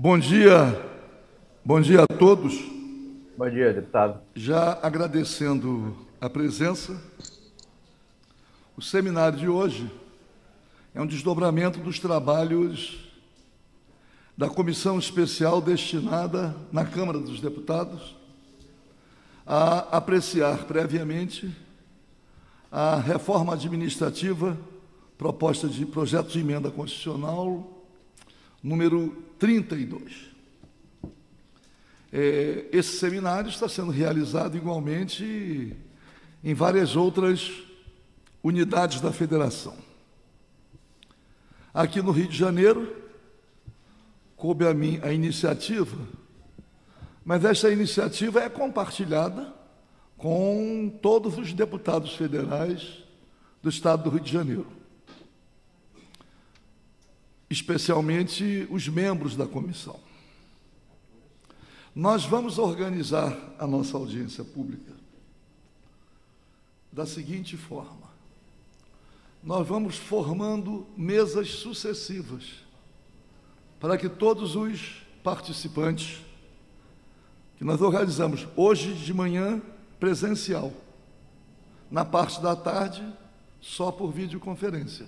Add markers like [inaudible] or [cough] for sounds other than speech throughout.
Bom dia, bom dia a todos. Bom dia, deputado. Já agradecendo a presença, o seminário de hoje é um desdobramento dos trabalhos da comissão especial destinada na Câmara dos Deputados a apreciar previamente a reforma administrativa proposta de projeto de emenda constitucional número 32. É, esse seminário está sendo realizado igualmente em várias outras unidades da federação. Aqui no Rio de Janeiro, coube a mim a iniciativa, mas essa iniciativa é compartilhada com todos os deputados federais do Estado do Rio de Janeiro especialmente os membros da comissão. Nós vamos organizar a nossa audiência pública da seguinte forma: nós vamos formando mesas sucessivas para que todos os participantes que nós organizamos hoje de manhã presencial, na parte da tarde só por videoconferência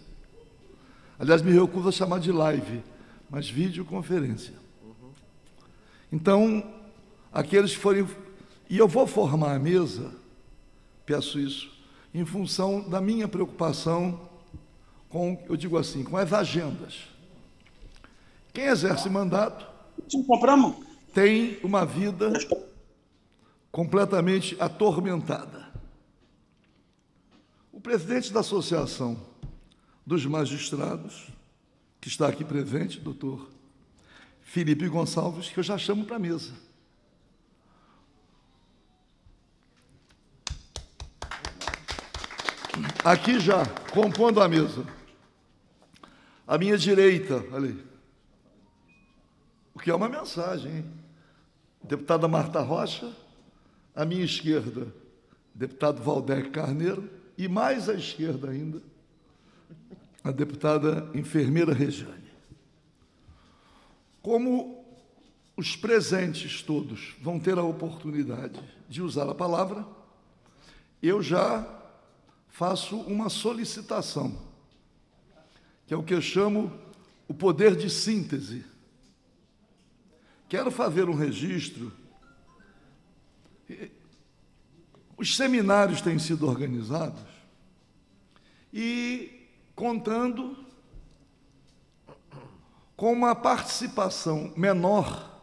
Aliás, me recuso a chamar de live, mas videoconferência. Então, aqueles que forem. E eu vou formar a mesa, peço isso, em função da minha preocupação com, eu digo assim, com as agendas. Quem exerce mandato tem uma vida completamente atormentada. O presidente da associação dos magistrados, que está aqui presente, doutor Felipe Gonçalves, que eu já chamo para a mesa. Aqui já, compondo a mesa. À minha direita, olha aí. O que é uma mensagem, hein? Deputada Marta Rocha, à minha esquerda, deputado Valdec Carneiro, e mais à esquerda ainda, a deputada enfermeira Regiane. Como os presentes todos vão ter a oportunidade de usar a palavra, eu já faço uma solicitação, que é o que eu chamo o poder de síntese. Quero fazer um registro. Os seminários têm sido organizados e contando com uma participação menor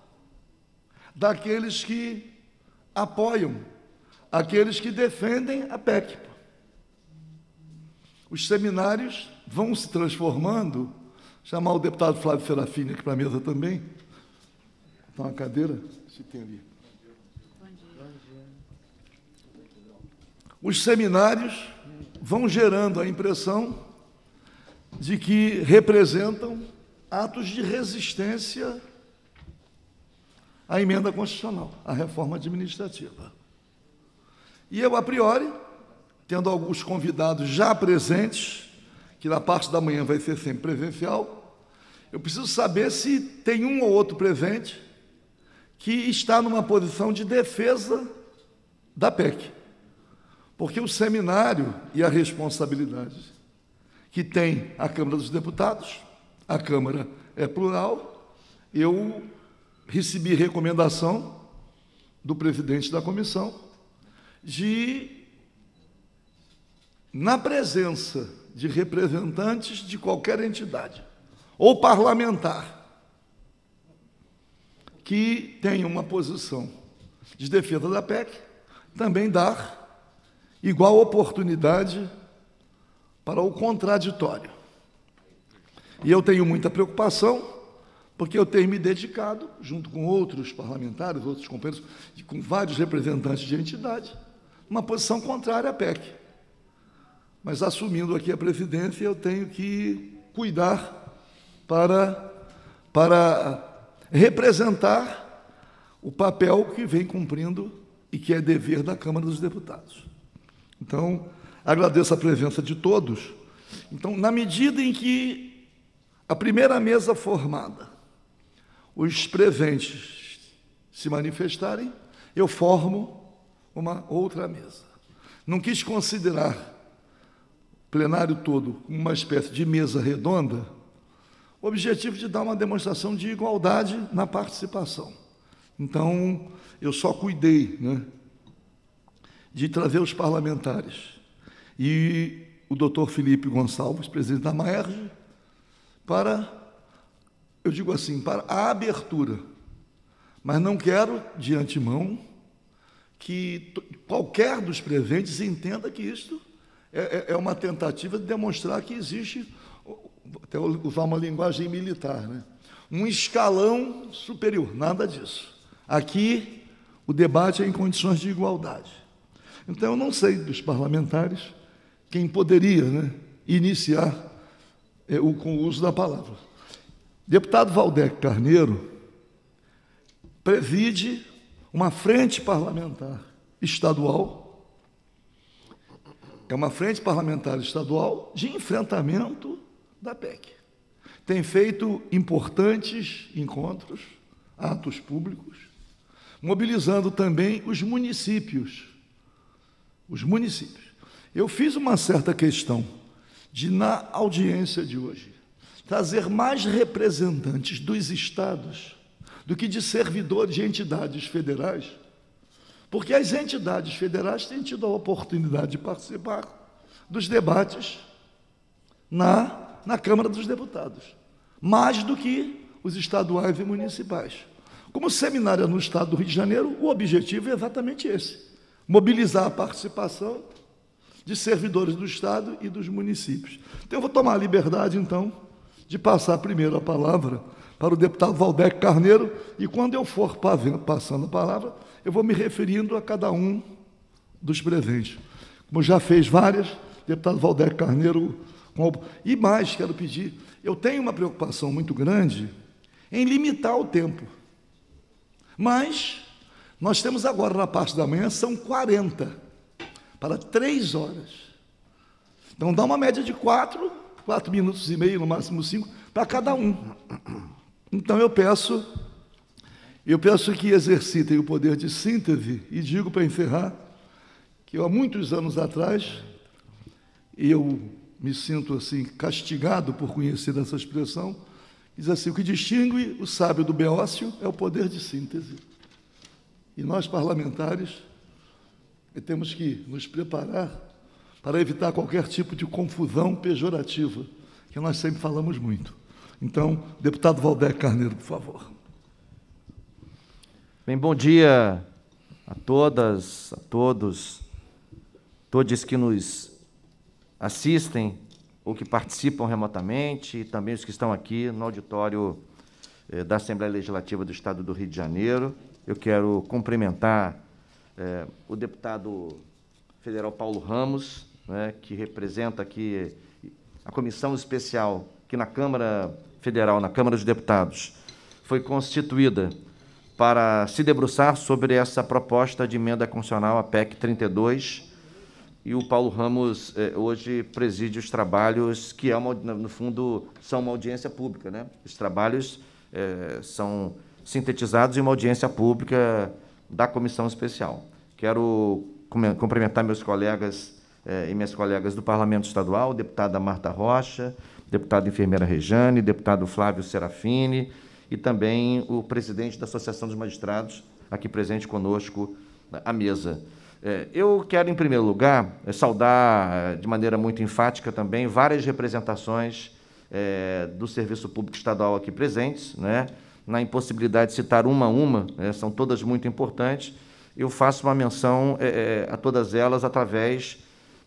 daqueles que apoiam, aqueles que defendem a PEC. Os seminários vão se transformando, chamar o deputado Flávio Serafini aqui para a mesa também, Dá tá uma cadeira, se tem ali. Os seminários vão gerando a impressão de que representam atos de resistência à emenda constitucional, à reforma administrativa. E eu, a priori, tendo alguns convidados já presentes, que na parte da manhã vai ser sempre presencial, eu preciso saber se tem um ou outro presente que está numa posição de defesa da PEC. Porque o seminário e a responsabilidade que tem a Câmara dos Deputados, a Câmara é plural, eu recebi recomendação do presidente da comissão de, na presença de representantes de qualquer entidade ou parlamentar que tenha uma posição de defesa da PEC, também dar igual oportunidade para o contraditório. E eu tenho muita preocupação, porque eu tenho me dedicado, junto com outros parlamentares, outros companheiros, e com vários representantes de entidade, uma posição contrária à PEC. Mas assumindo aqui a presidência, eu tenho que cuidar para, para representar o papel que vem cumprindo e que é dever da Câmara dos Deputados. Então, Agradeço a presença de todos. Então, na medida em que a primeira mesa formada, os presentes se manifestarem, eu formo uma outra mesa. Não quis considerar o plenário todo uma espécie de mesa redonda, o objetivo de dar uma demonstração de igualdade na participação. Então, eu só cuidei né, de trazer os parlamentares e o doutor Felipe Gonçalves, presidente da Maerj, para, eu digo assim, para a abertura. Mas não quero, de antemão, que qualquer dos presentes entenda que isto é, é, é uma tentativa de demonstrar que existe, até usar uma linguagem militar, né? um escalão superior, nada disso. Aqui o debate é em condições de igualdade. Então, eu não sei dos parlamentares quem poderia né, iniciar é, o, com o uso da palavra. Deputado Valdec Carneiro preside uma frente parlamentar estadual, é uma frente parlamentar estadual de enfrentamento da PEC. Tem feito importantes encontros, atos públicos, mobilizando também os municípios. Os municípios. Eu fiz uma certa questão de, na audiência de hoje, trazer mais representantes dos estados do que de servidores de entidades federais, porque as entidades federais têm tido a oportunidade de participar dos debates na, na Câmara dos Deputados, mais do que os estaduais e municipais. Como seminário no estado do Rio de Janeiro, o objetivo é exatamente esse: mobilizar a participação de servidores do Estado e dos municípios. Então, eu vou tomar a liberdade, então, de passar primeiro a palavra para o deputado Valdec Carneiro, e quando eu for passando a palavra, eu vou me referindo a cada um dos presentes. Como já fez várias, deputado Valdec Carneiro. E mais, quero pedir, eu tenho uma preocupação muito grande em limitar o tempo. Mas nós temos agora na parte da manhã, são 40 para três horas. Então dá uma média de quatro, quatro minutos e meio, no máximo cinco, para cada um. Então eu peço, eu peço que exercitem o poder de síntese e digo para encerrar que eu, há muitos anos atrás eu me sinto assim castigado por conhecer essa expressão. Diz assim: o que distingue o sábio do beócio é o poder de síntese. E nós parlamentares e temos que nos preparar para evitar qualquer tipo de confusão pejorativa, que nós sempre falamos muito. Então, deputado Valdeir Carneiro, por favor. Bem, bom dia a todas, a todos, todos que nos assistem ou que participam remotamente, e também os que estão aqui no auditório eh, da Assembleia Legislativa do Estado do Rio de Janeiro. Eu quero cumprimentar é, o deputado federal Paulo Ramos, né, que representa aqui a comissão especial que na Câmara Federal, na Câmara dos Deputados, foi constituída para se debruçar sobre essa proposta de emenda constitucional à PEC 32. E o Paulo Ramos eh, hoje preside os trabalhos, que é uma, no fundo são uma audiência pública, né? Os trabalhos eh, são sintetizados em uma audiência pública da comissão especial. Quero cumprimentar meus colegas eh, e minhas colegas do Parlamento Estadual, deputada Marta Rocha, deputada enfermeira Rejane, deputado Flávio Serafini e também o presidente da Associação dos Magistrados, aqui presente conosco à mesa. Eh, eu quero, em primeiro lugar, eh, saudar eh, de maneira muito enfática também várias representações eh, do Serviço Público Estadual aqui presentes, né? na impossibilidade de citar uma a uma, né, são todas muito importantes, eu faço uma menção é, é a todas elas através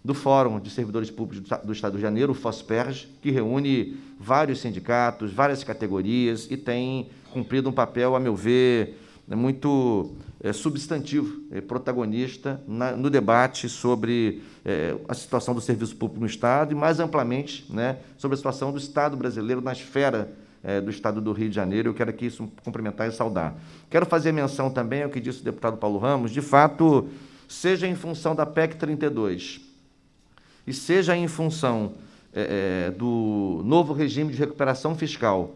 do Fórum de Servidores Públicos do Estado de Janeiro, o FOSPERJ, que reúne vários sindicatos, várias categorias e tem cumprido um papel, a meu ver, né, muito é, substantivo, é, protagonista na, no debate sobre é, a situação do serviço público no Estado e, mais amplamente, né, sobre a situação do Estado brasileiro na esfera é, do Estado do Rio de Janeiro. Eu quero aqui isso, cumprimentar e saudar. Quero fazer menção também ao que disse o deputado Paulo Ramos, de fato, seja em função da PEC 32 e seja em função é, do novo regime de recuperação fiscal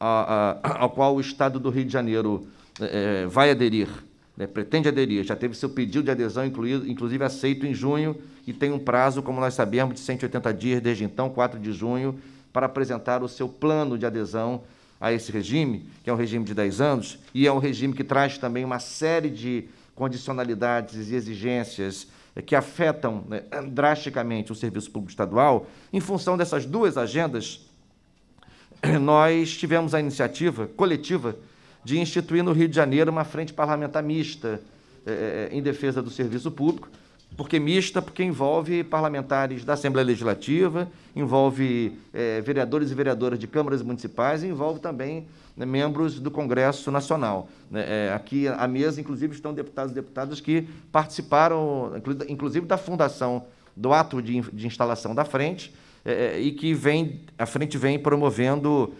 a, a, ao qual o Estado do Rio de Janeiro é, vai aderir, né, pretende aderir, já teve seu pedido de adesão incluído, inclusive aceito em junho e tem um prazo, como nós sabemos, de 180 dias desde então, 4 de junho, para apresentar o seu plano de adesão a esse regime, que é um regime de 10 anos, e é um regime que traz também uma série de condicionalidades e exigências que afetam né, drasticamente o serviço público estadual. Em função dessas duas agendas, nós tivemos a iniciativa coletiva de instituir no Rio de Janeiro uma frente parlamentar mista eh, eh, eh, em defesa do serviço público porque é mista, porque envolve parlamentares da Assembleia Legislativa, envolve é, vereadores e vereadoras de câmaras municipais, e envolve também né, membros do Congresso Nacional. Né. É, aqui à mesa, inclusive, estão deputados e deputadas que participaram, inclusive, da fundação do ato de, de instalação da frente, é, e que vem, a frente vem promovendo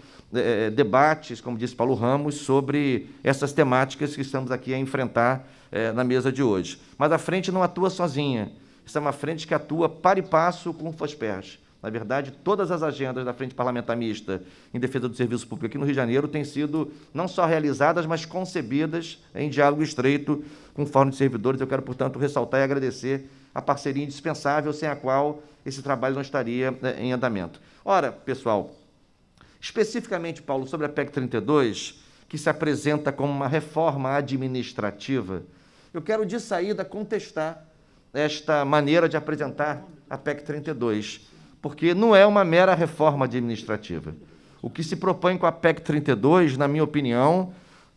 debates, como disse Paulo Ramos, sobre essas temáticas que estamos aqui a enfrentar é, na mesa de hoje. Mas a frente não atua sozinha. Isso é uma frente que atua para e passo com o FOSPERS. Na verdade, todas as agendas da Frente Parlamentar Mista em defesa do serviço público aqui no Rio de Janeiro têm sido não só realizadas, mas concebidas em diálogo estreito com o Fórum de Servidores. Eu quero, portanto, ressaltar e agradecer a parceria indispensável sem a qual esse trabalho não estaria eh, em andamento. Ora, pessoal, especificamente, Paulo, sobre a PEC 32, que se apresenta como uma reforma administrativa eu quero, de saída, contestar esta maneira de apresentar a PEC 32, porque não é uma mera reforma administrativa. O que se propõe com a PEC 32, na minha opinião,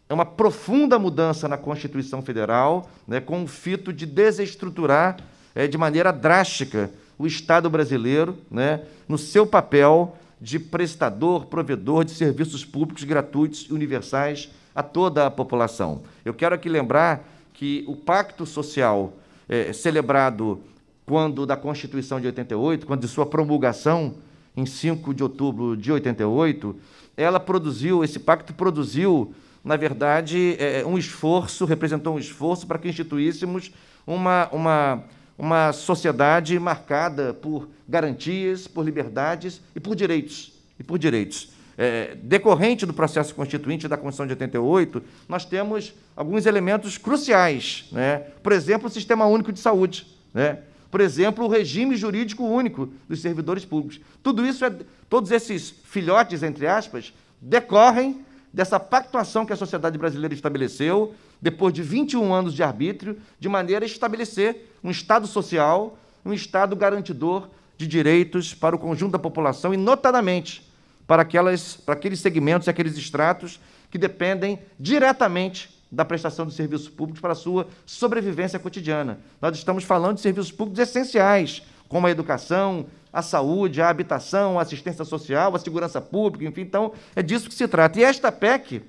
é uma profunda mudança na Constituição Federal, né, com o fito de desestruturar é, de maneira drástica o Estado brasileiro né, no seu papel de prestador, provedor de serviços públicos gratuitos e universais a toda a população. Eu quero aqui lembrar que o pacto social é, celebrado quando da Constituição de 88, quando de sua promulgação em 5 de outubro de 88, ela produziu, esse pacto produziu, na verdade, é, é, um esforço, representou um esforço para que instituíssemos uma, uma, uma sociedade marcada por garantias, por liberdades e por direitos. E por direitos é, decorrente do processo constituinte da Constituição de 88, nós temos alguns elementos cruciais. Né? Por exemplo, o Sistema Único de Saúde. Né? Por exemplo, o regime jurídico único dos servidores públicos. Tudo isso, é, todos esses filhotes, entre aspas, decorrem dessa pactuação que a sociedade brasileira estabeleceu, depois de 21 anos de arbítrio, de maneira a estabelecer um Estado social, um Estado garantidor de direitos para o conjunto da população e, notadamente, para, aquelas, para aqueles segmentos e aqueles extratos que dependem diretamente da prestação de serviços públicos para a sua sobrevivência cotidiana. Nós estamos falando de serviços públicos essenciais, como a educação, a saúde, a habitação, a assistência social, a segurança pública, enfim, então é disso que se trata. E esta PEC,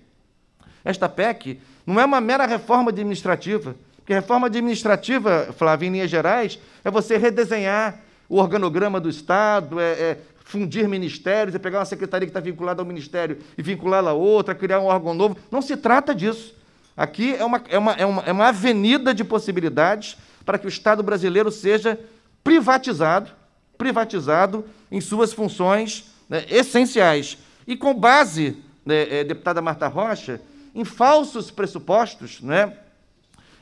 esta PEC não é uma mera reforma administrativa, porque reforma administrativa, Flávia, em linhas gerais, é você redesenhar o organograma do Estado, é, é fundir ministérios, e pegar uma secretaria que está vinculada ao ministério e vinculá-la a outra, criar um órgão novo. Não se trata disso. Aqui é uma, é uma, é uma, é uma avenida de possibilidades para que o Estado brasileiro seja privatizado, privatizado em suas funções né, essenciais. E com base, né, é, deputada Marta Rocha, em falsos pressupostos, né,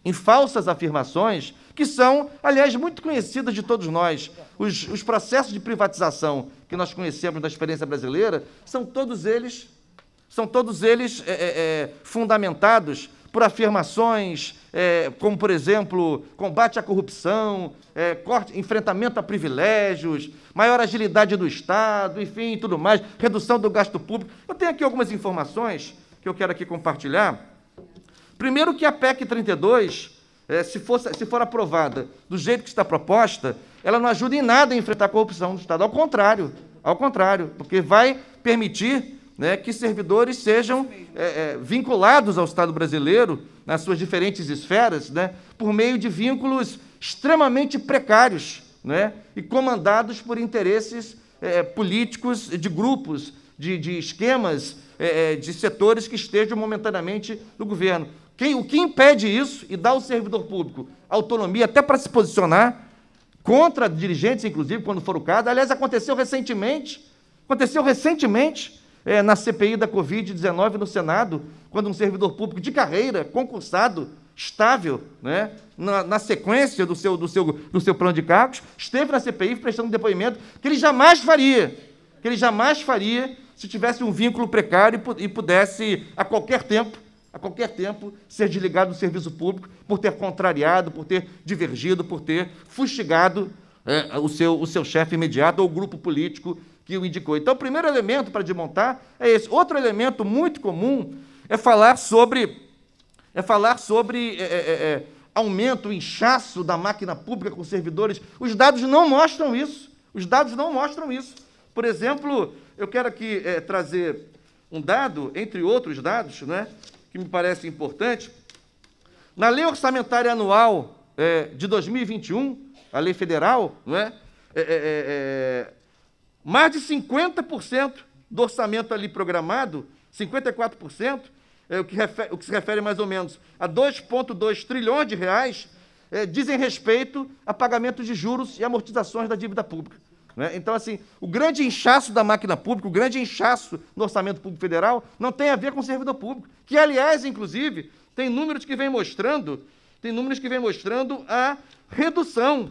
em falsas afirmações que são, aliás, muito conhecidas de todos nós. Os, os processos de privatização que nós conhecemos da experiência brasileira são todos eles, são todos eles é, é, é, fundamentados por afirmações é, como, por exemplo, combate à corrupção, é, corte, enfrentamento a privilégios, maior agilidade do Estado, enfim, tudo mais, redução do gasto público. Eu tenho aqui algumas informações que eu quero aqui compartilhar. Primeiro que a PEC 32 é, se, for, se for aprovada do jeito que está proposta, ela não ajuda em nada a enfrentar a corrupção do Estado. Ao contrário, ao contrário, porque vai permitir né, que servidores sejam é, é, vinculados ao Estado brasileiro, nas suas diferentes esferas, né, por meio de vínculos extremamente precários né, e comandados por interesses é, é políticos de grupos, de, de esquemas, é, é, de setores que estejam momentaneamente no governo. Quem, o que impede isso e dá ao servidor público autonomia até para se posicionar contra dirigentes, inclusive, quando for o caso. Aliás, aconteceu recentemente, aconteceu recentemente é, na CPI da Covid-19 no Senado, quando um servidor público de carreira, concursado, estável, né, na, na, sequência do seu, do, seu, do seu plano de cargos, esteve na CPI prestando um depoimento que ele jamais faria, que ele jamais faria se tivesse um vínculo precário e pudesse, a qualquer tempo, a qualquer tempo, ser desligado do serviço público por ter contrariado, por ter divergido, por ter fustigado é, o seu, o seu chefe imediato ou o grupo político que o indicou. Então, o primeiro elemento para desmontar é esse. Outro elemento muito comum é falar sobre, é falar sobre é, é, é, é aumento, inchaço da máquina pública com servidores. Os dados não mostram isso. Os dados não mostram isso. Por exemplo, eu quero aqui é, trazer um dado, entre outros dados, né, que me parece importante. Na Lei Orçamentária Anual é, de 2021, a Lei Federal, não é? é, é, é, é mais de 50% do orçamento ali programado, 54%, é, o, que refere, o que se refere mais ou menos a 2,2 trilhões de reais, é, dizem respeito a pagamentos de juros e amortizações da dívida pública. Né? Então, assim, o grande inchaço da máquina pública, o grande inchaço no orçamento público federal, não tem a ver com o servidor público. Que, aliás, inclusive, tem números que vem mostrando, tem números que vem mostrando a redução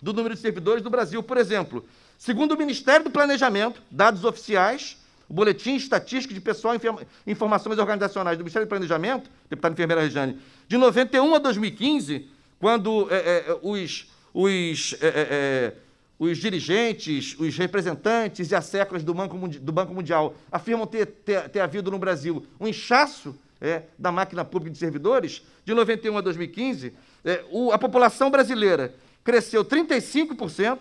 do número de servidores do Brasil. Por exemplo, segundo o Ministério do Planejamento, dados oficiais, o Boletim Estatístico de Pessoal e Informações Organizacionais do Ministério do Planejamento, deputada enfermeira Regiane de 91 a 2015, quando é, é, os, os é, os dirigentes, os representantes e as séculas do Banco, do Banco Mundial afirmam ter, ter, ter havido no Brasil um inchaço é, da máquina pública de servidores, de 91 a 2015, é, o, a população brasileira cresceu 35%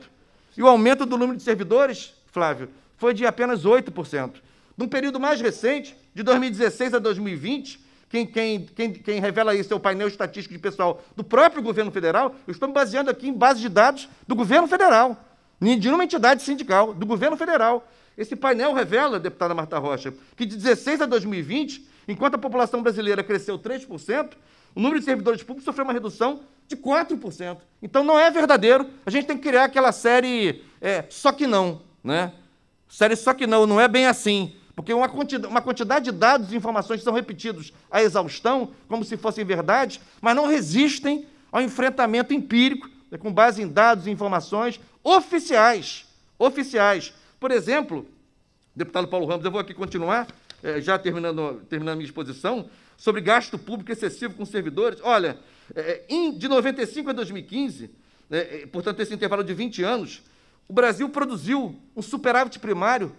e o aumento do número de servidores, Flávio, foi de apenas 8%. Num período mais recente, de 2016 a 2020, quem, quem, quem, quem revela isso é o painel estatístico de pessoal do próprio governo federal, eu estou me baseando aqui em base de dados do governo federal de uma entidade sindical, do governo federal. Esse painel revela, deputada Marta Rocha, que de 16 a 2020, enquanto a população brasileira cresceu 3%, o número de servidores públicos sofreu uma redução de 4%. Então não é verdadeiro. A gente tem que criar aquela série é, só que não, né? Série só que não, não é bem assim. Porque uma quantidade, uma quantidade de dados e informações são repetidos à exaustão, como se fossem verdade, mas não resistem ao enfrentamento empírico, né, com base em dados e informações oficiais. Oficiais. Por exemplo, deputado Paulo Ramos, eu vou aqui continuar, eh, já terminando, terminando minha exposição, sobre gasto público excessivo com servidores. Olha, eh, eh, de 95 a 2015, né, portanto, esse intervalo de 20 anos, o Brasil produziu um superávit primário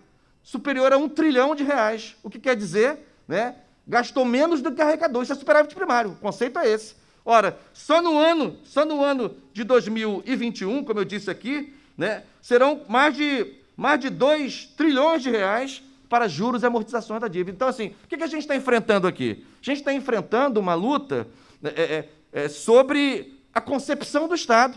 superior a um trilhão de reais, o que quer dizer, né, gastou menos do que arrecadou. Isso é superávit primário, o conceito é esse. Ora, só no ano, só no ano de 2021, como eu disse aqui, né, serão mais de, mais de 2 trilhões de reais para juros e amortizações da dívida. Então, assim, o que a gente está enfrentando aqui? A gente está enfrentando uma luta né, é, é, é, sobre a concepção do Estado.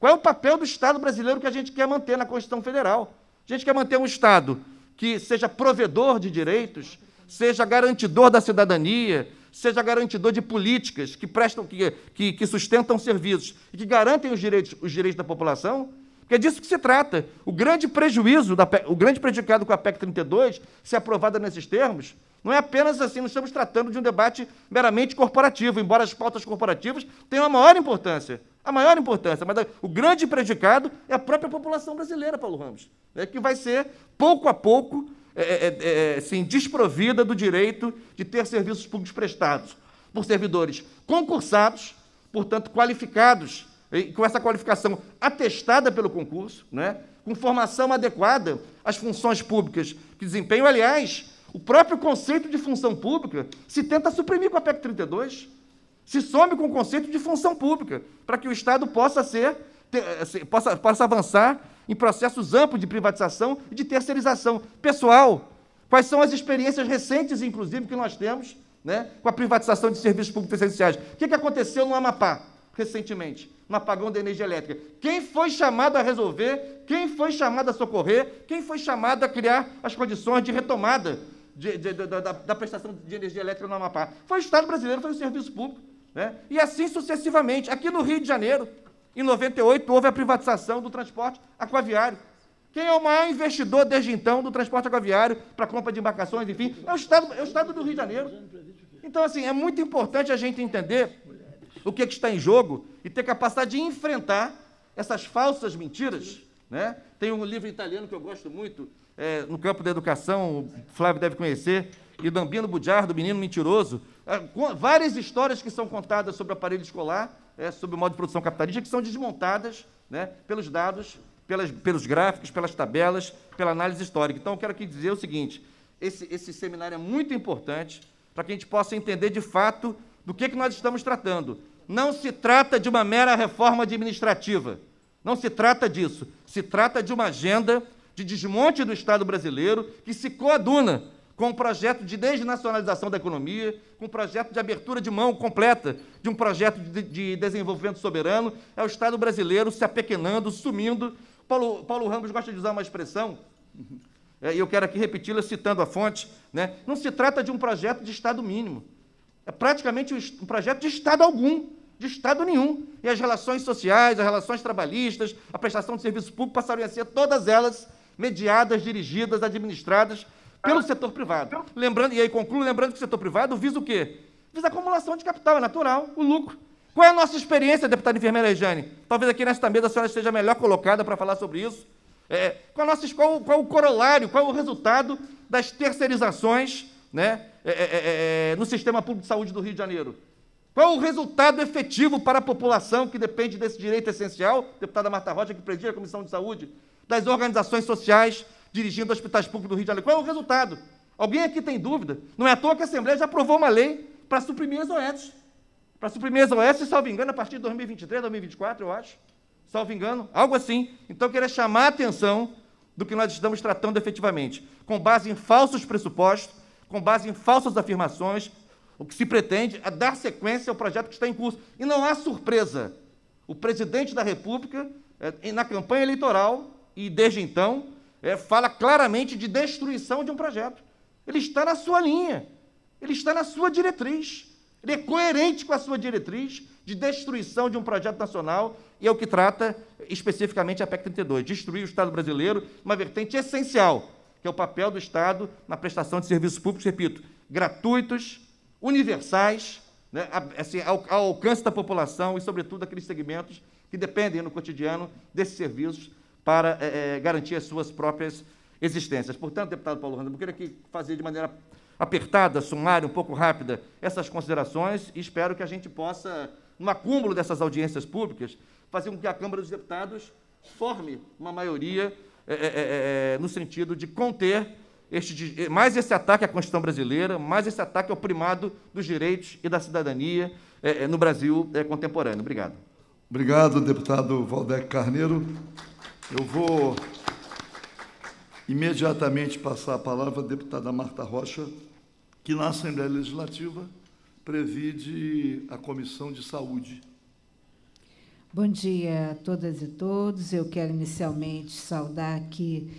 Qual é o papel do Estado brasileiro que a gente quer manter na Constituição Federal? A gente quer manter um Estado que seja provedor de direitos, seja garantidor da cidadania, seja garantidor de políticas que prestam, que, que, que sustentam serviços e que garantem os direitos, os direitos da população, porque é disso que se trata. O grande prejuízo, da, o grande prejudicado com a PEC 32, se aprovada nesses termos, não é apenas assim, não estamos tratando de um debate meramente corporativo, embora as pautas corporativas tenham a maior importância. A maior importância, mas o grande prejudicado é a própria população brasileira, Paulo Ramos, né, que vai ser, pouco a pouco, é é, é, é, assim, desprovida do direito de ter serviços públicos prestados por servidores concursados, portanto qualificados, com essa qualificação atestada pelo concurso, né? com formação adequada às funções públicas que desempenham. Aliás, o próprio conceito de função pública se tenta suprimir com a PEC 32, se some com o conceito de função pública, para que o Estado possa ser, ter, eh, possa, possa avançar em processos amplos de privatização e de terceirização. Pessoal, quais são as experiências recentes, inclusive, que nós temos né, com a privatização de serviços públicos essenciais? O que, que aconteceu no Amapá recentemente, no apagão da energia elétrica? Quem foi chamado a resolver? Quem foi chamado a socorrer? Quem foi chamado a criar as condições de retomada de, de, de, da, da, prestação de energia elétrica no Amapá? Foi o Estado brasileiro, foi o serviço público. Né? E assim sucessivamente. Aqui no Rio de Janeiro, em 98 houve a privatização do transporte aquaviário. Quem é o maior investidor desde então do transporte aquaviário para compra de embarcações, enfim, é o estado, é o estado do Rio de Janeiro. Então, assim, é muito importante a gente entender o que, é que está em jogo e ter capacidade de enfrentar essas falsas mentiras. Né? Tem um livro italiano que eu gosto muito, é, no campo da educação, o Flávio deve conhecer, e Dambino Bugiardo, Menino Mentiroso. Ah, várias histórias que são contadas sobre o aparelho escolar é, sobre o modo de produção capitalista, que são desmontadas né, pelos dados, pelas, pelos gráficos, pelas tabelas, pela análise histórica. Então, eu quero aqui dizer o seguinte: esse, esse seminário é muito importante para que a gente possa entender de fato do que, é que nós estamos tratando. Não se trata de uma mera reforma administrativa. Não se trata disso. Se trata de uma agenda de desmonte do Estado brasileiro que se coaduna com um projeto de desnacionalização da economia, com um projeto de abertura de mão completa de um projeto de, de desenvolvimento soberano, é o Estado brasileiro se apequenando, sumindo. Paulo, Paulo Ramos gosta de usar uma expressão, é, e é, eu quero aqui repeti-la citando a fonte, né? não se trata de um projeto de Estado mínimo, é praticamente um projeto de Estado algum, de Estado nenhum. E as relações sociais, as relações trabalhistas, a prestação de serviço público passariam a ser todas elas mediadas, dirigidas, administradas pelo setor privado. Então- lembrando, e aí concluo, lembrando que o setor privado visa o quê? Visa a acumulação de capital, é natural, o lucro. Qual é a nossa experiência, deputada enfermeira Ejane? Talvez aqui nesta mesa a senhora esteja melhor colocada para falar sobre isso. É, qual, nossa, qual, qual, o corolário, qual o resultado das terceirizações né, é é, é, é, no sistema público de saúde do Rio de Janeiro? Qual o resultado efetivo para a população que depende desse direito essencial, deputada Marta Rocha, que presidia a Comissão de Saúde, das organizações sociais, dirigindo hospitais públicos do Rio de Janeiro. Qual é o resultado? Alguém aqui tem dúvida? Não é à toa que a Assembleia já aprovou uma lei para suprimir as OES, Para suprimir as OES, se salvo engano, a partir de 2023, 2024, eu acho. Salvo engano, algo assim. Então, eu queria chamar a atenção do que nós estamos tratando efetivamente. Com base em falsos pressupostos, com base em falsas afirmações, o que se pretende é dar sequência ao projeto que está em curso. E não há surpresa. O presidente da República, eh, na campanha eleitoral, e desde então, é, fala claramente de destruição de um projeto. Ele está na sua linha, ele está na sua diretriz. Ele é coerente com a sua diretriz de destruição de um projeto nacional e é o que trata especificamente a PEC 32, destruir o Estado brasileiro, uma vertente essencial, que é o papel do Estado na prestação de serviços públicos, repito, gratuitos, universais, né, assim, ao, ao alcance da população e, sobretudo, aqueles segmentos que dependem no cotidiano desses serviços para é, garantir as suas próprias existências. Portanto, deputado Paulo Randolph, eu queria aqui fazer de maneira apertada, sumária, um pouco rápida, essas considerações e espero que a gente possa, no acúmulo dessas audiências públicas, fazer com que a Câmara dos Deputados forme uma maioria é, é, no sentido de conter este, mais esse ataque à Constituição brasileira, mais esse ataque ao primado dos direitos e da cidadania no Brasil contemporâneo. Obrigado. Obrigado, deputado Valdec Carneiro. Eu vou imediatamente passar a palavra à deputada Marta Rocha, que na Assembleia Legislativa preside a Comissão de Saúde. Bom dia a todas e todos. Eu quero inicialmente saudar aqui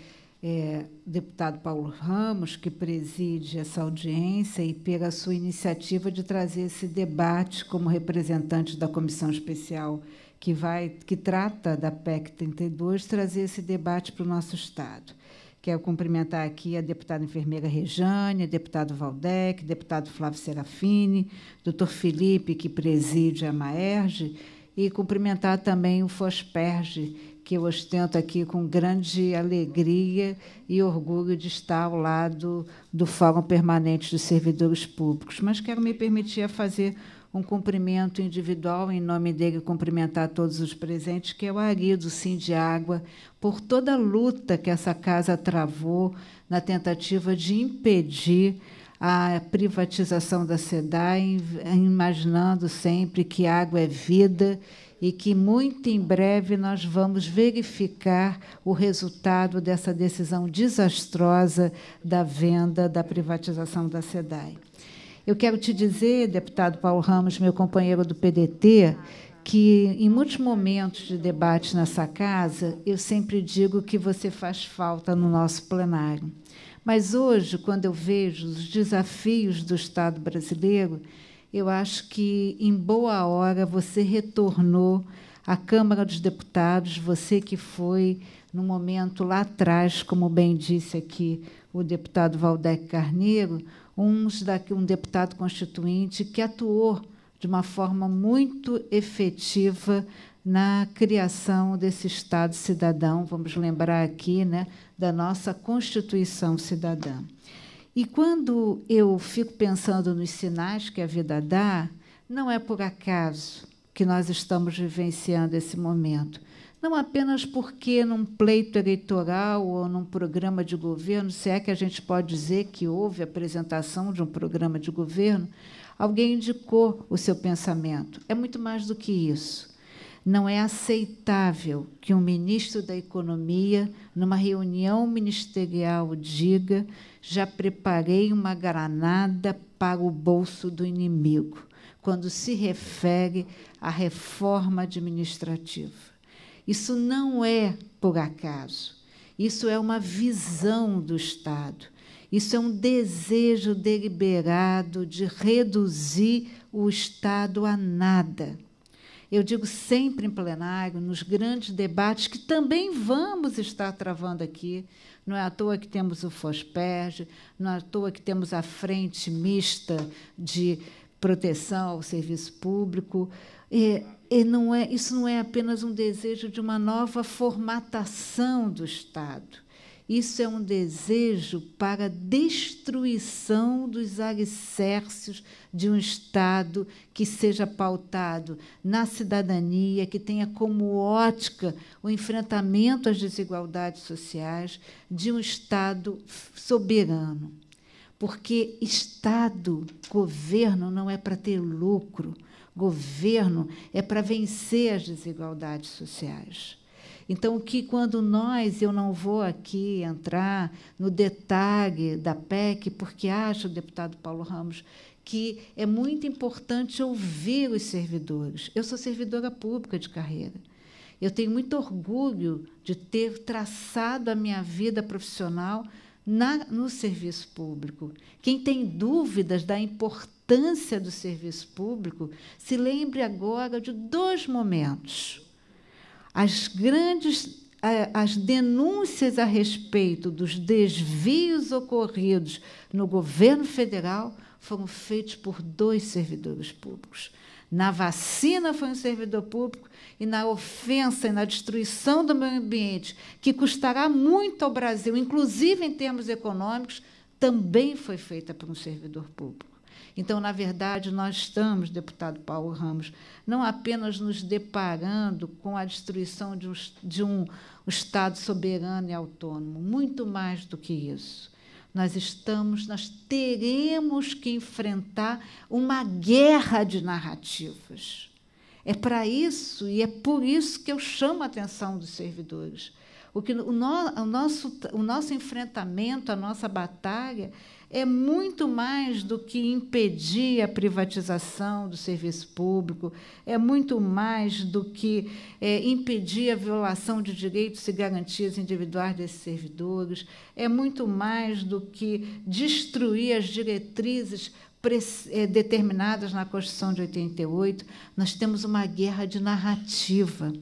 é, o deputado Paulo Ramos, que preside essa audiência, e pela sua iniciativa de trazer esse debate como representante da Comissão Especial que, vai, que trata da PEC 32, trazer esse debate para o nosso Estado. Quero cumprimentar aqui a deputada enfermeira Rejane, deputado Valdec, deputado Flávio Serafini, doutor Felipe, que preside a Maerge, e cumprimentar também o FOSPERGE, que eu ostento aqui com grande alegria e orgulho de estar ao lado do Fórum Permanente dos Servidores Públicos. Mas quero me permitir a fazer um cumprimento individual em nome dele, cumprimentar todos os presentes, que é o Arido Sim de Água, por toda a luta que essa casa travou na tentativa de impedir a privatização da SEDAI, imaginando sempre que água é vida e que muito em breve nós vamos verificar o resultado dessa decisão desastrosa da venda, da privatização da SEDAI. Eu quero te dizer, deputado Paulo Ramos, meu companheiro do PDT, que em muitos momentos de debate nessa casa, eu sempre digo que você faz falta no nosso plenário. Mas hoje, quando eu vejo os desafios do Estado brasileiro, eu acho que em boa hora você retornou à Câmara dos Deputados, você que foi no momento lá atrás, como bem disse aqui o deputado Valdec Carneiro, uns daqui, um deputado constituinte que atuou de uma forma muito efetiva na criação desse Estado cidadão, vamos lembrar aqui né, da nossa Constituição cidadã. E quando eu fico pensando nos sinais que a vida dá, não é por acaso que nós estamos vivenciando esse momento não apenas porque num pleito eleitoral ou num programa de governo, se é que a gente pode dizer que houve apresentação de um programa de governo, alguém indicou o seu pensamento. É muito mais do que isso. Não é aceitável que um ministro da Economia, numa reunião ministerial, diga: já preparei uma granada para o bolso do inimigo, quando se refere à reforma administrativa. Isso não é por acaso. Isso é uma visão do Estado. Isso é um desejo deliberado de reduzir o Estado a nada. Eu digo sempre em plenário, nos grandes debates que também vamos estar travando aqui, não é à toa que temos o FOSPERG, não é à toa que temos a Frente Mista de Proteção ao Serviço Público. E e não é, isso não é apenas um desejo de uma nova formatação do Estado. Isso é um desejo para a destruição dos alicerces de um Estado que seja pautado na cidadania, que tenha como ótica o enfrentamento às desigualdades sociais, de um Estado soberano. Porque Estado, governo, não é para ter lucro governo é para vencer as desigualdades sociais. Então, que quando nós, eu não vou aqui entrar no detalhe da PEC, porque acho, deputado Paulo Ramos, que é muito importante ouvir os servidores. Eu sou servidora pública de carreira. Eu tenho muito orgulho de ter traçado a minha vida profissional na, no serviço público. Quem tem dúvidas da importância importância do serviço público, se lembre agora de dois momentos. As grandes as denúncias a respeito dos desvios ocorridos no governo federal foram feitas por dois servidores públicos. Na vacina foi um servidor público e na ofensa e na destruição do meio ambiente, que custará muito ao Brasil, inclusive em termos econômicos, também foi feita por um servidor público. Então, na verdade, nós estamos, deputado Paulo Ramos, não apenas nos deparando com a destruição de um, de um Estado soberano e autônomo, muito mais do que isso nós estamos, nós teremos que enfrentar uma guerra de narrativas. É para isso e é por isso que eu chamo a atenção dos servidores. O, que, o, no, o, nosso, o nosso enfrentamento, a nossa batalha é muito mais do que impedir a privatização do serviço público, é muito mais do que é, impedir a violação de direitos e garantias individuais desses servidores, é muito mais do que destruir as diretrizes é, determinadas na Constituição de 88. Nós temos uma guerra de narrativa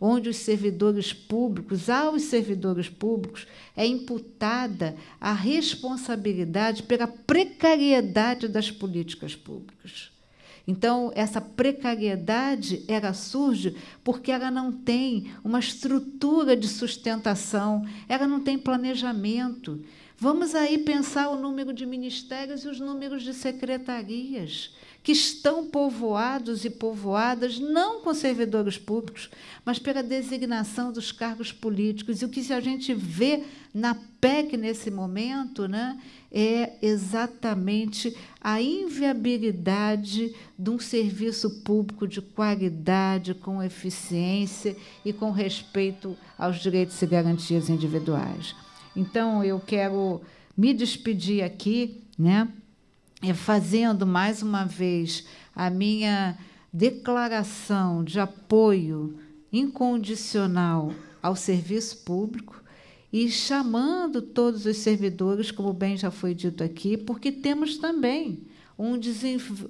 onde os servidores públicos, aos servidores públicos, é imputada a responsabilidade pela precariedade das políticas públicas. Então, essa precariedade ela surge porque ela não tem uma estrutura de sustentação, ela não tem planejamento. Vamos aí pensar o número de ministérios e os números de secretarias que estão povoados e povoadas não com servidores públicos, mas pela designação dos cargos políticos. E o que a gente vê na PEC nesse momento né, é exatamente a inviabilidade de um serviço público de qualidade, com eficiência e com respeito aos direitos e garantias individuais. Então, eu quero me despedir aqui, né? é, fazendo mais uma vez a minha declaração de apoio incondicional ao serviço público e chamando todos os servidores, como bem já foi dito aqui, porque temos também um,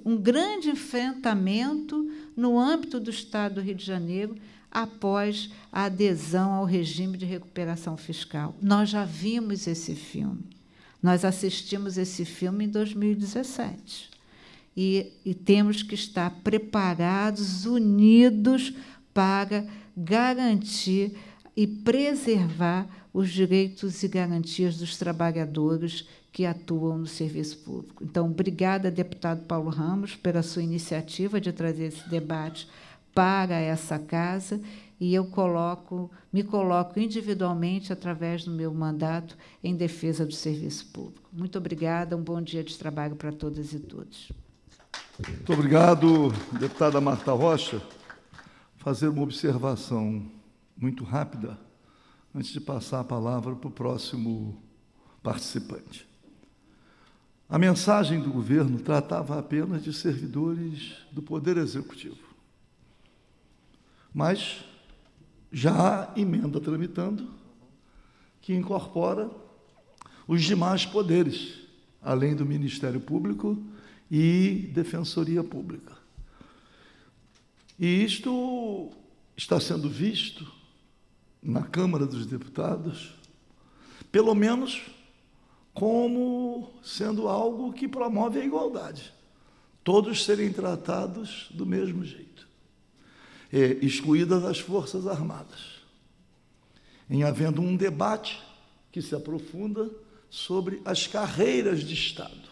um grande enfrentamento no âmbito do Estado do Rio de Janeiro após a adesão ao regime de recuperação fiscal. Nós já vimos esse filme. Nós assistimos esse filme em 2017 e, e temos que estar preparados, unidos para garantir e preservar os direitos e garantias dos trabalhadores que atuam no serviço público. Então, obrigada, deputado Paulo Ramos, pela sua iniciativa de trazer esse debate para essa casa e eu coloco, me coloco individualmente através do meu mandato em defesa do serviço público. Muito obrigada, um bom dia de trabalho para todas e todos. Muito obrigado, deputada Marta Rocha. Fazer uma observação muito rápida antes de passar a palavra para o próximo participante. A mensagem do governo tratava apenas de servidores do Poder Executivo. Mas já há emenda tramitando que incorpora os demais poderes, além do Ministério Público e Defensoria Pública. E isto está sendo visto na Câmara dos Deputados, pelo menos como sendo algo que promove a igualdade, todos serem tratados do mesmo jeito é, excluídas as Forças Armadas, em havendo um debate que se aprofunda sobre as carreiras de Estado.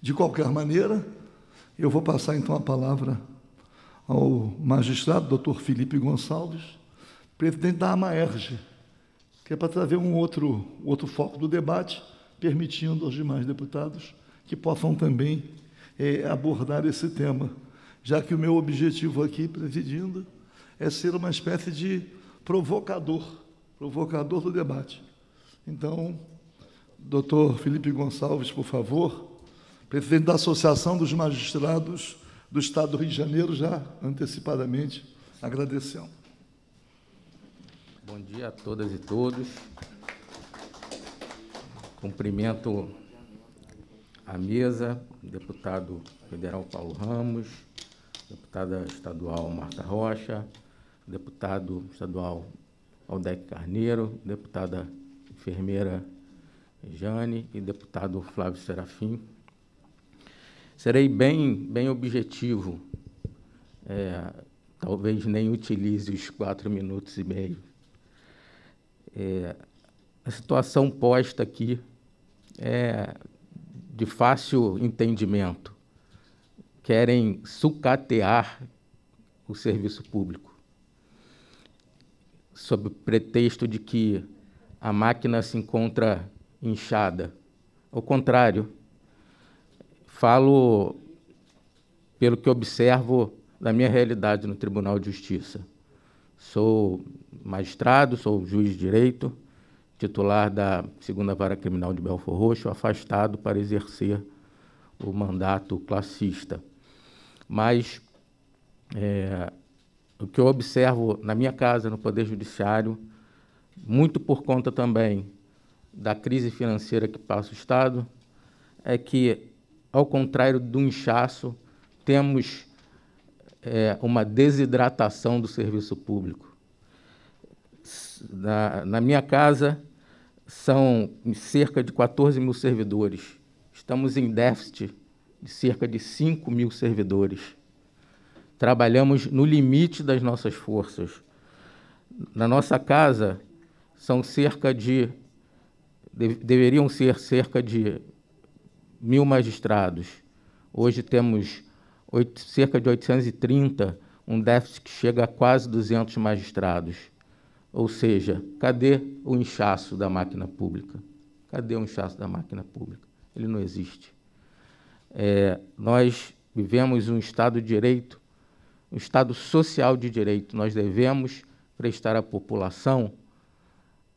De qualquer maneira, eu vou passar então a palavra ao magistrado Dr. Felipe Gonçalves, presidente da AMAERGE, que é para trazer um outro, outro foco do debate, permitindo aos demais deputados que possam também é, abordar esse tema já que o meu objetivo aqui, presidindo, é ser uma espécie de provocador, provocador do debate. Então, doutor Felipe Gonçalves, por favor, presidente da Associação dos Magistrados do Estado do Rio de Janeiro, já antecipadamente agradecendo. Bom dia a todas e todos. Cumprimento a mesa, o deputado federal Paulo Ramos, deputada estadual Marta Rocha, deputado estadual Aldec Carneiro, deputada enfermeira Jane e deputado Flávio Serafim. Serei bem, bem objetivo, é, talvez nem utilize os quatro minutos e meio. É, a situação posta aqui é de fácil entendimento querem sucatear o serviço público, sob o pretexto de que a máquina se encontra inchada. Ao contrário, falo pelo que observo da minha realidade no Tribunal de Justiça. Sou magistrado, sou juiz de direito, titular da Segunda Vara Criminal de Belfor Roxo, afastado para exercer o mandato classista mas é, o que eu observo na minha casa, no Poder Judiciário, muito por conta também da crise financeira que passa o Estado, é que, ao contrário do inchaço, temos é, uma desidratação do serviço público. Na, na minha casa, são cerca de 14 mil servidores. Estamos em déficit de cerca de 5 mil servidores. Trabalhamos no limite das nossas forças. Na nossa casa, são cerca de. deveriam ser cerca de mil magistrados. Hoje temos cerca de 830, um déficit que chega a quase 200 magistrados. Ou seja, cadê o inchaço da máquina pública? Cadê o inchaço da máquina pública? Ele não existe. É, nós vivemos um Estado de direito, um Estado social de direito. Nós devemos prestar à população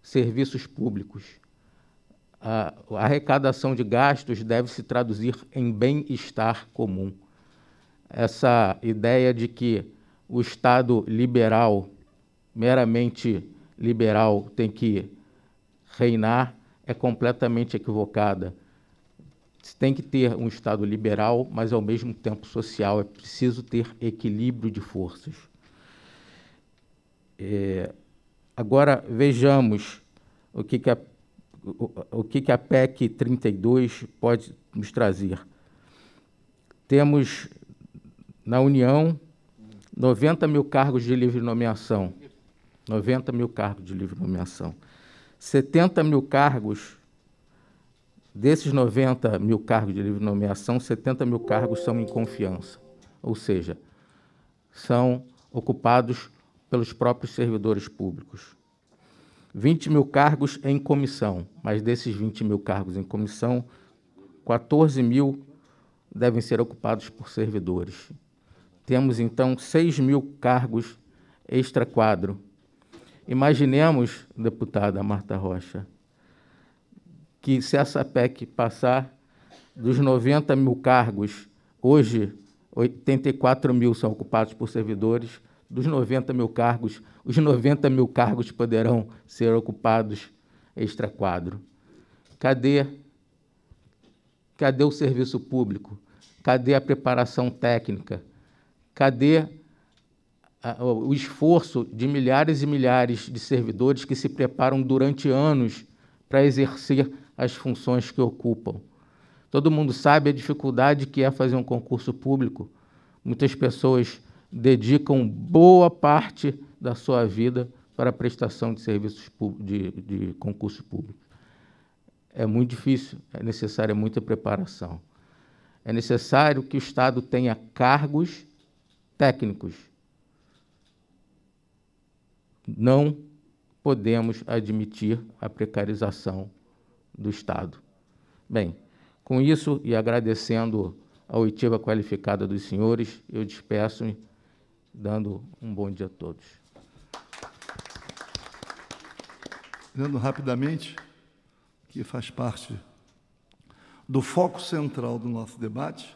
serviços públicos. A arrecadação de gastos deve se traduzir em bem-estar comum. Essa ideia de que o Estado liberal, meramente liberal, tem que reinar é completamente equivocada. Se tem que ter um Estado liberal, mas ao mesmo tempo social, é preciso ter equilíbrio de forças. É, agora, vejamos o que, que, a, o, o que, que a PEC 32 pode nos trazer. Temos na União 90 mil cargos de livre nomeação. 90 mil cargos de livre nomeação. 70 mil cargos Desses 90 mil cargos de livre nomeação, 70 mil cargos são em confiança, ou seja, são ocupados pelos próprios servidores públicos. 20 mil cargos em comissão, mas desses 20 mil cargos em comissão, 14 mil devem ser ocupados por servidores. Temos então 6 mil cargos extra-quadro. Imaginemos, deputada Marta Rocha, que, se essa PEC passar, dos 90 mil cargos, hoje 84 mil são ocupados por servidores, dos 90 mil cargos, os 90 mil cargos poderão ser ocupados extra-quadro. Cadê, cadê o serviço público? Cadê a preparação técnica? Cadê o esforço de milhares e milhares de servidores que se preparam durante anos para exercer as funções que ocupam. Todo mundo sabe a dificuldade que é fazer um concurso público. Muitas pessoas dedicam boa parte da sua vida para a prestação de serviços de, de concurso público. É muito difícil, é necessária muita preparação. É necessário que o Estado tenha cargos técnicos. Não podemos admitir a precarização do Estado. Bem, com isso e agradecendo a oitiva qualificada dos senhores, eu despeço-me, dando um bom dia a todos. Lendo rapidamente, que faz parte do foco central do nosso debate,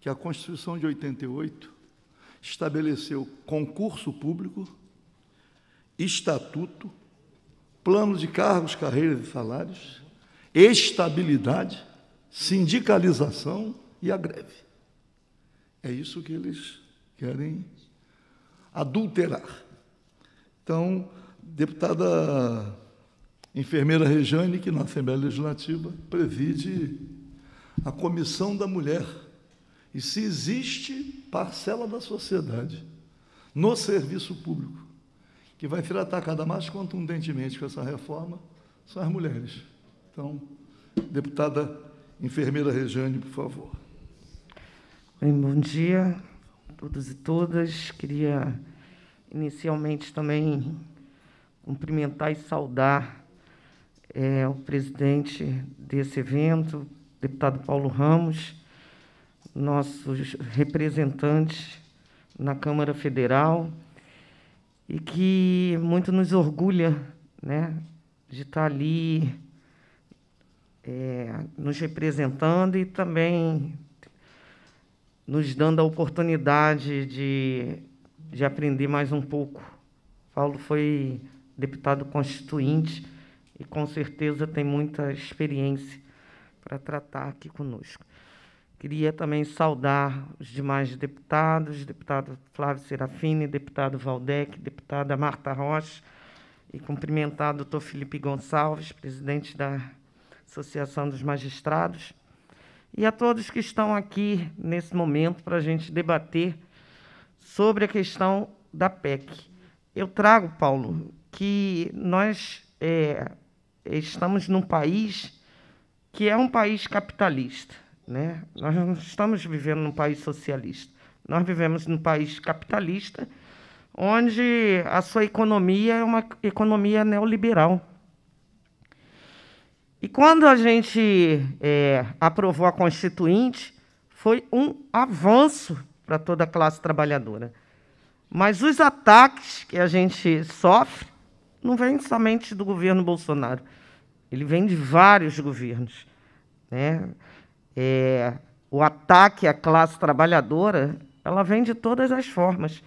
que a Constituição de 88 estabeleceu concurso público, estatuto, plano de cargos, carreiras e salários, estabilidade, sindicalização e a greve. É isso que eles querem adulterar. Então, deputada enfermeira Rejane, que na Assembleia Legislativa preside a Comissão da Mulher, e se existe parcela da sociedade no serviço público que vai ser atacada mais contundentemente com essa reforma, são as mulheres. Então, deputada enfermeira Rejane, por favor. bom dia a todos e todas. Queria inicialmente também cumprimentar e saudar é, o presidente desse evento, deputado Paulo Ramos, nossos representantes na Câmara Federal, e que muito nos orgulha né, de estar ali é, nos representando e também nos dando a oportunidade de, de aprender mais um pouco. Paulo foi deputado constituinte e com certeza tem muita experiência para tratar aqui conosco. Queria também saudar os demais deputados, deputado Flávio Serafini, deputado Valdec, deputada Marta Rocha, e cumprimentar o doutor Felipe Gonçalves, presidente da Associação dos Magistrados, e a todos que estão aqui nesse momento para a gente debater sobre a questão da PEC. Eu trago, Paulo, que nós é, estamos num país que é um país capitalista. Né? Nós não estamos vivendo num país socialista. Nós vivemos num país capitalista, onde a sua economia é uma economia neoliberal. E quando a gente é, aprovou a Constituinte, foi um avanço para toda a classe trabalhadora. Mas os ataques que a gente sofre não vêm somente do governo Bolsonaro. Ele vem de vários governos. Né? É, o ataque à classe trabalhadora ela vem de todas as formas.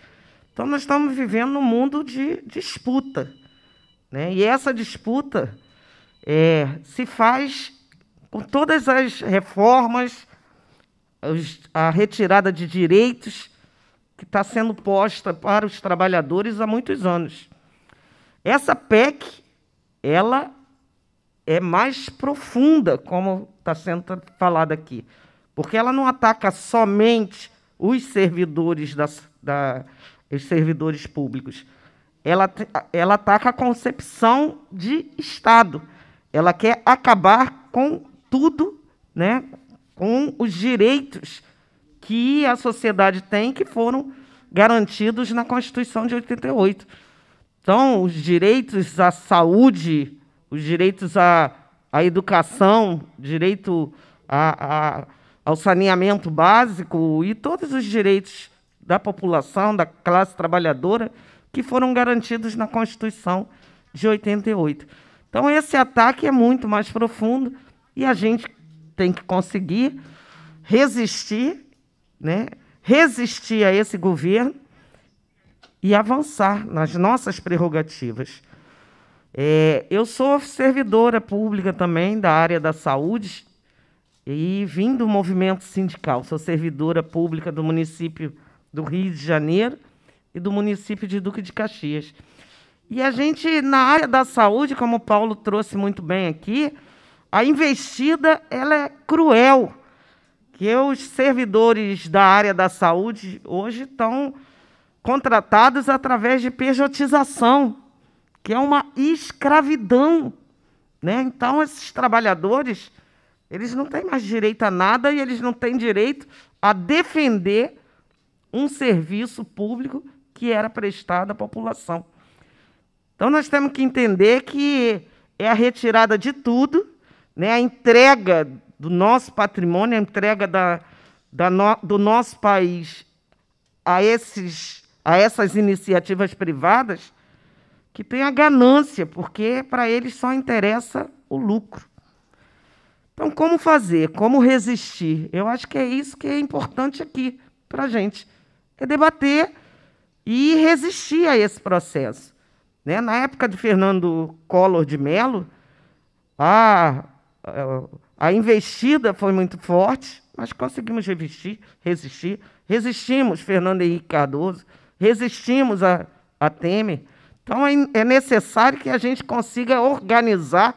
Então, nós estamos vivendo um mundo de disputa. Né? E essa disputa é, se faz com todas as reformas, a retirada de direitos que está sendo posta para os trabalhadores há muitos anos. Essa PEC, ela é mais profunda, como está sendo falado aqui, porque ela não ataca somente os servidores da, da os servidores públicos. Ela, ela ataca a concepção de Estado. Ela quer acabar com tudo, né? com os direitos que a sociedade tem que foram garantidos na Constituição de 88. Então, os direitos à saúde, os direitos à, à educação, direito à ao saneamento básico e todos os direitos da população, da classe trabalhadora, que foram garantidos na Constituição de 88. Então, esse ataque é muito mais profundo e a gente tem que conseguir resistir, né? resistir a esse governo e avançar nas nossas prerrogativas. É, eu sou servidora pública também da área da saúde e vim do movimento sindical. Sou servidora pública do município do Rio de Janeiro e do município de Duque de Caxias. E a gente, na área da saúde, como o Paulo trouxe muito bem aqui, a investida ela é cruel. Que os servidores da área da saúde hoje estão contratados através de pejotização, que é uma escravidão. Né? Então, esses trabalhadores eles não têm mais direito a nada e eles não têm direito a defender um serviço público que era prestado à população. Então nós temos que entender que é a retirada de tudo, né? a entrega do nosso patrimônio, a entrega da, da no, do nosso país a, esses, a essas iniciativas privadas que tem a ganância, porque para eles só interessa o lucro. Então, como fazer? Como resistir? Eu acho que é isso que é importante aqui para a gente. É debater e resistir a esse processo. Né? Na época de Fernando Collor de Mello, a, a, a investida foi muito forte, mas conseguimos resistir, resistir. Resistimos, Fernando Henrique Cardoso, resistimos a, a Temer. Então é, é necessário que a gente consiga organizar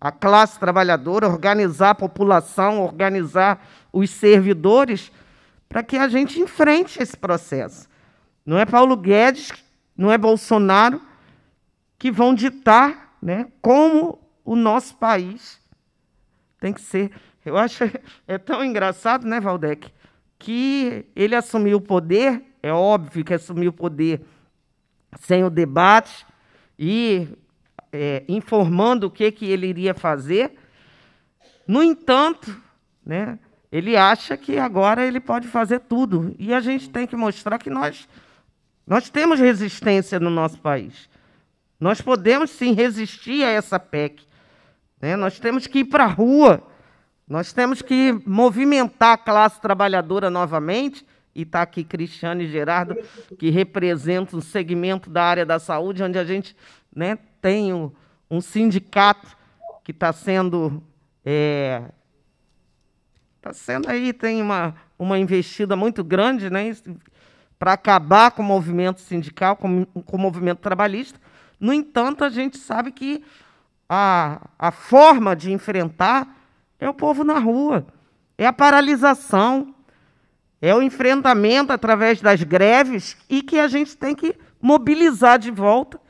a classe trabalhadora, organizar a população, organizar os servidores, para que a gente enfrente esse processo. Não é Paulo Guedes, não é Bolsonaro que vão ditar né, como o nosso país tem que ser. Eu acho é tão engraçado, né, Valdec, que ele assumiu o poder, é óbvio que assumiu o poder sem o debate e é, informando o que, que ele iria fazer. No entanto, né, ele acha que agora ele pode fazer tudo. E a gente tem que mostrar que nós, nós temos resistência no nosso país. Nós podemos sim resistir a essa PEC. Né? Nós temos que ir para a rua, nós temos que movimentar a classe trabalhadora novamente. E está aqui Cristiane Gerardo, que representam um segmento da área da saúde, onde a gente né, tem um, um sindicato que está sendo. É, Está sendo aí, tem uma, uma investida muito grande né, para acabar com o movimento sindical, com, com o movimento trabalhista, no entanto, a gente sabe que a, a forma de enfrentar é o povo na rua, é a paralisação, é o enfrentamento através das greves e que a gente tem que mobilizar de volta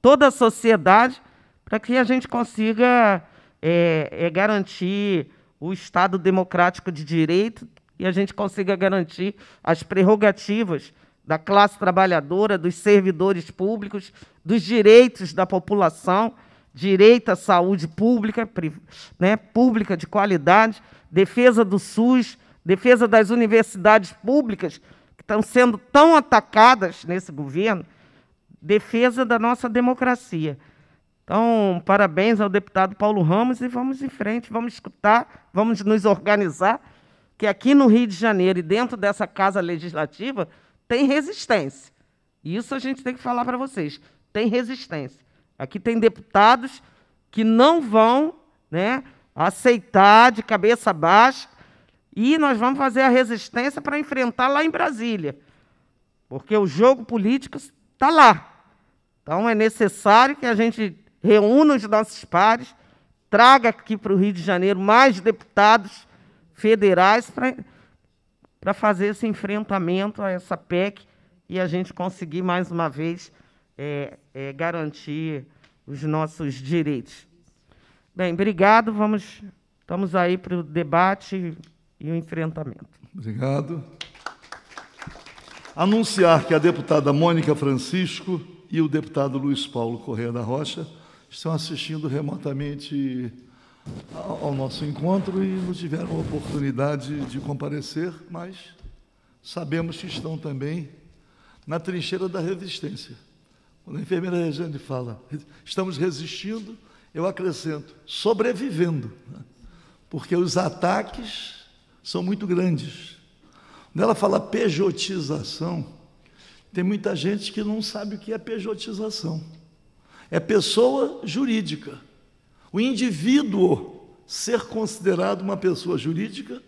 toda a sociedade para que a gente consiga é, é, garantir o Estado democrático de direito e a gente consiga garantir as prerrogativas da classe trabalhadora, dos servidores públicos, dos direitos da população, direito à saúde pública, né, pública de qualidade, defesa do SUS, defesa das universidades públicas, que estão sendo tão atacadas nesse governo, defesa da nossa democracia. Então, parabéns ao deputado Paulo Ramos e vamos em frente, vamos escutar, vamos nos organizar, que aqui no Rio de Janeiro e dentro dessa casa legislativa tem resistência. Isso a gente tem que falar para vocês. Tem resistência. Aqui tem deputados que não vão né, aceitar de cabeça baixa e nós vamos fazer a resistência para enfrentar lá em Brasília. Porque o jogo político está lá. Então é necessário que a gente reúna os nossos pares, traga aqui para o Rio de Janeiro mais deputados federais para para fazer esse enfrentamento a essa PEC e a gente conseguir, mais uma vez, é, é, garantir os nossos direitos. Bem, obrigado. Vamos, estamos aí para o debate e o enfrentamento. Obrigado. Anunciar que a deputada Mônica Francisco e o deputado Luiz Paulo Correia da Rocha estão assistindo remotamente ao nosso encontro e não tiveram a oportunidade de comparecer, mas sabemos que estão também na trincheira da resistência. Quando a enfermeira Regiane fala, estamos resistindo, eu acrescento, sobrevivendo, né? porque os ataques são muito grandes. Quando ela fala pejotização, tem muita gente que não sabe o que é pejotização. É pessoa jurídica o indivíduo ser considerado uma pessoa jurídica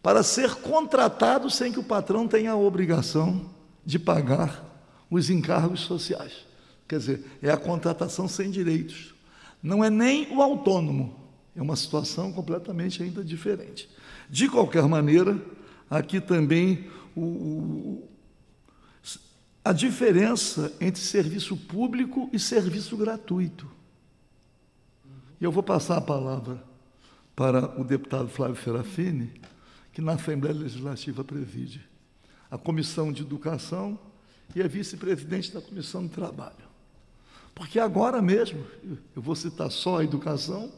para ser contratado sem que o patrão tenha a obrigação de pagar os encargos sociais. Quer dizer, é a contratação sem direitos. Não é nem o autônomo, é uma situação completamente ainda diferente. De qualquer maneira, aqui também o, o, a diferença entre serviço público e serviço gratuito. E eu vou passar a palavra para o deputado Flávio Ferafini, que na Assembleia Legislativa preside a Comissão de Educação e é vice-presidente da Comissão do Trabalho. Porque agora mesmo, eu vou citar só a educação,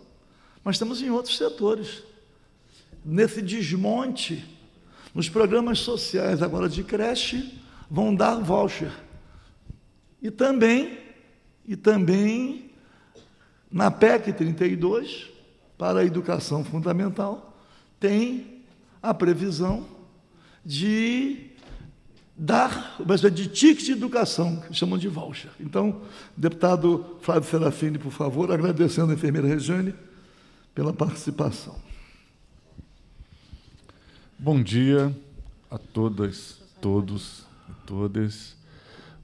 mas estamos em outros setores. Nesse desmonte, nos programas sociais agora de creche, vão dar voucher. E também, e também na PEC 32, para a educação fundamental, tem a previsão de dar mas é de ticket de educação, que chamam de voucher. Então, deputado Flávio Serafini, por favor, agradecendo a enfermeira Regiane pela participação. Bom dia a todas, todos e todas.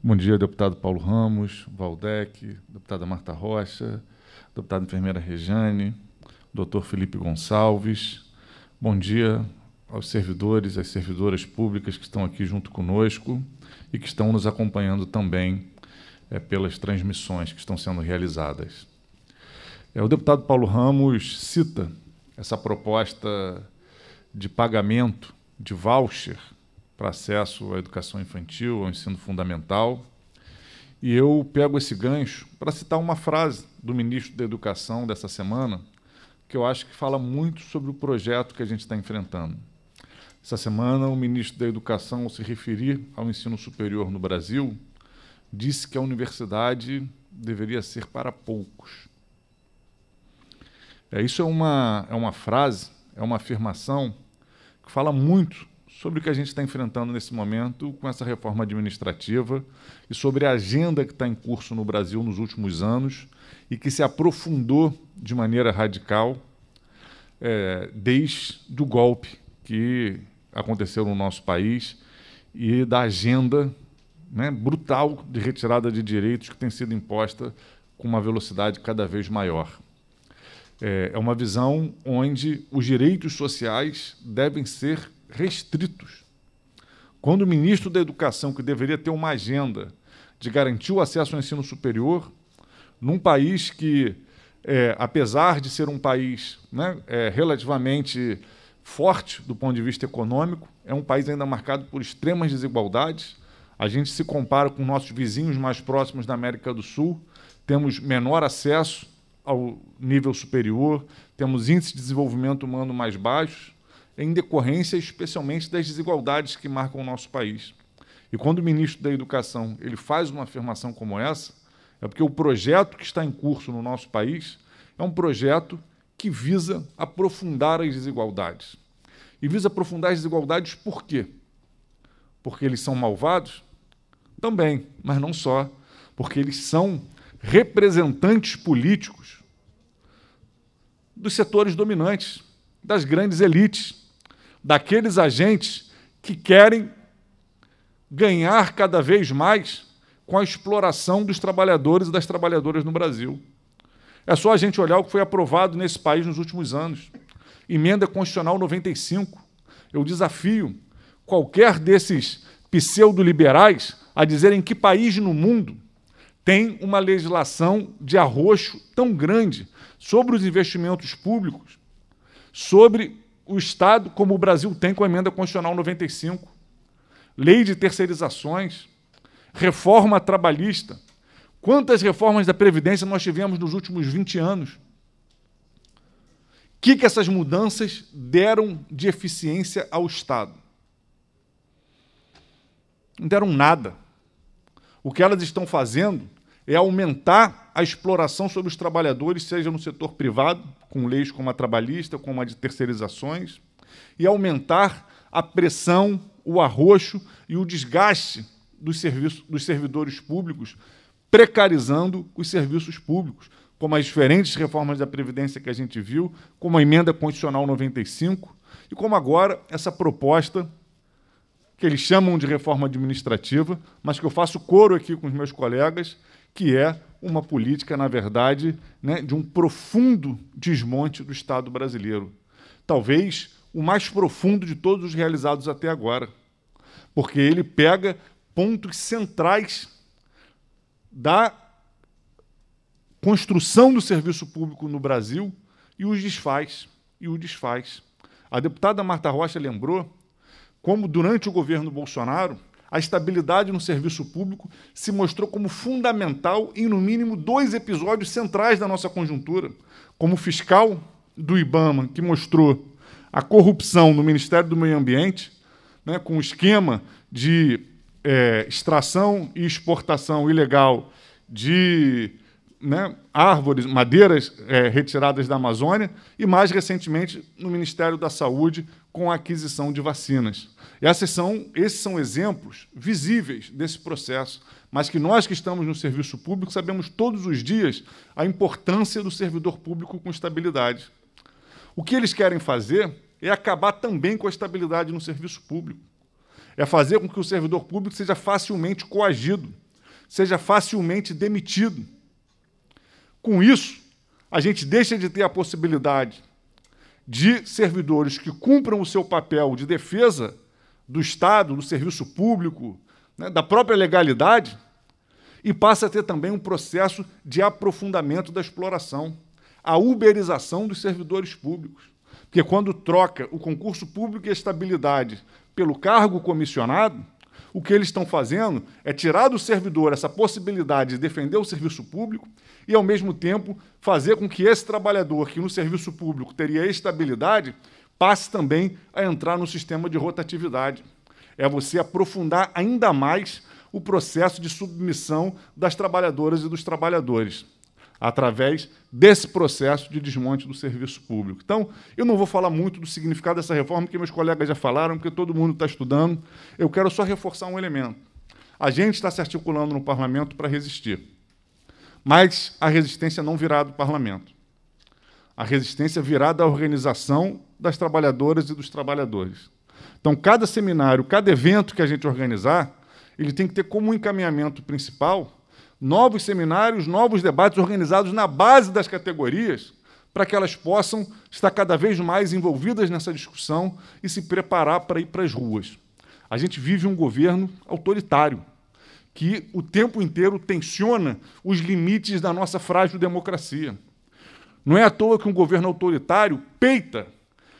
Bom dia, deputado Paulo Ramos, Valdec, deputada Marta Rocha, deputada enfermeira Rejane, doutor Felipe Gonçalves. Bom dia aos servidores, às servidoras públicas que estão aqui junto conosco e que estão nos acompanhando também é, pelas transmissões que estão sendo realizadas. É, o deputado Paulo Ramos cita essa proposta de pagamento de voucher para acesso à educação infantil, ao ensino fundamental, e eu pego esse gancho para citar uma frase do ministro da Educação dessa semana, que eu acho que fala muito sobre o projeto que a gente está enfrentando. Essa semana, o ministro da Educação, ao se referir ao ensino superior no Brasil, disse que a universidade deveria ser para poucos. É, isso é uma, é uma frase, é uma afirmação que fala muito sobre o que a gente está enfrentando nesse momento com essa reforma administrativa e sobre a agenda que está em curso no Brasil nos últimos anos e que se aprofundou de maneira radical é, desde o golpe que aconteceu no nosso país e da agenda né, brutal de retirada de direitos que tem sido imposta com uma velocidade cada vez maior. É, é uma visão onde os direitos sociais devem ser restritos. Quando o ministro da Educação, que deveria ter uma agenda de garantir o acesso ao ensino superior, num país que, é, apesar de ser um país né, é, relativamente forte do ponto de vista econômico, é um país ainda marcado por extremas desigualdades. A gente se compara com nossos vizinhos mais próximos da América do Sul, temos menor acesso ao nível superior, temos índices de desenvolvimento humano mais baixos em decorrência especialmente das desigualdades que marcam o nosso país. E quando o ministro da Educação ele faz uma afirmação como essa, é porque o projeto que está em curso no nosso país é um projeto que visa aprofundar as desigualdades. E visa aprofundar as desigualdades por quê? Porque eles são malvados? Também, mas não só. Porque eles são representantes políticos dos setores dominantes, das grandes elites daqueles agentes que querem ganhar cada vez mais com a exploração dos trabalhadores e das trabalhadoras no Brasil. É só a gente olhar o que foi aprovado nesse país nos últimos anos. Emenda Constitucional 95. Eu desafio qualquer desses pseudo-liberais a dizer em que país no mundo tem uma legislação de arroxo tão grande sobre os investimentos públicos, sobre o Estado, como o Brasil tem com a emenda constitucional 95, lei de terceirizações, reforma trabalhista. Quantas reformas da Previdência nós tivemos nos últimos 20 anos? O que, que essas mudanças deram de eficiência ao Estado? Não deram nada. O que elas estão fazendo é aumentar a exploração sobre os trabalhadores, seja no setor privado, com leis como a trabalhista, como a de terceirizações, e aumentar a pressão, o arroxo e o desgaste dos, serviços, dos servidores públicos, precarizando os serviços públicos, como as diferentes reformas da Previdência que a gente viu, como a emenda constitucional 95 e como agora essa proposta que eles chamam de reforma administrativa, mas que eu faço coro aqui com os meus colegas, que é uma política, na verdade, né, de um profundo desmonte do Estado brasileiro. Talvez o mais profundo de todos os realizados até agora, porque ele pega pontos centrais da construção do serviço público no Brasil e os desfaz, e o desfaz. A deputada Marta Rocha lembrou como durante o governo Bolsonaro a estabilidade no serviço público se mostrou como fundamental em, no mínimo, dois episódios centrais da nossa conjuntura. Como fiscal do IBAMA, que mostrou a corrupção no Ministério do Meio Ambiente, né, com o esquema de é, extração e exportação ilegal de né, árvores, madeiras é, retiradas da Amazônia, e mais recentemente no Ministério da Saúde, com a aquisição de vacinas. Essas são, esses são exemplos visíveis desse processo, mas que nós que estamos no serviço público sabemos todos os dias a importância do servidor público com estabilidade. O que eles querem fazer é acabar também com a estabilidade no serviço público. É fazer com que o servidor público seja facilmente coagido, seja facilmente demitido. Com isso, a gente deixa de ter a possibilidade de servidores que cumpram o seu papel de defesa do Estado, do serviço público, né, da própria legalidade, e passa a ter também um processo de aprofundamento da exploração, a uberização dos servidores públicos. Porque quando troca o concurso público e a estabilidade pelo cargo comissionado, o que eles estão fazendo é tirar do servidor essa possibilidade de defender o serviço público e, ao mesmo tempo, fazer com que esse trabalhador que no serviço público teria estabilidade, passe também a entrar no sistema de rotatividade. É você aprofundar ainda mais o processo de submissão das trabalhadoras e dos trabalhadores, através desse processo de desmonte do serviço público. Então, eu não vou falar muito do significado dessa reforma, que meus colegas já falaram, porque todo mundo está estudando. Eu quero só reforçar um elemento. A gente está se articulando no parlamento para resistir. Mas a resistência não virá do parlamento. A resistência virá da organização das trabalhadoras e dos trabalhadores. Então, cada seminário, cada evento que a gente organizar, ele tem que ter como encaminhamento principal novos seminários, novos debates organizados na base das categorias, para que elas possam estar cada vez mais envolvidas nessa discussão e se preparar para ir para as ruas. A gente vive um governo autoritário que o tempo inteiro tensiona os limites da nossa frágil democracia. Não é à toa que um governo autoritário peita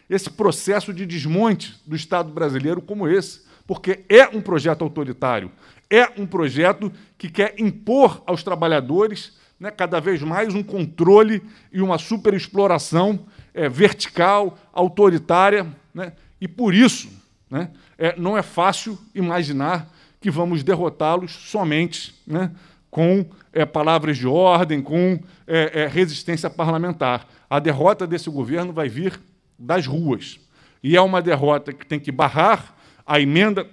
esse processo de desmonte do Estado brasileiro como esse, porque é um projeto autoritário, é um projeto que quer impor aos trabalhadores né, cada vez mais um controle e uma superexploração é, vertical, autoritária, né, e por isso né, é, não é fácil imaginar que vamos derrotá-los somente né, com é, palavras de ordem, com é, é, resistência parlamentar. A derrota desse governo vai vir das ruas. E é uma derrota que tem que barrar a emenda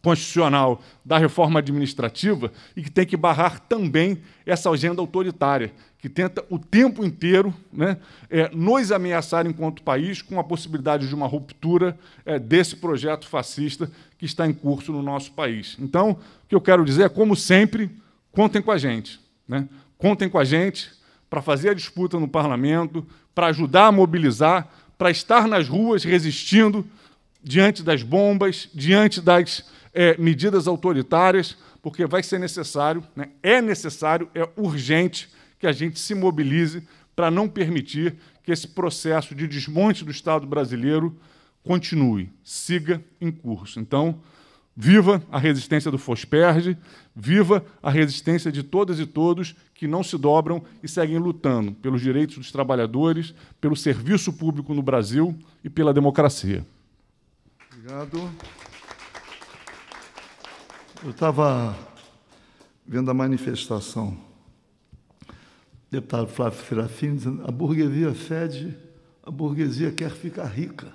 constitucional da reforma administrativa e que tem que barrar também essa agenda autoritária, que tenta o tempo inteiro né, é, nos ameaçar enquanto país com a possibilidade de uma ruptura é, desse projeto fascista que está em curso no nosso país. Então, o que eu quero dizer é, como sempre, contem com a gente. Né? Contem com a gente para fazer a disputa no parlamento, para ajudar a mobilizar para estar nas ruas resistindo diante das bombas, diante das é, medidas autoritárias, porque vai ser necessário, né, é necessário, é urgente que a gente se mobilize para não permitir que esse processo de desmonte do Estado brasileiro continue, siga em curso. Então, Viva a resistência do Fosperde, viva a resistência de todas e todos que não se dobram e seguem lutando pelos direitos dos trabalhadores, pelo serviço público no Brasil e pela democracia. Obrigado. Eu estava vendo a manifestação. Deputado Flávio Serafim dizendo: a burguesia fede, a burguesia quer ficar rica.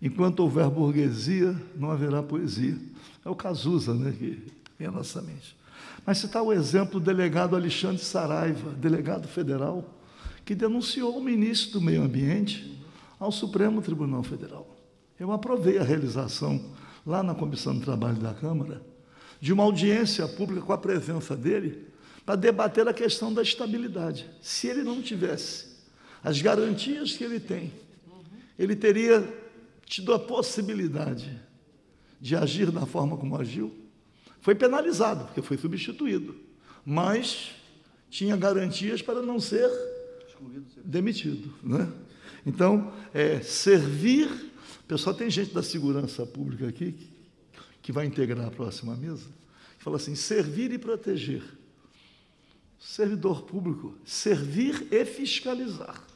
Enquanto houver burguesia, não haverá poesia. É o Cazuza, né, que vem à nossa mente. Mas citar o exemplo do delegado Alexandre Saraiva, delegado federal, que denunciou o ministro do Meio Ambiente ao Supremo Tribunal Federal. Eu aprovei a realização, lá na Comissão do Trabalho da Câmara, de uma audiência pública com a presença dele, para debater a questão da estabilidade. Se ele não tivesse as garantias que ele tem, ele teria tido a possibilidade de agir da forma como agiu. Foi penalizado, porque foi substituído, mas tinha garantias para não ser demitido. Né? Então, é, servir. Pessoal, tem gente da segurança pública aqui que, que vai integrar a próxima mesa, que fala assim: servir e proteger. Servidor público, servir e fiscalizar.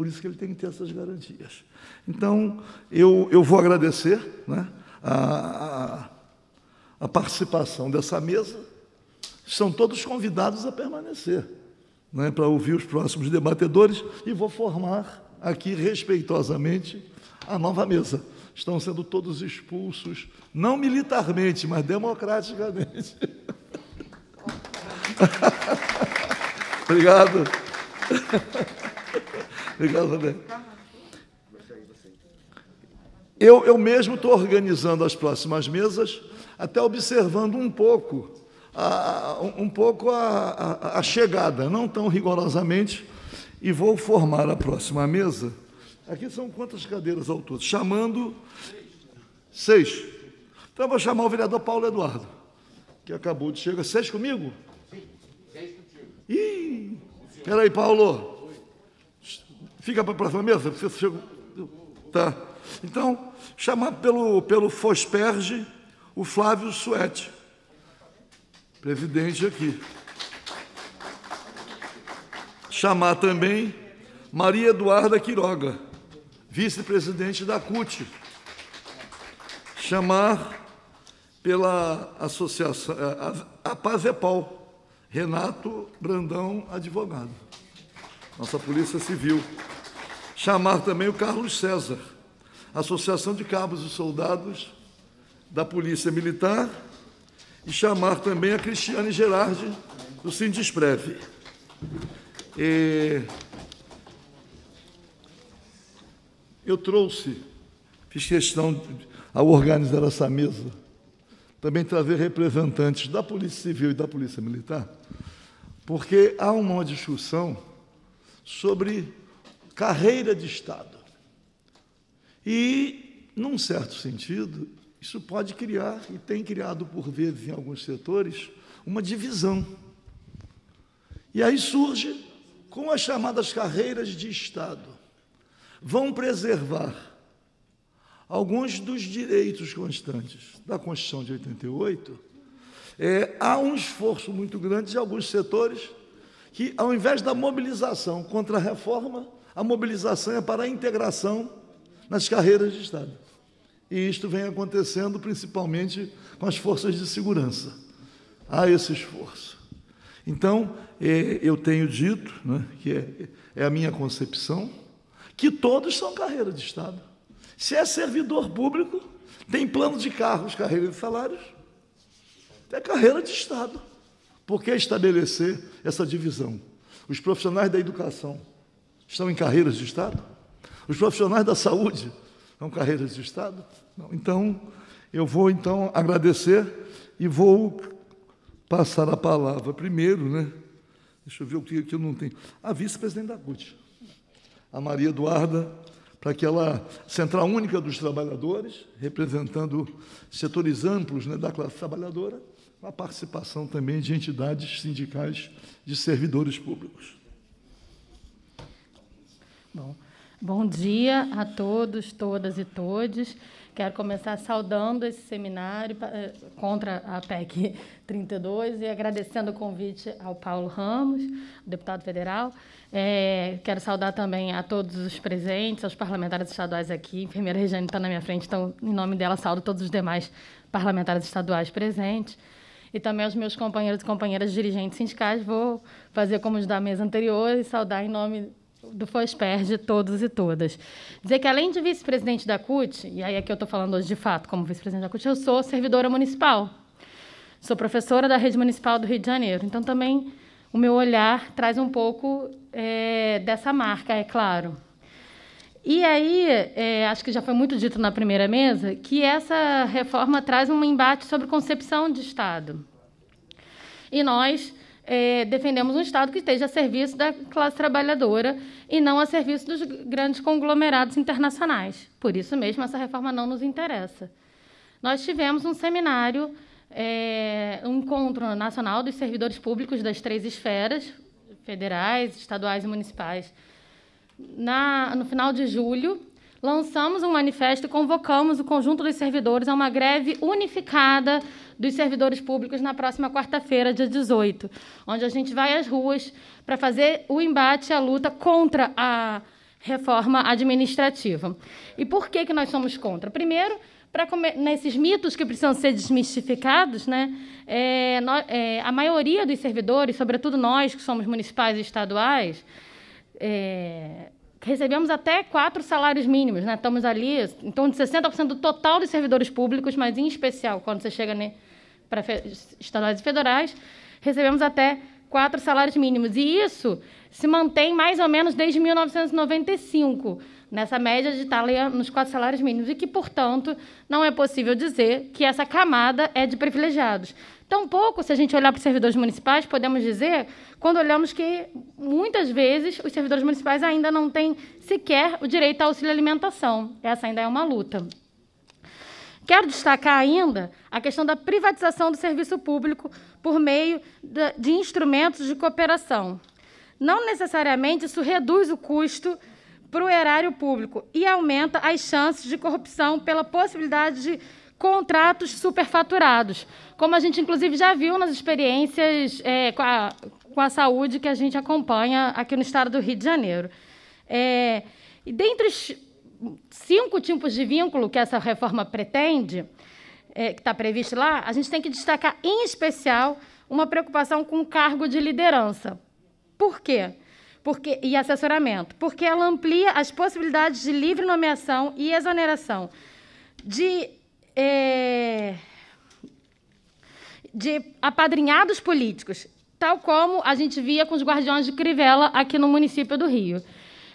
Por isso que ele tem que ter essas garantias. Então, eu, eu vou agradecer né, a, a, a participação dessa mesa. São todos convidados a permanecer né, para ouvir os próximos debatedores e vou formar aqui respeitosamente a nova mesa. Estão sendo todos expulsos, não militarmente, mas democraticamente. [laughs] Obrigado. Obrigado, Eu, eu mesmo estou organizando as próximas mesas, até observando um pouco a, um pouco a, a, a chegada, não tão rigorosamente, e vou formar a próxima mesa. Aqui são quantas cadeiras ao todo? Chamando seis. Então eu vou chamar o vereador Paulo Eduardo, que acabou de chegar. Seis comigo? Sim, seis contigo. Ih, peraí, Paulo. Fica para a próxima mesa, você chegou. Tá. Então, chamar pelo, pelo Fosperge o Flávio Suete, presidente aqui. Chamar também Maria Eduarda Quiroga, vice-presidente da CUT. Chamar pela associação, a, a Pazepal, é Renato Brandão, advogado nossa Polícia Civil. Chamar também o Carlos César, Associação de Cabos e Soldados da Polícia Militar, e chamar também a Cristiane Gerardi, do Sindesprev. E... Eu trouxe, fiz questão ao organizar essa mesa, também trazer representantes da Polícia Civil e da Polícia Militar, porque há uma discussão sobre carreira de Estado. E, num certo sentido, isso pode criar, e tem criado por vezes em alguns setores, uma divisão. E aí surge com as chamadas carreiras de Estado. Vão preservar alguns dos direitos constantes da Constituição de 88. É, há um esforço muito grande de alguns setores que, ao invés da mobilização contra a reforma, a mobilização é para a integração nas carreiras de Estado. E isto vem acontecendo principalmente com as forças de segurança. Há esse esforço. Então, é, eu tenho dito, né, que é, é a minha concepção, que todos são carreira de Estado. Se é servidor público, tem plano de carros, carreira de salários, é carreira de Estado. Por que estabelecer essa divisão? Os profissionais da educação estão em carreiras de Estado? Os profissionais da saúde são carreiras de Estado? Não. Então, eu vou então agradecer e vou passar a palavra primeiro, né? Deixa eu ver o que, que eu não tenho. A vice-presidente da CUT, a Maria Eduarda, para aquela central única dos trabalhadores, representando setores amplos né, da classe trabalhadora a participação também de entidades sindicais de servidores públicos. Bom, bom dia a todos, todas e todes. Quero começar saudando esse seminário eh, contra a PEC 32 e agradecendo o convite ao Paulo Ramos, deputado federal. É, quero saudar também a todos os presentes, aos parlamentares estaduais aqui. A enfermeira Regiane está na minha frente, então, em nome dela, saúdo todos os demais parlamentares estaduais presentes e também aos meus companheiros e companheiras dirigentes sindicais. Vou fazer como os da mesa anterior e saudar em nome do FOSPER de todos e todas. Dizer que, além de vice-presidente da CUT, e aí é que eu estou falando hoje de fato como vice-presidente da CUT, eu sou servidora municipal. Sou professora da Rede Municipal do Rio de Janeiro. Então, também, o meu olhar traz um pouco é, dessa marca, é claro. E aí, é, acho que já foi muito dito na primeira mesa, que essa reforma traz um embate sobre concepção de Estado. E nós é, defendemos um Estado que esteja a serviço da classe trabalhadora e não a serviço dos grandes conglomerados internacionais. Por isso mesmo, essa reforma não nos interessa. Nós tivemos um seminário, é, um encontro nacional dos servidores públicos das três esferas, federais, estaduais e municipais, na, no final de julho, lançamos um manifesto e convocamos o conjunto dos servidores a uma greve unificada dos servidores públicos na próxima quarta-feira, dia 18, onde a gente vai às ruas para fazer o embate, a luta contra a reforma administrativa. E por que, que nós somos contra? Primeiro, para nesses mitos que precisam ser desmistificados, né, é, no, é, a maioria dos servidores, sobretudo nós que somos municipais e estaduais, é, recebemos até quatro salários mínimos, né? Estamos ali em torno de 60% do total dos servidores públicos, mas em especial quando você chega né, para estaduais e federais, recebemos até quatro salários mínimos. E isso se mantém mais ou menos desde 1995, nessa média de estar ah, nos quatro salários mínimos, e que, portanto, não é possível dizer que essa camada é de privilegiados. Tampouco, se a gente olhar para os servidores municipais, podemos dizer, quando olhamos que muitas vezes os servidores municipais ainda não têm sequer o direito ao auxílio alimentação. Essa ainda é uma luta. Quero destacar ainda a questão da privatização do serviço público por meio de instrumentos de cooperação. Não necessariamente isso reduz o custo para o erário público e aumenta as chances de corrupção pela possibilidade de contratos superfaturados, como a gente inclusive já viu nas experiências é, com, a, com, a, saúde que a gente acompanha aqui no estado do Rio de Janeiro. É, e dentre os cinco tipos de vínculo que essa reforma pretende, é, que está previsto lá, a gente tem que destacar em especial uma preocupação com o cargo de liderança. Por quê? Porque, e assessoramento, porque ela amplia as possibilidades de livre nomeação e exoneração de é, de apadrinhados políticos, tal como a gente via com os guardiões de Crivella aqui no município do Rio.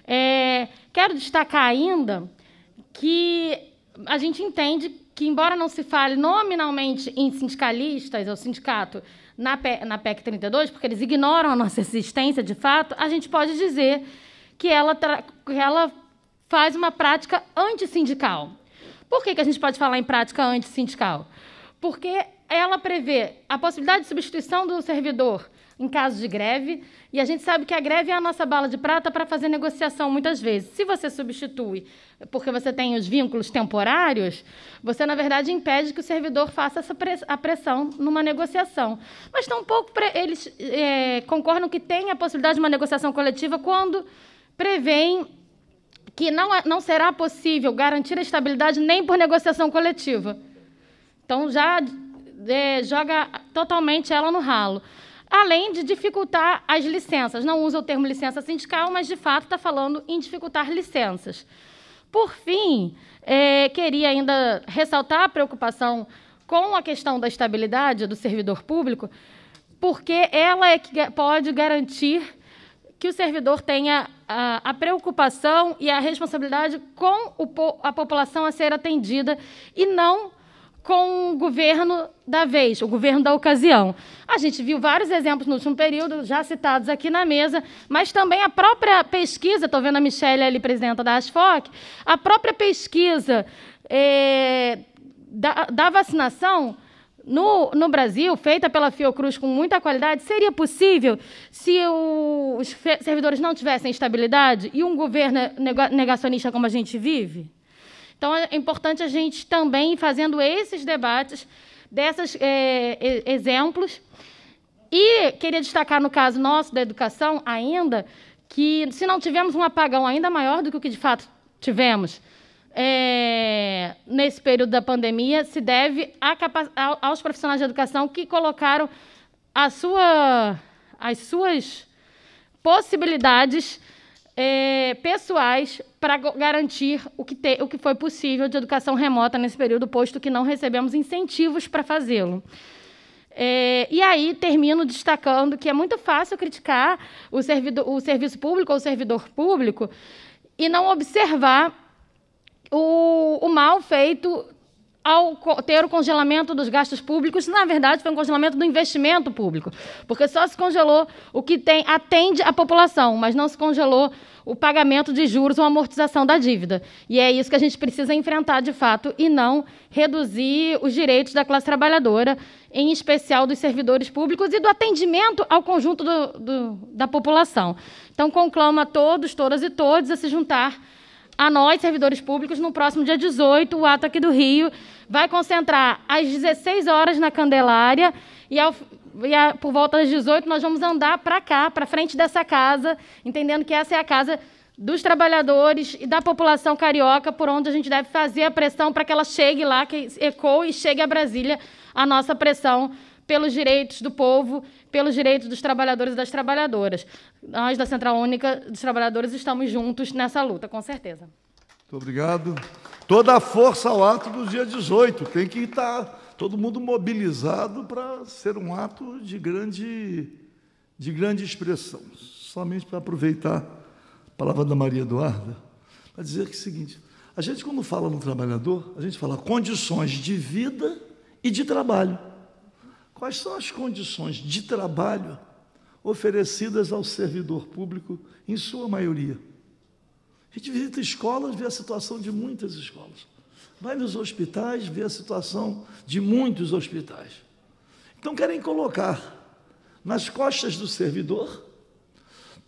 É, quero destacar ainda que a gente entende que, embora não se fale nominalmente em sindicalistas ou sindicato na, na PEC 32, porque eles ignoram a nossa existência de fato, a gente pode dizer que ela, que ela faz uma prática antissindical. Por que, que a gente pode falar em prática antissindical? Porque ela prevê a possibilidade de substituição do servidor em caso de greve, e a gente sabe que a greve é a nossa bala de prata para fazer negociação muitas vezes. Se você substitui porque você tem os vínculos temporários, você, na verdade, impede que o servidor faça essa a pressão numa negociação. Mas tampouco eles é, concordam que tem a possibilidade de uma negociação coletiva quando prevêem que não, é, não será possível garantir a estabilidade nem por negociação coletiva. Então, já é, joga totalmente ela no ralo. Além de dificultar as licenças. Não usa o termo licença sindical, mas, de fato, está falando em dificultar licenças. Por fim, é, queria ainda ressaltar a preocupação com a questão da estabilidade do servidor público, porque ela é que pode garantir que o servidor tenha a, a preocupação e a responsabilidade com o, a população a ser atendida e não com o governo da vez, o governo da ocasião. A gente viu vários exemplos no último período, já citados aqui na mesa, mas também a própria pesquisa, estou vendo a Michelle ali, presidenta da ASFOC, a própria pesquisa é, da, da vacinação no, no Brasil, feita pela Fiocruz com muita qualidade, seria possível se o, os servidores não tivessem estabilidade e um governo negacionista como a gente vive? Então, é importante a gente também fazendo esses debates, desses é, exemplos. E queria destacar, no caso nosso da educação, ainda, que se não tivermos um apagão ainda maior do que o que de fato tivemos, é, nesse período da pandemia se deve a, aos profissionais de educação que colocaram a sua, as suas possibilidades é, pessoais para garantir o que, te, o que foi possível de educação remota nesse período, posto que não recebemos incentivos para fazê-lo. É, e aí termino destacando que é muito fácil criticar o, servido, o serviço público ou o servidor público e não observar o, o mal feito ao ter o congelamento dos gastos públicos, na verdade, foi um congelamento do investimento público, porque só se congelou o que tem, atende a população, mas não se congelou o pagamento de juros ou amortização da dívida. E é isso que a gente precisa enfrentar de fato e não reduzir os direitos da classe trabalhadora, em especial dos servidores públicos e do atendimento ao conjunto do, do, da população. Então, conclama a todos, todas e todos a se juntar a nós, servidores públicos, no próximo dia 18, o ato aqui do Rio vai concentrar às 16 horas na Candelária e, ao, e a, por volta das 18 nós vamos andar para cá, para frente dessa casa, entendendo que essa é a casa dos trabalhadores e da população carioca, por onde a gente deve fazer a pressão para que ela chegue lá, que ecoe e chegue a Brasília a nossa pressão pelos direitos do povo pelos direitos dos trabalhadores e das trabalhadoras. Nós, da Central Única dos Trabalhadores, estamos juntos nessa luta, com certeza. Muito obrigado. Toda a força ao ato do dia 18. Tem que estar tá todo mundo mobilizado para ser um ato de grande, de grande expressão. Somente para aproveitar a palavra da Maria Eduarda, para dizer que é o seguinte: a gente, quando fala no trabalhador, a gente fala condições de vida e de trabalho. Quais são as condições de trabalho oferecidas ao servidor público, em sua maioria? A gente visita escolas, vê a situação de muitas escolas. Vai nos hospitais, vê a situação de muitos hospitais. Então, querem colocar nas costas do servidor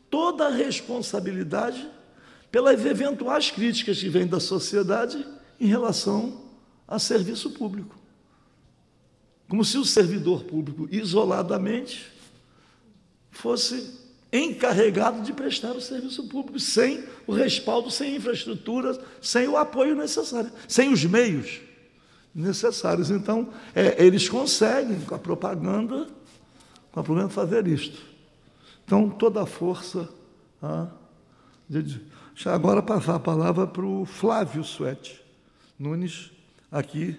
toda a responsabilidade pelas eventuais críticas que vêm da sociedade em relação a serviço público. Como se o servidor público, isoladamente, fosse encarregado de prestar o serviço público, sem o respaldo, sem infraestrutura, sem o apoio necessário, sem os meios necessários. Então, é, eles conseguem, com a propaganda, com a propaganda, fazer isto. Então, toda a força. Ah, de, deixa agora passar a palavra para o Flávio Suete Nunes, aqui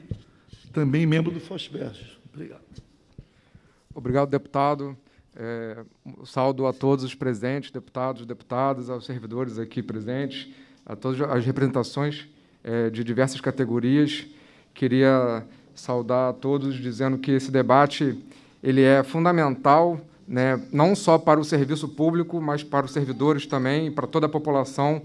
também membro do FOSPERS. Obrigado. Obrigado, deputado. É, saldo a todos os presentes, deputados, deputadas, aos servidores aqui presentes, a todas as representações é, de diversas categorias. Queria saudar a todos dizendo que esse debate ele é fundamental, né, não só para o serviço público, mas para os servidores também, para toda a população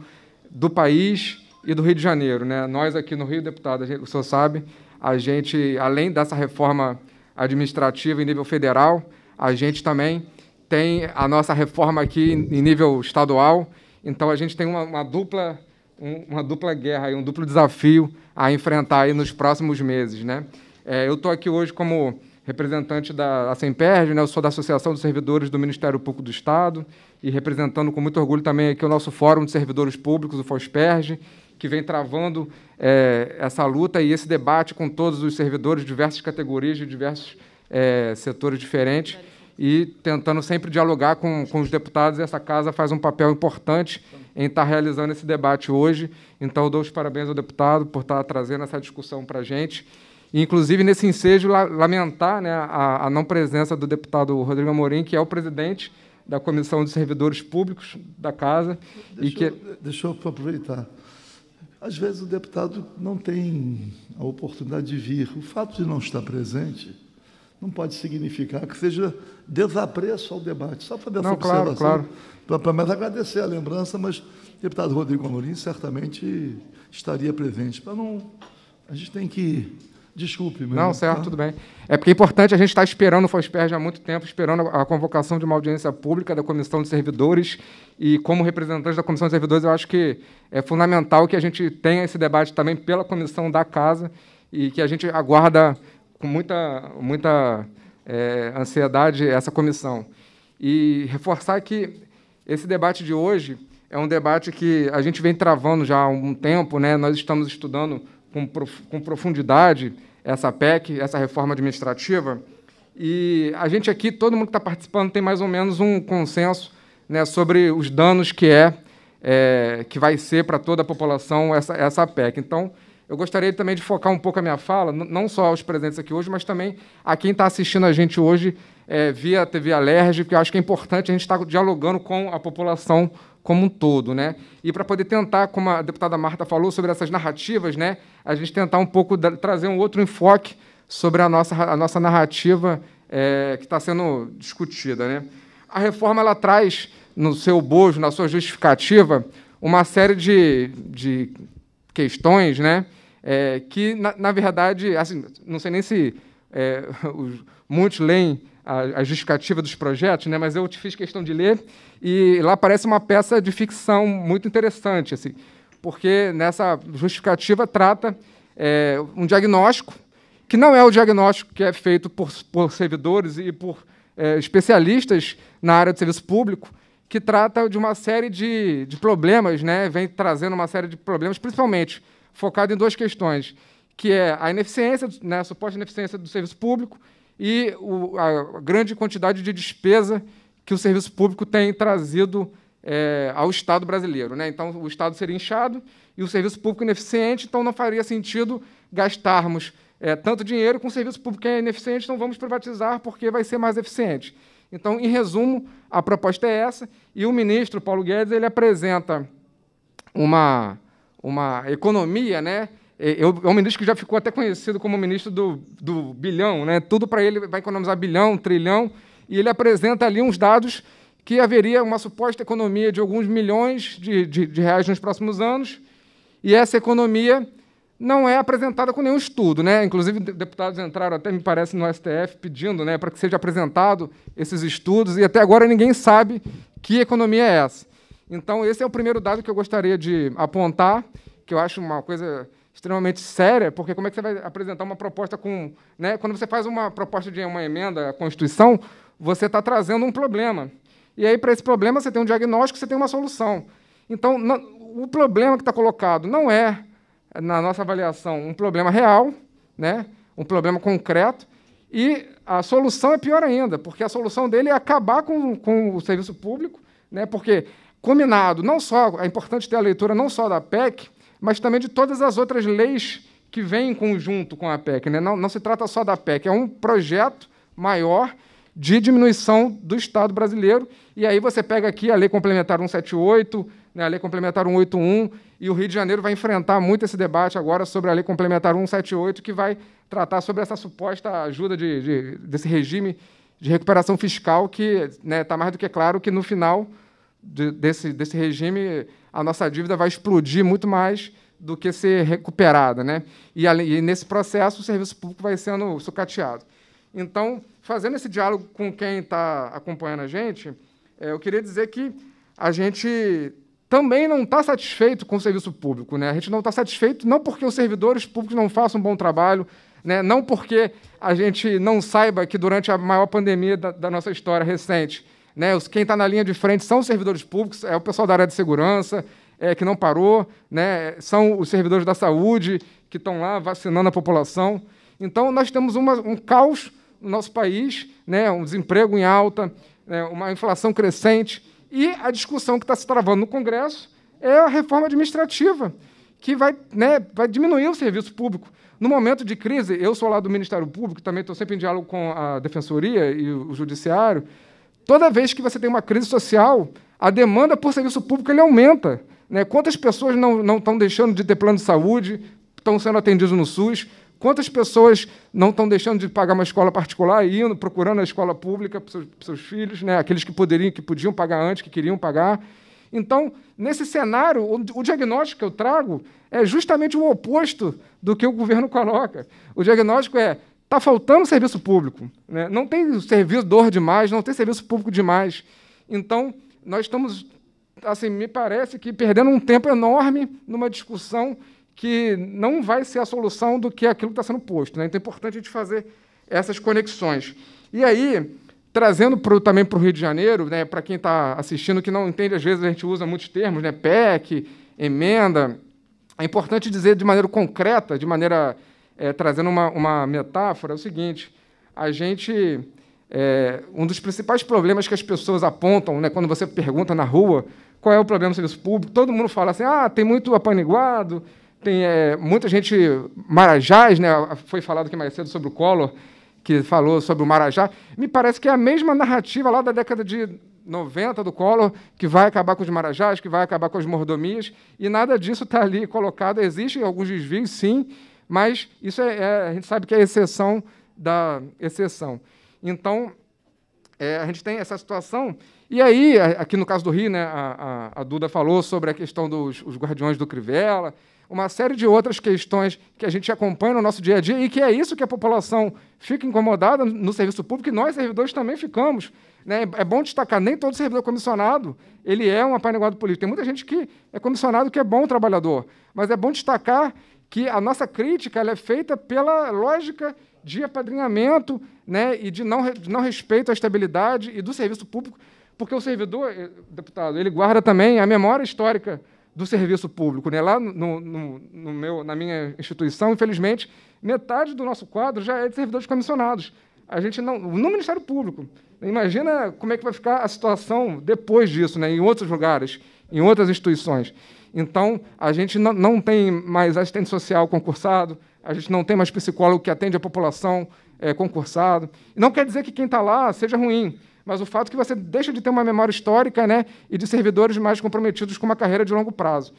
do país e do Rio de Janeiro. Né? Nós aqui no Rio, deputado, o senhor sabe, a gente, além dessa reforma administrativa em nível federal, a gente também tem a nossa reforma aqui em nível estadual. Então a gente tem uma, uma dupla um, uma dupla guerra e um duplo desafio a enfrentar aí nos próximos meses, né? É, eu estou aqui hoje como representante da Assemperj, né? Eu sou da Associação dos Servidores do Ministério Público do Estado e representando com muito orgulho também aqui o nosso Fórum de Servidores Públicos, o FOSPERG, que vem travando é, essa luta e esse debate com todos os servidores de diversas categorias, de diversos é, setores diferentes, e tentando sempre dialogar com, com os deputados. Essa casa faz um papel importante em estar realizando esse debate hoje. Então, dou os parabéns ao deputado por estar trazendo essa discussão para a gente. E, inclusive, nesse ensejo, lamentar né, a, a não presença do deputado Rodrigo Amorim, que é o presidente da Comissão de Servidores Públicos da Casa. Deixa, e que... deixa eu aproveitar. Às vezes o deputado não tem a oportunidade de vir. O fato de não estar presente não pode significar que seja desapreço ao debate. Só para essa não, observação. Claro, claro. Mas agradecer a lembrança, mas o deputado Rodrigo Amorim certamente estaria presente. Para não, a gente tem que Desculpe, mas. Não, certo, tá? tudo bem. É porque é importante, a gente está esperando o já há muito tempo, esperando a convocação de uma audiência pública da Comissão de Servidores. E, como representantes da Comissão de Servidores, eu acho que é fundamental que a gente tenha esse debate também pela comissão da Casa e que a gente aguarda com muita, muita é, ansiedade essa comissão. E reforçar que esse debate de hoje é um debate que a gente vem travando já há um tempo, né? nós estamos estudando com, prof, com profundidade essa PEC, essa reforma administrativa. E a gente aqui, todo mundo que está participando, tem mais ou menos um consenso né, sobre os danos que é, é que vai ser para toda a população essa, essa PEC. Então, eu gostaria também de focar um pouco a minha fala, não só aos presentes aqui hoje, mas também a quem está assistindo a gente hoje é, via TV Alerj, porque eu acho que é importante a gente estar tá dialogando com a população como um todo, né? E para poder tentar, como a deputada Marta falou sobre essas narrativas, né, a gente tentar um pouco trazer um outro enfoque sobre a nossa, a nossa narrativa é, que está sendo discutida, né? A reforma ela traz no seu bojo, na sua justificativa, uma série de, de questões, né? É, que na, na, verdade, assim, não sei nem se é, [laughs] os, muitos leem a, a, justificativa dos projetos, né? mas eu te fiz questão de ler, e lá aparece uma peça de ficção muito interessante, assim, porque nessa justificativa trata é, um diagnóstico, que não é o diagnóstico que é feito por, por servidores e por é, especialistas na área de serviço público, que trata de uma série de, de problemas, né? vem trazendo uma série de problemas, principalmente focado em duas questões, que é a ineficiência, né, a suposta ineficiência do serviço público e o, a grande quantidade de despesa que o serviço público tem trazido é, ao Estado brasileiro. Né? Então, o Estado seria inchado e o serviço público ineficiente, então não faria sentido gastarmos é, tanto dinheiro com o serviço público que é ineficiente, então vamos privatizar porque vai ser mais eficiente. Então, em resumo, a proposta é essa, e o ministro Paulo Guedes ele apresenta uma, uma economia né, é, eu, é um ministro que já ficou até conhecido como ministro do, do bilhão, né? Tudo para ele vai economizar bilhão, trilhão, e ele apresenta ali uns dados que haveria uma suposta economia de alguns milhões de, de, de reais nos próximos anos, e essa economia não é apresentada com nenhum estudo, né? Inclusive deputados entraram até me parece no STF pedindo, né, para que seja apresentado esses estudos e até agora ninguém sabe que economia é essa. Então esse é o primeiro dado que eu gostaria de apontar, que eu acho uma coisa extremamente séria, porque como é que você vai apresentar uma proposta com. Né? Quando você faz uma proposta de uma emenda à Constituição, você está trazendo um problema. E aí, para esse problema, você tem um diagnóstico, você tem uma solução. Então, não, o problema que está colocado não é, na nossa avaliação, um problema real, né? um problema concreto, e a solução é pior ainda, porque a solução dele é acabar com, com o serviço público, né? porque, combinado, não só, é importante ter a leitura não só da PEC, mas também de todas as outras leis que vêm em conjunto com a PEC. Né? Não, não se trata só da PEC, é um projeto maior de diminuição do Estado brasileiro. E aí você pega aqui a Lei Complementar 178, né, a Lei Complementar 181, e o Rio de Janeiro vai enfrentar muito esse debate agora sobre a Lei Complementar 178, que vai tratar sobre essa suposta ajuda de, de, desse regime de recuperação fiscal, que está né, tá mais do que claro que no final de, desse, desse regime a nossa dívida vai explodir muito mais do que ser recuperada. Né? E, e nesse processo, o serviço público vai sendo sucateado. Então, fazendo esse diálogo com quem está acompanhando a gente, é, eu queria dizer que a gente também não está satisfeito com o serviço público. Né? A gente não está satisfeito não porque os servidores públicos não façam um bom trabalho, né? não porque a gente não saiba que durante a maior pandemia da, da nossa história recente né? Os, quem está na linha de frente são os servidores públicos, é o pessoal da área de segurança, é, que não parou, né? são os servidores da saúde que estão lá vacinando a população. Então, nós temos uma, um caos no nosso país, né? um desemprego em alta, né? uma inflação crescente. E a discussão que está se travando no Congresso é a reforma administrativa, que vai, né, vai diminuir o serviço público. No momento de crise, eu sou lá do Ministério Público, também estou sempre em diálogo com a Defensoria e o Judiciário. Toda vez que você tem uma crise social, a demanda por serviço público ele aumenta. Né? Quantas pessoas não estão deixando de ter plano de saúde, estão sendo atendidas no SUS? Quantas pessoas não estão deixando de pagar uma escola particular e indo procurando a escola pública para os seus, filhos, né? aqueles que poderiam, que podiam pagar antes, que queriam pagar? Então, nesse cenário, o, o diagnóstico que eu trago é justamente o oposto do que o governo coloca. O diagnóstico é Está faltando serviço público. Né? Não tem servidor demais, não tem serviço público demais. Então, nós estamos, assim, me parece que perdendo um tempo enorme numa discussão que não vai ser a solução do que aquilo que está sendo posto. Né? Então, é importante a gente fazer essas conexões. E aí, trazendo pro, também para o Rio de Janeiro, né, para quem está assistindo que não entende, às vezes a gente usa muitos termos, né, PEC, emenda, é importante dizer de maneira concreta, de maneira é, trazendo uma, uma metáfora, é o seguinte: a gente. É, um dos principais problemas que as pessoas apontam, né, quando você pergunta na rua qual é o problema do serviço público, todo mundo fala assim: ah, tem muito apaniguado, tem é, muita gente. Marajás, né, foi falado aqui mais cedo sobre o Collor, que falou sobre o Marajá. Me parece que é a mesma narrativa lá da década de 90 do Collor, que vai acabar com os Marajás, que vai acabar com as mordomias, e nada disso está ali colocado. Existem alguns desvios, sim mas isso é, é, a gente sabe que é exceção da exceção. Então, é, a gente tem essa situação. E aí, aqui no caso do Rio, né, a, a, a Duda falou sobre a questão dos guardiões do Crivella, uma série de outras questões que a gente acompanha no nosso dia a dia e que é isso que a população fica incomodada no serviço público e nós, servidores, também ficamos. Né? É bom destacar, nem todo servidor é comissionado ele é um apaneguado político. Tem muita gente que é comissionado que é bom trabalhador, mas é bom destacar que a nossa crítica é feita pela lógica de apadrinhamento né, e de não, de não respeito à estabilidade e do serviço público, porque o servidor, eh, deputado, ele guarda também a memória histórica do serviço público. Né? Lá no, no, no meu, na minha instituição, infelizmente, metade do nosso quadro já é de servidores comissionados. A gente não, no Ministério Público. Imagina como é que vai ficar a situação depois disso, né? em outros lugares, em outras instituições. Então, a gente não tem mais assistente social concursado, a gente não tem mais psicólogo que atende a população é, concursado. Não quer dizer que quem está lá seja ruim, mas o fato é que você deixa de ter uma memória histórica né, e de servidores mais comprometidos com uma carreira de longo prazo.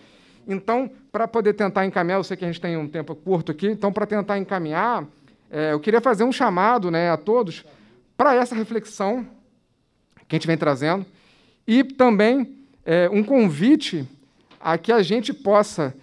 Então, para poder tentar encaminhar, eu sei que a gente tem um tempo curto aqui, então, para tentar encaminhar, é, eu queria fazer um chamado né, a todos para essa reflexão que a gente vem trazendo e também é, um convite a que a gente possa,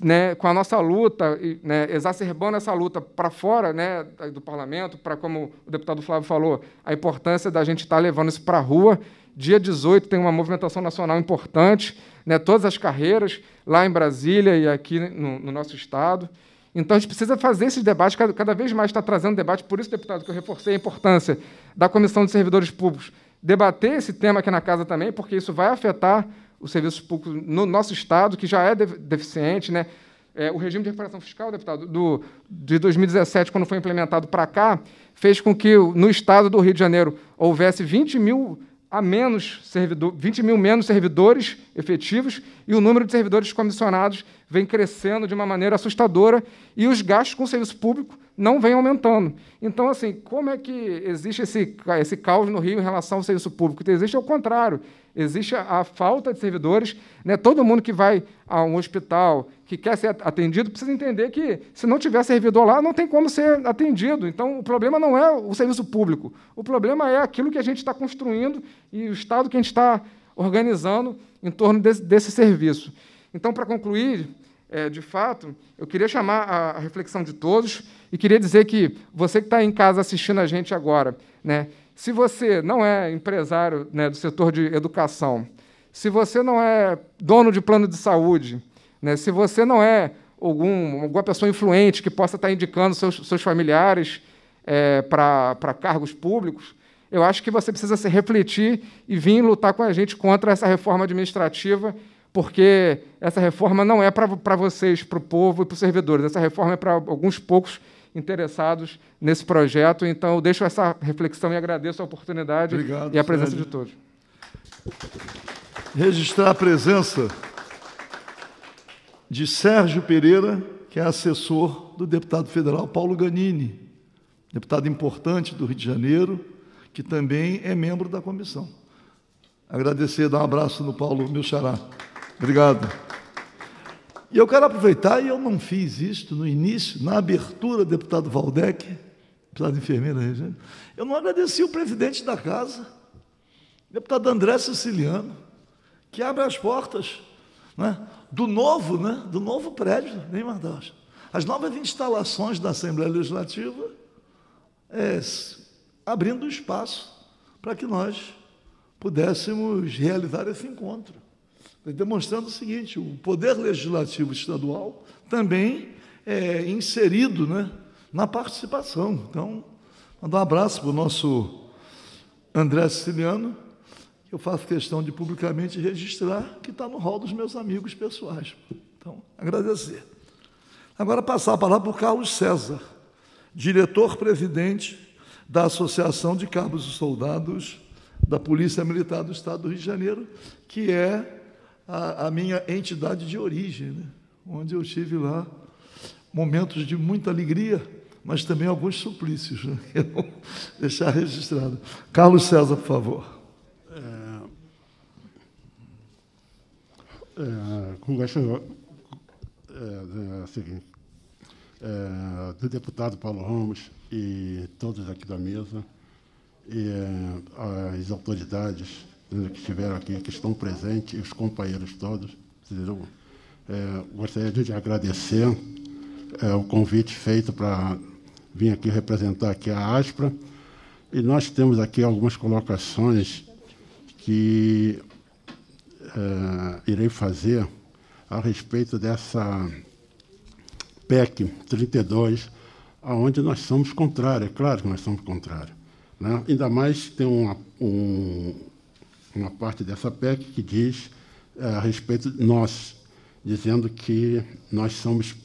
né, com a nossa luta, né, exacerbando essa luta para fora né, do parlamento, para, como o deputado Flávio falou, a importância da gente estar tá levando isso para a rua. Dia 18 tem uma movimentação nacional importante, né, todas as carreiras, lá em Brasília e aqui no, no nosso Estado. Então, a gente precisa fazer esse debate, cada, cada vez mais está trazendo debate, por isso, deputado, que eu reforcei a importância da Comissão de Servidores Públicos debater esse tema aqui na casa também, porque isso vai afetar o serviço público no nosso Estado, que já é deficiente. Né? É, o regime de recuperação fiscal, deputado, do, de 2017, quando foi implementado para cá, fez com que no Estado do Rio de Janeiro houvesse 20 mil a menos servidor, 20 mil menos servidores efetivos e o número de servidores comissionados vem crescendo de uma maneira assustadora e os gastos com o serviço público não vem aumentando. Então, assim, como é que existe esse, esse caos no Rio em relação ao serviço público? Existe ao é contrário, existe a, falta de servidores. Né? Todo mundo que vai a um hospital, que quer ser atendido, precisa entender que, se não tiver servidor lá, não tem como ser atendido. Então, o problema não é o serviço público, o problema é aquilo que a gente está construindo e o Estado que a gente está organizando em torno desse, desse serviço. Então, para concluir, é, de fato, eu queria chamar a, reflexão de todos e queria dizer que você que está em casa assistindo a gente agora, né, se você não é empresário né, do setor de educação, se você não é dono de plano de saúde, né, se você não é algum, alguma pessoa influente que possa estar indicando seus, seus familiares é, para cargos públicos, eu acho que você precisa se refletir e vir lutar com a gente contra essa reforma administrativa, porque essa reforma não é para vocês, para o povo e para os servidores, essa reforma é para alguns poucos interessados nesse projeto. Então, eu deixo essa reflexão e agradeço a oportunidade Obrigado, e a presença Sérgio. de todos. Registrar a presença de Sérgio Pereira, que é assessor do deputado federal Paulo Ganini, deputado importante do Rio de Janeiro, que também é membro da comissão. Agradecer, dar um abraço no Paulo meu Obrigado. E eu quero aproveitar, e eu não fiz isto no início, na abertura, deputado Valdec, deputado enfermeira região. eu não agradeci o presidente da casa, deputado André Siciliano, que abre as portas né, do novo, né, do novo prédio nem Manaus. As novas instalações da Assembleia Legislativa é, abrindo espaço para que nós pudéssemos realizar esse encontro. Demonstrando o seguinte: o Poder Legislativo Estadual também é inserido né, na participação. Então, mando um abraço para o nosso André Siciliano, que eu faço questão de publicamente registrar, que está no rol dos meus amigos pessoais. Então, agradecer. Agora, passar a palavra para o Carlos César, diretor-presidente da Associação de Cabos e Soldados da Polícia Militar do Estado do Rio de Janeiro, que é a, a minha entidade de origem, né? onde eu tive lá momentos de muita alegria, mas também alguns suplícios. Né? [laughs] Eu deixar registrado. Carlos César, por favor. É, é, é, assim, é, seguinte, é, do deputado Paulo Ramos, e todos aqui da mesa, e eh, as autoridades né, que estiveram aqui, que estão presentes, e os companheiros todos. É, gostaria de agradecer é, o convite feito para vir aqui representar aqui a ASPRA. E nós temos aqui algumas colocações que é, irei fazer a respeito dessa PEC 32, aonde nós somos contrários, é claro que nós somos contrários. Né? Ainda mais tem uma, um, uma parte dessa PEC que diz é, a respeito de nós, dizendo que nós somos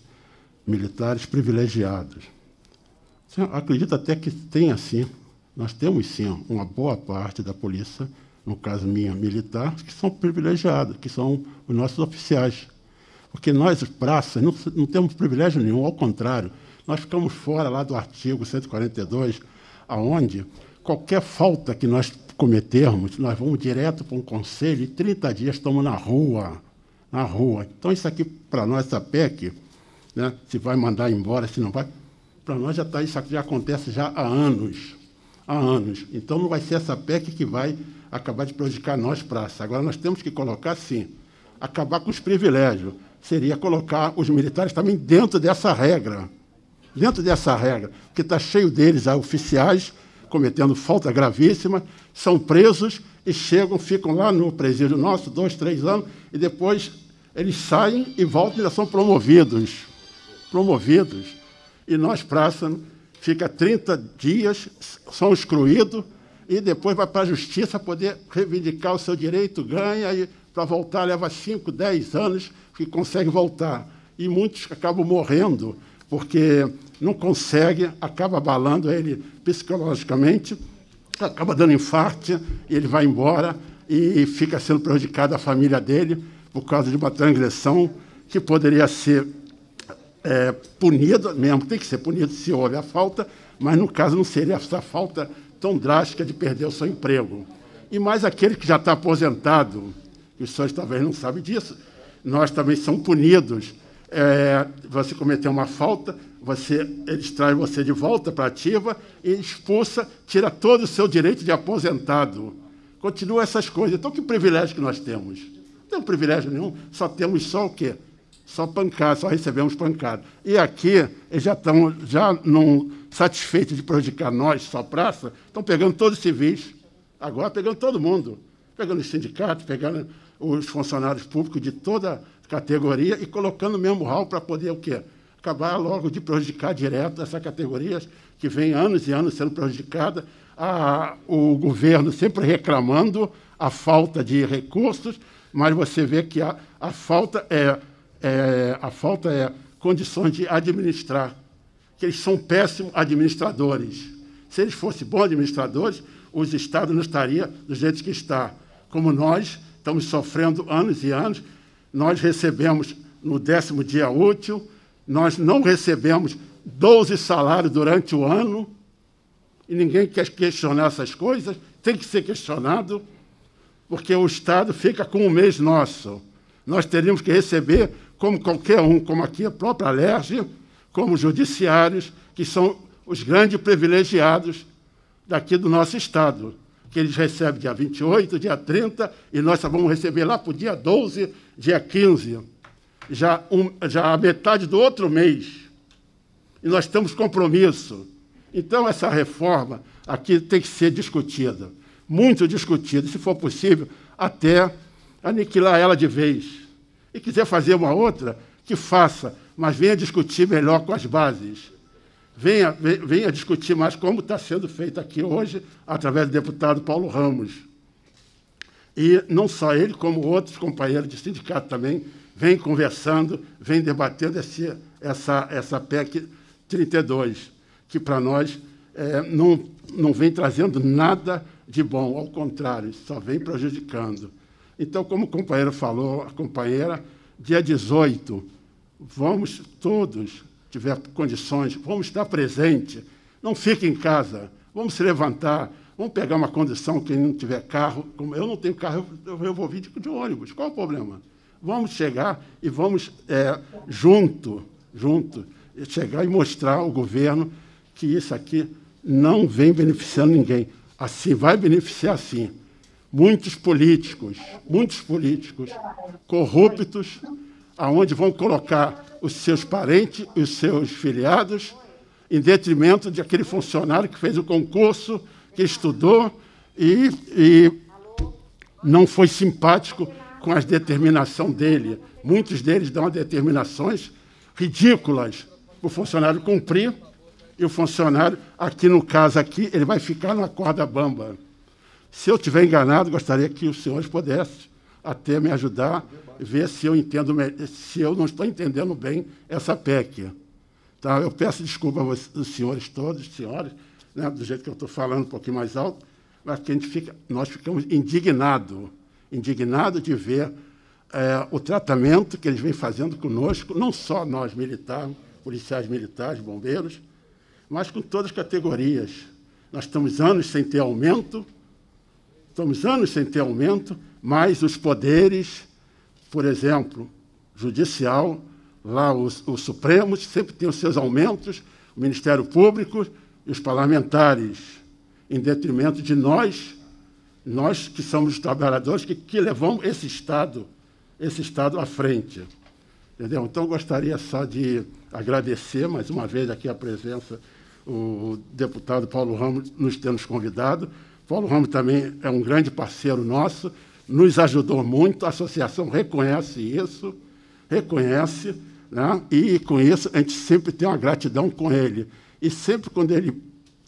militares privilegiados. Eu acredito até que tem assim. Nós temos sim uma boa parte da polícia, no caso minha, militar, que são privilegiados, que são os nossos oficiais. Porque nós, praças, não, não temos privilégio nenhum, ao contrário, nós ficamos fora lá do artigo 142, aonde qualquer falta que nós cometermos, nós vamos direto para um conselho e 30 dias estamos na rua, na rua. Então isso aqui para nós essa PEC, né, se vai mandar embora, se não vai, para nós já tá isso aqui já acontece já há anos, há anos. Então não vai ser essa PEC que vai acabar de prejudicar nós praça. Agora nós temos que colocar sim, acabar com os privilégios. Seria colocar os militares também dentro dessa regra dentro dessa regra, porque está cheio deles, há oficiais cometendo falta gravíssima, são presos e chegam, ficam lá no presídio nosso dois, três anos, e depois eles saem e voltam e ainda são promovidos. Promovidos. E nós, praça, fica 30 dias, são excluídos, e depois vai para a justiça poder reivindicar o seu direito, ganha, e para voltar leva 5, 10 anos que consegue voltar. E muitos acabam morrendo porque não consegue, acaba abalando ele psicologicamente, acaba dando infarto ele vai embora e fica sendo prejudicada a família dele por causa de uma transgressão que poderia ser é, punida, mesmo tem que ser punido se houve a falta, mas no caso não seria essa falta tão drástica de perder o seu emprego. E mais aquele que já está aposentado, os senhores talvez não sabem disso, nós também somos punidos é, você cometeu uma falta, você, eles trazem você de volta para a ativa e expulsa, tira todo o seu direito de aposentado. Continua essas coisas. Então, que privilégio que nós temos? Não temos privilégio nenhum, só temos só o quê? Só pancada, só recebemos pancada. E aqui, eles já estão já não satisfeitos de prejudicar nós, só praça, estão pegando todos os civis, agora pegando todo mundo. Pegando os sindicatos, pegando os funcionários públicos de toda categoria e colocando mesmo hall para poder o quê? Acabar logo de prejudicar direto essas categorias que vem anos e anos sendo prejudicada, o governo sempre reclamando a falta de recursos, mas você vê que a, a falta é, é a falta é condições de administrar, que eles são péssimos administradores. Se eles fossem bons administradores, os estados não estariam do jeito que está, como nós estamos sofrendo anos e anos nós recebemos no décimo dia útil, nós não recebemos 12 salários durante o ano, e ninguém quer questionar essas coisas, tem que ser questionado, porque o Estado fica com um mês nosso. Nós teríamos que receber, como qualquer um, como aqui a própria alergia, como judiciários, que são os grandes privilegiados daqui do nosso Estado que eles recebem dia 28, dia 30, e nós só vamos receber lá para o dia 12, dia 15, já, um, já a metade do outro mês. E nós temos compromisso. Então, essa reforma aqui tem que ser discutida, muito discutida, se for possível, até aniquilar ela de vez. E quiser fazer uma outra, que faça, mas venha discutir melhor com as bases venha, venha discutir mais como está sendo feito aqui hoje, através do deputado Paulo Ramos. E não só ele, como outros companheiros de sindicato também, vem conversando, vem debatendo esse, essa, essa PEC 32, que para nós é, não, não vem trazendo nada de bom, ao contrário, só vem prejudicando. Então, como o companheiro falou, a companheira, dia 18, vamos todos tiver condições, vamos estar presente. Não fique em casa, vamos se levantar, vamos pegar uma condição, quem não tiver carro, como eu não tenho carro, eu, eu vou vir de, de ônibus. Qual o problema? Vamos chegar e vamos é, junto, junto, chegar e mostrar ao governo que isso aqui não vem beneficiando ninguém. Assim, vai beneficiar sim. Muitos políticos, muitos políticos corruptos, aonde vão colocar os seus parentes, os seus filiados, em detrimento de aquele funcionário que fez o concurso, que estudou e, e não foi simpático com as determinação dele. Muitos deles dão determinações ridículas para o funcionário cumprir e o funcionário, aqui no caso aqui, ele vai ficar na corda bamba. Se eu tiver enganado, gostaria que os senhores pudessem até me ajudar ver se eu entendo se eu não estou entendendo bem essa PEC. Tá? Eu peço desculpa aos senhores todos, senhoras, né, do jeito que eu estou falando um pouquinho mais alto, mas que a gente fica, nós ficamos indignados, indignados de ver é, o tratamento que eles vêm fazendo conosco, não só nós militares, policiais militares, bombeiros, mas com todas as categorias. Nós estamos anos sem ter aumento, estamos anos sem ter aumento, mas os poderes, por exemplo, judicial, lá os, os Supremos sempre tem os seus aumentos, o Ministério Público e os parlamentares, em detrimento de nós, nós que somos os trabalhadores que, que levamos esse Estado, esse Estado à frente. Entendeu? Então, gostaria só de agradecer mais uma vez aqui a presença o deputado Paulo Ramos nos ter nos convidado. Paulo Ramos também é um grande parceiro nosso, nos ajudou muito, a associação reconhece isso, reconhece, né? e com isso a gente sempre tem uma gratidão com ele. E sempre quando ele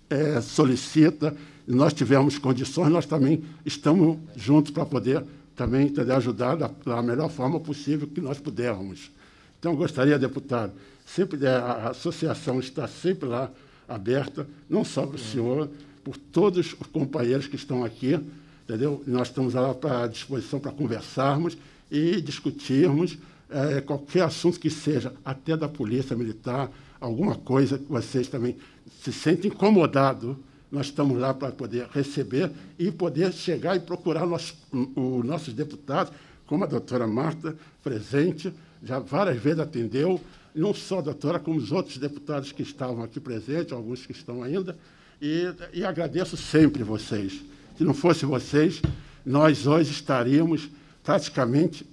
é, solicita, nós tivermos condições, nós também estamos juntos para poder também entendeu, ajudar da, da, melhor forma possível que nós pudermos. Então, gostaria, deputado, sempre é, a, associação está sempre lá aberta, não só para o senhor, por todos os companheiros que estão aqui, entendeu? nós estamos à disposição para conversarmos e discutirmos é, qualquer assunto que seja, até da polícia militar, alguma coisa que vocês também se sentem incomodados nós estamos lá para poder receber e poder chegar e procurar nosso, os nossos deputados, como a doutora Marta, presente, já várias vezes atendeu, não só a doutora, como os outros deputados que estavam aqui presentes, alguns que estão ainda, e, e agradeço sempre vocês. Se não fosse vocês, nós hoje estaríamos praticamente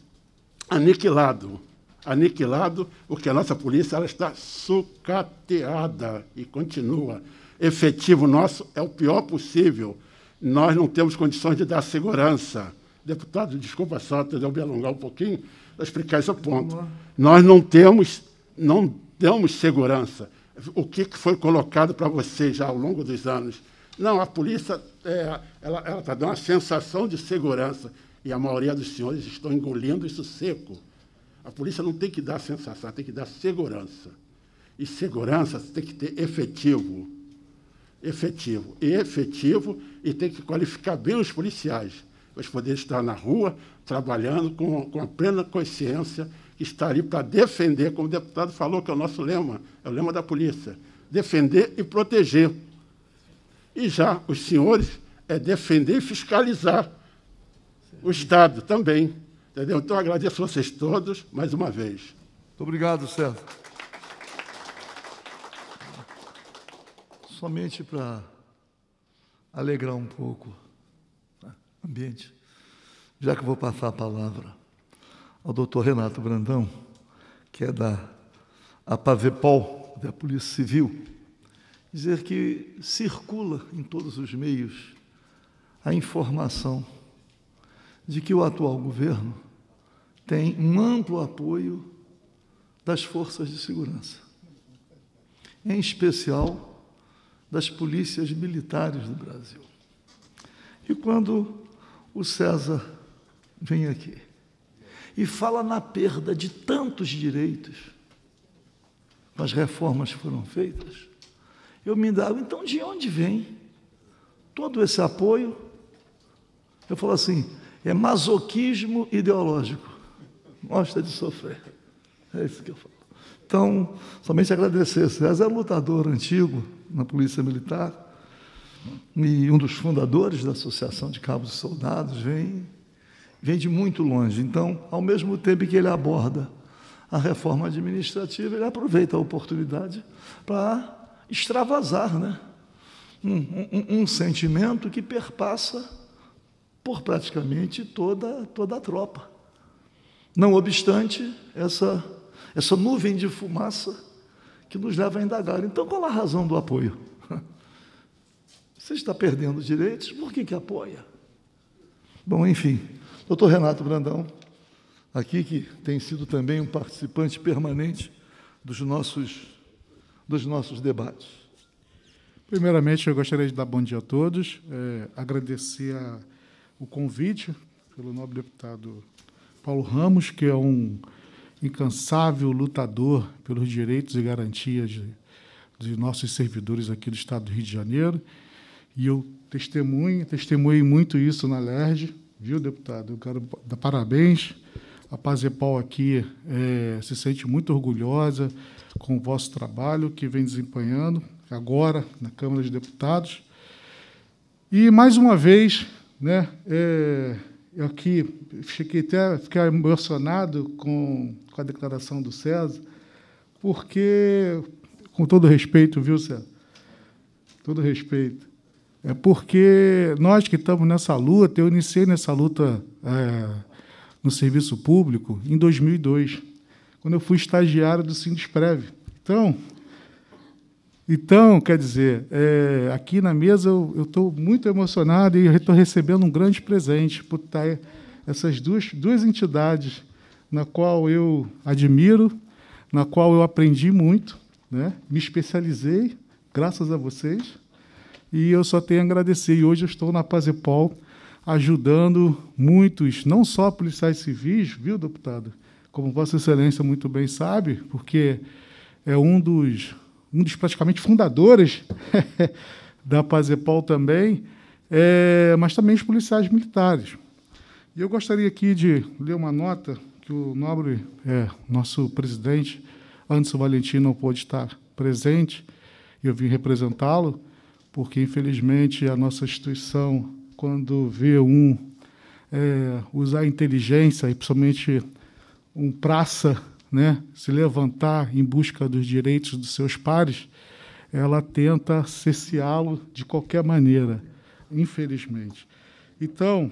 aniquilado, aniquilado, porque a nossa polícia ela está sucateada e continua. Efetivo nosso é o pior possível. Nós não temos condições de dar segurança. Deputado, desculpa só, eu me alongar um pouquinho para explicar esse ponto. Nós não temos, não damos segurança. O que foi colocado para vocês já ao longo dos anos não, a polícia é, ela está dando uma sensação de segurança. E a maioria dos senhores estão engolindo isso seco. A polícia não tem que dar sensação, tem que dar segurança. E segurança tem que ter efetivo. Efetivo. E efetivo e tem que qualificar bem os policiais. Eles poderem estar na rua trabalhando com, com a plena consciência que está ali para defender, como o deputado falou, que é o nosso lema, é o lema da polícia. Defender e proteger. E já os senhores é defender e fiscalizar o Estado também. Entendeu? Então, agradeço a vocês todos mais uma vez. Muito obrigado, César. Somente para alegrar um pouco né, o ambiente, já que eu vou passar a palavra ao doutor Renato Brandão, que é da APAVEPOL, da Polícia Civil, dizer que circula em todos os meios a informação de que o atual governo tem um amplo apoio das forças de segurança, em especial das polícias militares do Brasil. E quando o César vem aqui e fala na perda de tantos direitos as reformas foram feitas, eu me indago. então de onde vem todo esse apoio? Eu falo assim, é masoquismo ideológico. Gosta de sofrer. É isso que eu falo. Então, somente agradecer. César é lutador antigo na Polícia Militar e um dos fundadores da Associação de Cabos e Soldados, vem, vem de muito longe. Então, ao mesmo tempo que ele aborda a reforma administrativa, ele aproveita a oportunidade para extravasar, né? Um, um, um, sentimento que perpassa por praticamente toda, toda a tropa. Não obstante essa, essa nuvem de fumaça que nos leva a indagar. Então, qual a razão do apoio? [laughs] Você está perdendo direitos, por que, que apoia? Bom, enfim, doutor Renato Brandão, aqui que tem sido também um participante permanente dos nossos dos nossos debates. Primeiramente, eu gostaria de dar bom dia a todos, é, agradecer a, o convite pelo nobre deputado Paulo Ramos, que é um incansável lutador pelos direitos e garantias de, de nossos servidores aqui do Estado do Rio de Janeiro. E eu testemunho, testemunhei muito isso na LERJ, viu, deputado? Eu quero dar parabéns. A Pazepal aqui é, se sente muito orgulhosa com o vosso trabalho que vem desempenhando agora na Câmara de Deputados. E, mais uma vez, né, é, eu aqui fiquei até fiquei emocionado com, com a declaração do César, porque, com todo respeito, viu, César? Todo respeito. É porque nós que estamos nessa luta, eu iniciei nessa luta é, no serviço público em 2002 quando eu fui estagiário do Sindesprev. Então, então, quer dizer, é, aqui na mesa eu estou muito emocionado e estou recebendo um grande presente por ter essas duas, duas entidades na qual eu admiro, na qual eu aprendi muito, né? me especializei, graças a vocês, e eu só tenho a agradecer. E hoje eu estou na Pazepol ajudando muitos, não só policiais civis, viu, deputado? como Vossa Excelência muito bem sabe, porque é um dos, um dos praticamente fundadores [laughs] da Pazepol também, é, mas também os policiais militares. E eu gostaria aqui de ler uma nota que o nobre, é, nosso presidente, Anderson Valentim, não pôde estar presente, e eu vim representá-lo, porque, infelizmente, a nossa instituição, quando vê um é, usar inteligência, e principalmente um praça né, se levantar em busca dos direitos dos seus pares, ela tenta cesseá-lo de qualquer maneira, infelizmente. Então,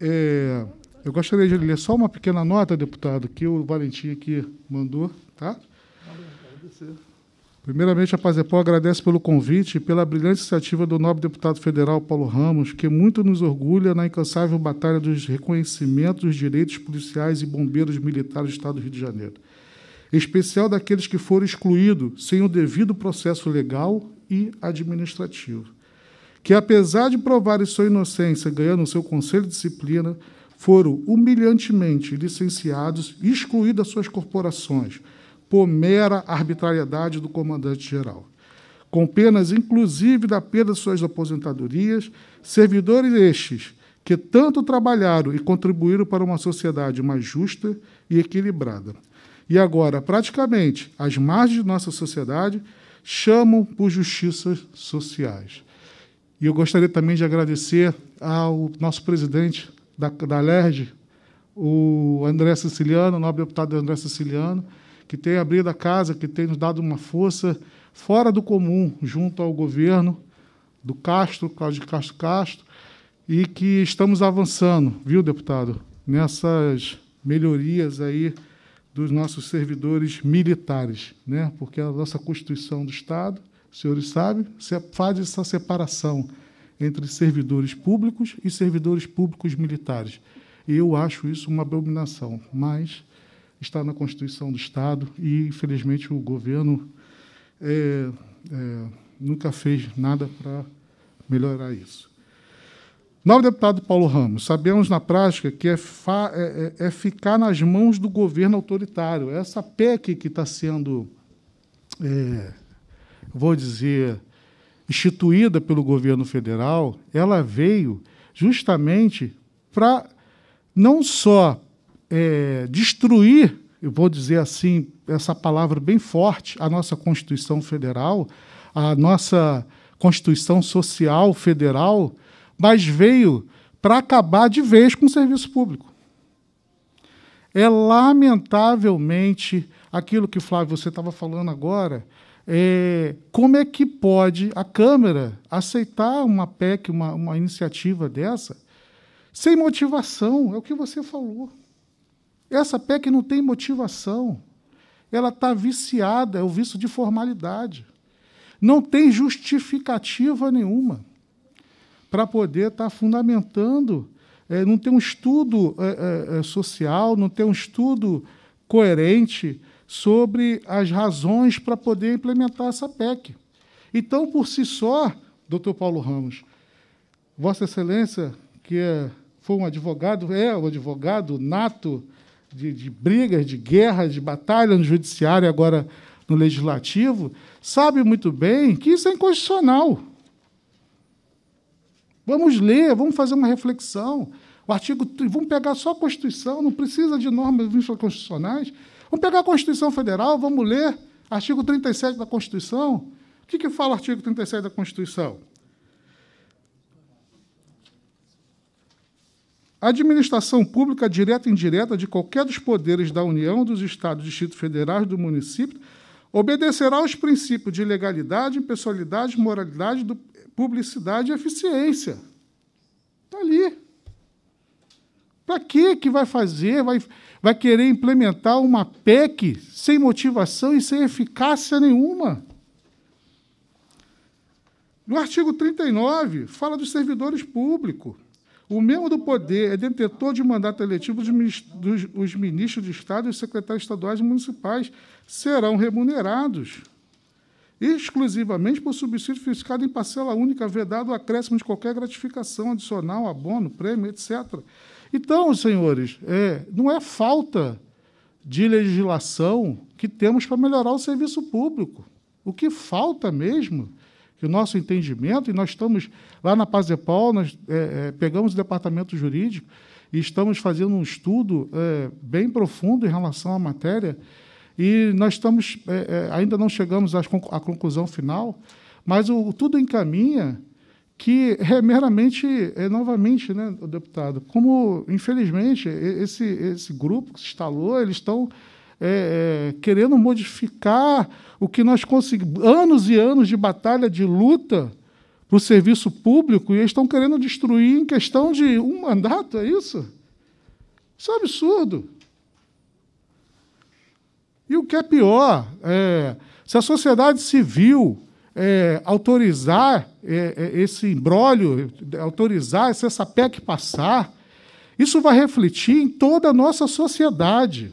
é, eu gostaria de ler só uma pequena nota, deputado, que o Valentim aqui mandou, tá? Primeiramente, a Pazepol agradece pelo convite e pela brilhante iniciativa do nobre deputado federal Paulo Ramos, que muito nos orgulha na incansável batalha dos reconhecimentos dos direitos policiais e bombeiros militares do Estado do Rio de Janeiro, em especial daqueles que foram excluídos sem o devido processo legal e administrativo. Que, apesar de provarem sua inocência ganhando o seu conselho de disciplina, foram humilhantemente licenciados e excluídos das suas corporações por mera arbitrariedade do comandante-geral, com penas inclusive da perda de suas aposentadorias, servidores estes que tanto trabalharam e contribuíram para uma sociedade mais justa e equilibrada. E agora, praticamente, as margens de nossa sociedade chamam por justiças sociais. E eu gostaria também de agradecer ao nosso presidente da, da LERJ, o André Siciliano, o nobre deputado André Siciliano, que tem abrido a casa, que tem nos dado uma força fora do comum junto ao governo do Castro, Cláudio Castro Castro, e que estamos avançando, viu, deputado, nessas melhorias aí dos nossos servidores militares, né? Porque a nossa Constituição do Estado, os senhores sabem, faz essa separação entre servidores públicos e servidores públicos militares. E eu acho isso uma abominação, mas está na Constituição do Estado e, infelizmente, o governo é, é, nunca fez nada para melhorar isso. Novo deputado Paulo Ramos, sabemos na prática que é, é, é, é, ficar nas mãos do governo autoritário. É essa PEC que está sendo, é, vou dizer, instituída pelo governo federal, ela veio justamente para não só é, destruir, eu vou dizer assim, essa palavra bem forte, a nossa Constituição Federal, a nossa Constituição Social Federal, mas veio para acabar de vez com o serviço público. É lamentavelmente aquilo que, Flávio, você estava falando agora, é, como é que pode a Câmara aceitar uma PEC, uma, uma iniciativa dessa, sem motivação? É o que você falou. Essa PEC é não tem motivação. Ela está viciada, é o vício de formalidade. Não tem justificativa nenhuma para poder estar tá fundamentando. É, não tem um estudo é, é, é, social, não tem um estudo coerente sobre as razões para poder implementar essa PEC. Então, por si só, doutor Paulo Ramos, Vossa Excelência, que é, foi um advogado, é um advogado nato de, de brigas, de guerras, de batalha no judiciário e agora no legislativo, sabe muito bem que isso é inconstitucional. Vamos ler, vamos fazer uma reflexão. O artigo, vamos pegar só a Constituição, não precisa de normas constitucionais. Vamos pegar a Constituição Federal, vamos ler artigo 37 da Constituição. O que, que fala o artigo 37 da Constituição? A administração pública direta e indireta de qualquer dos poderes da União, dos Estados, Distrito Federal do município obedecerá aos princípios de legalidade, impessoalidade, moralidade, publicidade e eficiência. Está ali. Para que que vai fazer, vai, vai querer implementar uma PEC sem motivação e sem eficácia nenhuma? No artigo 39, fala dos servidores públicos. O membro do poder é detentor de mandato eletivo dos, dos os ministros de Estado e os secretários estaduais e municipais serão remunerados exclusivamente por subsídio fiscado em parcela única, vedado o acréscimo de qualquer gratificação adicional, abono, prêmio, etc. Então, senhores, é, não é falta de legislação que temos para melhorar o serviço público. O que falta mesmo que o nosso entendimento, e nós estamos lá na Paz de nós é, é, pegamos o departamento jurídico e estamos fazendo um estudo é, bem profundo em relação à matéria, e nós estamos, é, é, ainda não chegamos à, conc à conclusão final, mas o, tudo encaminha que é meramente, é, novamente, né, deputado, como, infelizmente, esse, esse grupo que se instalou, eles estão é, é, querendo modificar o que nós conseguimos. Anos e anos de batalha, de luta para o serviço público, e eles estão querendo destruir em questão de um mandato, é isso? Isso é um absurdo. E o que é pior, é, se a sociedade civil é, autorizar é, é esse embrólio, autorizar se essa PEC passar, isso vai refletir em toda a nossa sociedade.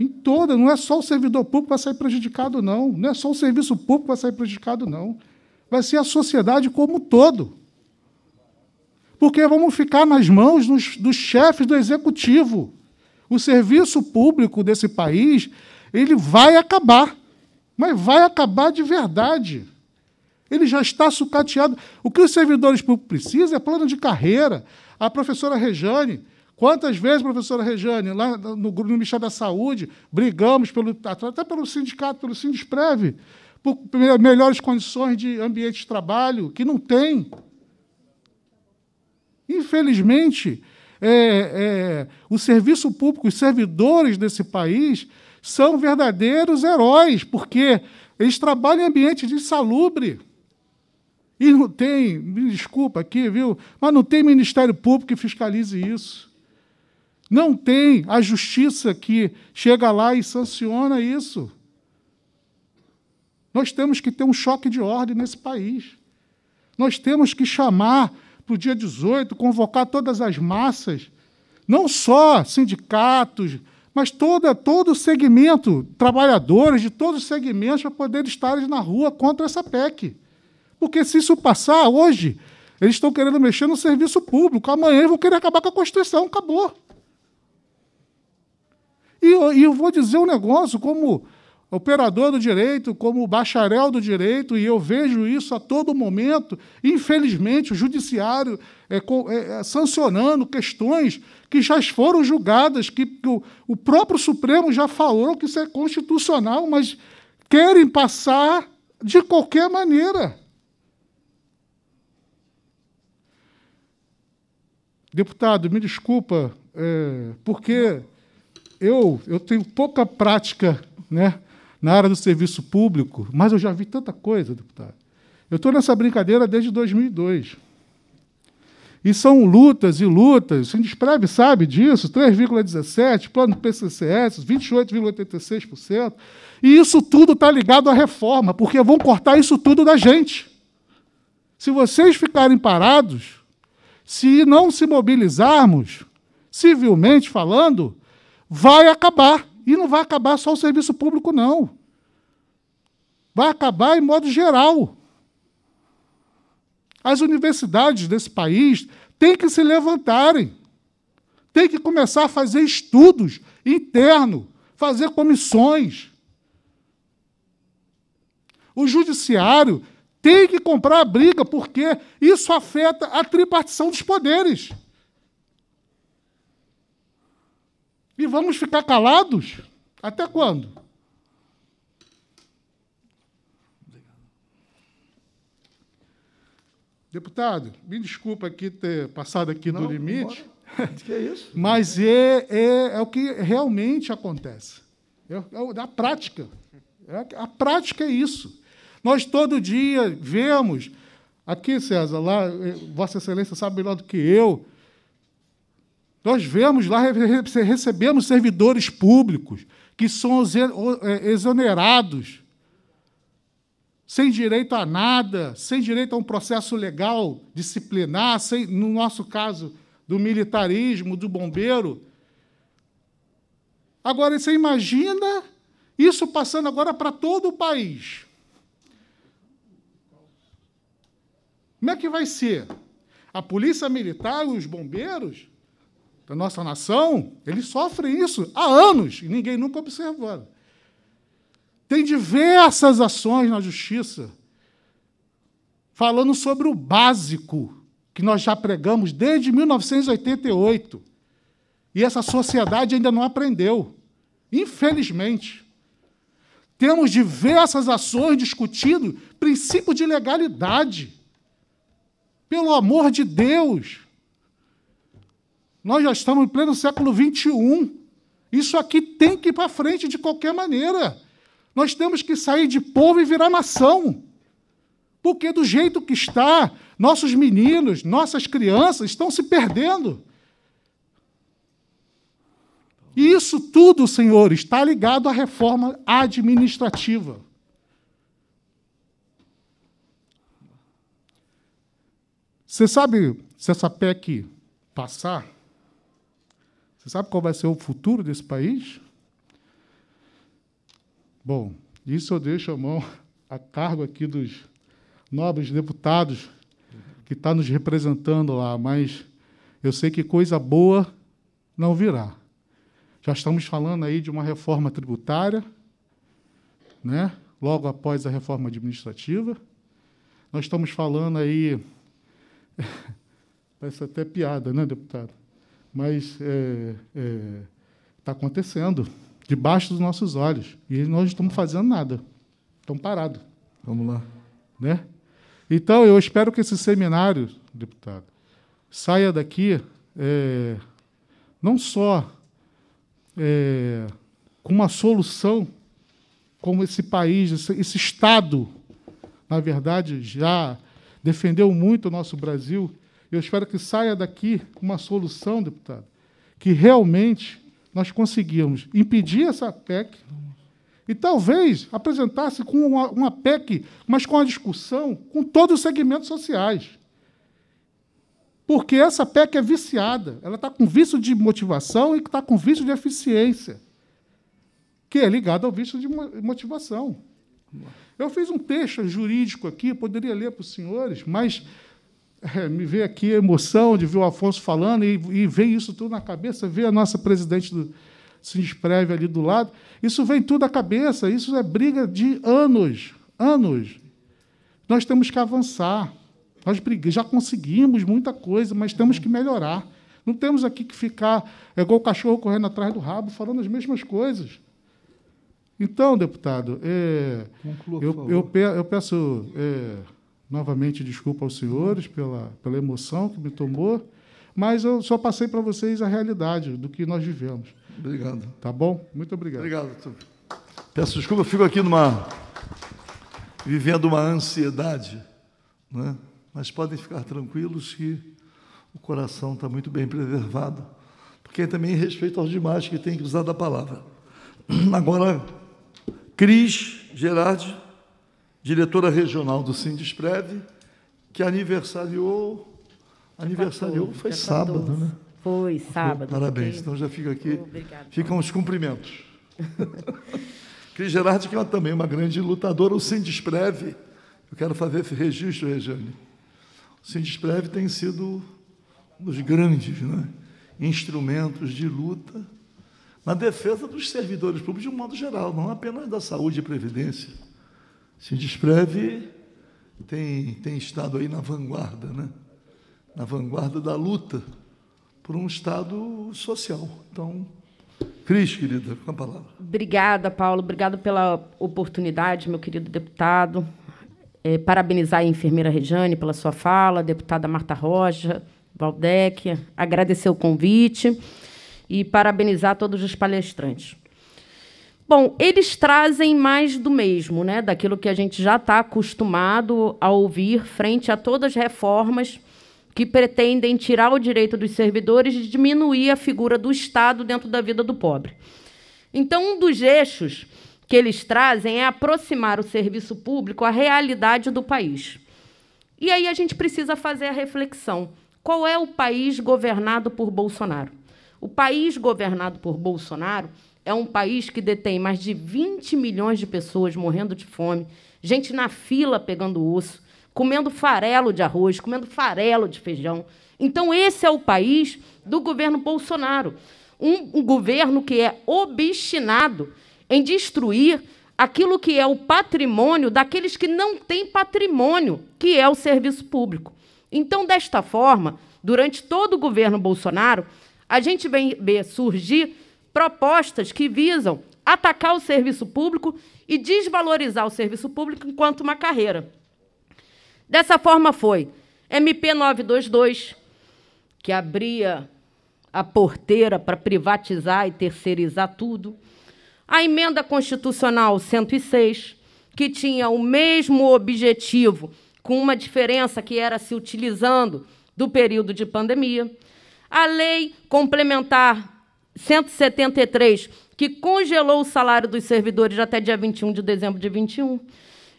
Em toda, não é só o servidor público que vai sair prejudicado, não. Não é só o serviço público que vai sair prejudicado, não. Vai ser a sociedade como um todo. Porque vamos ficar nas mãos dos, dos chefes do executivo. O serviço público desse país, ele vai acabar. Mas vai acabar de verdade. Ele já está sucateado. O que os servidores públicos precisam é plano de carreira. A professora Rejane Quantas vezes, professora Rejane, lá no, no Ministério da Saúde, brigamos pelo, até pelo sindicato, pelo Sindespreve, por melhores condições de ambiente de trabalho, que não tem. Infelizmente, é, é, o serviço público, os servidores desse país são verdadeiros heróis, porque eles trabalham em ambientes insalubre. E não tem, me desculpa aqui, viu? Mas não tem Ministério Público que fiscalize isso. Não tem a justiça que chega lá e sanciona isso. Nós temos que ter um choque de ordem nesse país. Nós temos que chamar para o dia 18, convocar todas as massas, não só sindicatos, mas toda, todo o segmento, trabalhadores de todos os segmentos, para poder estarem na rua contra essa PEC. Porque se isso passar hoje, eles estão querendo mexer no serviço público, amanhã eles vão querer acabar com a Constituição, acabou. E, e eu vou dizer um negócio, como operador do direito, como bacharel do direito, e eu vejo isso a todo momento. Infelizmente, o judiciário é, é, é sancionando questões que já foram julgadas, que, que o, o, próprio Supremo já falou que isso é constitucional, mas querem passar de qualquer maneira. Deputado, me desculpa, é, porque eu, eu tenho pouca prática né, na área do serviço público, mas eu já vi tanta coisa, deputado. Eu estou nessa brincadeira desde 2002. E são lutas e lutas. O Sindesprev sabe disso, 3,17%, plano PCCS, 28,86%. E isso tudo está ligado à reforma, porque vão cortar isso tudo da gente. Se vocês ficarem parados, se não se mobilizarmos, civilmente falando, vai acabar. E não vai acabar só o serviço público, não. Vai acabar em modo geral. As universidades desse país têm que se levantarem, têm que começar a fazer estudos internos, fazer comissões. O judiciário tem que comprar a briga, porque isso afeta a tripartição dos poderes. E vamos ficar calados? Até quando? Deputado, me desculpa aqui ter passado aqui Não, do limite. Que é isso? [laughs] Mas é, é, é o que realmente acontece. É, é a prática. É, a prática é isso. Nós todo dia vemos. Aqui, César, lá, eh, Vossa Excelência sabe melhor do que eu, nós vemos lá, recebemos servidores públicos que são é, exonerados, sem direito a nada, sem direito a um processo legal disciplinar, sem, no nosso caso, do militarismo, do bombeiro. Agora, você imagina isso passando agora para todo o país. Como é que vai ser? A polícia militar, e os bombeiros, da nossa nação, eles sofrem isso há anos e ninguém nunca observou. Tem diversas ações na justiça falando sobre o básico que nós já pregamos desde 1988. E essa sociedade ainda não aprendeu, infelizmente. Temos diversas ações discutindo princípio de legalidade. Pelo amor de Deus, nós já estamos em pleno século XXI. Isso aqui tem que ir para frente de qualquer maneira. Nós temos que sair de povo e virar nação. Porque do jeito que está, nossos meninos, nossas crianças estão se perdendo. E isso tudo, senhor, está ligado à reforma administrativa. Você sabe se essa PEC passar, sabe qual vai ser o futuro desse país? Bom, isso eu deixo a mão a cargo aqui dos nobres deputados que estão tá nos representando lá, mas eu sei que coisa boa não virá. Já estamos falando aí de uma reforma tributária, né? logo após a reforma administrativa. Nós estamos falando aí. [laughs] Parece até piada, né, deputado? mas está é, é, acontecendo debaixo dos nossos olhos e nós não estamos fazendo nada, estamos parados. Vamos lá, né? Então eu espero que esse seminário, deputado, saia daqui é, não só é, com uma solução como esse país, esse, esse estado, na verdade, já defendeu muito o nosso Brasil eu espero que saia daqui uma solução, deputado, que realmente nós conseguimos impedir essa PEC e talvez apresentasse com uma, uma PEC, mas com a discussão com todos os segmentos sociais. Porque essa PEC é viciada, ela está com vício de motivação e está com vício de eficiência, que é ligado ao vício de motivação. Eu fiz um texto jurídico aqui, poderia ler para os senhores, mas é, me veio aqui a emoção de ver o Afonso falando e, e ver isso tudo na cabeça, ver a nossa presidente do Sindespreve ali do lado. Isso vem tudo à cabeça, isso é briga de anos, anos. Nós temos que avançar. Nós brigamos, já conseguimos muita coisa, mas temos que melhorar. Não temos aqui que ficar é igual o cachorro correndo atrás do rabo, falando as mesmas coisas. Então, deputado, é, Conclua, eu, eu, eu, peço. É, Novamente, desculpa aos senhores pela, pela emoção que me tomou, mas eu só passei para vocês a realidade do que nós vivemos. Obrigado. Tá bom? Muito obrigado. Obrigado, doutor. Peço desculpa, eu fico aqui numa. vivendo uma ansiedade, né? mas podem ficar tranquilos que o coração está muito bem preservado, porque também respeito aos demais que têm que usar da palavra. Agora, Cris Gerardi diretora regional do Sindesprev, que aniversariou. Aniversariou 14, foi sábado, né? Foi sábado. Parabéns. Então já fica aqui. Obrigada. Ficam os cumprimentos. [laughs] Cris Gerardi, que é também uma grande lutadora, o Sindesprev. Eu quero fazer esse registro, Rejane. O Sindesprev tem sido um dos grandes né? instrumentos de luta na defesa dos servidores públicos de um modo geral, não apenas da saúde e previdência se descreve, tem, tem estado aí na vanguarda, né? na vanguarda da luta por um Estado social. Então, Cris, querida, com a palavra. Obrigada, Paulo. Obrigada pela oportunidade, meu querido deputado. É, parabenizar a enfermeira Rejane pela sua fala, a deputada Marta Rocha, Valdec, agradecer o convite e parabenizar todos os palestrantes. Bom, eles trazem mais do mesmo, né? Daquilo que a gente já está acostumado a ouvir frente a todas as reformas que pretendem tirar o direito dos servidores e diminuir a figura do Estado dentro da vida do pobre. Então, um dos eixos que eles trazem é aproximar o serviço público à realidade do país. E aí a gente precisa fazer a reflexão: qual é o país governado por Bolsonaro? O país governado por Bolsonaro é um país que detém mais de 20 milhões de pessoas morrendo de fome, gente na fila pegando osso, comendo farelo de arroz, comendo farelo de feijão. Então, esse é o país do governo Bolsonaro. Um, um governo que é obstinado em destruir aquilo que é o patrimônio daqueles que não têm patrimônio, que é o serviço público. Então, desta forma, durante todo o governo Bolsonaro, a gente vem ver surgir propostas que visam atacar o serviço público e desvalorizar o serviço público enquanto uma carreira. Dessa forma foi MP 922, que abria a porteira para privatizar e terceirizar tudo, a emenda constitucional 106, que tinha o mesmo objetivo, com uma diferença que era se utilizando do período de pandemia, a lei complementar 173, que congelou o salário dos servidores até dia 21 de dezembro de 21.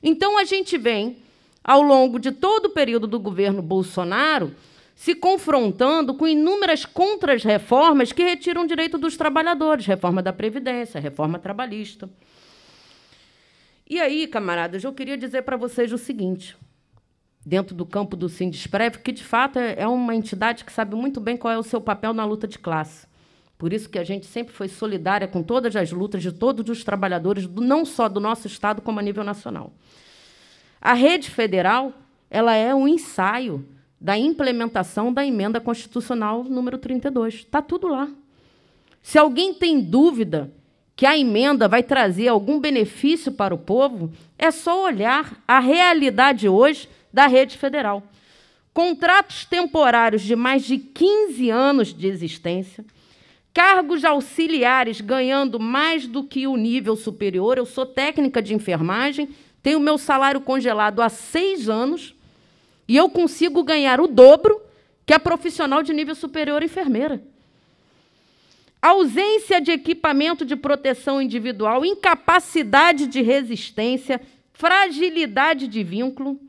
Então a gente vem ao longo de todo o período do governo Bolsonaro se confrontando com inúmeras contras-reformas que retiram o direito dos trabalhadores, reforma da previdência, reforma trabalhista. E aí, camaradas, eu queria dizer para vocês o seguinte, dentro do campo do Sindesprev, que de fato é, é uma entidade que sabe muito bem qual é o seu papel na luta de classe. Por isso que a gente sempre foi solidária com todas as lutas de todos os trabalhadores, não só do nosso estado como a nível nacional. A rede federal, ela é um ensaio da implementação da emenda constitucional número 32. Está tudo lá. Se alguém tem dúvida que a emenda vai trazer algum benefício para o povo, é só olhar a realidade hoje da rede federal. Contratos temporários de mais de 15 anos de existência, Cargos auxiliares ganhando mais do que o nível superior. Eu sou técnica de enfermagem, tenho meu salário congelado há seis anos e eu consigo ganhar o dobro que a profissional de nível superior enfermeira. Ausência de equipamento de proteção individual, incapacidade de resistência, fragilidade de vínculo,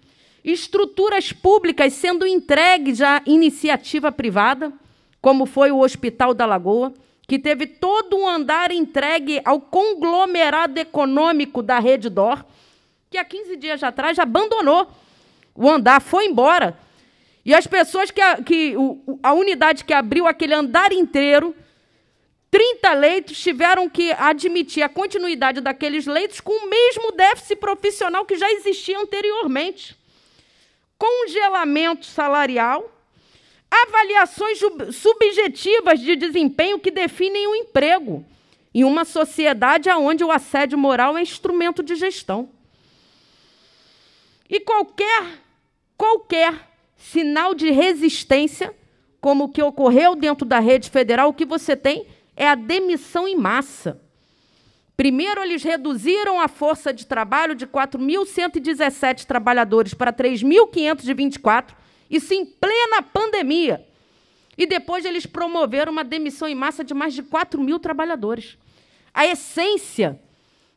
estruturas públicas sendo entregues à iniciativa privada como foi o Hospital da Lagoa, que teve todo um andar entregue ao conglomerado econômico da Rede Dor, que há 15 dias atrás abandonou o andar, foi embora. E as pessoas que a, que a unidade que abriu aquele andar inteiro, 30 leitos, tiveram que admitir a continuidade daqueles leitos com o mesmo déficit profissional que já existia anteriormente. Congelamento salarial avaliações subjetivas de desempenho que definem o emprego em uma sociedade onde o assédio moral é instrumento de gestão. E qualquer qualquer sinal de resistência, como o que ocorreu dentro da rede federal, o que você tem é a demissão em massa. Primeiro, eles reduziram a força de trabalho de 4.117 trabalhadores para 3.524 isso em plena pandemia. E depois eles promoveram uma demissão em massa de mais de 4 mil trabalhadores. A essência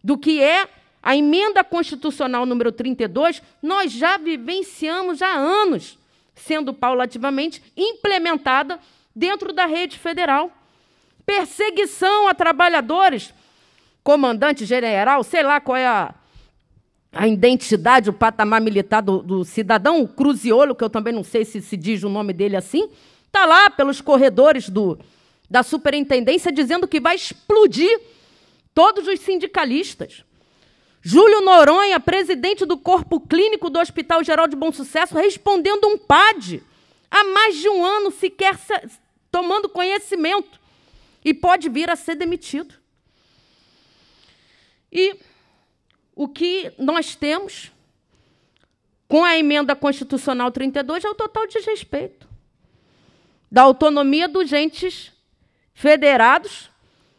do que é a emenda constitucional número 32, nós já vivenciamos há anos, sendo paulativamente implementada dentro da rede federal. Perseguição a trabalhadores, comandante general, sei lá qual é a, a identidade, o patamar militar do, do cidadão, o Cruziolo, que eu também não sei se se diz o nome dele assim, está lá pelos corredores do, da superintendência dizendo que vai explodir todos os sindicalistas. Júlio Noronha, presidente do Corpo Clínico do Hospital Geral de Bom Sucesso, respondendo um PAD há mais de um ano, sequer tomando conhecimento, e pode vir a ser demitido. E o que nós temos com a emenda constitucional 32 é o total desrespeito da autonomia dos entes federados,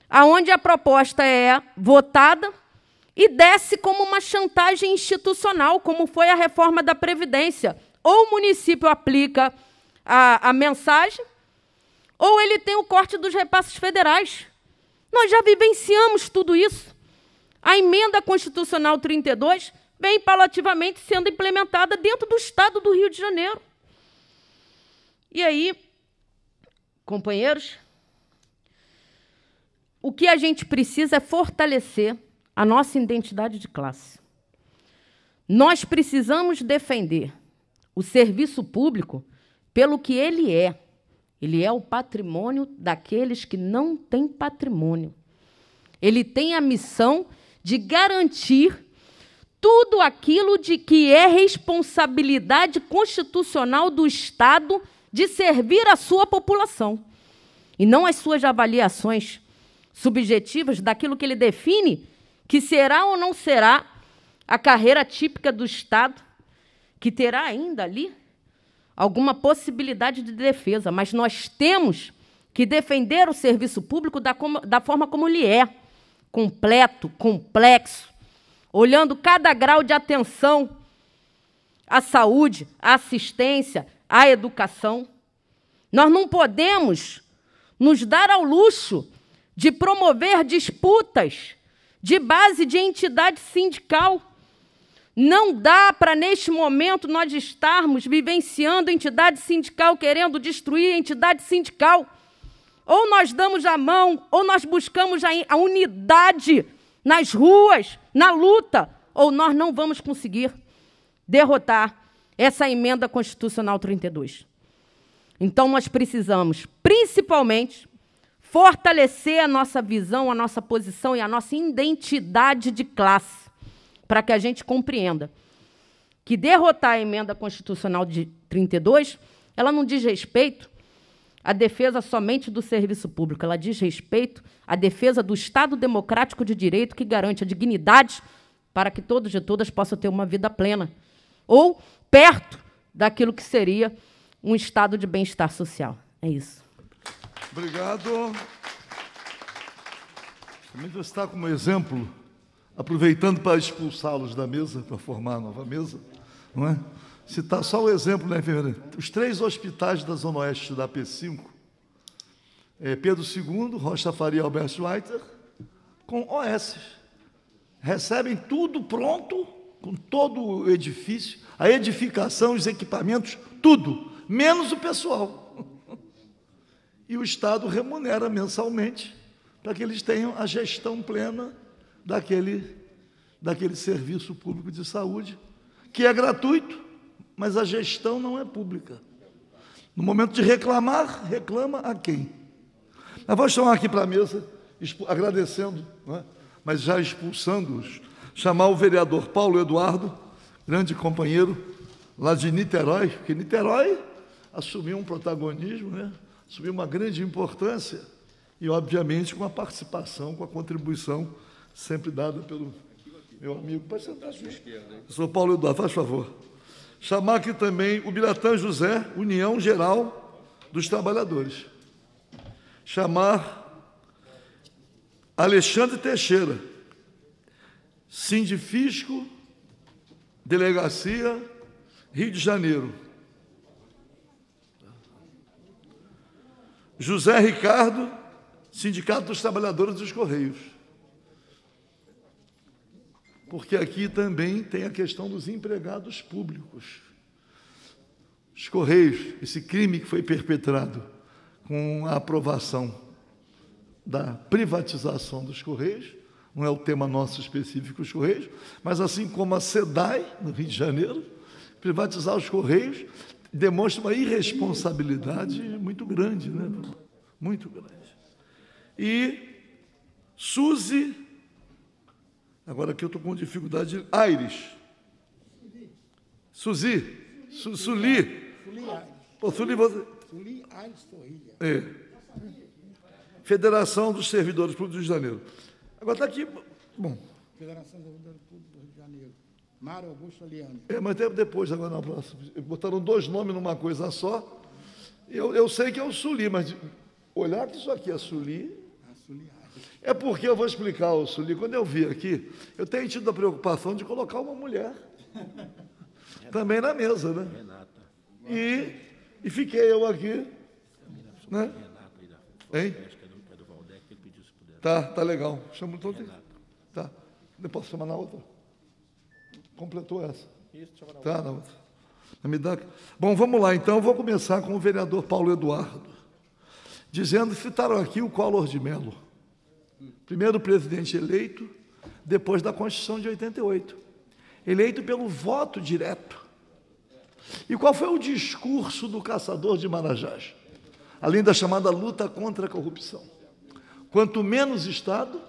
aonde a proposta é votada e desce como uma chantagem institucional, como foi a reforma da previdência. Ou o município aplica a, a mensagem, ou ele tem o corte dos repasses federais. Nós já vivenciamos tudo isso. A emenda constitucional 32 vem palativamente sendo implementada dentro do estado do Rio de Janeiro. E aí, companheiros, o que a gente precisa é fortalecer a nossa identidade de classe. Nós precisamos defender o serviço público pelo que ele é. Ele é o patrimônio daqueles que não têm patrimônio. Ele tem a missão de de garantir tudo aquilo de que é responsabilidade constitucional do Estado de servir a sua população, e não as suas avaliações subjetivas daquilo que ele define que será ou não será a carreira típica do Estado, que terá ainda ali alguma possibilidade de defesa, mas nós temos que defender o serviço público da, como, da forma como ele é completo, complexo, olhando cada grau de atenção à saúde, à assistência, à educação. Nós não podemos nos dar ao luxo de promover disputas de base de entidade sindical. Não dá para, neste momento, nós estarmos vivenciando entidade sindical querendo destruir a entidade sindical. Ou nós damos a mão, ou nós buscamos a unidade nas ruas, na luta, ou nós não vamos conseguir derrotar essa emenda constitucional 32. Então nós precisamos, principalmente, fortalecer a nossa visão, a nossa posição e a nossa identidade de classe, para que a gente compreenda que derrotar a emenda constitucional de 32, ela não diz respeito a defesa somente do serviço público, ela diz respeito à defesa do Estado democrático de direito que garante a dignidade para que todos e todas possam ter uma vida plena ou perto daquilo que seria um estado de bem-estar social. É isso. Obrigado. Também está como exemplo, aproveitando para expulsá-los da mesa, para formar a nova mesa, não é? citar tá, só o um exemplo, né, Fernanda? Os três hospitais da Zona Oeste da P5, é Pedro II, Rocha Faria e Alberto Schweitzer, com OS. Recebem tudo pronto, com todo o edifício, a edificação, os equipamentos, tudo, menos o pessoal. E o Estado remunera mensalmente para que eles tenham a gestão plena daquele, daquele serviço público de saúde, que é gratuito, mas a gestão não é pública. No momento de reclamar, reclama a quem? Nós vamos chamar aqui para a mesa, agradecendo, é? mas já expulsando-os, chamar o vereador Paulo Eduardo, grande companheiro lá de Niterói, porque Niterói assumiu um protagonismo, né? assumiu uma grande importância e, obviamente, com a participação, com a contribuição sempre dada pelo meu amigo. Pode sentar, senhor. Sou Paulo Eduardo, faz favor. Chamar aqui também o Biratã José, União Geral dos Trabalhadores. Chamar Alexandre Teixeira, Sindifisco, Delegacia, Rio de Janeiro. José Ricardo, Sindicato dos Trabalhadores dos Correios porque aqui também tem a questão dos empregados públicos. Os Correios, esse crime que foi perpetrado com a aprovação da privatização dos Correios, não é o tema nosso específico, os Correios, mas assim como a SEDAI, no Rio de Janeiro, privatizar os Correios demonstra uma irresponsabilidade muito grande, né? Muito grande. E Suzy Agora aqui eu estou com dificuldade. De... Aires. Suzy. Su Suli. Pô, Suli, você... Suli Aires Torrilha. É. Federação dos Servidores Públicos do Rio de Janeiro. Agora está aqui. Bom. Federação dos Servidores Públicos do Rio de Janeiro. Mário Augusto Aliane. É, mas tempo depois, agora na próxima. Botaram dois nomes numa coisa só. Eu, eu sei que é o Suli, mas olhar que isso aqui é Suli. A ah, Suli é porque eu vou explicar, o Suli, quando eu vi aqui, eu tenho tido a preocupação de colocar uma mulher [laughs] também na mesa, né? Renata. E, e fiquei eu aqui. Né? Hein? É tá, tá legal. Chama todo Renata. Tá. Depois chamar na outra. Completou essa. Isso, chama na tá, outra. Tá, na outra. Me dá... Bom, vamos lá então. Eu vou começar com o vereador Paulo Eduardo, dizendo, citaram aqui o Collor de Mello. Primeiro presidente eleito, depois da Constituição de 88. Eleito pelo voto direto. E qual foi o discurso do caçador de Marajás? Além da chamada luta contra a corrupção. Quanto menos Estado,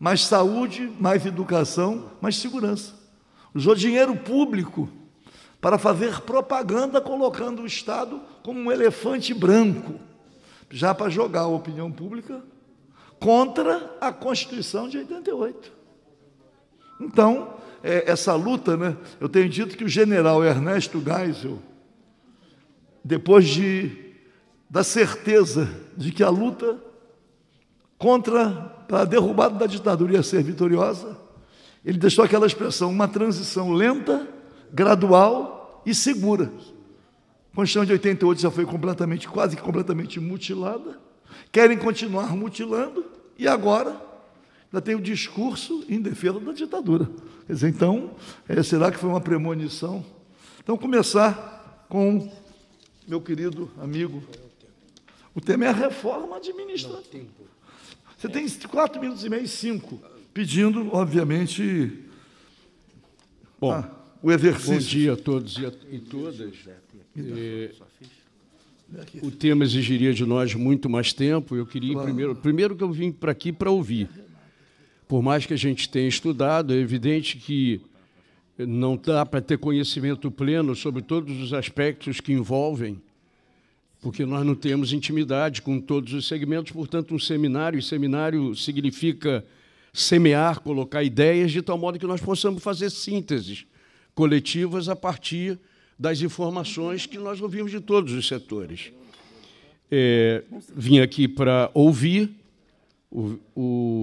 mais saúde, mais educação, mais segurança. Usou dinheiro público para fazer propaganda, colocando o Estado como um elefante branco, já para jogar a opinião pública contra a Constituição de 88. Então, é, essa luta, né? eu tenho dito que o general Ernesto Geisel, depois de, da certeza de que a luta contra a derrubada da ditadura ia ser vitoriosa, ele deixou aquela expressão, uma transição lenta, gradual e segura. A Constituição de 88 já foi completamente, quase completamente mutilada querem continuar mutilando e agora ainda tem o discurso em defesa da ditadura. Quer dizer, então, é, será que foi uma premonição? Então, começar com meu querido amigo. O tema é a reforma administrativa. Você tem quatro minutos e meio, cinco, pedindo, obviamente, Bom, ah, o exercício. Bom dia a todos e, a, e todas. É, o tema exigiria de nós muito mais tempo. Eu queria claro. primeiro, primeiro que eu vim para aqui para ouvir. Por mais que a gente tenha estudado, é evidente que não dá para ter conhecimento pleno sobre todos os aspectos que envolvem, porque nós não temos intimidade com todos os segmentos. Portanto, um seminário, e seminário significa semear, colocar ideias de tal modo que nós possamos fazer sínteses coletivas a partir das informações que nós ouvimos de todos os setores. É, vim aqui para ouvir. O,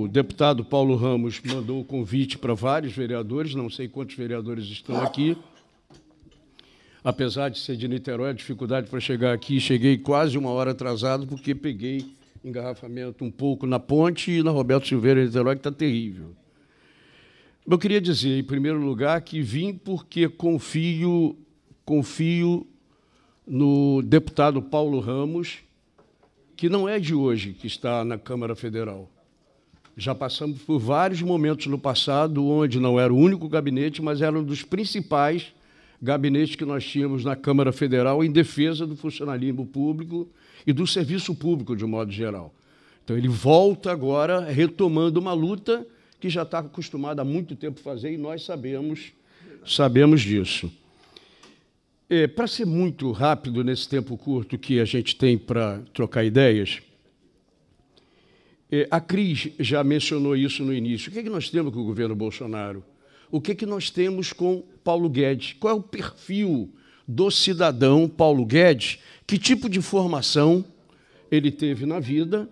o, deputado Paulo Ramos mandou o convite para vários vereadores, não sei quantos vereadores estão aqui. Apesar de ser de Niterói, a dificuldade para chegar aqui, cheguei quase uma hora atrasado, porque peguei engarrafamento um pouco na ponte e na Roberto Silveira em Niterói, que está terrível. Eu queria dizer, em primeiro lugar, que vim porque confio confio no deputado Paulo Ramos, que não é de hoje que está na Câmara Federal. Já passamos por vários momentos no passado onde não era o único gabinete, mas era um dos principais gabinetes que nós tínhamos na Câmara Federal em defesa do funcionalismo público e do serviço público de um modo geral. Então ele volta agora retomando uma luta que já está acostumado há muito tempo fazer e nós sabemos sabemos disso. É, para ser muito rápido nesse tempo curto que a gente tem para trocar ideias, é, a Cris já mencionou isso no início. O que, é que nós temos com o governo Bolsonaro? O que, é que nós temos com Paulo Guedes? Qual é o perfil do cidadão Paulo Guedes? Que tipo de formação ele teve na vida?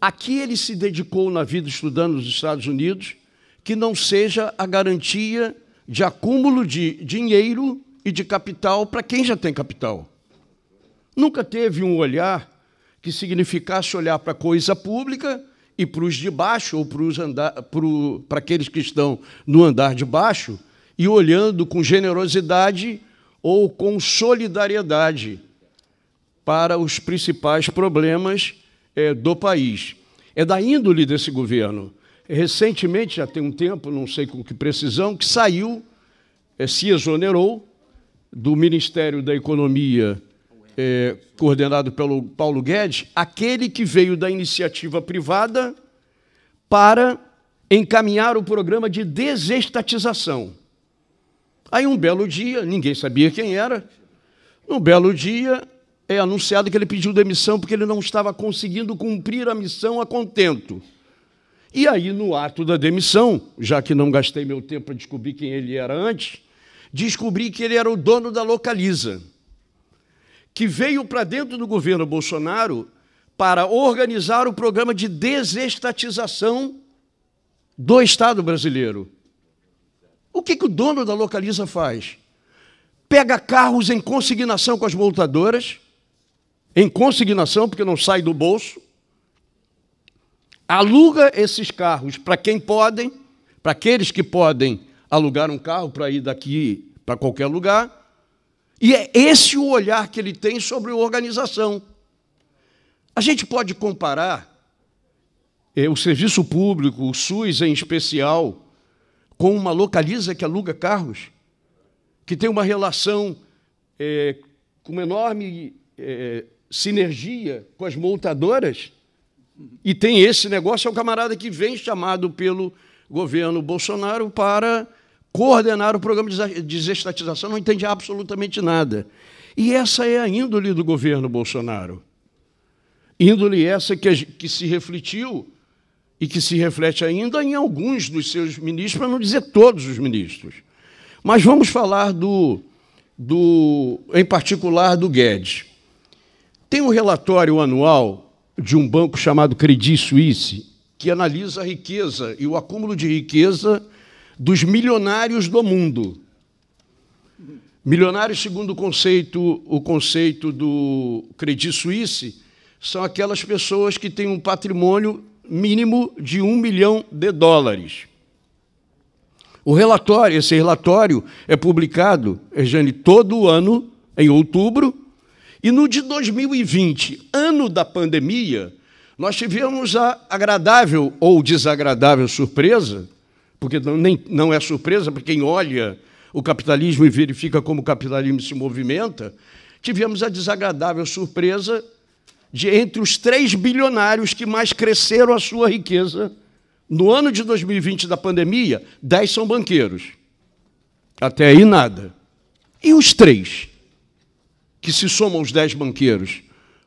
A que ele se dedicou na vida estudando nos Estados Unidos? Que não seja a garantia de acúmulo de dinheiro e de capital para quem já tem capital. Nunca teve um olhar que significasse olhar para a coisa pública e para os de baixo, ou para aqueles que estão no andar de baixo, e olhando com generosidade ou com solidariedade para os principais problemas é, do país. É da índole desse governo. Recentemente, já tem um tempo, não sei com que precisão, que saiu, é, se exonerou do Ministério da Economia, é, coordenado pelo Paulo Guedes, aquele que veio da iniciativa privada para encaminhar o programa de desestatização. Aí, um belo dia, ninguém sabia quem era, num belo dia é anunciado que ele pediu demissão porque ele não estava conseguindo cumprir a missão a contento. E aí, no ato da demissão, já que não gastei meu tempo para descobrir quem ele era antes, descobri que ele era o dono da Localiza, que veio para dentro do governo Bolsonaro para organizar o programa de desestatização do Estado brasileiro. O que, que o dono da Localiza faz? Pega carros em consignação com as montadoras, em consignação, porque não sai do bolso, aluga esses carros para quem podem, para aqueles que podem alugar um carro para ir daqui para qualquer lugar. E é esse o olhar que ele tem sobre a organização. A gente pode comparar é, o serviço público, o SUS em especial, com uma localiza que aluga carros, que tem uma relação é, com uma enorme é, sinergia com as montadoras, e tem esse negócio, é o camarada que vem chamado pelo governo Bolsonaro para coordenar o programa de desestatização, não entende absolutamente nada. E essa é a índole do governo Bolsonaro. Índole essa que, que se refletiu e que se reflete ainda em alguns dos seus ministros, para não dizer todos os ministros. Mas vamos falar do, do em particular do Guedes. Tem um relatório anual de um banco chamado Credit Suisse que analisa a riqueza e o acúmulo de riqueza dos milionários do mundo. Milionários, segundo o conceito, o conceito do Credit Suisse, são aquelas pessoas que têm um patrimônio mínimo de um milhão de dólares. O relatório, esse relatório é publicado, Jane, todo ano, em outubro, e no de 2020, ano da pandemia, nós tivemos a agradável ou desagradável surpresa porque não, nem, não é surpresa para quem olha o capitalismo e verifica como o capitalismo se movimenta, tivemos a desagradável surpresa de entre os três bilionários que mais cresceram a sua riqueza no ano de 2020 da pandemia, dez são banqueiros. Até aí nada. E os três que se somam aos dez banqueiros,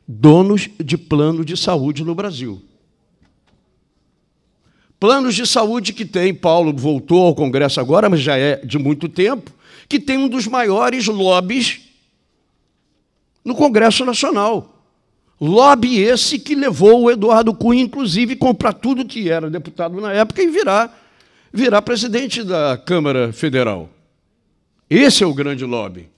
donos de plano de saúde no Brasil planos de saúde que tem. Paulo voltou ao Congresso agora, mas já é de muito tempo, que tem um dos maiores lobbies no Congresso Nacional. Lobby esse que levou o Eduardo Cunha, inclusive, comprar tudo que era deputado na época e virar, virar presidente da Câmara Federal. Esse é o grande lobby.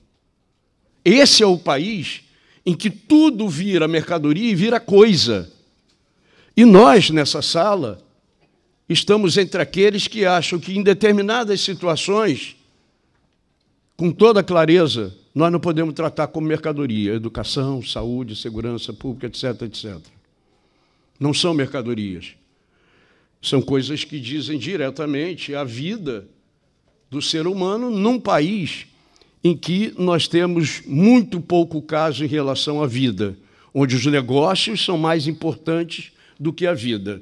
Esse é o país em que tudo vira mercadoria e vira coisa. E nós, nessa sala, estamos entre aqueles que acham que em determinadas situações, com toda clareza, nós não podemos tratar como mercadoria educação, saúde, segurança pública, etc, etc. Não são mercadorias. São coisas que dizem diretamente à vida do ser humano num país em que nós temos muito pouco caso em relação à vida, onde os negócios são mais importantes do que a vida.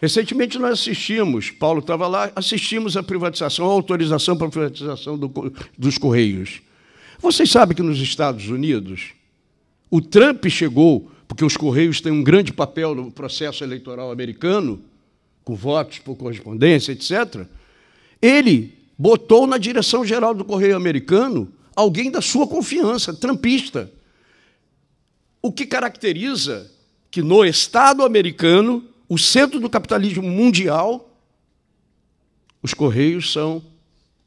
Recentemente nós assistimos, Paulo estava lá, assistimos a privatização, a autorização para a privatização do, dos Correios. Vocês sabem que nos Estados Unidos o Trump chegou, porque os Correios têm um grande papel no processo eleitoral americano, com votos por correspondência, etc. Ele botou na direção geral do Correio Americano alguém da sua confiança, trampista. O que caracteriza que no Estado americano o centro do capitalismo mundial, os Correios são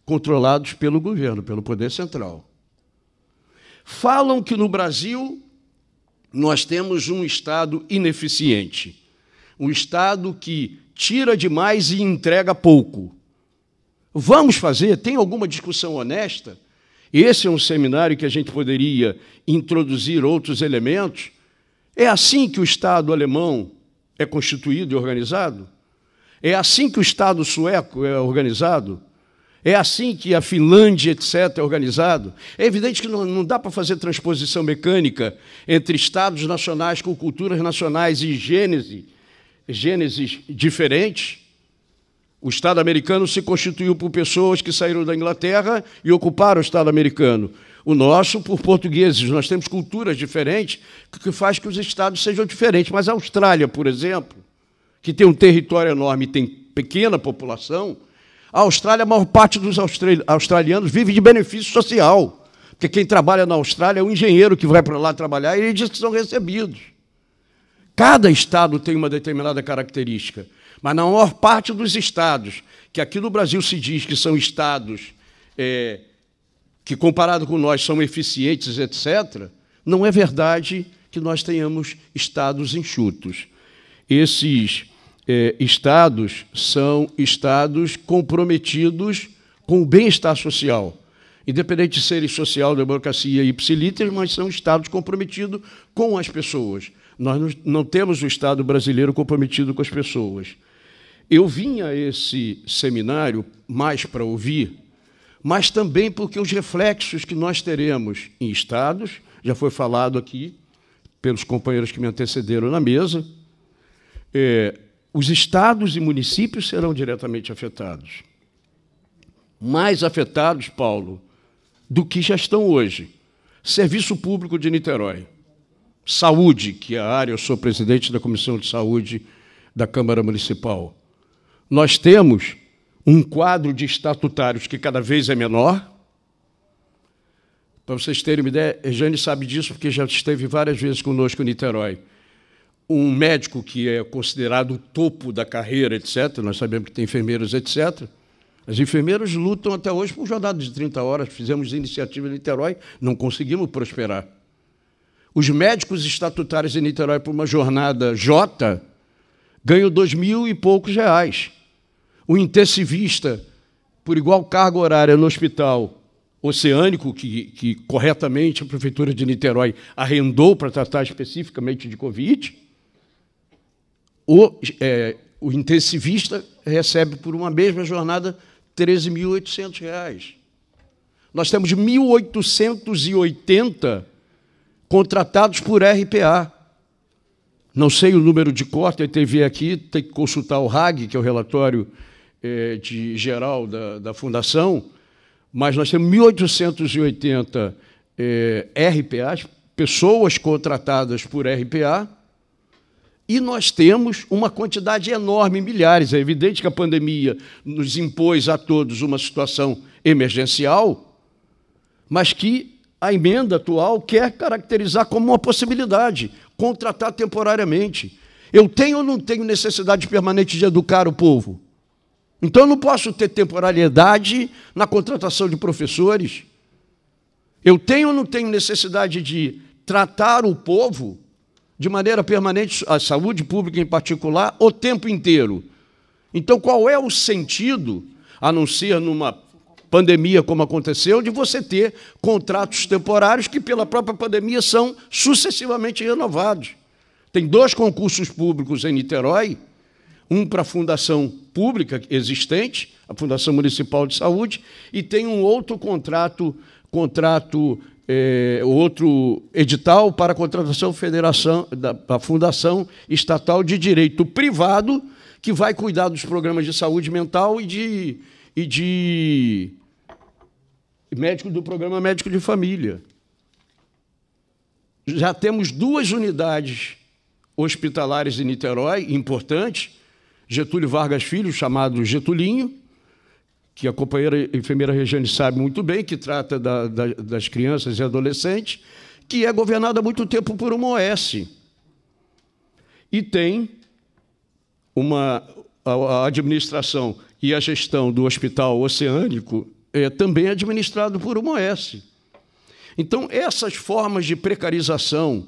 controlados pelo governo, pelo poder central. Falam que no Brasil nós temos um Estado ineficiente, um Estado que tira demais e entrega pouco. Vamos fazer, tem alguma discussão honesta? Esse é um seminário que a gente poderia introduzir outros elementos. É assim que o Estado alemão é constituído e organizado? É assim que o Estado sueco é organizado? É assim que a Finlândia, etc., é organizado? É evidente que não, não dá para fazer transposição mecânica entre Estados nacionais com culturas nacionais e gênese, gêneses diferentes. O Estado americano se constituiu por pessoas que saíram da Inglaterra e ocuparam o Estado americano o nosso por portugueses. Nós temos culturas diferentes, o que faz que os estados sejam diferentes. Mas a Austrália, por exemplo, que tem um território enorme e tem pequena população, a Austrália, a maior parte dos australianos vive de benefício social. Porque quem trabalha na Austrália é um engenheiro que vai para lá trabalhar e ele diz que são recebidos. Cada estado tem uma determinada característica. Mas na maior parte dos estados, que aqui no Brasil se diz que são estados é, que comparado com nós são eficientes, etc., não é verdade que nós tenhamos estados enxutos. Esses é, estados são estados comprometidos com o bem-estar social. Independente de serem social, democracia e ipsilíteres, mas são estados comprometidos com as pessoas. Nós não temos o Estado brasileiro comprometido com as pessoas. Eu vim a esse seminário mais para ouvir mas também porque os reflexos que nós teremos em estados, já foi falado aqui pelos companheiros que me antecederam na mesa, é, os estados e municípios serão diretamente afetados. Mais afetados, Paulo, do que já estão hoje. Serviço Público de Niterói, Saúde, que é a área, eu sou presidente da Comissão de Saúde da Câmara Municipal. Nós temos um quadro de estatutários que cada vez é menor. Para vocês terem uma ideia, Jane sabe disso porque já esteve várias vezes conosco em Niterói. Um médico que é considerado o topo da carreira, etc., nós sabemos que tem enfermeiros, etc., as enfermeiras lutam até hoje por jornadas de 30 horas, fizemos iniciativa em Niterói, não conseguimos prosperar. Os médicos estatutários em Niterói, por uma jornada J, ganham dois mil e poucos reais o intensivista, por igual carga horária no hospital oceânico, que, que corretamente a Prefeitura de Niterói arrendou para tratar especificamente de Covid, o, é, o intensivista recebe por uma mesma jornada R$ 13.800. Nós temos 1.880 contratados por RPA. Não sei o número de corte, eu TV aqui, tem que consultar o RAG, que é o relatório é, de geral da, da fundação, mas nós temos 1.880 eh, RPAs, pessoas contratadas por RPA, e nós temos uma quantidade enorme, milhares. É evidente que a pandemia nos impôs a todos uma situação emergencial, mas que a emenda atual quer caracterizar como uma possibilidade contratar temporariamente. Eu tenho ou não tenho necessidade permanente de educar o povo? Então eu não posso ter temporalidade na contratação de professores. Eu tenho ou não tenho necessidade de tratar o povo de maneira permanente, a saúde pública em particular, o tempo inteiro. Então qual é o sentido, a não ser numa pandemia como aconteceu, de você ter contratos temporários que pela própria pandemia são sucessivamente renovados? Tem dois concursos públicos em Niterói um para a fundação pública existente, a Fundação Municipal de Saúde, e tem um outro contrato, contrato é, outro edital para a contratação federação da, Fundação Estatal de Direito Privado, que vai cuidar dos programas de saúde mental e de, e de médico do programa médico de família. Já temos duas unidades hospitalares em Niterói, importantes, Getúlio Vargas Filho, chamado Getulinho, que a companheira a enfermeira Regiane sabe muito bem, que trata da, da, das crianças e adolescentes, que é governada há muito tempo por uma OS. E tem uma a, a administração e a gestão do Hospital Oceânico é também administrado por uma OS. Então, essas formas de precarização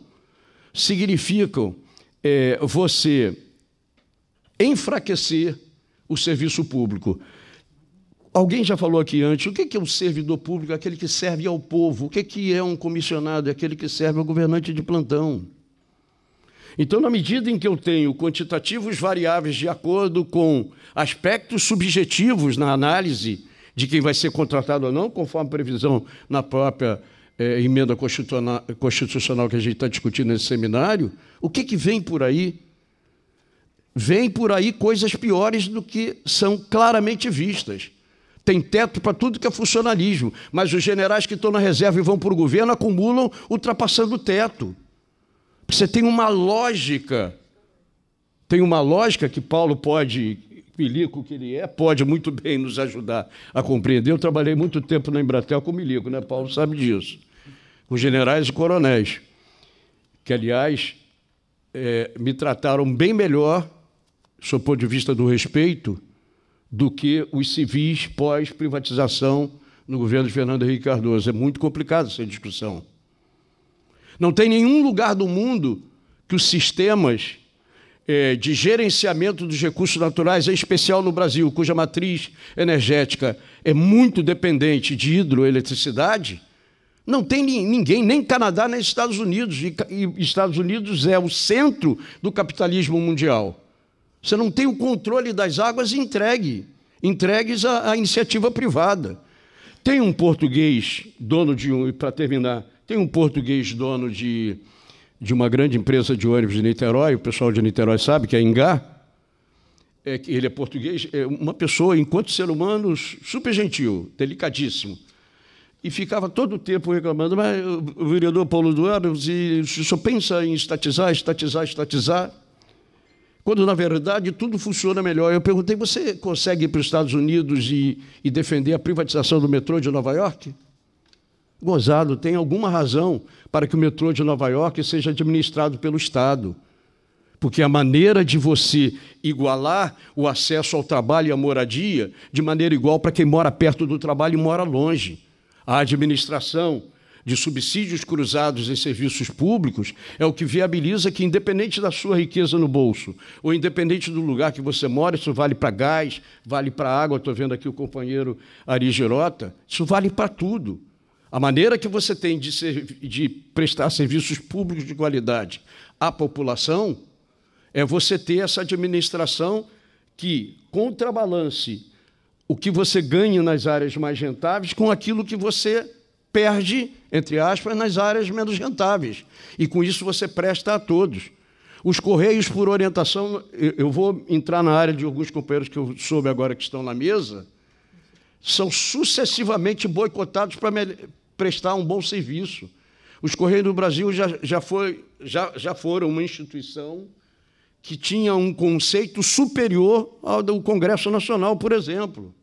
significam é, você enfraquecer o serviço público. Alguém já falou aqui antes, o que é um servidor público? Aquele que serve ao povo. O que é um comissionado? É aquele que serve ao governante de plantão. Então, na medida em que eu tenho quantitativos variáveis de acordo com aspectos subjetivos na análise de quem vai ser contratado ou não, conforme previsão na própria é, emenda constitucional que a gente está discutindo nesse seminário, o que, que vem por aí? Vem por aí coisas piores do que são claramente vistas. Tem teto para tudo que é funcionalismo, mas os generais que estão na reserva e vão para o governo acumulam ultrapassando o teto. Você tem uma lógica, tem uma lógica que Paulo pode, milico que ele é, pode muito bem nos ajudar a compreender. Eu trabalhei muito tempo na Embratel com milico, né? Paulo sabe disso. Com generais e coronéis, que aliás é, me trataram bem melhor sob o ponto de vista do respeito, do que os civis pós-privatização no governo de Fernando Henrique Cardoso. É muito complicado essa discussão. Não tem nenhum lugar do mundo que os sistemas é, de gerenciamento dos recursos naturais, em especial no Brasil, cuja matriz energética é muito dependente de hidroeletricidade, não tem ninguém, nem Canadá, nem Estados Unidos. E, e Estados Unidos é o centro do capitalismo mundial. Você não tem o controle das águas, entregue. Entregues à, à iniciativa privada. Tem um português dono de um, para terminar, tem um português dono de, de uma grande empresa de ônibus de Niterói, o pessoal de Niterói sabe, que é Engá. É, ele é português, é uma pessoa, enquanto ser humano, super gentil, delicadíssimo. E ficava todo o tempo reclamando, mas o vereador Paulo Duarte, o só pensa em estatizar, estatizar, estatizar? quando na verdade tudo funciona melhor. Eu perguntei: você consegue ir para os Estados Unidos e, e defender a privatização do metrô de Nova York? Gozado, tem alguma razão para que o metrô de Nova York seja administrado pelo Estado. Porque a maneira de você igualar o acesso ao trabalho e à moradia de maneira igual para quem mora perto do trabalho e mora longe. A administração de subsídios cruzados em serviços públicos é o que viabiliza que, independente da sua riqueza no bolso, ou independente do lugar que você mora, isso vale para gás, vale para água, estou vendo aqui o companheiro Ari Girota, isso vale para tudo. A maneira que você tem de, ser, de prestar serviços públicos de qualidade à população é você ter essa administração que contrabalance o que você ganha nas áreas mais rentáveis com aquilo que você perde, entre aspas, nas áreas menos rentáveis. E com isso você presta a todos. Os Correios, por orientação, eu vou entrar na área de alguns companheiros que eu soube agora que estão na mesa, são sucessivamente boicotados para prestar um bom serviço. Os Correios do Brasil já, já, foi, já, já foram uma instituição que tinha um conceito superior ao do Congresso Nacional, por exemplo.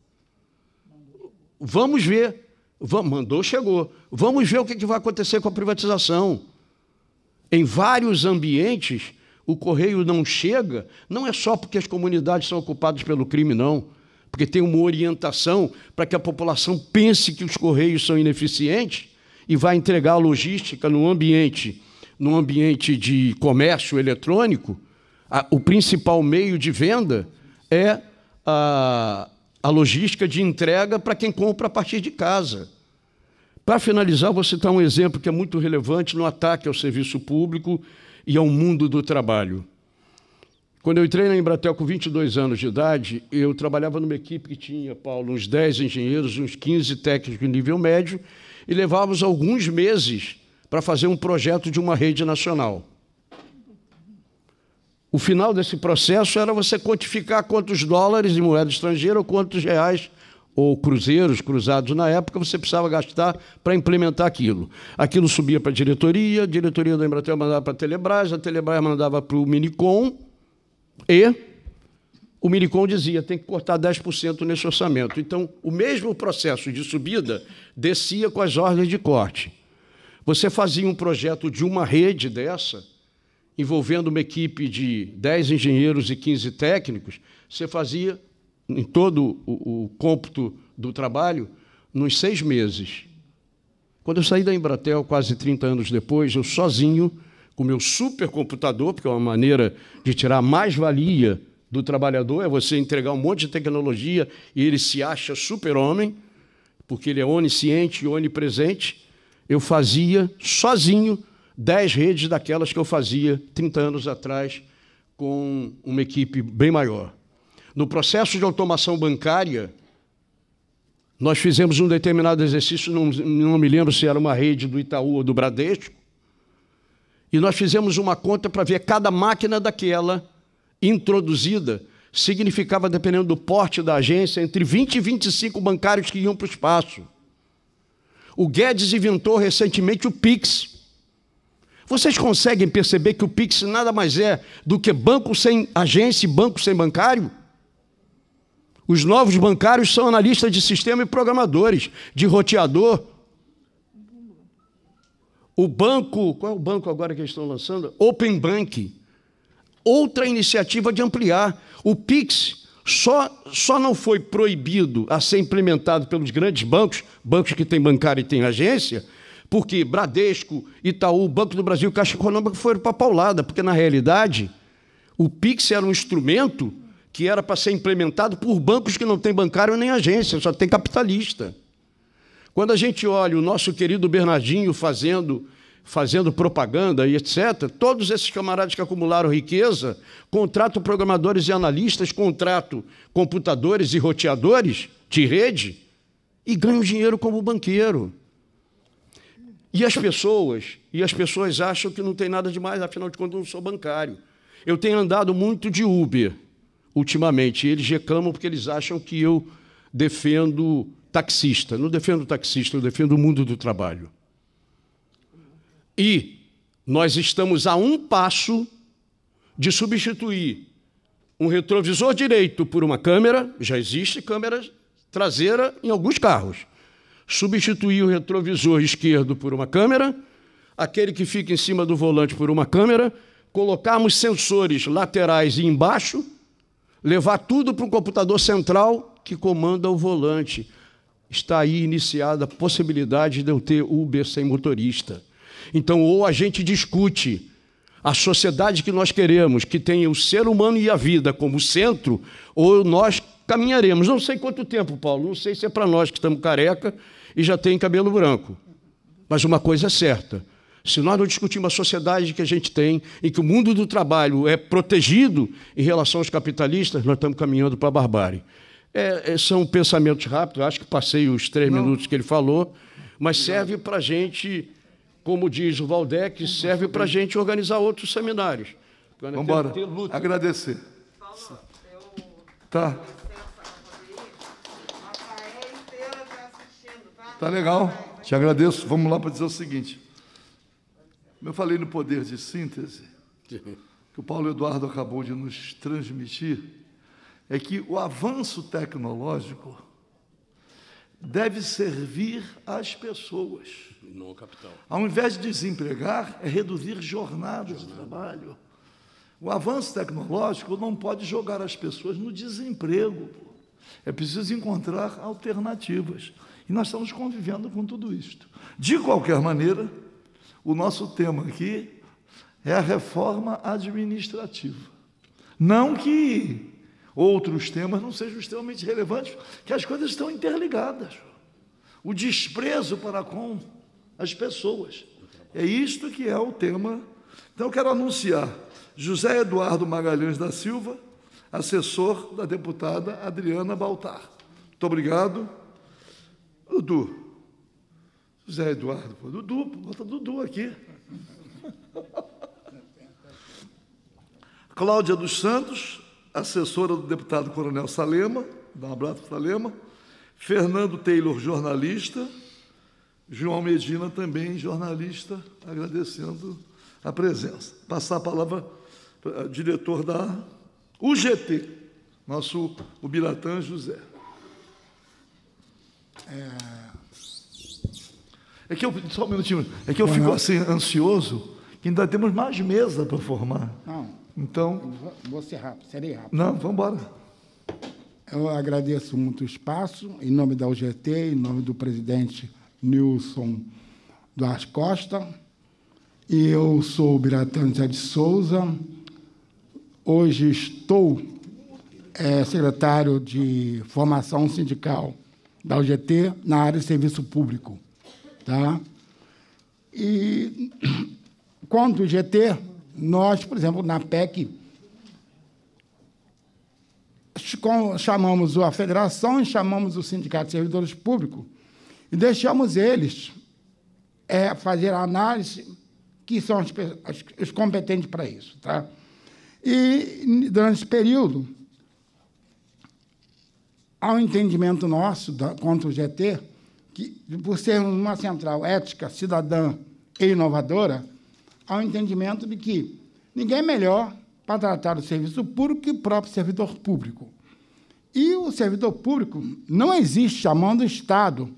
Vamos ver. Vamos, mandou, chegou. Vamos ver o que vai acontecer com a privatização. Em vários ambientes, o correio não chega, não é só porque as comunidades são ocupadas pelo crime, não. Porque tem uma orientação para que a população pense que os correios são ineficientes e vai entregar a logística no ambiente, no ambiente de comércio eletrônico, a, o principal meio de venda é a, a logística de entrega para quem compra a partir de casa. Para finalizar, vou citar um exemplo que é muito relevante no ataque ao serviço público e ao mundo do trabalho. Quando eu entrei na Embratel com 22 anos de idade, eu trabalhava numa equipe que tinha, Paulo, uns 10 engenheiros, uns 15 técnicos de nível médio, e levávamos alguns meses para fazer um projeto de uma rede nacional. O final desse processo era você quantificar quantos dólares em moeda estrangeira ou quantos reais ou cruzeiros cruzados na época você precisava gastar para implementar aquilo. Aquilo subia para a diretoria, a diretoria da Embratel mandava para a Telebrás, a Telebrás mandava para o Minicom e o Minicom dizia tem que cortar 10% nesse orçamento. Então, o mesmo processo de subida descia com as ordens de corte. Você fazia um projeto de uma rede dessa, envolvendo uma equipe de 10 engenheiros e 15 técnicos, você fazia em todo o, o cômputo do trabalho nos seis meses. Quando eu saí da Embratel, quase 30 anos depois, eu sozinho, com meu supercomputador, porque é uma maneira de tirar mais-valia do trabalhador, é você entregar um monte de tecnologia e ele se acha super-homem, porque ele é onisciente e onipresente. Eu fazia sozinho dez redes daquelas que eu fazia 30 anos atrás com uma equipe bem maior. No processo de automação bancária, nós fizemos um determinado exercício, não, não me lembro se era uma rede do Itaú ou do Bradesco, e nós fizemos uma conta para ver cada máquina daquela introduzida significava, dependendo do porte da agência, entre 20 e 25 bancários que iam para o espaço. O Guedes inventou recentemente o Pix, vocês conseguem perceber que o Pix nada mais é do que banco sem agência e banco sem bancário? Os novos bancários são analistas de sistema e programadores, de roteador. O banco, qual é o banco agora que eles estão lançando? Open Bank. Outra iniciativa de ampliar. O Pix só, só não foi proibido a ser implementado pelos grandes bancos, bancos que têm bancário e têm agência, porque Bradesco, Itaú, Banco do Brasil, Caixa Econômica foram para a paulada, porque na realidade o Pix era um instrumento que era para ser implementado por bancos que não têm bancário nem agência, só tem capitalista. Quando a gente olha o nosso querido Bernardinho fazendo fazendo propaganda e etc., todos esses camaradas que acumularam riqueza contratam programadores e analistas, contratam computadores e roteadores de rede e ganham dinheiro como banqueiro. E as pessoas, e as pessoas acham que não tem nada de mais afinal de contas eu não sou bancário. Eu tenho andado muito de Uber ultimamente, e eles reclamam porque eles acham que eu defendo taxista. Não defendo taxista, eu defendo o mundo do trabalho. E nós estamos a um passo de substituir um retrovisor direito por uma câmera, já existe câmera traseira em alguns carros substituir o retrovisor esquerdo por uma câmera, aquele que fica em cima do volante por uma câmera, colocarmos sensores laterais e embaixo, levar tudo para o computador central que comanda o volante. Está aí iniciada a possibilidade de eu ter Uber sem motorista. Então, ou a gente discute a sociedade que nós queremos, que tenha o ser humano e a vida como centro, ou nós caminharemos. Não sei quanto tempo, Paulo, não sei se é para nós que estamos careca e já tem cabelo branco. Mas uma coisa é certa: se nós não discutirmos a sociedade que a gente tem, em que o mundo do trabalho é protegido em relação aos capitalistas, nós estamos caminhando para a barbárie. É, é são pensamentos rápidos, acho que passei os três não. minutos que ele falou, mas serve para a gente, como diz o Valdec, serve para a gente organizar outros seminários. Vamos embora. Agradecer. Paulo, tá. eu... Tá. Tá legal? Te agradeço. Vamos lá para dizer o seguinte. Eu falei no poder de síntese [laughs] que o Paulo Eduardo acabou de nos transmitir é que o avanço tecnológico deve servir às pessoas. não capital. Ao invés de desempregar, é reduzir jornadas Jornada. de trabalho. O avanço tecnológico não pode jogar as pessoas no desemprego. É preciso encontrar alternativas. E nós estamos convivendo com tudo isto. De qualquer maneira, o nosso tema aqui é a reforma administrativa. Não que outros temas não sejam extremamente relevantes, que as coisas estão interligadas. O desprezo para com as pessoas. É isto que é o tema. Então, eu quero anunciar José Eduardo Magalhães da Silva, assessor da deputada Adriana Baltar. Muito obrigado. Dudu. José Eduardo, pô, Dudu, bota Dudu aqui. [laughs] Cláudia dos Santos, assessora do deputado Coronel Salema, dá um abraço para Salema. Fernando Taylor, jornalista. João Medina, também jornalista, agradecendo a presença. Passar a palavra para eh, o diretor da UGT, nosso Ubiratã José. É, é, que eu. Só um minutinho. É que eu fico assim, ansioso, que ainda temos mais mesa para formar. Não. Então. Vou, vou ser rápido, serei rápido. Não, vamos embora. Eu agradeço muito o espaço, em nome da UGT, em nome do presidente Nilson Duarte Costa. E eu sou o Biratan Zé de Souza. Hoje estou é, secretário de Formação Sindical da UGT na área de serviço público. Tá? E quanto ao GT, nós, por exemplo, na PEC, chamamos a federação e chamamos o Sindicato de Servidores Públicos e deixamos eles é, fazer a análise que são os, os competentes para isso. Tá? E, durante esse período, Há um entendimento nosso da, contra o GT que, por sermos uma central ética, cidadã e inovadora, há um entendimento de que ninguém é melhor para tratar o serviço público que o próprio servidor público. E o servidor público não existe a mão do Estado.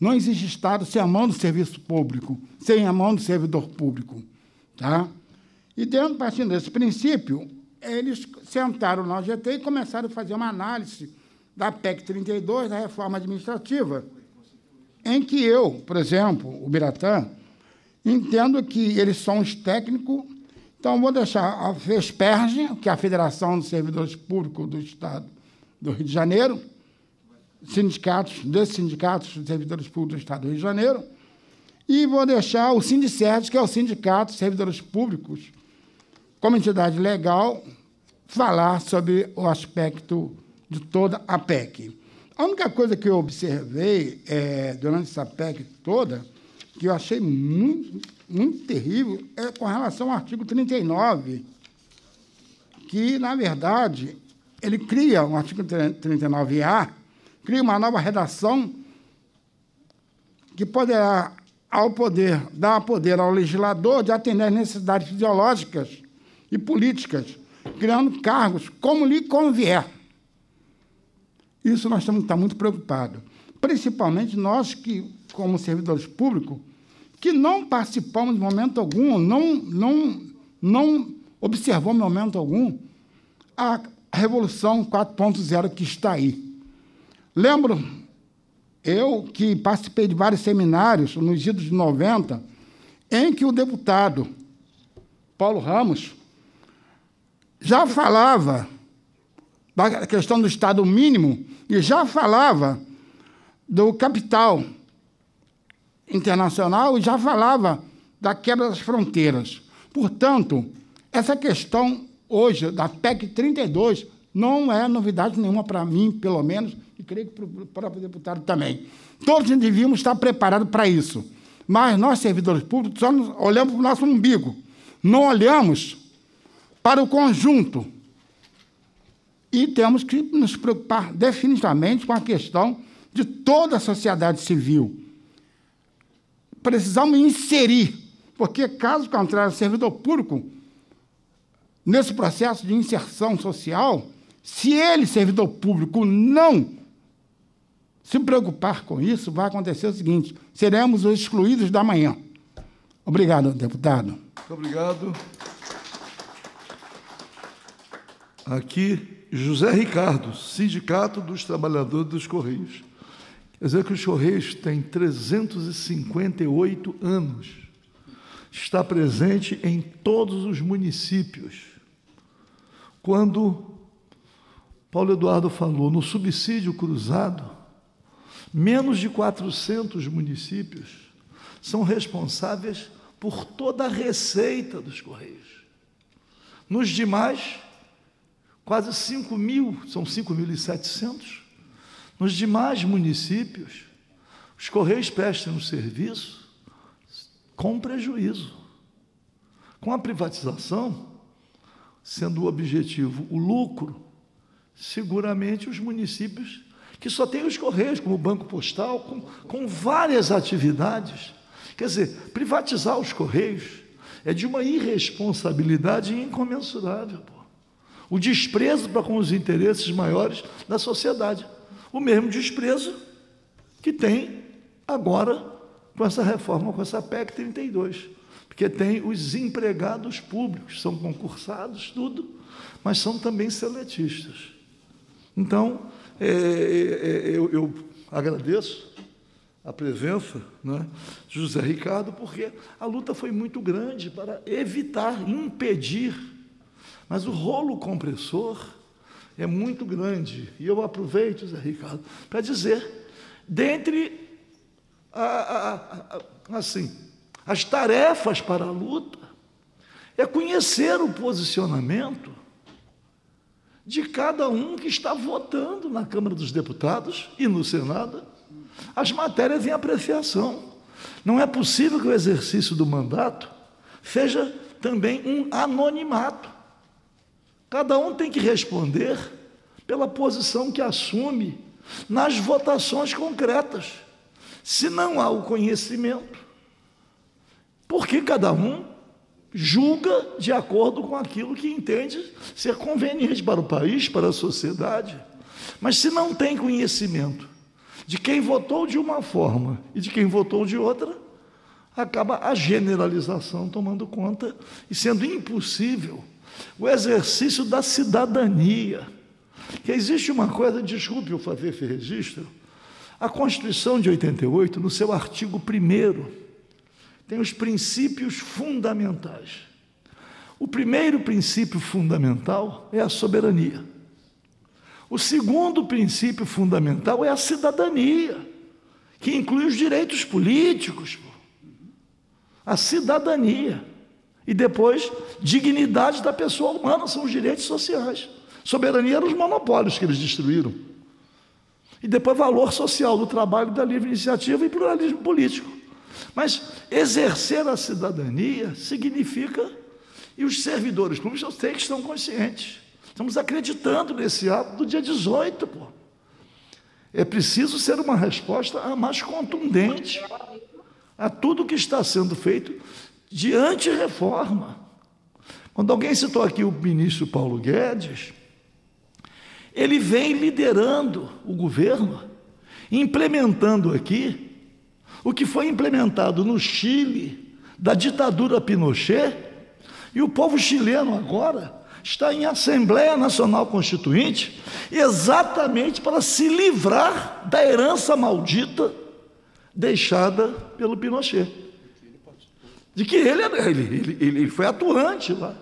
Não existe Estado sem a mão do serviço público, sem a mão do servidor público. Tá? E, dentro, partindo desse princípio, eles sentaram no GT e começaram a fazer uma análise da PEC 32, da reforma né, administrativa, em que eu, por exemplo, o Biratã, entendo que eles são os técnicos, então vou deixar a FESPERGE, que é a Federação dos Servidores Públicos do Estado do Rio de Janeiro, sindicatos, desses sindicatos dos servidores públicos do Estado do Rio de Janeiro, e vou deixar o Sindicert, que é o Sindicato de Servidores Públicos, como entidade legal, falar sobre o aspecto de toda a PEC. A única coisa que eu observei é, durante essa PEC toda, que eu achei muito, muito terrível, é com relação ao artigo 39, que, na verdade, ele cria, um artigo 39A, cria uma nova redação que poderá, ao poder, dar poder ao legislador de atender às necessidades fisiológicas e políticas, criando cargos como lhe convier isso nós temos que estar muito preocupados. Principalmente nós que, como servidores públicos, que não participamos de momento algum, não, não, não observamos em momento algum a Revolução 4.0 que está aí. Lembro eu que participei de vários seminários nos idos de 90, em que o deputado Paulo Ramos já falava da questão do Estado mínimo, e já falava do capital internacional e já falava da quebra das fronteiras. Portanto, essa questão hoje da PEC 32 não é novidade nenhuma para mim, pelo menos, e creio que para o próprio deputado também. Todos devíamos estar preparados para isso. Mas nós, servidores públicos, só olhamos para o nosso umbigo. Não olhamos para o conjunto e temos que nos preocupar definitivamente com a questão de toda a sociedade civil. Precisamos inserir, porque, caso contrário, o servidor público, nesse processo de inserção social, se ele, servidor público, não se preocupar com isso, vai acontecer o seguinte: seremos os excluídos da manhã. Obrigado, deputado. Muito obrigado. Aqui José Ricardo, Sindicato dos Trabalhadores dos Correios. Quer dizer que os Correios têm 358 anos. Está presente em todos os municípios. Quando Paulo Eduardo falou no subsídio cruzado, menos de 400 municípios são responsáveis por toda a receita dos Correios. Nos demais, quase 5 mil, são 5.700. Nos demais municípios, os Correios prestam o serviço com prejuízo. Com a privatização, sendo o objetivo o lucro, seguramente os municípios que só têm os Correios, como o Banco Postal, com, com várias atividades. Quer dizer, privatizar os Correios é de uma irresponsabilidade incomensurável. Pô. O desprezo para com os interesses maiores da sociedade. O mesmo desprezo que tem agora com essa reforma, com essa PEC 32. Porque tem os empregados públicos, são concursados, tudo, mas são também seletistas. Então, é é, é, é, eu, eu agradeço a presença né, de José Ricardo, porque a luta foi muito grande para evitar, impedir mas o rolo compressor é muito grande. E eu aproveito, Zé Ricardo, para dizer, dentre a, a, a, assim, as tarefas para a luta, é conhecer o posicionamento de cada um que está votando na Câmara dos Deputados e no Senado as matérias em apreciação. Não é possível que o exercício do mandato seja também um anonimato. Cada um tem que responder pela posição que assume nas votações concretas. Se não há o conhecimento, porque cada um julga de acordo com aquilo que entende ser conveniente para o país, para a sociedade. Mas se não tem conhecimento de quem votou de uma forma e de quem votou de outra, acaba a generalização tomando conta e sendo impossível o exercício da cidadania. Que existe uma coisa, desculpe eu fazer esse registro, a Constituição de 88, no seu artigo 1, tem os princípios fundamentais. O primeiro princípio fundamental é a soberania. O segundo princípio fundamental é a cidadania, que inclui os direitos políticos. A cidadania. E depois, dignidade da pessoa humana são os direitos sociais. Soberania eram os monopólios que eles destruíram. E depois, valor social do trabalho, da livre iniciativa e pluralismo político. Mas exercer a cidadania significa, e os servidores públicos têm que estão conscientes, estamos acreditando nesse ato do dia 18. Pô. É preciso ser uma resposta a mais contundente a tudo que está sendo feito de antirreforma. Quando alguém citou aqui o ministro Paulo Guedes, ele vem liderando o governo, implementando aqui o que foi implementado no Chile, da ditadura Pinochet, e o povo chileno agora está em Assembleia Nacional Constituinte, exatamente para se livrar da herança maldita deixada pelo Pinochet de que é- ele, ele, ele, ele foi atuante lá.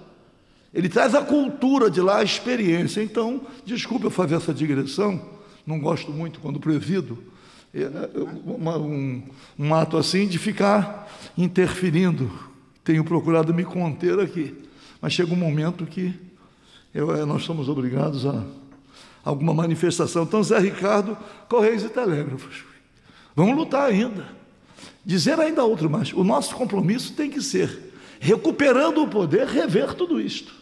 Ele traz a cultura de lá, a experiência. Então, desculpe eu fazer essa digressão, não gosto muito quando prevido, é, é, uma, um, um ato assim de ficar interferindo. Tenho procurado me conter aqui, mas chega um momento que eu, nós somos obrigados a alguma manifestação. Então, Zé Ricardo, Correios e Telégrafos. Vamos lutar ainda. Dizer ainda outro mais: o nosso compromisso tem que ser, recuperando o poder, rever tudo isto.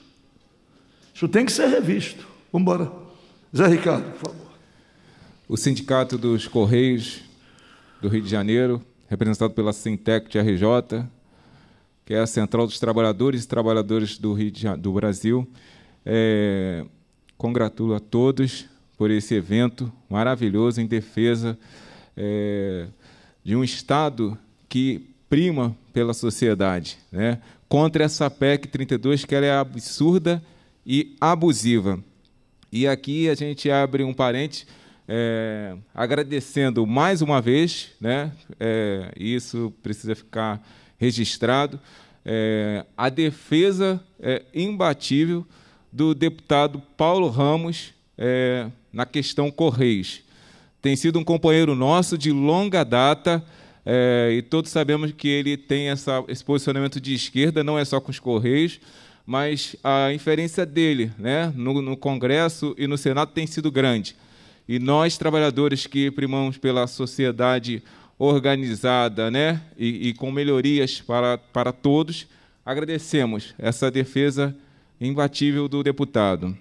Isso tem que ser revisto. Vamos embora. Zé Ricardo, por favor. O Sindicato dos Correios do Rio de Janeiro, representado pela Sintec RJ, que é a Central dos Trabalhadores e Trabalhadoras do, Rio do Brasil, é, congratulo a todos por esse evento maravilhoso em defesa. É, de um Estado que prima pela sociedade, né? contra essa PEC 32, que ela é absurda e abusiva. E aqui a gente abre um parente é, agradecendo mais uma vez, né? É, isso precisa ficar registrado, é, a defesa é, imbatível do deputado Paulo Ramos é, na questão Correios tem sido um companheiro nosso de longa data. É, e todos sabemos que ele tem essa, esse posicionamento de esquerda, não é só com os Correios, mas a inferência dele né, no, no Congresso e no Senado tem sido grande. E nós, trabalhadores que primamos pela sociedade organizada né, e, e com melhorias para, para todos, agradecemos essa defesa imbatível do deputado.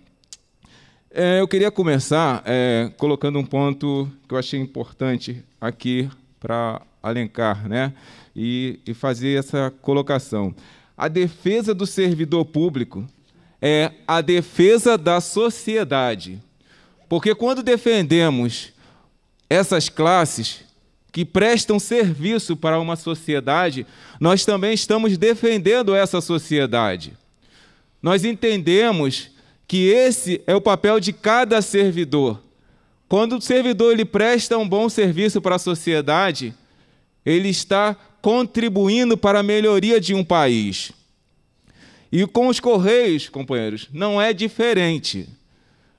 É, eu queria começar é, colocando um ponto que eu achei importante aqui para alencar né? E, e fazer essa colocação. A defesa do servidor público é a defesa da sociedade. Porque quando defendemos essas classes que prestam serviço para uma sociedade, nós também estamos defendendo essa sociedade. Nós entendemos que esse é o papel de cada servidor. Quando o servidor ele presta um bom serviço para a sociedade, ele está contribuindo para a melhoria de um país. E com os correios, companheiros, não é diferente.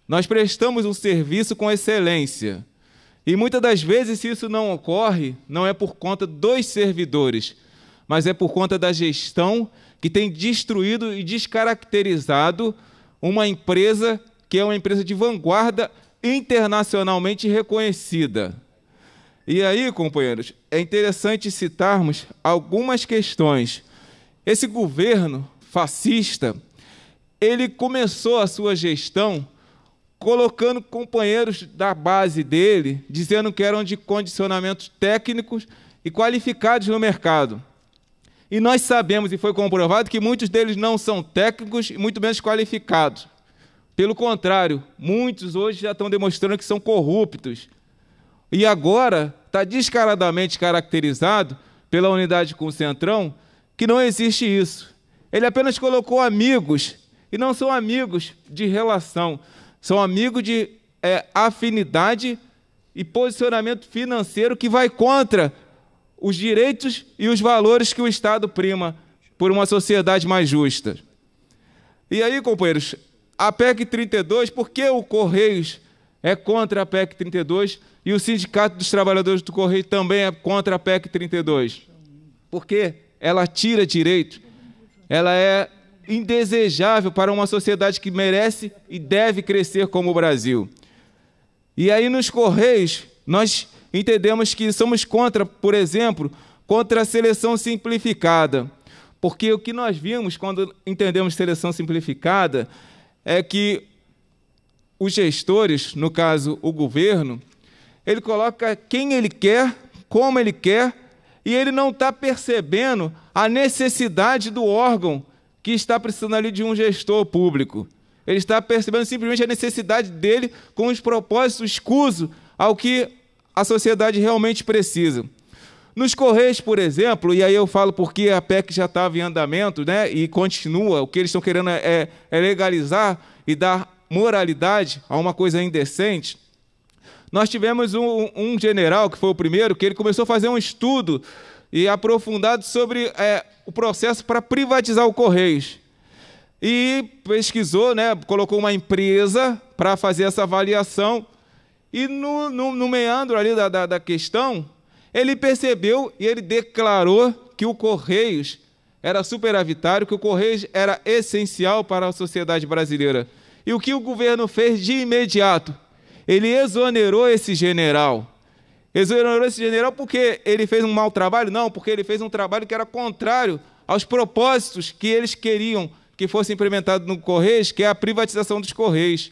Nós prestamos um serviço com excelência. E muitas das vezes, se isso não ocorre, não é por conta dos servidores, mas é por conta da gestão que tem destruído e descaracterizado uma empresa que é uma empresa de vanguarda internacionalmente reconhecida. E aí, companheiros, é interessante citarmos algumas questões. Esse governo fascista, ele começou a sua gestão colocando companheiros da base dele, dizendo que eram de condicionamentos técnicos e qualificados no mercado. E nós sabemos, e foi comprovado, que muitos deles não são técnicos e muito menos qualificados. Pelo contrário, muitos hoje já estão demonstrando que são corruptos. E agora está descaradamente caracterizado pela unidade com o Centrão que não existe isso. Ele apenas colocou amigos, e não são amigos de relação, são amigos de é, afinidade e posicionamento financeiro que vai contra os direitos e os valores que o Estado prima por uma sociedade mais justa. E aí, companheiros, a PEC 32, por que o Correios é contra a PEC 32 e o Sindicato dos Trabalhadores do Correio também é contra a PEC 32? Porque ela tira direito, ela é indesejável para uma sociedade que merece e deve crescer como o Brasil. E aí, nos Correios, nós entendemos que somos contra, por exemplo, contra a seleção simplificada. Porque o que nós vimos quando entendemos seleção simplificada é que os gestores, no caso o governo, ele coloca quem ele quer, como ele quer, e ele não está percebendo a necessidade do órgão que está precisando ali de um gestor público. Ele está percebendo simplesmente a necessidade dele com os propósitos escusos ao que a sociedade realmente precisa. Nos Correios, por exemplo, e aí eu falo porque a PEC já estava em andamento né, e continua, o que eles estão querendo é, é legalizar e dar moralidade a uma coisa indecente. Nós tivemos um, um, general, que foi o primeiro, que ele começou a fazer um estudo e aprofundado sobre é, o processo para privatizar o Correios. E pesquisou, né, colocou uma empresa para fazer essa avaliação e no, no, no meandro ali da, da, da questão, ele percebeu e ele declarou que o Correios era superavitário, que o Correios era essencial para a sociedade brasileira. E o que o governo fez de imediato? Ele exonerou esse general. Exonerou esse general porque ele fez um mau trabalho? Não, porque ele fez um trabalho que era contrário aos propósitos que eles queriam que fosse implementado no Correios, que é a privatização dos Correios.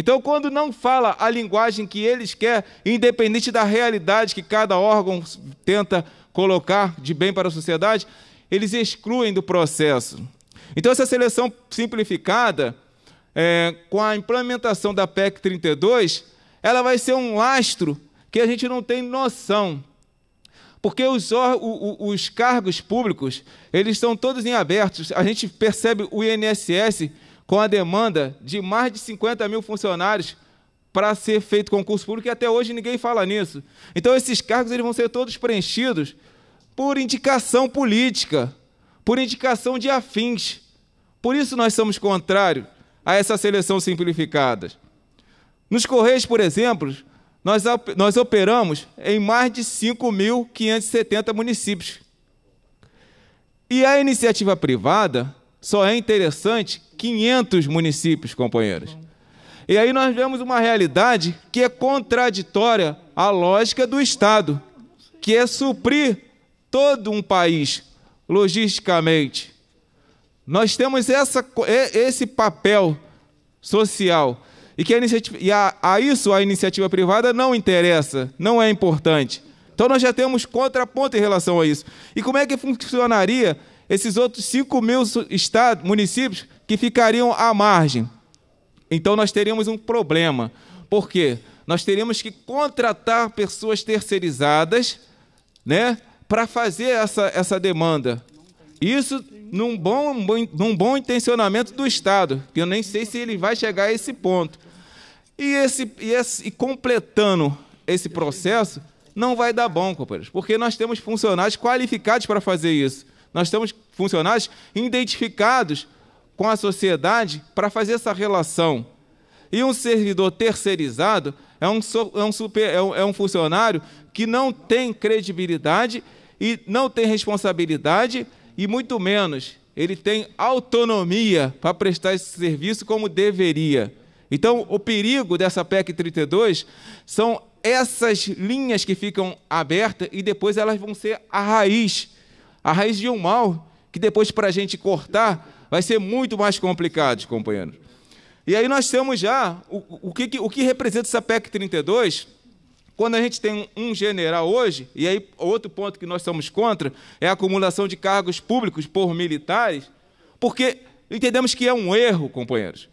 Então, quando não fala a linguagem que eles querem, independente da realidade que cada órgão tenta colocar de bem para a sociedade, eles excluem do processo. Então, essa seleção simplificada, é, com a implementação da PEC 32, ela vai ser um lastro que a gente não tem noção. Porque os, os cargos públicos, eles estão todos em abertos. A gente percebe o INSS com a demanda de mais de 50 mil funcionários para ser feito concurso público, e até hoje ninguém fala nisso. Então, esses cargos eles vão ser todos preenchidos por indicação política, por indicação de afins. Por isso, nós somos contrários a essa seleção simplificada. Nos Correios, por exemplo, nós, nós operamos em mais de 5.570 municípios. E a iniciativa privada só é interessante 500 municípios, companheiros. E aí nós vemos uma realidade que é contraditória à lógica do Estado, que é suprir todo um país logisticamente. Nós temos essa, é, esse papel social e que a, e a, a isso a iniciativa privada não interessa, não é importante. Então nós já temos contraponto em relação a isso. E como é que funcionaria esses outros 5 mil estados, municípios que ficariam à margem. Então nós teríamos um problema. Por quê? Nós teríamos que contratar pessoas terceirizadas né, para fazer essa, essa demanda. Isso num bom, num bom intencionamento do Estado, que eu nem sei se ele vai chegar a esse ponto. E, esse, e, esse, e completando esse processo, não vai dar bom, companheiros, porque nós temos funcionários qualificados para fazer isso. Nós temos funcionários identificados com a sociedade para fazer essa relação. E um servidor terceirizado é um, é um, super, é um, é um funcionário que não tem credibilidade e não tem responsabilidade e muito menos ele tem autonomia para prestar esse serviço como deveria. Então, o perigo dessa PEC 32 são essas linhas que ficam abertas e depois elas vão ser a raiz a raiz de um mal que depois para a gente cortar vai ser muito mais complicado, companheiros. E aí nós temos já o, o, que, o que representa essa PEC 32 quando a gente tem um general hoje, e aí outro ponto que nós estamos contra é a acumulação de cargos públicos por militares, porque entendemos que é um erro, companheiros.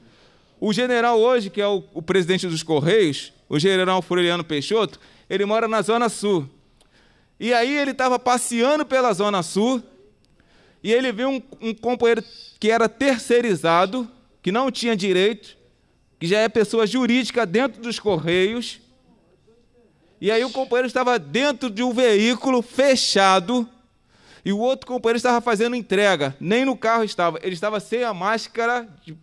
O general hoje, que é o, o presidente dos Correios, o general Floriano Peixoto, ele mora na Zona Sul. E aí ele estava passeando pela Zona Sul e ele viu um, um, companheiro que era terceirizado, que não tinha direito, que já é pessoa jurídica dentro dos Correios. E aí o companheiro estava dentro de um veículo fechado e o outro companheiro estava fazendo entrega. Nem no carro estava, ele estava sem a máscara de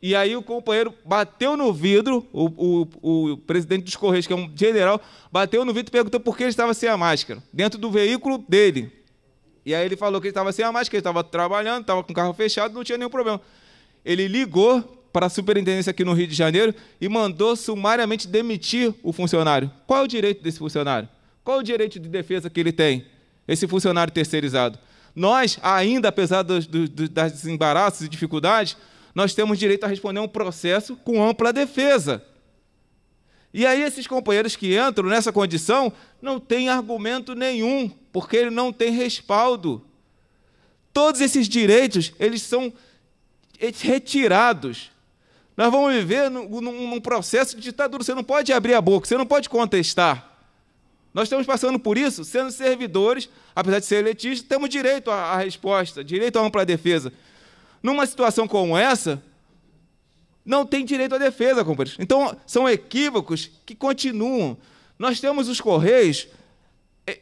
e aí o companheiro bateu no vidro, o, o, o presidente dos Correios, que é um general, bateu no vidro e perguntou por que ele estava sem a máscara, dentro do veículo dele. E aí ele falou que ele estava sem a máscara, ele estava trabalhando, estava com o carro fechado, não tinha nenhum problema. Ele ligou para a superintendência aqui no Rio de Janeiro e mandou sumariamente demitir o funcionário. Qual é o direito desse funcionário? Qual é o direito de defesa que ele tem, esse funcionário terceirizado? Nós, ainda, apesar dos, dos, dos das embaraços e dificuldades, nós temos direito a responder um processo com ampla defesa. E aí esses companheiros que entram nessa condição não têm argumento nenhum, porque ele não tem respaldo. Todos esses direitos, eles são retirados. Nós vamos viver num, num processo de ditadura. Você não pode abrir a boca, você não pode contestar. Nós estamos passando por isso, sendo servidores, apesar de ser eleitistas, temos direito à, à resposta, direito à ampla defesa numa situação como essa, não tem direito à defesa, companheiros. Então, são equívocos que continuam. Nós temos os Correios é,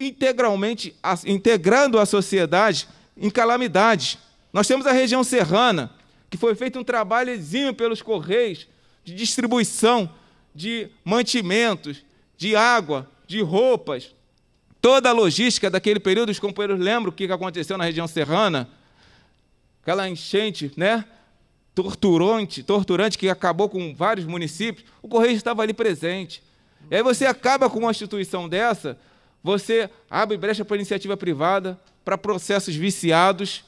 integralmente integrando a sociedade em calamidades. Nós temos a região serrana, que foi feito um trabalhozinho pelos Correios de distribuição de mantimentos, de água, de roupas. Toda a logística daquele período, os companheiros lembram o que aconteceu na região serrana, aquela enchente, né? Torturante, torturante que acabou com vários municípios, o Correio estava ali presente. E aí você acaba com uma instituição dessa, você abre brecha para iniciativa privada, para processos viciados.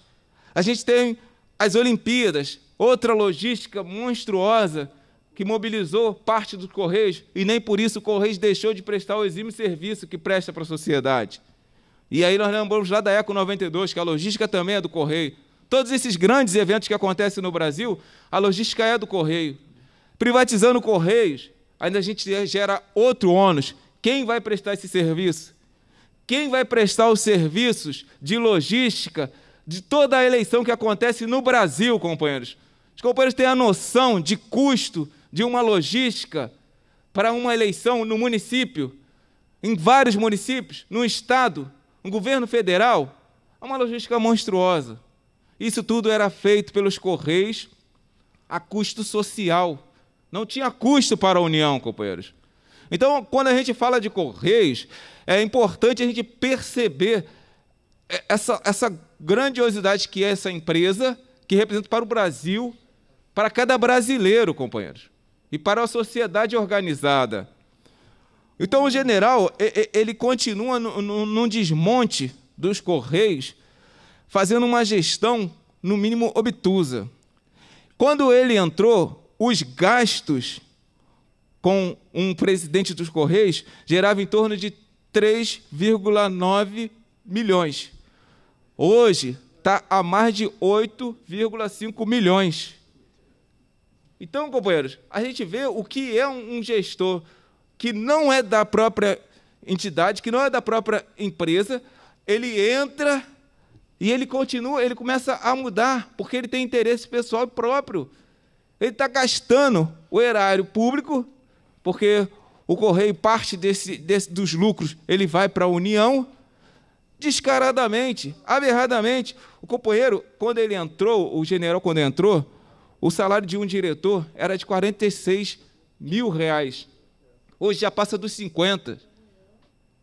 A gente tem as Olimpíadas, outra logística monstruosa que mobilizou parte dos Correios e nem por isso o correio deixou de prestar o exímio serviço que presta para a sociedade. E aí nós lembramos lá da Eco 92, que a logística também é do Correio. Todos esses grandes eventos que acontecem no Brasil, a logística é do correio. Privatizando Correios, ainda a gente gera outro ônus. Quem vai prestar esse serviço? Quem vai prestar os serviços de logística de toda a eleição que acontece no Brasil, companheiros? Os companheiros têm a noção de custo de uma logística para uma eleição no município, em vários municípios, no estado, no governo federal? É uma logística monstruosa. Isso tudo era feito pelos Correios a custo social. Não tinha custo para a União, companheiros. Então, quando a gente fala de Correios, é importante a gente perceber essa, essa grandiosidade que é essa empresa, que representa para o Brasil, para cada brasileiro, companheiros, e para a sociedade organizada. Então, o general, ele continua num desmonte dos Correios, fazendo uma gestão, no mínimo, obtusa. Quando ele entrou, os gastos com um presidente dos Correios geravam em torno de 3,9 milhões. Hoje está a mais de 8,5 milhões. Então, companheiros, a gente vê o que é um gestor que não é da própria entidade, que não é da própria empresa, ele entra e ele continua, ele começa a mudar, porque ele tem interesse pessoal próprio. Ele está gastando o erário público, porque o correio, parte desse, desse dos lucros, ele vai para a União, descaradamente, aberradamente. O companheiro, quando ele entrou, o general, quando entrou, o salário de um diretor era de 46 mil reais. Hoje já passa dos 50.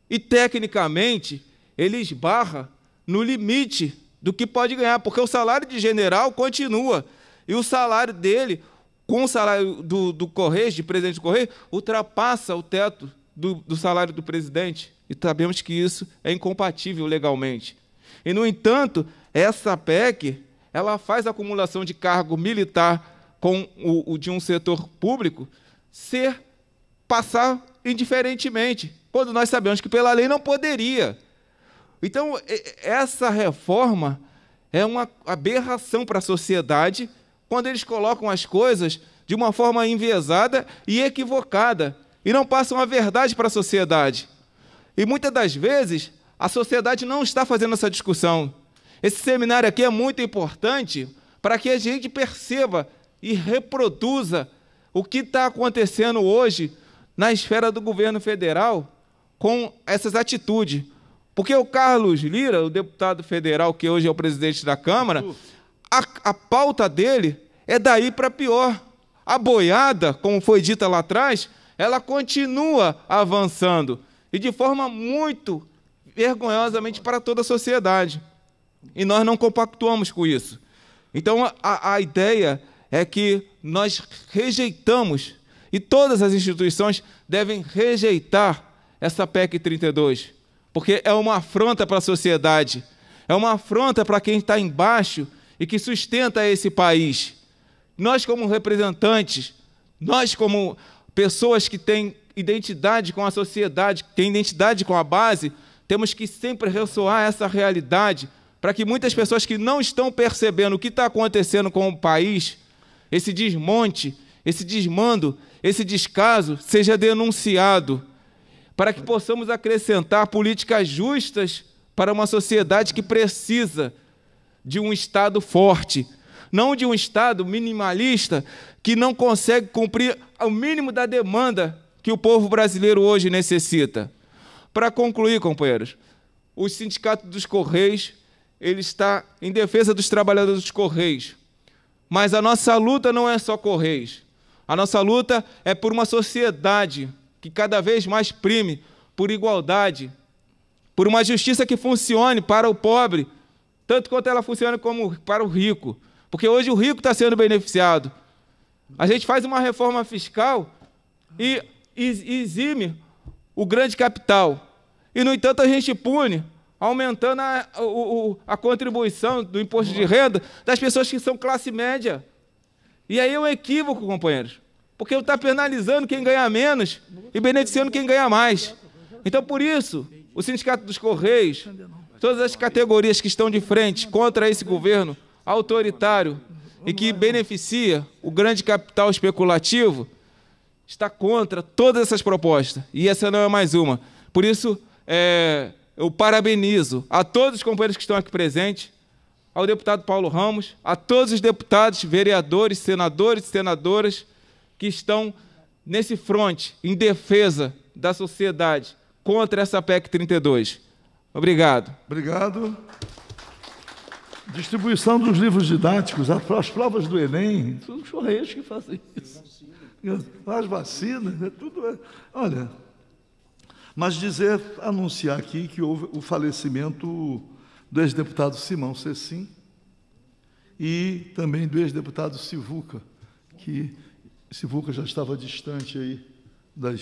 E, tecnicamente, ele esbarra no limite do que pode ganhar, porque o salário de general continua. E o salário dele, com o salário do, do de presidente do Correia, ultrapassa o teto do, do salário do presidente. E sabemos que isso é incompatível legalmente. E, no entanto, essa PEC ela faz a acumulação de cargo militar com o, o de um setor público ser passar indiferentemente, quando nós sabemos que pela lei não poderia. Então, essa reforma é uma aberração para a sociedade quando eles colocam as coisas de uma forma enviesada e equivocada e não passam a verdade para a sociedade. E muitas das vezes a sociedade não está fazendo essa discussão. Esse seminário aqui é muito importante para que a gente perceba e reproduza o que está acontecendo hoje na esfera do governo federal com essas atitudes. Porque o Carlos Lira, o deputado federal que hoje é o presidente da Câmara, a, a pauta dele é daí para pior. A boiada, como foi dita lá atrás, ela continua avançando e de forma muito vergonhosamente para toda a sociedade. E nós não compactuamos com isso. Então a, a ideia é que nós rejeitamos e todas as instituições devem rejeitar essa PEC 32 porque é uma afronta para a sociedade, é uma afronta para quem está embaixo e que sustenta esse país. Nós, como representantes, nós, como pessoas que têm identidade com a sociedade, que têm identidade com a base, temos que sempre ressoar essa realidade para que muitas pessoas que não estão percebendo o que está acontecendo com o país, esse desmonte, esse desmando, esse descaso, seja denunciado para que possamos acrescentar políticas justas para uma sociedade que precisa de um Estado forte, não de um Estado minimalista que não consegue cumprir o mínimo da demanda que o povo brasileiro hoje necessita. Para concluir, companheiros, o Sindicato dos Correios ele está em defesa dos trabalhadores dos Correios. Mas a nossa luta não é só Correios. A nossa luta é por uma sociedade que cada vez mais prime por igualdade, por uma justiça que funcione para o pobre, tanto quanto ela funciona como para o rico. Porque hoje o rico está sendo beneficiado. A gente faz uma reforma fiscal e exime o grande capital. E, no entanto, a gente pune aumentando a, a, contribuição do imposto de renda das pessoas que são classe média. E aí é um equívoco, companheiros porque está penalizando quem ganha menos e beneficiando quem ganha mais. Então, por isso, o Sindicato dos Correios, todas as categorias que estão de frente contra esse governo autoritário e que beneficia o grande capital especulativo, está contra todas essas propostas. E essa não é mais uma. Por isso, é, eu parabenizo a todos os companheiros que estão aqui presentes, ao deputado Paulo Ramos, a todos os deputados, vereadores, senadores e senadoras que estão nesse fronte em defesa da sociedade contra essa PEC 32. Obrigado. Obrigado. Distribuição dos livros didáticos, as provas do Enem, tudo os correios que fazem isso. As vacinas, é tudo. É, olha, mas dizer, anunciar aqui que houve o falecimento do ex-deputado Simão Cecim e também do ex-deputado Sivuca, que esse VUCA já estava distante aí das,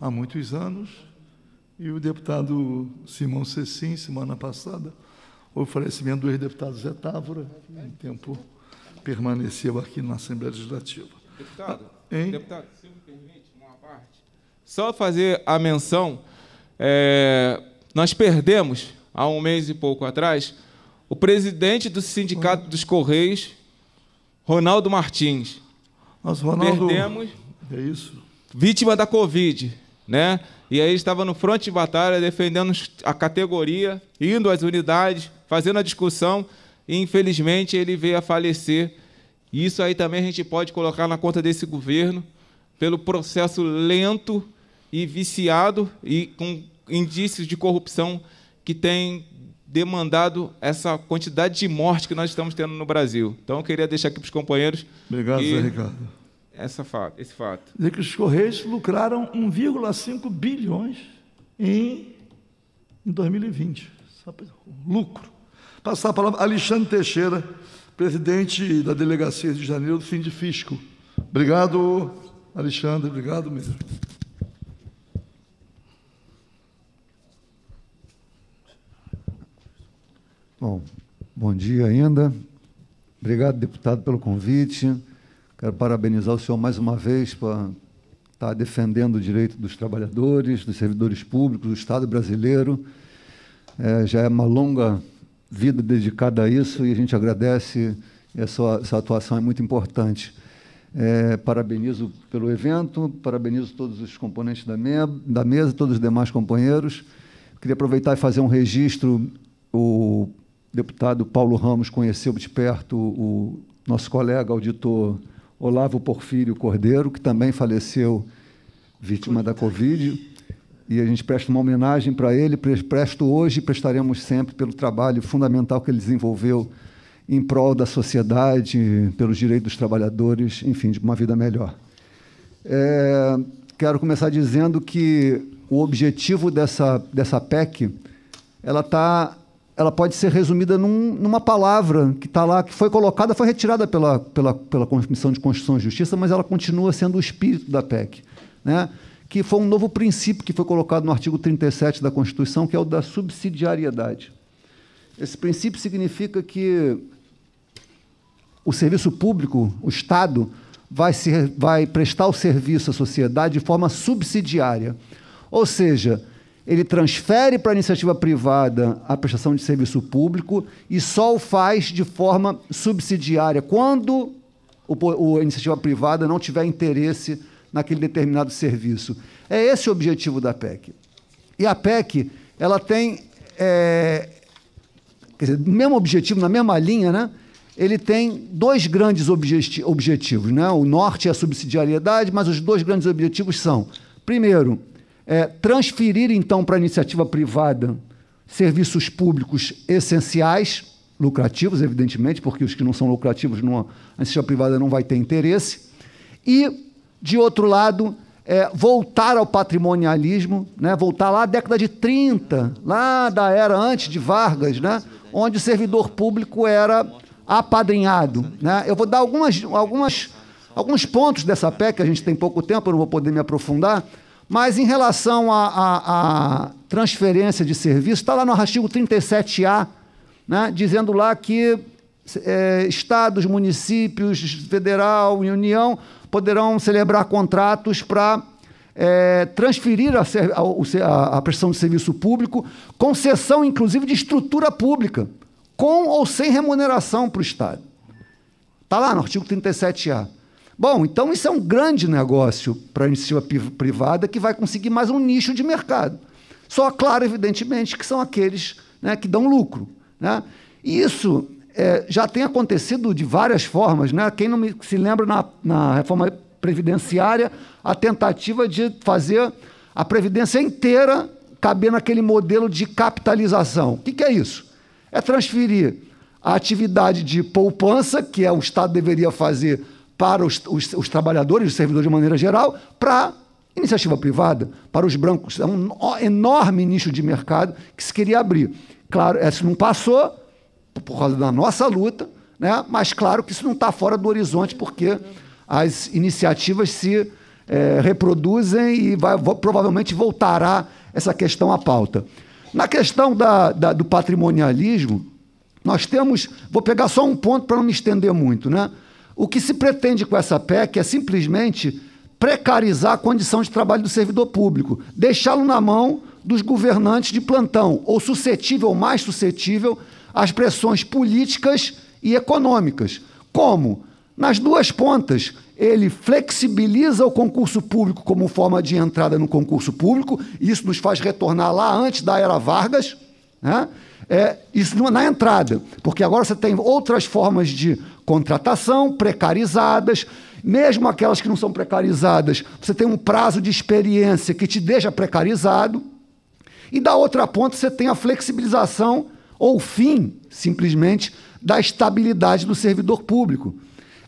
há muitos anos, e o deputado Simão Cecim, semana passada, houve falecimento do ex-deputado Zé Távora, que um tempo permaneceu aqui na Assembleia Legislativa. Deputado, ah, hein? deputado se me permite, uma parte, só fazer a menção, é, nós perdemos, há um mês e pouco atrás, o presidente do Sindicato dos Correios, Ronaldo Martins. Nós, perdemos. É isso. Vítima da Covid, né? E aí estava no fronte de batalha, defendendo a categoria, indo às unidades, fazendo a discussão, e infelizmente ele veio a falecer. isso aí também a gente pode colocar na conta desse governo, pelo processo lento e viciado e com indícios de corrupção que tem demandado essa quantidade de morte que nós estamos tendo no Brasil. Então, eu queria deixar aqui para os companheiros. Obrigado, Zé Ricardo. Essa fato, esse fato. Dizer que os Correios lucraram 1,5 bilhões em, em 2020. Lucro. Passar a palavra Alexandre Teixeira, presidente da Delegacia de Janeiro do fim de fisco. Obrigado, Alexandre. Obrigado mesmo. Bom, bom dia ainda. Obrigado, deputado, pelo convite. Quero parabenizar o senhor mais uma vez por estar defendendo o direito dos trabalhadores, dos servidores públicos, do Estado brasileiro. É, já é uma longa vida dedicada a isso e a gente agradece. Essa, essa atuação é muito importante. É, parabenizo pelo evento, parabenizo todos os componentes da, me da mesa, todos os demais companheiros. Queria aproveitar e fazer um registro. O deputado Paulo Ramos conheceu de perto o nosso colega auditor Olavo Porfírio Cordeiro, que também faleceu vítima da Covid. E a gente presta uma homenagem para ele, presto hoje e prestaremos sempre pelo trabalho fundamental que ele desenvolveu em prol da sociedade, pelos direitos dos trabalhadores, enfim, de uma vida melhor. É, quero começar dizendo que o objetivo dessa, dessa PEC ela está ela pode ser resumida num, numa palavra que está lá, que foi colocada, foi retirada pela, pela, pela Comissão de Constituição e Justiça, mas ela continua sendo o espírito da PEC, né? que foi um novo princípio que foi colocado no artigo 37 da Constituição, que é o da subsidiariedade. Esse princípio significa que o serviço público, o Estado, vai, ser, vai prestar o serviço à sociedade de forma subsidiária. Ou seja, ele transfere para a iniciativa privada a prestação de serviço público e só o faz de forma subsidiária, quando o, a iniciativa privada não tiver interesse naquele determinado serviço. É esse o objetivo da PEC. E a PEC ela tem é, dizer, no mesmo objetivo, na mesma linha, né? ele tem dois grandes objetivos. Né? O norte é a subsidiariedade, mas os dois grandes objetivos são, primeiro, é, transferir então para a iniciativa privada serviços públicos essenciais, lucrativos, evidentemente, porque os que não são lucrativos, a iniciativa privada não vai ter interesse, e, de outro lado, é, voltar ao patrimonialismo, né? voltar lá à década de 30, lá da era antes de Vargas, né? onde o servidor público era apadrinhado. Né? Eu vou dar algumas, algumas, alguns pontos dessa PEC, a gente tem pouco tempo, eu não vou poder me aprofundar, mas em relação à transferência de serviço, está lá no artigo 37A, né, dizendo lá que é, estados, municípios, federal e União poderão celebrar contratos para é, transferir a, a, a prestação de serviço público, concessão inclusive de estrutura pública, com ou sem remuneração para o Estado. Está lá no artigo 37A. Bom, então isso é um grande negócio para a iniciativa privada que vai conseguir mais um nicho de mercado. Só, claro, evidentemente, que são aqueles né, que dão lucro. Né? E isso é, já tem acontecido de várias formas. Né? Quem não me, se lembra, na, na reforma previdenciária, a tentativa de fazer a previdência inteira caber naquele modelo de capitalização. O que, que é isso? É transferir a atividade de poupança, que é o Estado deveria fazer para os, os, os trabalhadores, os servidores de maneira geral, para iniciativa privada, para os brancos. É um enorme nicho de mercado que se queria abrir. Claro, isso não passou por causa da nossa luta, né? mas claro que isso não está fora do horizonte, porque as iniciativas se é, reproduzem e vai, provavelmente voltará essa questão à pauta. Na questão da, da, do patrimonialismo, nós temos. Vou pegar só um ponto para não me estender muito, né? O que se pretende com essa PEC é simplesmente precarizar a condição de trabalho do servidor público, deixá-lo na mão dos governantes de plantão, ou suscetível, ou mais suscetível, às pressões políticas e econômicas. Como? Nas duas pontas, ele flexibiliza o concurso público como forma de entrada no concurso público, isso nos faz retornar lá antes da era Vargas, né? é, isso na entrada, porque agora você tem outras formas de contratação, precarizadas, mesmo aquelas que não são precarizadas, você tem um prazo de experiência que te deixa precarizado. E da outra ponta, você tem a flexibilização ou fim, simplesmente, da estabilidade do servidor público.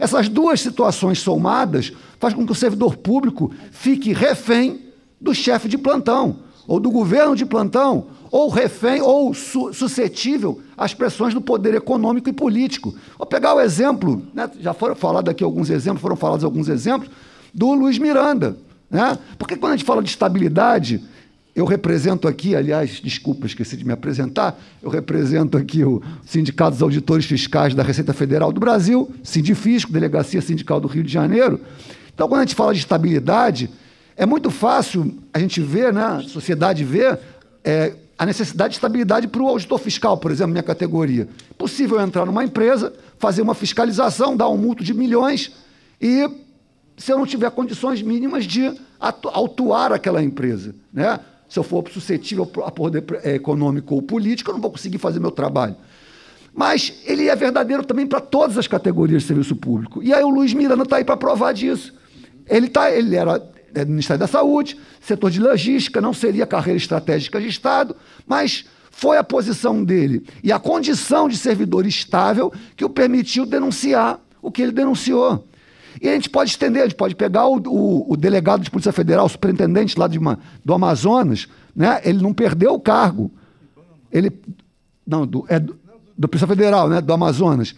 Essas duas situações somadas faz com que o servidor público fique refém do chefe de plantão, ou do governo de plantão, ou refém ou su suscetível às pressões do poder econômico e político. Vou pegar o exemplo, né, já foram falados aqui alguns exemplos, foram falados alguns exemplos, do Luiz Miranda. Né? Porque quando a gente fala de estabilidade, eu represento aqui, aliás, desculpa, esqueci de me apresentar, eu represento aqui o Sindicato dos Auditores Fiscais da Receita Federal do Brasil, Sindifisco, Delegacia Sindical do Rio de Janeiro. Então, quando a gente fala de estabilidade, é muito fácil a gente ver, né, a sociedade ver é, a necessidade de estabilidade para o auditor fiscal, por exemplo, minha categoria. Possível entrar numa empresa, fazer uma fiscalização, dar um multo de milhões e se eu não tiver condições mínimas de autuar aquela empresa, né? Se eu for suscetível a poder eh, econômico ou político, eu não vou conseguir fazer meu trabalho. Mas ele é verdadeiro também para todas as categorias de serviço público. E aí o Luiz Miranda está aí para provar disso. Ele, tá, ele era é, é, Ministério da Saúde, setor de logística, não seria carreira estratégica de Estado, mas foi a posição dele e a condição de servidor estável que o permitiu denunciar o que ele denunciou. E a gente pode estender, a gente pode pegar o, o, o delegado de Polícia Federal, o superintendente lá de, do Amazonas, né? ele não perdeu o cargo. Ele. Não, do, é do, do Polícia Federal, né? Do Amazonas.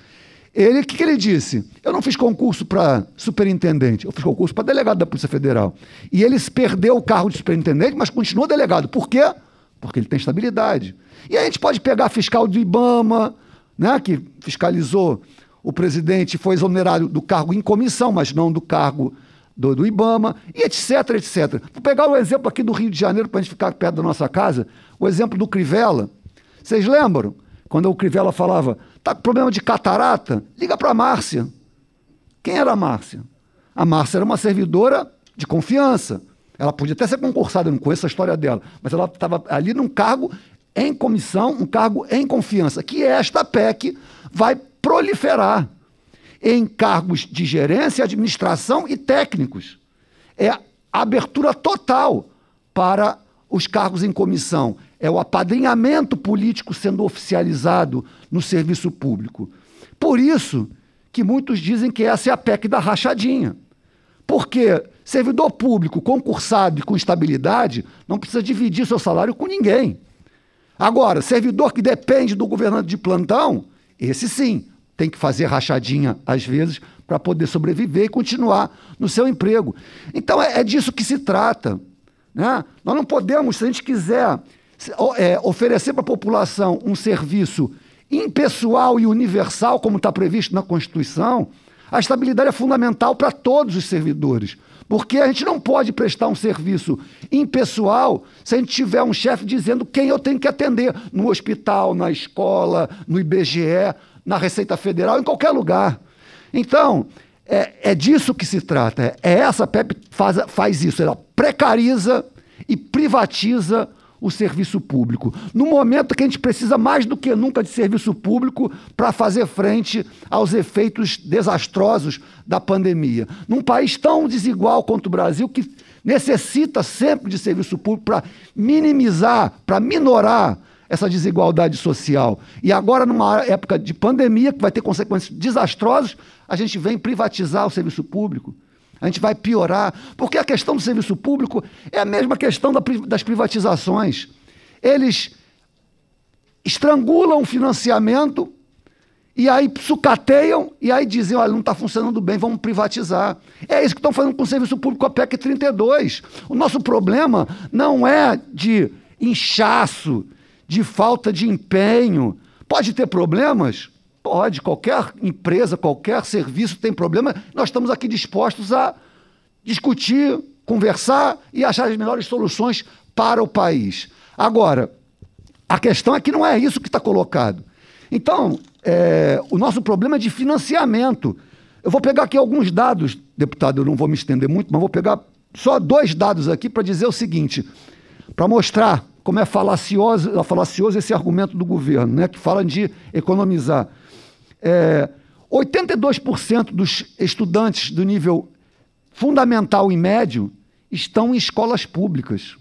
Ele, o que, que, ele disse? Eu não fiz concurso para superintendente, eu fiz concurso para delegado da Polícia Federal. E ele perdeu o cargo de superintendente, mas continuou delegado. Por quê? Porque ele tem estabilidade. E a gente pode pegar fiscal do Ibama, né, que fiscalizou o presidente, foi exonerado do cargo em comissão, mas não do cargo do, do Ibama, e etc, etc. Vou pegar o exemplo aqui do Rio de Janeiro, para a gente ficar perto da nossa casa, o exemplo do Crivella. Vocês lembram? Quando o Crivella falava, Está com problema de catarata? Liga para a Márcia. Quem era a Márcia? A Márcia era uma servidora de confiança. Ela podia até ser concursada, eu não conheço a história dela, mas ela estava ali num cargo em comissão, um cargo em confiança, que esta PEC vai proliferar em cargos de gerência, administração e técnicos. É abertura total para os cargos em comissão é o apadrinhamento político sendo oficializado no serviço público. Por isso que muitos dizem que essa é a PEC da rachadinha. Porque servidor público, concursado e com estabilidade, não precisa dividir seu salário com ninguém. Agora, servidor que depende do governante de plantão, esse sim, tem que fazer rachadinha às vezes para poder sobreviver e continuar no seu emprego. Então é, é disso que se trata. Né? Nós não podemos, se a gente quiser é, oferecer para a população um serviço impessoal e universal, como está previsto na Constituição, a estabilidade é fundamental para todos os servidores. Porque a gente não pode prestar um serviço impessoal se a gente tiver um chefe dizendo quem eu tenho que atender no hospital, na escola, no IBGE, na Receita Federal, em qualquer lugar. Então, é, é disso que se trata. É, é essa a PEP faz, faz isso. Ela precariza e privatiza o serviço público. No momento que a gente precisa mais do que nunca de serviço público para fazer frente aos efeitos desastrosos da pandemia. Num país tão desigual quanto o Brasil, que necessita sempre de serviço público para minimizar, para minorar essa desigualdade social. E agora, numa época de pandemia, que vai ter consequências desastrosas, a gente vem privatizar o serviço público. A gente vai piorar, porque a questão do serviço público é a mesma questão das privatizações. Eles estrangulam o financiamento e aí sucateiam e aí dizem, olha, não está funcionando bem, vamos privatizar. É isso que estão fazendo com o serviço público, a PEC 32. O nosso problema não é de inchaço, de falta de empenho. Pode ter problemas, Pode, qualquer empresa, qualquer serviço tem problema, nós estamos aqui dispostos a discutir, conversar e achar as melhores soluções para o país. Agora, a questão é que não é isso que está colocado. Então, é, o nosso problema é de financiamento. Eu vou pegar aqui alguns dados, deputado, eu não vou me estender muito, mas vou pegar só dois dados aqui para dizer o seguinte, para mostrar como é falacioso, falacioso esse argumento do governo, né, que fala de economizar. É, 82% dos estudantes do nível fundamental e médio estão em escolas públicas.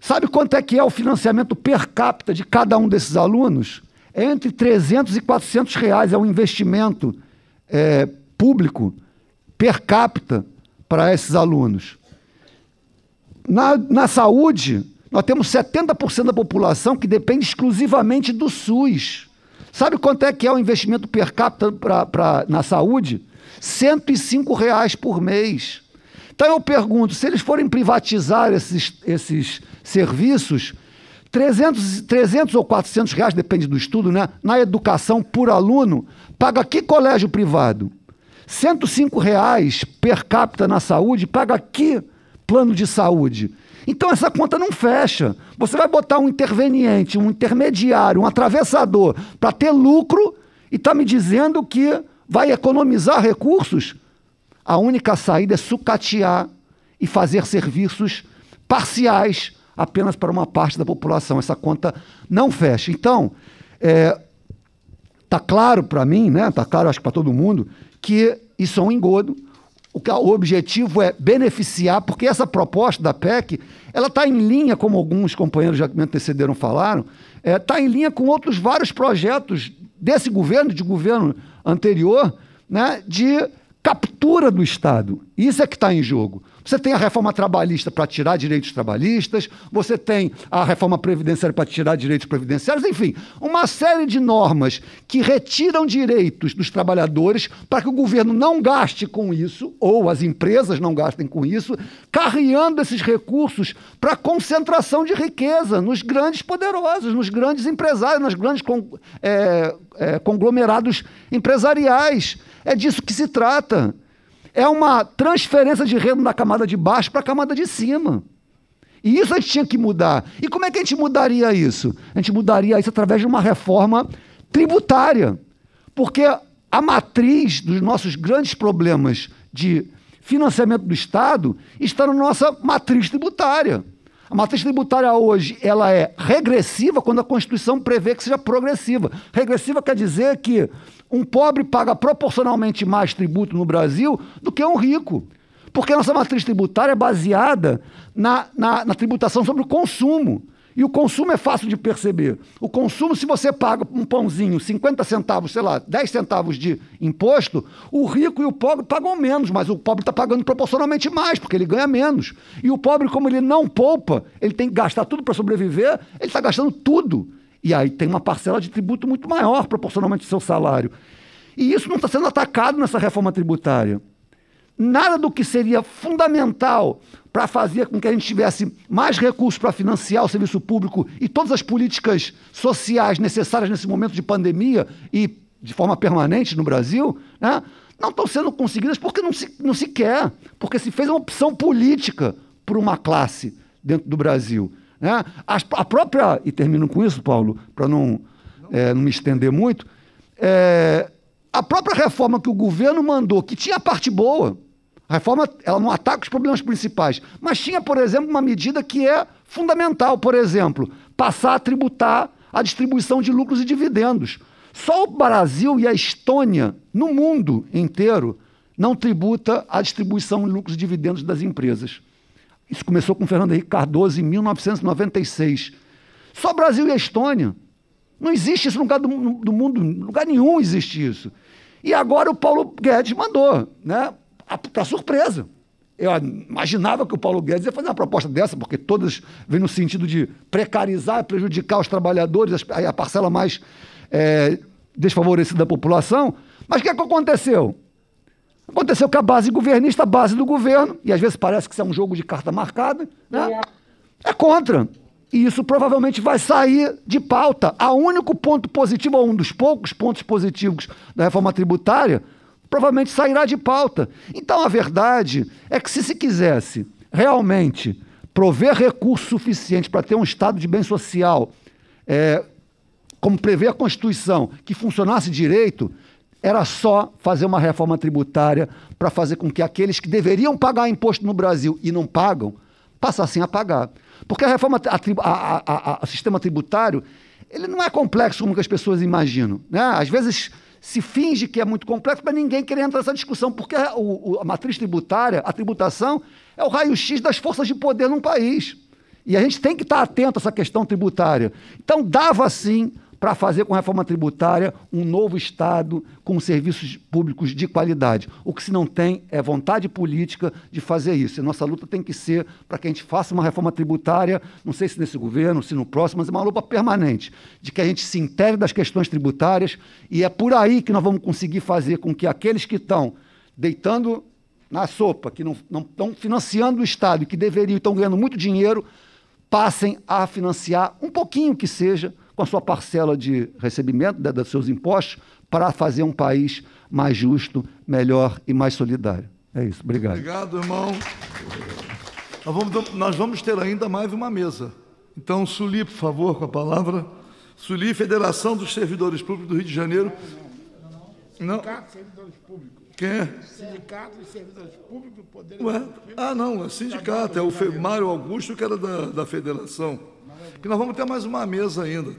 Sabe quanto é que é o financiamento per capita de cada um desses alunos? É entre 300 e 400 reais, é um investimento é, público per capita para esses alunos. Na, na saúde, nós temos 70% da população que depende exclusivamente do SUS. Sabe quanto é que é o investimento per capita pra, pra, na saúde? 105 reais por mês. Então eu pergunto, se eles forem privatizar esses, esses serviços, 300, 300 ou 400 reais, depende do estudo, né? na educação por aluno, paga que colégio privado? 105 reais per capita na saúde, paga que plano de saúde? Então essa conta não fecha. Você vai botar um interveniente, um intermediário, um atravessador para ter lucro e está me dizendo que vai economizar recursos? A única saída é sucatear e fazer serviços parciais apenas para uma parte da população. Essa conta não fecha. Então, é, tá claro para mim, né? Tá claro, acho que para todo mundo, que isso é um engodo o objetivo é beneficiar, porque essa proposta da PEC, ela está em linha, como alguns companheiros já me antecederam falaram, está é, tá em linha com outros vários projetos desse governo, de governo anterior, né, de captura do Estado. Isso é que está em jogo. Você tem a reforma trabalhista para tirar direitos trabalhistas, você tem a reforma previdenciária para tirar direitos previdenciários, enfim, uma série de normas que retiram direitos dos trabalhadores para que o governo não gaste com isso, ou as empresas não gastem com isso, carreando esses recursos para concentração de riqueza nos grandes poderosos, nos grandes empresários, nos grandes é, é, conglomerados empresariais. É disso que se trata é uma transferência de renda da camada de baixo para a camada de cima. E isso a gente tinha que mudar. E como é que a gente mudaria isso? A gente mudaria isso através de uma reforma tributária. Porque a matriz dos nossos grandes problemas de financiamento do Estado está na nossa matriz tributária. A matriz tributária hoje ela é regressiva quando a Constituição prevê que seja progressiva. Regressiva quer dizer que um pobre paga proporcionalmente mais tributo no Brasil do que um rico. Porque a nossa matriz tributária é baseada na, na, na tributação sobre o consumo. E o consumo é fácil de perceber. O consumo, se você paga um pãozinho, 50 centavos, sei lá, 10 centavos de imposto, o rico e o pobre pagam menos, mas o pobre está pagando proporcionalmente mais, porque ele ganha menos. E o pobre, como ele não poupa, ele tem que gastar tudo para sobreviver, ele está gastando tudo. E aí tem uma parcela de tributo muito maior proporcionalmente ao seu salário. E isso não está sendo atacado nessa reforma tributária. Nada do que seria fundamental para fazer com que a gente tivesse mais recursos para financiar o serviço público e todas as políticas sociais necessárias nesse momento de pandemia e de forma permanente no Brasil, né, não estão sendo conseguidas porque não se, não se quer, porque se fez uma opção política por uma classe dentro do Brasil. Né? A, a própria, e termino com isso, Paulo, para não, é, não me estender muito, é, a própria reforma que o governo mandou, que tinha a parte boa, a reforma ela não ataca os problemas principais, mas tinha, por exemplo, uma medida que é fundamental, por exemplo, passar a tributar a distribuição de lucros e dividendos. Só o Brasil e a Estônia, no mundo inteiro, não tributa a distribuição de lucros e dividendos das empresas. Isso começou com Fernando Henrique Cardoso em 1996. Só Brasil e Estônia. Não existe isso no lugar do, do mundo, em lugar nenhum existe isso. E agora o Paulo Guedes mandou, né? para surpresa. Eu imaginava que o Paulo Guedes ia fazer uma proposta dessa, porque todas vêm no sentido de precarizar, prejudicar os trabalhadores, a parcela mais é, desfavorecida da população. Mas o que, é que aconteceu? Aconteceu que a base governista, a base do governo, e às vezes parece que isso é um jogo de carta marcada, né? é, é contra. E isso provavelmente vai sair de pauta. O único ponto positivo, ou um dos poucos pontos positivos da reforma tributária, provavelmente sairá de pauta. Então a verdade é que se se quisesse realmente prover recurso suficiente para ter um estado de bem social, é, como prevê a Constituição, que funcionasse direito, era só fazer uma reforma tributária para fazer com que aqueles que deveriam pagar imposto no Brasil e não pagam, passassem a pagar. Porque a reforma, o sistema tributário, ele não é complexo como as pessoas imaginam. Né? Às vezes se finge que é muito complexo, mas ninguém quer entrar nessa discussão, porque a, o, a matriz tributária, a tributação, é o raio-x das forças de poder num país. E a gente tem que estar atento a essa questão tributária. Então, dava sim para fazer com a reforma tributária um novo Estado com serviços públicos de qualidade. O que se não tem é vontade política de fazer isso. E nossa luta tem que ser para que a gente faça uma reforma tributária, não sei se nesse governo, se no próximo, mas é uma luta permanente, de que a gente se integre das questões tributárias e é por aí que nós vamos conseguir fazer com que aqueles que estão deitando na sopa, que não estão financiando o Estado e que deveriam, estão ganhando muito dinheiro, passem a financiar um pouquinho que seja com a sua parcela de recebimento da, né, dos seus impostos para fazer um país mais justo, melhor e mais solidário. É isso. Obrigado. Obrigado, irmão. Nós vamos, nós vamos ter ainda mais uma mesa. Então, Suli, por favor, com a palavra. Suli, Federação dos Servidores Públicos do Rio de Janeiro. Não. Sindicato de Servidores Públicos. Quem é? Sindicato de Servidores Públicos do Poder Ué? Ah, não, é sindicato. É o Mário Augusto, que era da, da Federação porque nós vamos ter mais uma mesa ainda.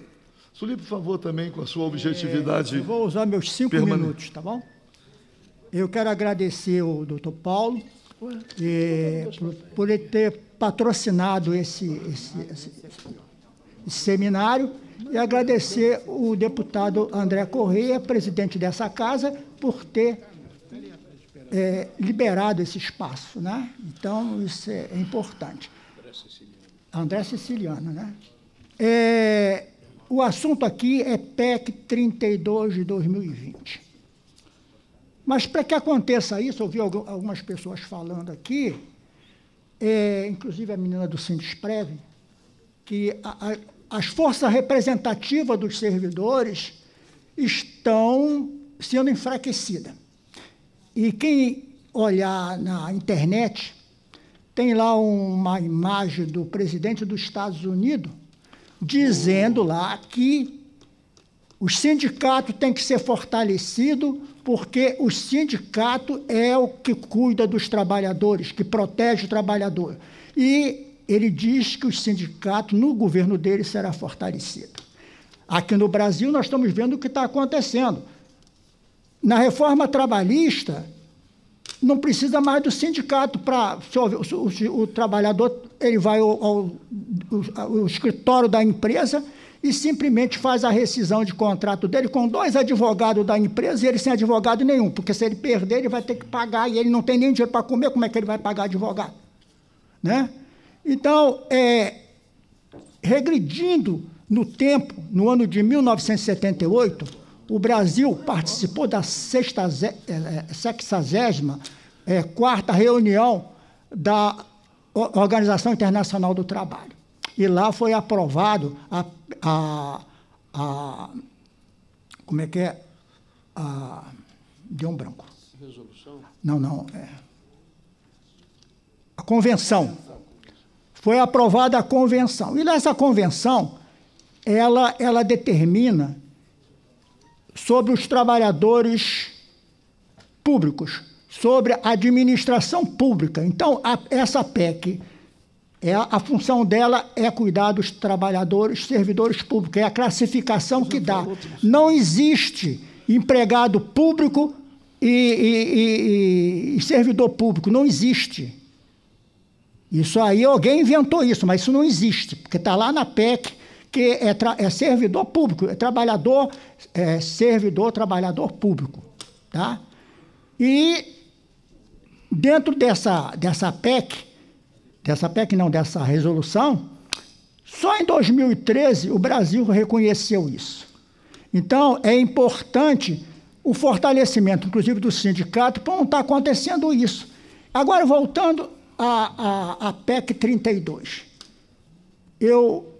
Suli, por favor, também com a sua objetividade. É, vou usar meus cinco permanente. minutos, tá bom? Eu quero agradecer ao doutor Paulo Ué, por, por, ele ter patrocinado esse, esse, esse, esse seminário e agradecer o deputado André Correia, presidente dessa casa, por ter é, liberado esse espaço. Né? Então, isso é, é importante. André Siciliano, né? É, o assunto aqui é PEC 32 de 2020. Mas para que aconteça isso, eu vi algumas pessoas falando aqui, é, inclusive a menina do Sindesprev, que a, a, as forças representativas dos servidores estão sendo enfraquecidas. E quem olhar na internet tem lá uma imagem do presidente dos Estados Unidos dizendo lá que o sindicato tem que ser fortalecido porque o sindicato é o que cuida dos trabalhadores, que protege o trabalhador. E ele diz que o sindicato, no governo dele, será fortalecido. Aqui no Brasil, nós estamos vendo o que está acontecendo. Na reforma trabalhista, não precisa mais do sindicato para. O, o, o, trabalhador ele vai ao, ao, ao, escritório da empresa e simplesmente faz a rescisão de contrato dele com dois advogados da empresa e ele sem advogado nenhum, porque se ele perder, ele vai ter que pagar e ele não tem nem dinheiro para comer, como é que ele vai pagar advogado? Né? Então, é, regredindo no tempo, no ano de 1978 o Brasil participou da sexta, é, é, sexagésima é, quarta reunião da Organização Internacional do Trabalho. E lá foi aprovado a, a, a como é que é? A, deu um branco. Resolução? Não, não. É. a convenção. Foi aprovada a convenção. E nessa convenção, ela, ela determina sobre os trabalhadores públicos, sobre a administração pública. Então, a, essa PEC, é, a função dela é cuidar dos trabalhadores, servidores públicos, é a classificação que dá. Não existe empregado público e, e, e, e servidor público, não existe. Isso aí alguém inventou isso, mas isso não existe, porque está lá na PEC que é, é servidor público, é trabalhador, é servidor, trabalhador público. Tá? E dentro dessa, dessa PEC, dessa PEC não, dessa resolução, só em 2013 o Brasil reconheceu isso. Então, é importante o fortalecimento, inclusive, do sindicato, para não estar tá acontecendo isso. Agora, voltando à, à, à PEC 32. Eu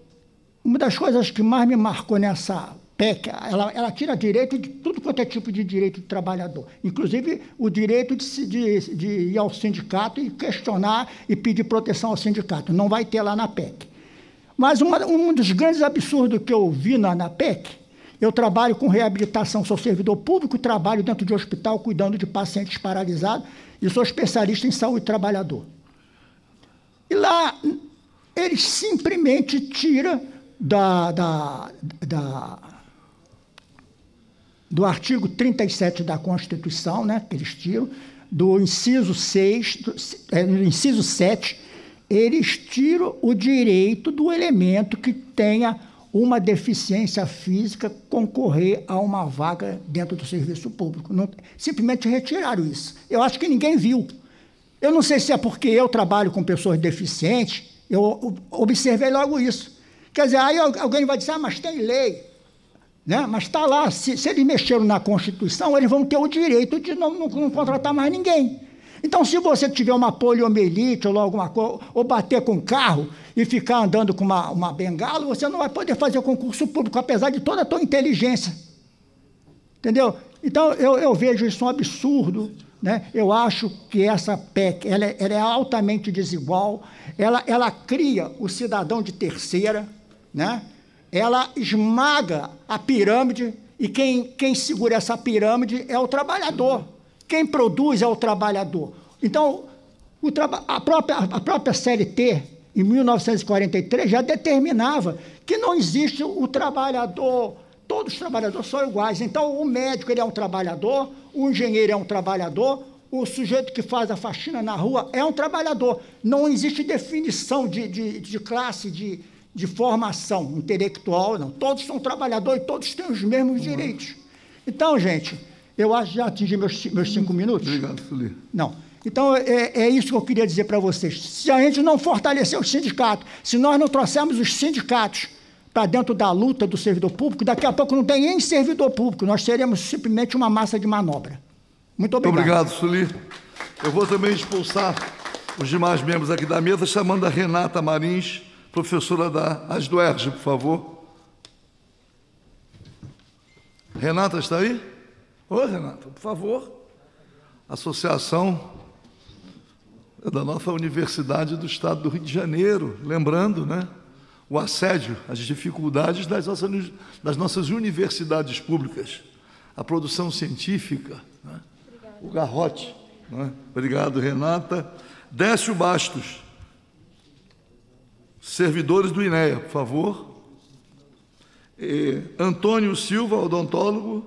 uma das coisas que mais me marcou nessa PEC, ela, ela tira direito de tudo quanto é tipo de direito do trabalhador, inclusive o direito de, de, de ir ao sindicato e questionar e pedir proteção ao sindicato. Não vai ter lá na PEC. Mas uma, um dos grandes absurdos que eu vi na, na PEC, eu trabalho com reabilitação, sou servidor público, trabalho dentro de hospital cuidando de pacientes paralisados e sou especialista em saúde trabalhador. E lá, eles simplesmente tira da, da, da, do artigo 37 da Constituição, né, que eles tiram, do inciso 6, do, é, inciso 7, eles tiram o direito do elemento que tenha uma deficiência física concorrer a uma vaga dentro do serviço público. Não, simplesmente retiraram isso. Eu acho que ninguém viu. Eu não sei se é porque eu trabalho com pessoas deficientes, eu observei logo isso. Quer dizer, aí alguém vai dizer, ah, mas tem lei. Né? Mas está lá, se, se, eles mexeram na Constituição, eles vão ter o direito de não, não, não contratar mais ninguém. Então, se você tiver uma poliomielite ou alguma coisa, ou bater com um carro e ficar andando com uma, uma bengala, você não vai poder fazer concurso público, apesar de toda a sua inteligência. Entendeu? Então, eu, eu vejo isso um absurdo. Né? Eu acho que essa PEC ela, é, ela é altamente desigual, ela, ela cria o cidadão de terceira, né? ela esmaga a pirâmide e quem, quem segura essa pirâmide é o trabalhador. Quem produz é o trabalhador. Então, o traba a, própria, a própria CLT, em 1943, já determinava que não existe o trabalhador, todos os trabalhadores são iguais. Então, o médico ele é um trabalhador, o engenheiro é um trabalhador, o sujeito que faz a faxina na rua é um trabalhador. Não existe definição de, de, de classe, de, de formação intelectual, não. Todos são trabalhadores, todos têm os mesmos uhum. direitos. Então, gente, eu acho que já atingi meus, meus cinco minutos. Obrigado, Felipe. Não. Então, é, é, isso que eu queria dizer para vocês. Se a gente não fortalecer os sindicatos, se nós não trouxermos os sindicatos para dentro da luta do servidor público, daqui a pouco não tem nem servidor público, nós seremos simplesmente uma massa de manobra. Muito obrigado. obrigado, Suli. Eu vou também expulsar os demais membros aqui da mesa, chamando a Renata Marins Professora da Asduerge, por favor. Renata está aí? Oi, Renata, por favor. Associação é da nossa Universidade do Estado do Rio de Janeiro, lembrando, né? O assédio, as dificuldades das nossas, das nossas universidades públicas, a produção científica, né? o garrote. Né? Obrigado, Renata. Décio Bastos. Servidores do INEA, por favor. E Antônio Silva, odontólogo,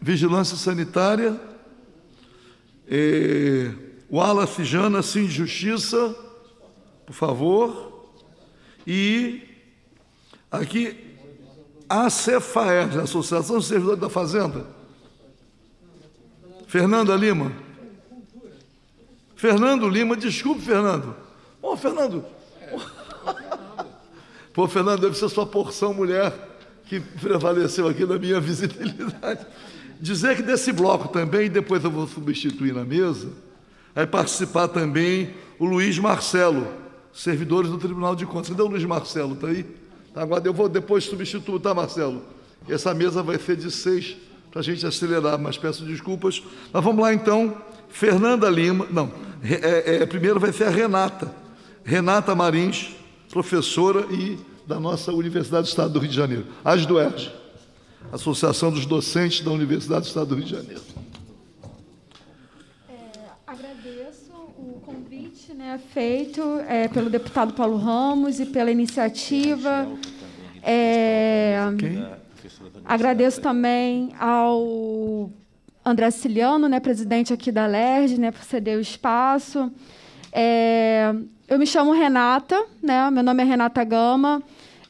Vigilância Sanitária, e Wallace Jana, Sim Justiça, por favor, e aqui a a Associação de Servidores da Fazenda. Fernanda Lima. Fernando Lima, desculpe, Fernando. Bom, Fernando, Pô, Fernando, deve ser sua porção mulher que prevaleceu aqui na minha visibilidade. Dizer que desse bloco também, depois eu vou substituir na mesa, vai é participar também o Luiz Marcelo, servidores do Tribunal de Contas. Cadê o Luiz Marcelo? Está aí? Tá, agora eu vou depois substituir, tá, Marcelo? Essa mesa vai ser de seis, para a gente acelerar, mas peço desculpas. Mas vamos lá então. Fernanda Lima, não, é, é, primeiro vai ser a Renata. Renata Marins, professora e da nossa Universidade do Estado do Rio de Janeiro, as do Associação dos Docentes da Universidade do Estado do Rio de Janeiro. É, agradeço o convite né, feito é, pelo deputado Paulo Ramos e pela iniciativa. É, agradeço também ao André Ciliano, né, presidente aqui da LERJ, né, por ceder o espaço. É, eu me chamo Renata, né, meu nome é Renata Gama.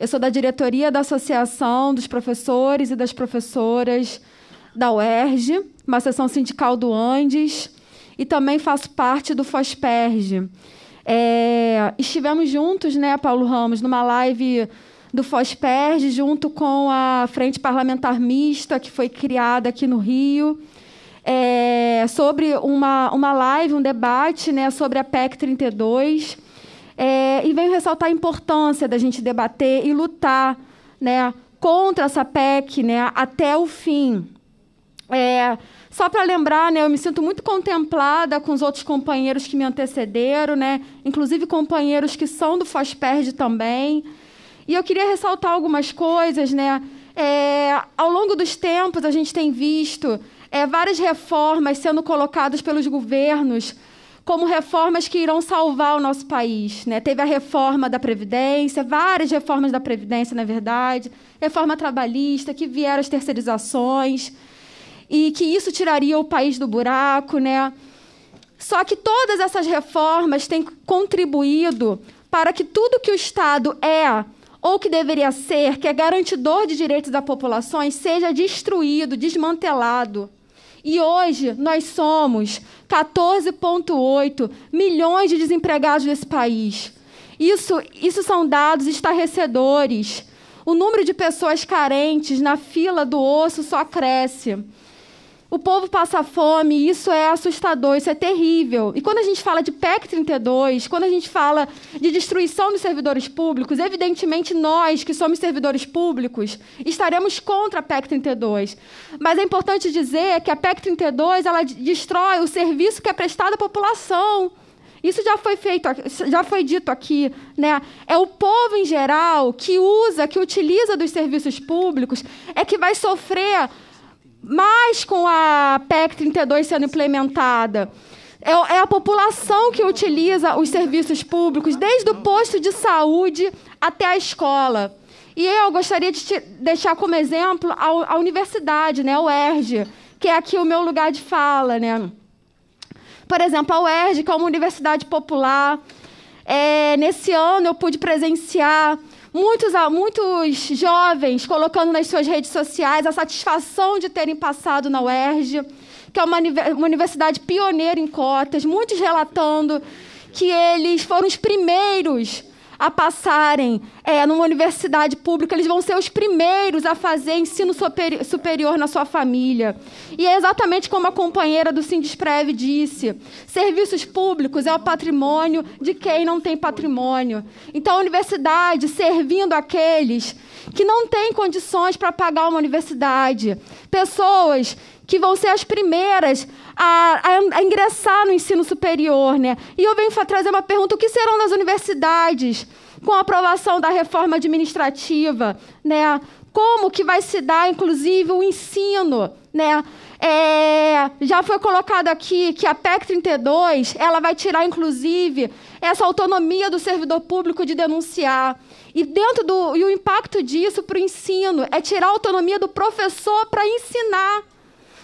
Eu sou da diretoria da Associação dos Professores e das Professoras da UERJ, uma seção sindical do Andes, e também faço parte do FOSPERJ. É, estivemos juntos, né, Paulo Ramos, numa live do FOSPERJ, junto com a Frente Parlamentar Mista, que foi criada aqui no Rio, é, sobre uma, uma live, um debate né, sobre a PEC 32 é, e venho ressaltar a importância da gente debater e lutar né, contra essa PEC né, até o fim. É, só para lembrar, né, eu me sinto muito contemplada com os outros companheiros que me antecederam, né, inclusive companheiros que são do FASPERD também. E eu queria ressaltar algumas coisas. Né, é, ao longo dos tempos, a gente tem visto é, várias reformas sendo colocadas pelos governos como reformas que irão salvar o nosso país. Né? Teve a reforma da Previdência, várias reformas da Previdência, na verdade, reforma trabalhista, que vieram as terceirizações, e que isso tiraria o país do buraco. Né? Só que todas essas reformas têm contribuído para que tudo que o Estado é ou que deveria ser, que é garantidor de direitos das populações, seja destruído, desmantelado. E hoje nós somos 14,8 milhões de desempregados nesse país. Isso, isso são dados estarrecedores. O número de pessoas carentes na fila do osso só cresce. O povo passa fome, isso é assustador, isso é terrível. E quando a gente fala de PEC 32, quando a gente fala de destruição dos servidores públicos, evidentemente nós, que somos servidores públicos, estaremos contra a PEC 32. Mas é importante dizer que a PEC 32 ela destrói o serviço que é prestado à população. Isso já foi feito, já foi dito aqui, né? É o povo em geral que usa, que utiliza dos serviços públicos, é que vai sofrer mas com a PEC 32 sendo implementada, é, é, a população que utiliza os serviços públicos, desde o posto de saúde até a escola. E eu gostaria de deixar como exemplo a, universidade, né, a UERJ, que é aqui o meu lugar de fala. Né? Por exemplo, a UERJ, que é uma universidade popular, é, nesse ano eu pude presenciar Muitos, ah, muitos jovens colocando nas suas redes sociais a satisfação de terem passado na UERJ, que é uma, uma universidade pioneira em cotas, muitos relatando que eles foram os primeiros a passarem é, numa universidade pública, eles vão ser os primeiros a fazer ensino superi superior na sua família. E é exatamente como a companheira do Sindespreve disse: serviços públicos é o patrimônio de quem não tem patrimônio. Então, a universidade servindo aqueles que não têm condições para pagar uma universidade, pessoas que vão ser as primeiras a, a, a ingressar no ensino superior. Né? E eu venho trazer uma pergunta: o que serão das universidades com a aprovação da reforma administrativa? Né? Como que vai se dar, inclusive, o ensino? Né? É, já foi colocado aqui que a PEC 32 ela vai tirar, inclusive, essa autonomia do servidor público de denunciar. E dentro do e o impacto disso para o ensino é tirar a autonomia do professor para ensinar.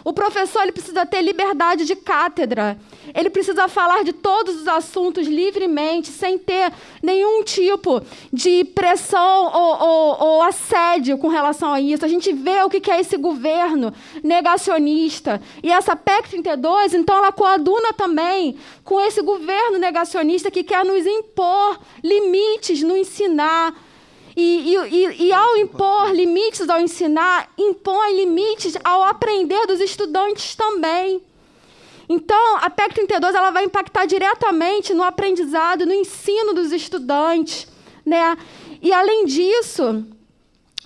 O professor ele precisa ter liberdade de cátedra. Ele precisa falar de todos os assuntos livremente, sem ter nenhum tipo de pressão ou, ou, ou assédio com relação a isso. A gente vê o que é esse governo negacionista. E essa PEC 32, então, ela coaduna também com esse governo negacionista que quer nos impor limites no ensinar, e, e, e ao impor limites ao ensinar, impõe limites ao aprender dos estudantes também. Então, a PEC 32 ela vai impactar diretamente no aprendizado, no ensino dos estudantes. Né? E, além disso,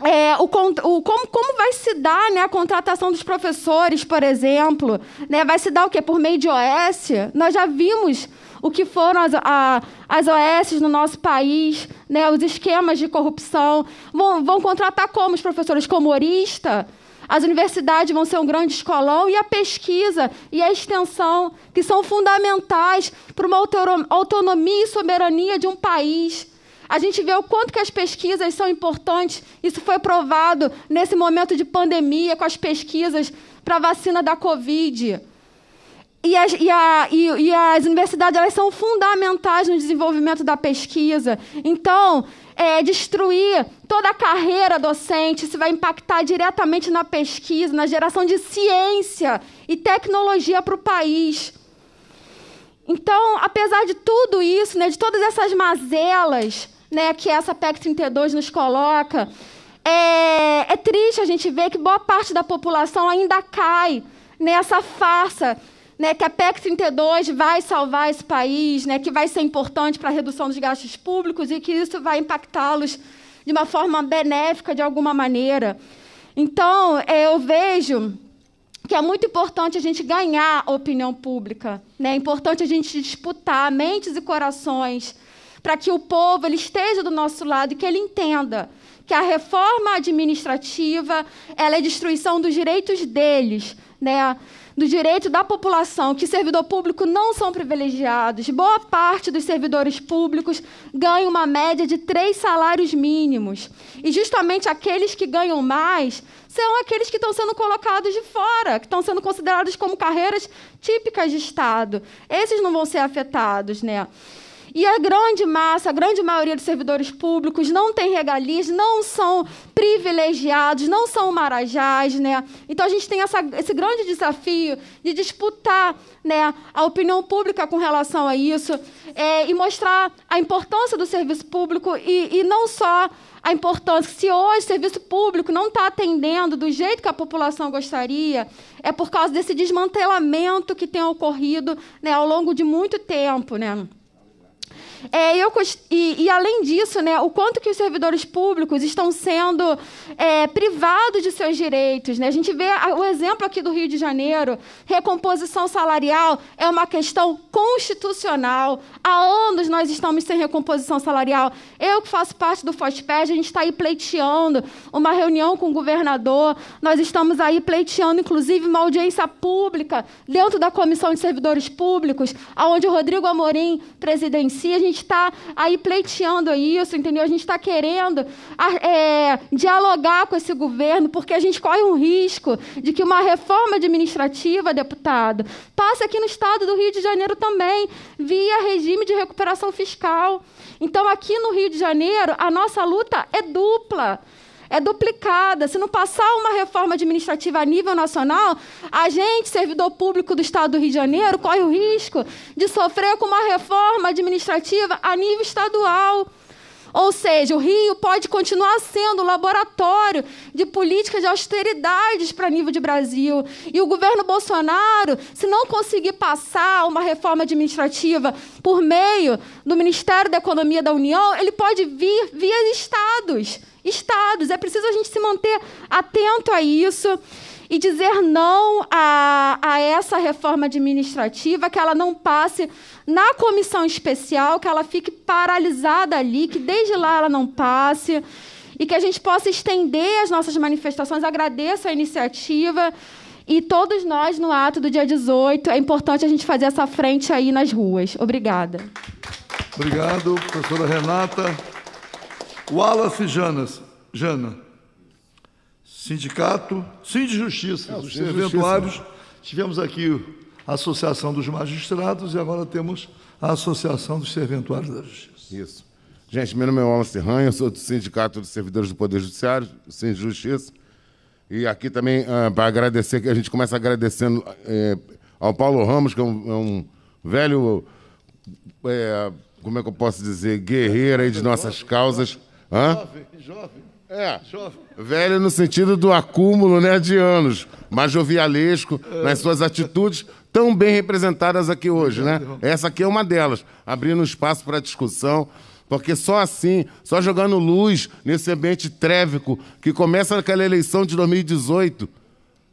é, o, o, como, como vai se dar né, a contratação dos professores, por exemplo? Né? Vai se dar o quê? Por meio de OS? Nós já vimos o que foram as, a, as OS no nosso país, né, os esquemas de corrupção. Vão, vão contratar como os professores? Como orista? As universidades vão ser um grande escolão e a pesquisa e a extensão, que são fundamentais para uma autonomia e soberania de um país. A gente vê o quanto que as pesquisas são importantes. Isso foi provado nesse momento de pandemia com as pesquisas para a vacina da Covid. E as, e, a, e, e as, universidades elas são fundamentais no desenvolvimento da pesquisa. Então, é, destruir toda a carreira docente, isso vai impactar diretamente na pesquisa, na geração de ciência e tecnologia para o país. Então, apesar de tudo isso, né, de todas essas mazelas né, que essa PEC 32 nos coloca, é, é triste a gente ver que boa parte da população ainda cai nessa farsa né, que a PEC 32 vai salvar esse país, né, que vai ser importante para a redução dos gastos públicos e que isso vai impactá-los de uma forma benéfica de alguma maneira. Então, é, eu vejo que é muito importante a gente ganhar a opinião pública, né? é importante a gente disputar mentes e corações para que o povo ele esteja do nosso lado e que ele entenda que a reforma administrativa ela é destruição dos direitos deles, né? do direito da população que servidor público não são privilegiados. Boa parte dos servidores públicos ganha uma média de três salários mínimos. E justamente aqueles que ganham mais são aqueles que estão sendo colocados de fora, que estão sendo considerados como carreiras típicas de Estado. Esses não vão ser afetados, né? E a grande massa, a grande maioria dos servidores públicos não tem regalias, não são privilegiados, não são marajás, né? Então a gente tem essa, esse grande desafio de disputar, né, a opinião pública com relação a isso é, e mostrar a importância do serviço público e, e não só a importância. Se hoje o serviço público não está atendendo do jeito que a população gostaria, é por causa desse desmantelamento que tem ocorrido né, ao longo de muito tempo, né? É, eu, e, e, além disso, né, o quanto que os servidores públicos estão sendo é, privados de seus direitos. Né? A gente vê o exemplo aqui do Rio de Janeiro, recomposição salarial é uma questão constitucional. Há anos nós estamos sem recomposição salarial. Eu que faço parte do FOSPED, a gente está aí pleiteando uma reunião com o governador, nós estamos aí pleiteando, inclusive, uma audiência pública dentro da Comissão de Servidores Públicos, onde o Rodrigo Amorim presidencia, a gente gente está aí pleiteando isso, entendeu? A gente está querendo é, dialogar com esse governo, porque a gente corre um risco de que uma reforma administrativa, deputado, passe aqui no estado do Rio de Janeiro também, via regime de recuperação fiscal. Então, aqui no Rio de Janeiro, a nossa luta é dupla é duplicada. Se não passar uma reforma administrativa a nível nacional, a gente, servidor público do Estado do Rio de Janeiro, corre o risco de sofrer com uma reforma administrativa a nível estadual. Ou seja, o Rio pode continuar sendo laboratório de políticas de austeridades para nível de Brasil. E o governo Bolsonaro, se não conseguir passar uma reforma administrativa por meio do Ministério da Economia da União, ele pode vir via estados estados. É preciso a gente se manter atento a isso e dizer não a, a, essa reforma administrativa, que ela não passe na comissão especial, que ela fique paralisada ali, que desde lá ela não passe, e que a gente possa estender as nossas manifestações. Agradeço a iniciativa. E todos nós, no ato do dia 18, é importante a gente fazer essa frente aí nas ruas. Obrigada. Obrigado, professora Renata. Wallace Janas, Jana, Sindicato, Sim de Justiça, é, os serventuários. Justiça. Tivemos aqui a Associação dos Magistrados e agora temos a Associação dos Serventuários da Justiça. Isso. Gente, meu nome é Wallace Ranha, sou do Sindicato dos Servidores do Poder Judiciário, Sim de Justiça. E aqui também, ah, para agradecer, que a gente começa agradecendo eh, ao Paulo Ramos, que é um, é um velho, eh, como é que eu posso dizer, guerreiro aí de nossas causas Hã? Jovem, jovem. É, jovem. velho no sentido do acúmulo né, de anos, mas jovialesco é. nas suas atitudes, tão bem representadas aqui hoje, né? Essa aqui é uma delas, abrindo espaço para discussão, porque só assim, só jogando luz nesse ambiente trévico que começa naquela eleição de 2018,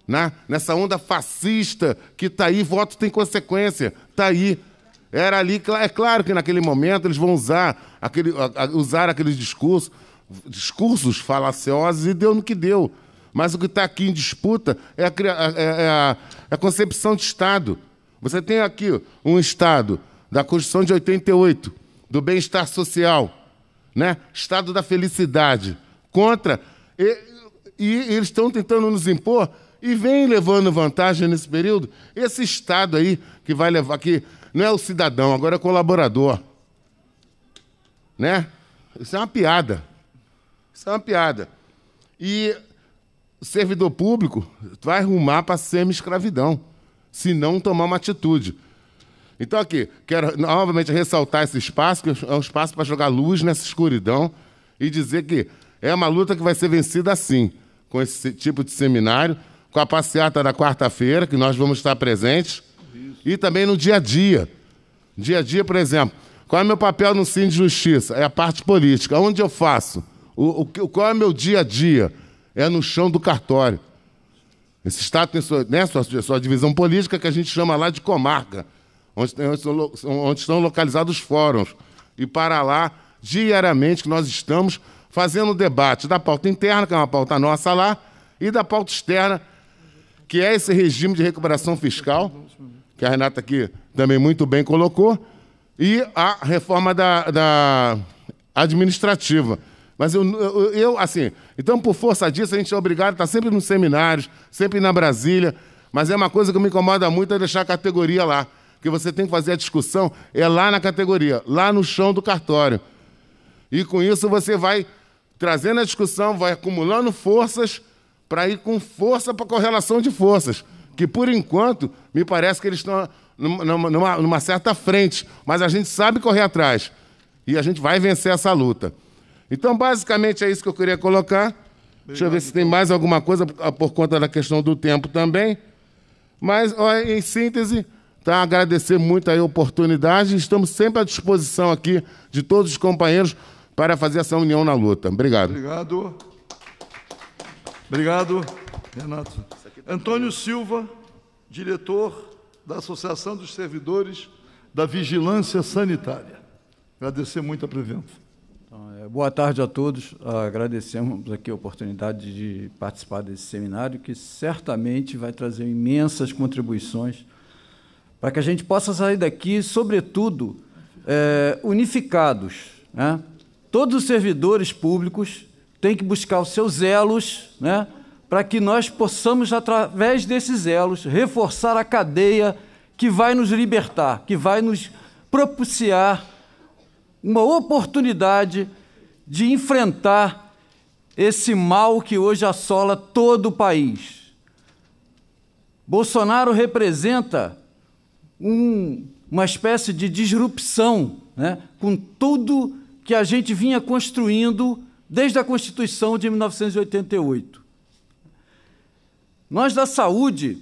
né? nessa onda fascista que está aí, voto tem consequência, está aí. Era ali, é claro que naquele momento eles vão usar, aquele, usar aqueles discursos, discursos falaciosos e deu no que deu. Mas o que está aqui em disputa é a, é, é, é, a, é a concepção de Estado. Você tem aqui um Estado da Constituição de 88, do bem-estar social, né? Estado da felicidade, contra. E, e eles estão tentando nos impor e vem levando vantagem nesse período. Esse Estado aí que vai levar, que não é o cidadão, agora é colaborador. Né? Isso é uma piada. Isso é uma piada. E servidor público vai rumar para semi-escravidão, se não tomar uma atitude. Então, aqui, quero novamente ressaltar esse espaço, que é um espaço para jogar luz nessa escuridão e dizer que é uma luta que vai ser vencida assim, com esse tipo de seminário, com a passeata da quarta-feira, que nós vamos estar presentes, e também no dia a dia. Dia a dia, por exemplo, qual é meu papel no Cine de Justiça? É a parte política. Onde eu faço? O, o, qual é meu dia a dia? É no chão do cartório. Esse Estado tem sua, né, sua, sua divisão política que a gente chama lá de comarca, onde, tem, onde estão localizados os fóruns. E para lá, diariamente, que nós estamos fazendo o debate da pauta interna, que é uma pauta nossa lá, e da pauta externa, que é esse regime de recuperação fiscal que a Renata aqui também muito bem colocou, e a reforma da, da administrativa. Mas eu, eu, eu, assim, então por força disso a gente é obrigado a estar sempre nos seminários, sempre na Brasília, mas é uma coisa que me incomoda muito é deixar a categoria lá, que você tem que fazer a discussão é lá na categoria, lá no chão do cartório. E com isso você vai trazendo a discussão, vai acumulando forças para ir com força para correlação de forças que por enquanto me parece que eles estão numa, numa, numa certa frente, mas a gente sabe correr atrás e a gente vai vencer essa luta. Então, basicamente, é isso que eu queria colocar. Obrigado. Deixa eu ver se tem então. mais alguma coisa por conta da questão do tempo também. Mas, ó, em síntese, tá? agradecer muito a oportunidade. Estamos sempre à disposição aqui de todos os companheiros para fazer essa união na luta. Obrigado. Obrigado. Obrigado, Renato. Antônio Silva, diretor da Associação dos Servidores da Vigilância Sanitária. Agradecer muito a presença. Então, é, boa tarde a todos. Ah, agradecemos aqui a oportunidade de participar desse seminário, que certamente vai trazer imensas contribuições para que a gente possa sair daqui, sobretudo, é, unificados. Né? Todos os servidores públicos têm que buscar os seus elos, né? para que nós possamos, através desses elos, reforçar a cadeia que vai nos libertar, que vai nos propiciar uma oportunidade de enfrentar esse mal que hoje assola todo o país. Bolsonaro representa um, uma espécie de disrupção né, com tudo que a gente vinha construindo desde a Constituição de 1988. Nós da saúde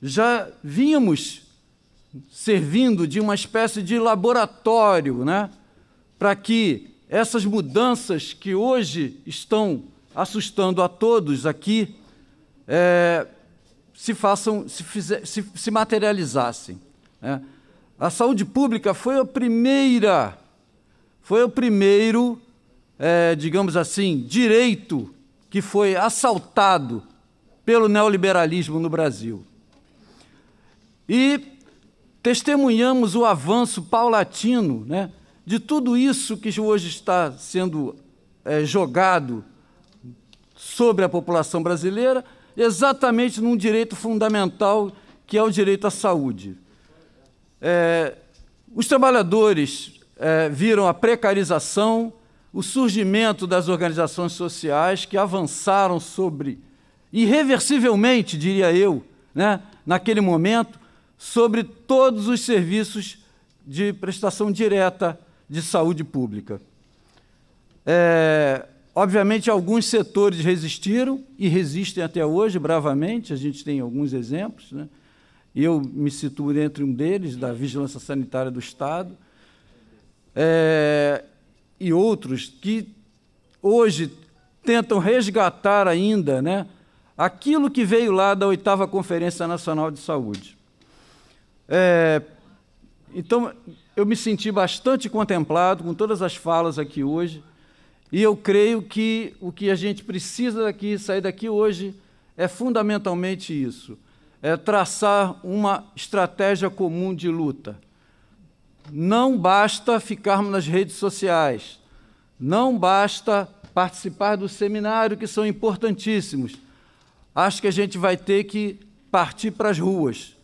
já vínhamos servindo de uma espécie de laboratório, né, para que essas mudanças que hoje estão assustando a todos aqui é, se façam, se, fizer, se, se materializassem. Né? A saúde pública foi a primeira, foi o primeiro, é, digamos assim, direito que foi assaltado pelo neoliberalismo no Brasil. E testemunhamos o avanço paulatino né, de tudo isso que hoje está sendo é, jogado sobre a população brasileira, exatamente num direito fundamental que é o direito à saúde. É, os trabalhadores é, viram a precarização, o surgimento das organizações sociais que avançaram sobre irreversivelmente, diria eu, né, naquele momento, sobre todos os serviços de prestação direta de saúde pública. É, obviamente, alguns setores resistiram e resistem até hoje, bravamente, a gente tem alguns exemplos. Né? Eu me situo entre um deles, da Vigilância Sanitária do Estado, é, e outros que hoje tentam resgatar ainda né, aquilo que veio lá da oitava Conferência Nacional de Saúde. É, então, eu me senti bastante contemplado com todas as falas aqui hoje, e eu creio que o que a gente precisa daqui, sair daqui hoje, é fundamentalmente isso: é traçar uma estratégia comum de luta. Não basta ficarmos nas redes sociais, não basta participar do seminário, que são importantíssimos acho que a gente vai ter que partir para as ruas.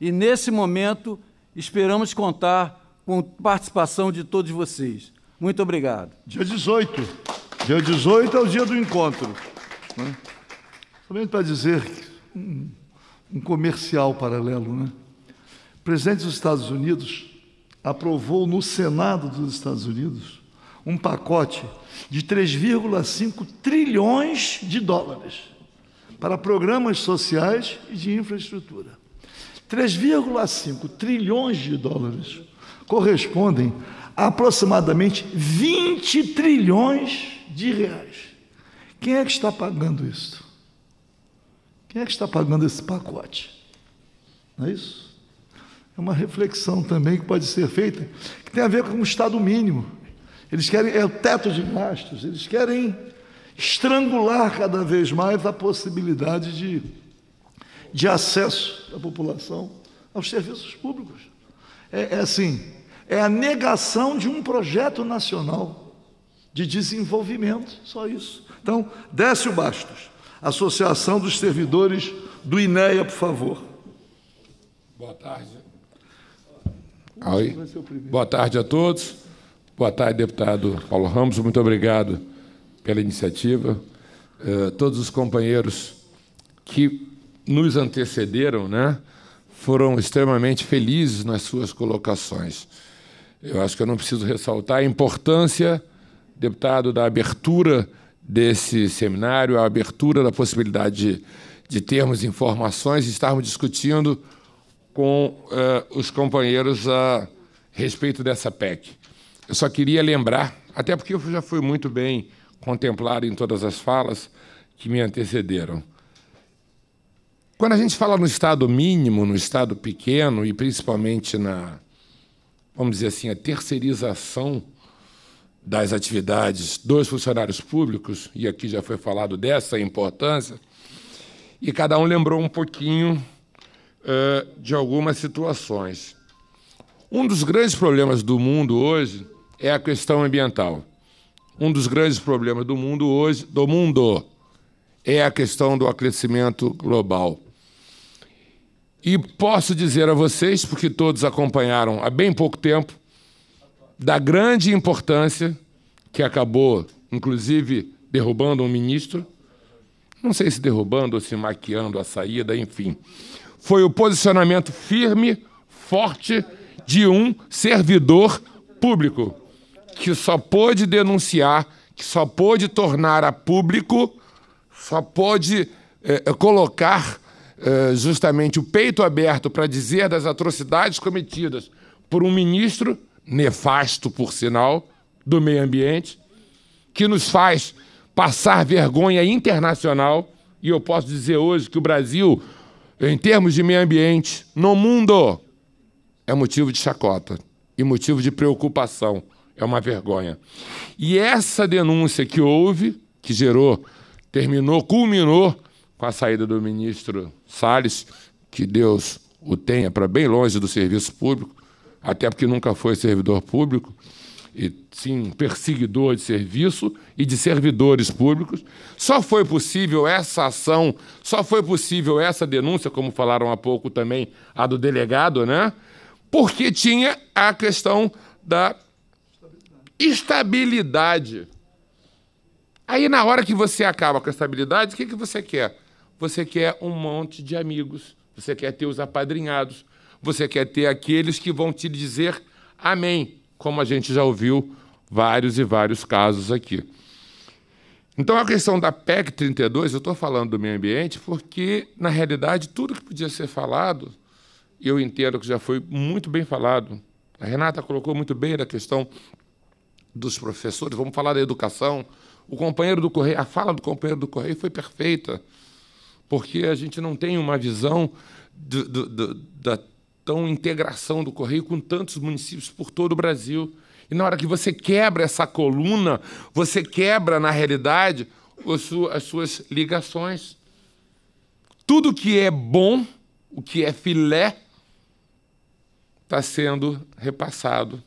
E nesse momento, esperamos contar com participação de todos vocês. Muito obrigado. Dia 18. Dia 18 é o dia do encontro. Né? Somente para dizer um, um comercial paralelo, né? O presidente dos Estados Unidos aprovou no Senado dos Estados Unidos um pacote de 3,5 trilhões de dólares para programas sociais e de infraestrutura. 3,5 trilhões de dólares correspondem a aproximadamente 20 trilhões de reais. Quem é que está pagando isso? Quem é que está pagando esse pacote? Não é isso? É uma reflexão também que pode ser feita, que tem a ver com o Estado mínimo. Eles querem é o teto de gastos, eles querem estrangular cada vez mais a possibilidade de, de acesso da população aos serviços públicos. É, é assim, é a negação de um projeto nacional de desenvolvimento, só isso. Então, desce o Bastos. Associação dos Servidores do INEA, por favor. Boa tarde. Boa tarde a todos. Boa tarde, deputado Paulo Ramos. Muito obrigado pela iniciativa, eh, todos os companheiros que nos antecederam, né, foram extremamente felizes nas suas colocações. Eu acho que eu não preciso ressaltar a importância, deputado, da abertura desse seminário, a abertura da possibilidade de, de termos informações e estarmos discutindo com eh, os companheiros a respeito dessa PEC. Eu só queria lembrar, até porque eu já fui muito bem contemplar em todas as falas que me antecederam. Quando a gente fala no Estado mínimo, no Estado pequeno e principalmente na, vamos dizer assim, a terceirização das atividades dos funcionários públicos, e aqui já foi falado dessa importância, e cada um lembrou um pouquinho uh, de algumas situações. Um dos grandes problemas do mundo hoje é a questão ambiental. Um dos grandes problemas do mundo hoje, do mundo, é a questão do aquecimento global. E posso dizer a vocês, porque todos acompanharam há bem pouco tempo, da grande importância que acabou, inclusive, derrubando um ministro, não sei se derrubando ou se maquiando a saída, enfim, foi o posicionamento firme, forte de um servidor público que só pôde denunciar, que só pôde tornar a público, só pôde eh, eh, colocar eh, justamente o peito aberto para dizer das atrocidades cometidas por um ministro, nefasto por sinal, do meio ambiente, que nos faz passar vergonha internacional. E eu posso dizer hoje que o Brasil, em termos de meio ambiente, no mundo, é motivo de chacota e motivo de preocupação. É uma vergonha. E essa denúncia que houve, que gerou, terminou, culminou com a saída do ministro Salles, que Deus o tenha para bem longe do serviço público, até porque nunca foi servidor público, e sim perseguidor de serviço e de servidores públicos. Só foi possível essa ação, só foi possível essa denúncia, como falaram há pouco também, a do delegado, né? Porque tinha a questão da estabilidade. Aí, na hora que você acaba com a estabilidade, o que, que você quer? Você quer um monte de amigos, você quer ter os apadrinhados, você quer ter aqueles que vão te dizer amém, como a gente já ouviu vários e vários casos aqui. Então, a questão da PEC 32, eu estou falando do meio ambiente porque, na realidade, tudo que podia ser falado, eu entendo que já foi muito bem falado. A Renata colocou muito bem na questão dos professores, vamos falar da educação. O companheiro do Correio, a fala do companheiro do Correio foi perfeita, porque a gente não tem uma visão do, do, do, da tão integração do Correio com tantos municípios por todo o Brasil. E na hora que você quebra essa coluna, você quebra, na realidade, as suas ligações. Tudo que é bom, o que é filé, está sendo repassado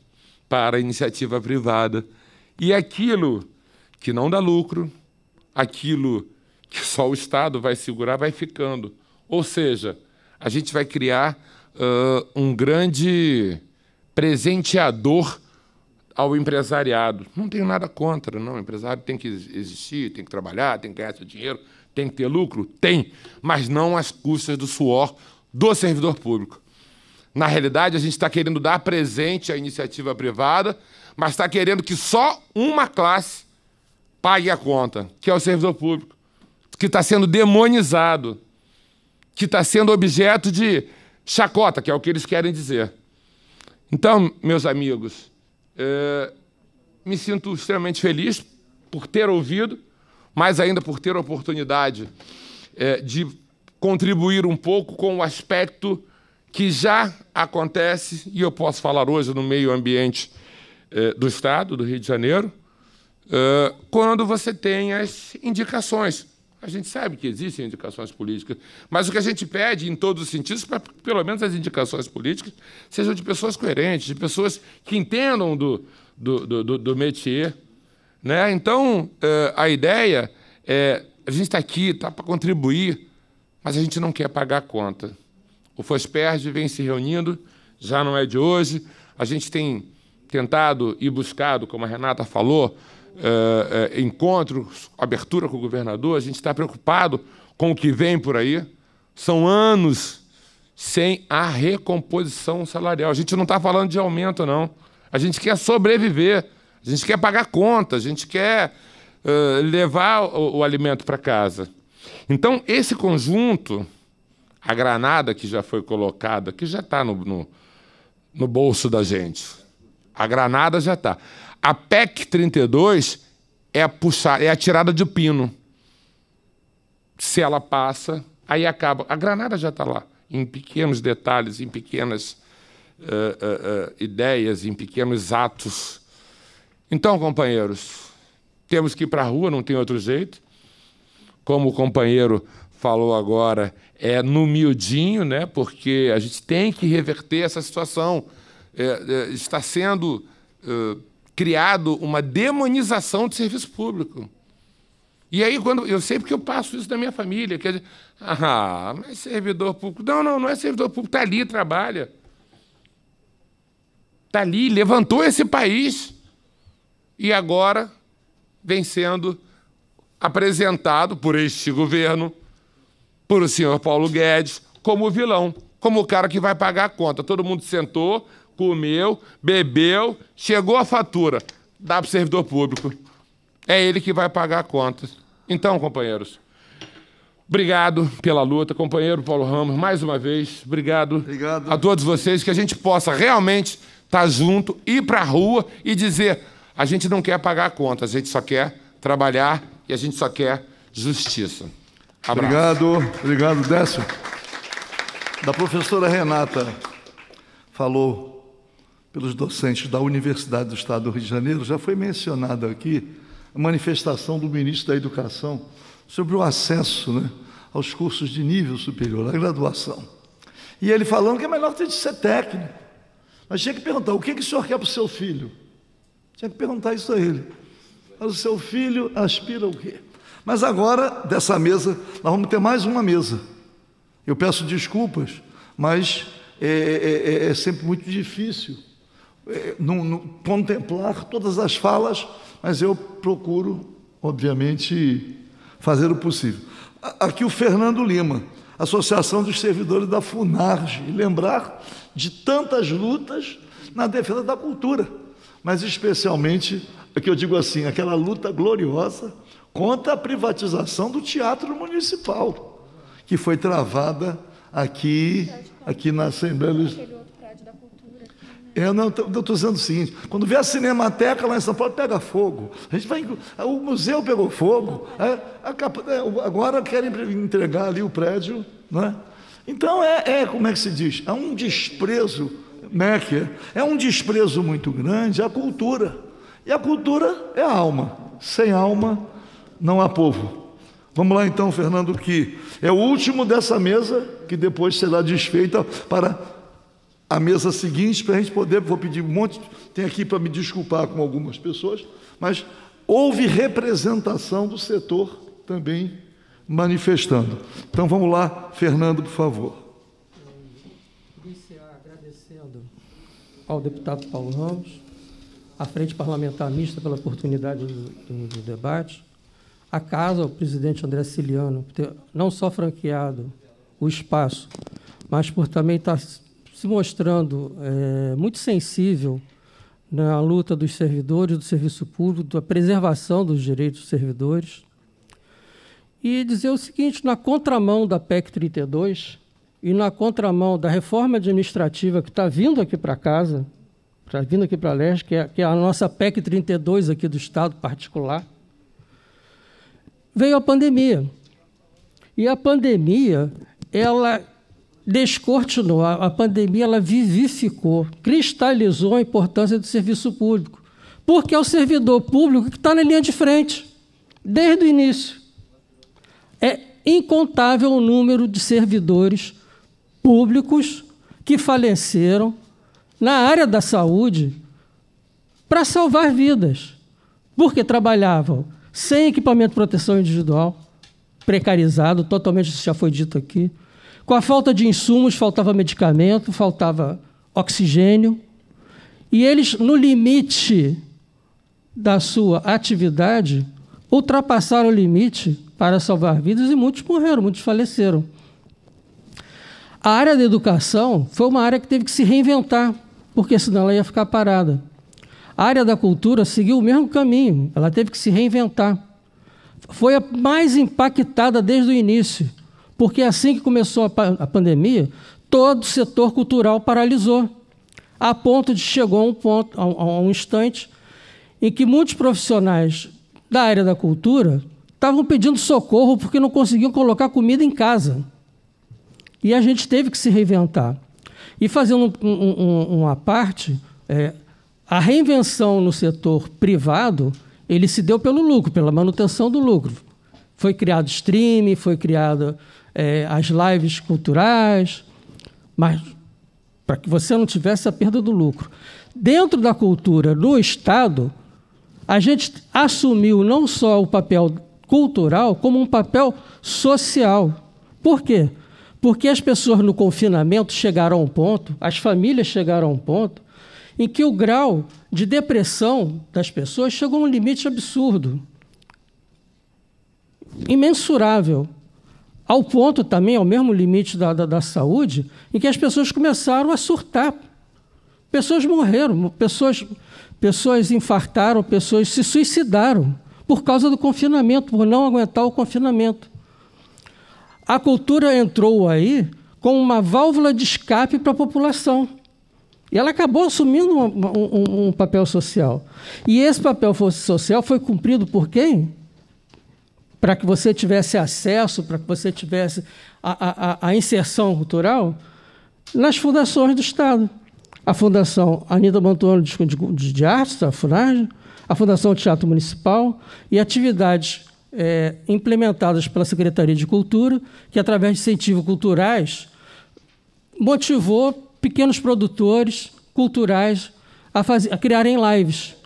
para a iniciativa privada. E aquilo que não dá lucro, aquilo que só o Estado vai segurar, vai ficando. Ou seja, a gente vai criar uh, um grande presenteador ao empresariado. Não tenho nada contra, não. O empresário tem que existir, tem que trabalhar, tem que ganhar seu dinheiro, tem que ter lucro? Tem, mas não às custas do suor do servidor público. Na realidade, a gente está querendo dar presente à iniciativa privada, mas está querendo que só uma classe pague a conta, que é o servidor público, que está sendo demonizado, que está sendo objeto de chacota, que é o que eles querem dizer. Então, meus amigos, é, me sinto extremamente feliz por ter ouvido, mas ainda por ter a oportunidade é, de contribuir um pouco com o aspecto que já acontece, e eu posso falar hoje no meio ambiente eh, do Estado, do Rio de Janeiro, eh, quando você tem as indicações. A gente sabe que existem indicações políticas, mas o que a gente pede, em todos os sentidos, para que pelo menos as indicações políticas sejam de pessoas coerentes, de pessoas que entendam do, do, do, do métier. Né? Então, eh, a ideia é: a gente está aqui, está para contribuir, mas a gente não quer pagar a conta. O FOSPERD vem se reunindo, já não é de hoje. A gente tem tentado e buscado, como a Renata falou, é, eh, eh, encontros, abertura com o governador. A gente está preocupado com o que vem por aí. São anos sem a recomposição salarial. A gente não está falando de aumento, não. A gente quer sobreviver, a gente quer pagar conta, a gente quer eh, levar o, o alimento para casa. Então, esse conjunto a granada que já foi colocada, que já está no, no, no bolso da gente. A granada já está. A PEC 32 é a, puxar, é a tirada de pino. Se ela passa, aí acaba. A granada já está lá, em pequenos detalhes, em pequenas uh, uh, uh, ideias, em pequenos atos. Então, companheiros, temos que ir para a rua, não tem outro jeito. Como o companheiro falou agora, é, no miudinho, né? porque a gente tem que reverter essa situação. É, é, está sendo é, criado uma demonização do serviço público. E aí, quando eu sei porque eu passo isso da minha família, que dizer, ah, mas servidor público. Não, não, não é servidor público, está ali, trabalha. Está ali, levantou esse país e agora vem sendo apresentado por este governo por o senhor Paulo Guedes como vilão, como o cara que vai pagar a conta. Todo mundo sentou, comeu, bebeu, chegou a fatura. Dá para o servidor público. É ele que vai pagar a conta. Então, companheiros, Obrigado pela luta, companheiro Paulo Ramos, mais uma vez. Obrigado, obrigado. a todos vocês, que a gente possa realmente estar tá junto, ir para a rua e dizer: a gente não quer pagar a conta, a gente só quer trabalhar e a gente só quer justiça. Abraço. Obrigado, obrigado, Décio. Da professora Renata, falou pelos docentes da Universidade do Estado do Rio de Janeiro, já foi mencionada aqui a manifestação do ministro da Educação sobre o acesso né, aos cursos de nível superior, à graduação. E ele falando que é melhor ter de ser técnico. Mas tinha que perguntar, o que, que o senhor quer para o seu filho? Tinha que perguntar isso a ele. Mas o seu filho aspira o quê? Mas agora, dessa mesa, nós vamos ter mais uma mesa. Eu peço desculpas, mas é, é, é, é sempre muito difícil é, contemplar todas as falas, mas eu procuro, obviamente, fazer o possível. Aqui o Fernando Lima, Associação dos Servidores da FUNARG, lembrar de tantas lutas na defesa da cultura, mas especialmente, é que eu digo assim, aquela luta gloriosa contra a privatização do Teatro Municipal, que foi travada aqui, aqui na Assembleia né? é, Eu não estou dizendo o seguinte: quando vier a Cinemateca lá em São Paulo, pega fogo. A gente vai, o museu pegou fogo, é, a, é, agora querem entregar ali o prédio. Né? Então, é, é, como é que se diz? É um desprezo, Mecker, né, é um desprezo muito grande à cultura. E a cultura é a alma. Sem alma, não há povo. Vamos lá então, Fernando, que é o último dessa mesa, que depois será desfeita para a mesa seguinte, para a gente poder. Vou pedir um monte, tem aqui para me desculpar com algumas pessoas, mas houve representação do setor também manifestando. Então vamos lá, Fernando, por favor. Iniciar agradecendo ao deputado Paulo Ramos, à Frente Parlamentar Mista pela oportunidade do, do, do debate a casa, o presidente André Ciliano, por ter não só franqueado o espaço, mas por também estar tá se mostrando é, muito sensível na luta dos servidores, do serviço público, da preservação dos direitos dos servidores. E dizer o seguinte: na contramão da PEC 32 e na contramão da reforma administrativa que está vindo aqui para casa, está vindo aqui para a Leste, é, que é a nossa PEC 32 aqui do Estado particular, veio a pandemia. E a pandemia, ela descortinou, a pandemia ela vivificou, cristalizou a importância do serviço público. Porque é o servidor público que está na linha de frente, desde o início. É incontável o número de servidores públicos que faleceram na área da saúde para salvar vidas, porque trabalhavam sem equipamento de proteção individual, precarizado, totalmente isso já foi dito aqui. Com a falta de insumos, faltava medicamento, faltava oxigênio. E eles, no limite da sua atividade, ultrapassaram o limite para salvar vidas e muitos morreram, muitos faleceram. A área da educação foi uma área que teve que se reinventar, porque senão ela ia ficar parada. A área da cultura seguiu o mesmo caminho, ela teve que se reinventar. Foi a mais impactada desde o início, porque é assim que começou a, pandemia, todo o setor cultural paralisou, a ponto de chegou a um ponto, a, a um instante, em que muitos profissionais da área da cultura estavam pedindo socorro porque não conseguiam colocar comida em casa. E a gente teve que se reinventar. E fazendo um, um, um, uma parte, é, a reinvenção no setor privado, ele se deu pelo lucro, pela manutenção do lucro. Foi criado streaming, foi criado é, as lives culturais, mas para que você não tivesse a perda do lucro. Dentro da cultura, no Estado, a gente assumiu não só o papel cultural, como um papel social. Por quê? Porque as pessoas no confinamento chegaram a um ponto, as famílias chegaram a um ponto, em que o grau de depressão das pessoas chegou a um limite absurdo, imensurável, ao ponto também, ao mesmo limite da, da, da saúde, em que as pessoas começaram a surtar. Pessoas morreram, pessoas, pessoas infartaram, pessoas se suicidaram por causa do confinamento, por não aguentar o confinamento. A cultura entrou aí como uma válvula de escape para a população. E ela acabou assumindo um, um, um papel social. E esse papel social foi cumprido por quem? Para que você tivesse acesso, para que você tivesse a, a, a inserção cultural, nas fundações do Estado. A Fundação Anida Mantuano de, de, de Artes, a FUNARJ, a Fundação Teatro Municipal e atividades é, implementadas pela Secretaria de Cultura, que, através de incentivos culturais, motivou pequenos produtores culturais a, a criarem lives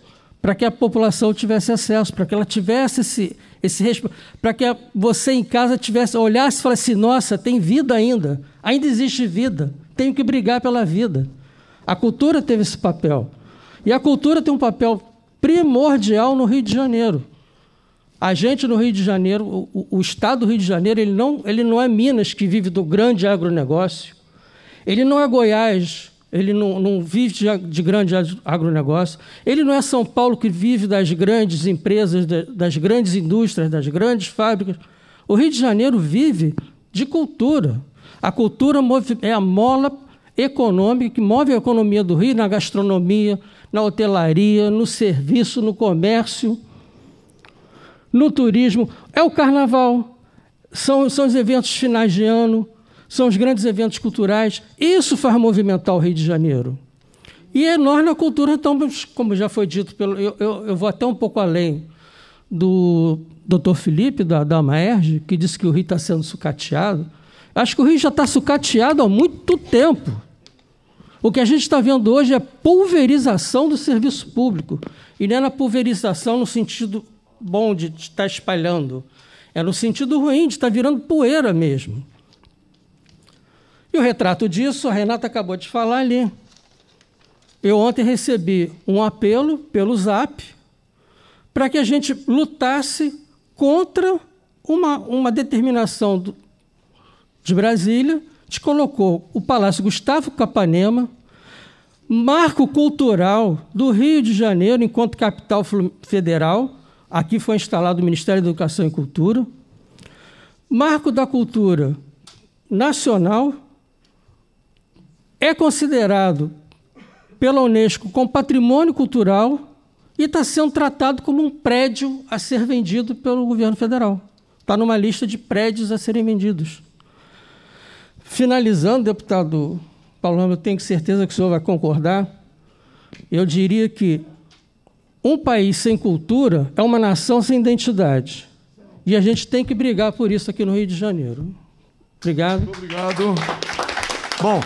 para que a população tivesse acesso, para que ela tivesse esse, esse para que a, você em casa tivesse olhasse e falasse: nossa, tem vida ainda, ainda existe vida, tenho que brigar pela vida. A cultura teve esse papel. E a cultura tem um papel primordial no Rio de Janeiro. A gente no Rio de Janeiro, o, o, o estado do Rio de Janeiro, ele não, ele não é Minas que vive do grande agronegócio. Ele não é Goiás, ele não, não vive de, de, grande agronegócio, ele não é São Paulo que vive das grandes empresas, das grandes indústrias, das grandes fábricas. O Rio de Janeiro vive de cultura. A cultura é a mola econômica que move a economia do Rio na gastronomia, na hotelaria, no serviço, no comércio, no turismo. É o carnaval, são, são os eventos finais de ano, são os grandes eventos culturais. Isso faz movimentar o Rio de Janeiro. E é nós na cultura estamos, como já foi dito, pelo, eu, eu, eu vou até um pouco além do Dr. Felipe, da, da Maerj, que disse que o Rio está sendo sucateado. Acho que o Rio já está sucateado há muito tempo. O que a gente está vendo hoje é pulverização do serviço público. E não é na pulverização no sentido bom de estar espalhando, é no sentido ruim de estar virando poeira mesmo. E o retrato disso, a Renata acabou de falar ali. Eu ontem recebi um apelo pelo Zap para que a gente lutasse contra uma, uma determinação do, de Brasília que colocou o Palácio Gustavo Capanema, marco cultural do Rio de Janeiro enquanto capital federal. Aqui foi instalado o Ministério da Educação e Cultura. Marco da Cultura Nacional é considerado pela Unesco como patrimônio cultural e está sendo tratado como um prédio a ser vendido pelo governo federal. Está numa lista de prédios a serem vendidos. Finalizando, deputado Paulo, eu tenho certeza que o senhor vai concordar. Eu diria que um país sem cultura é uma nação sem identidade. E a gente tem que brigar por isso aqui no Rio de Janeiro. Obrigado. Muito obrigado. Bom,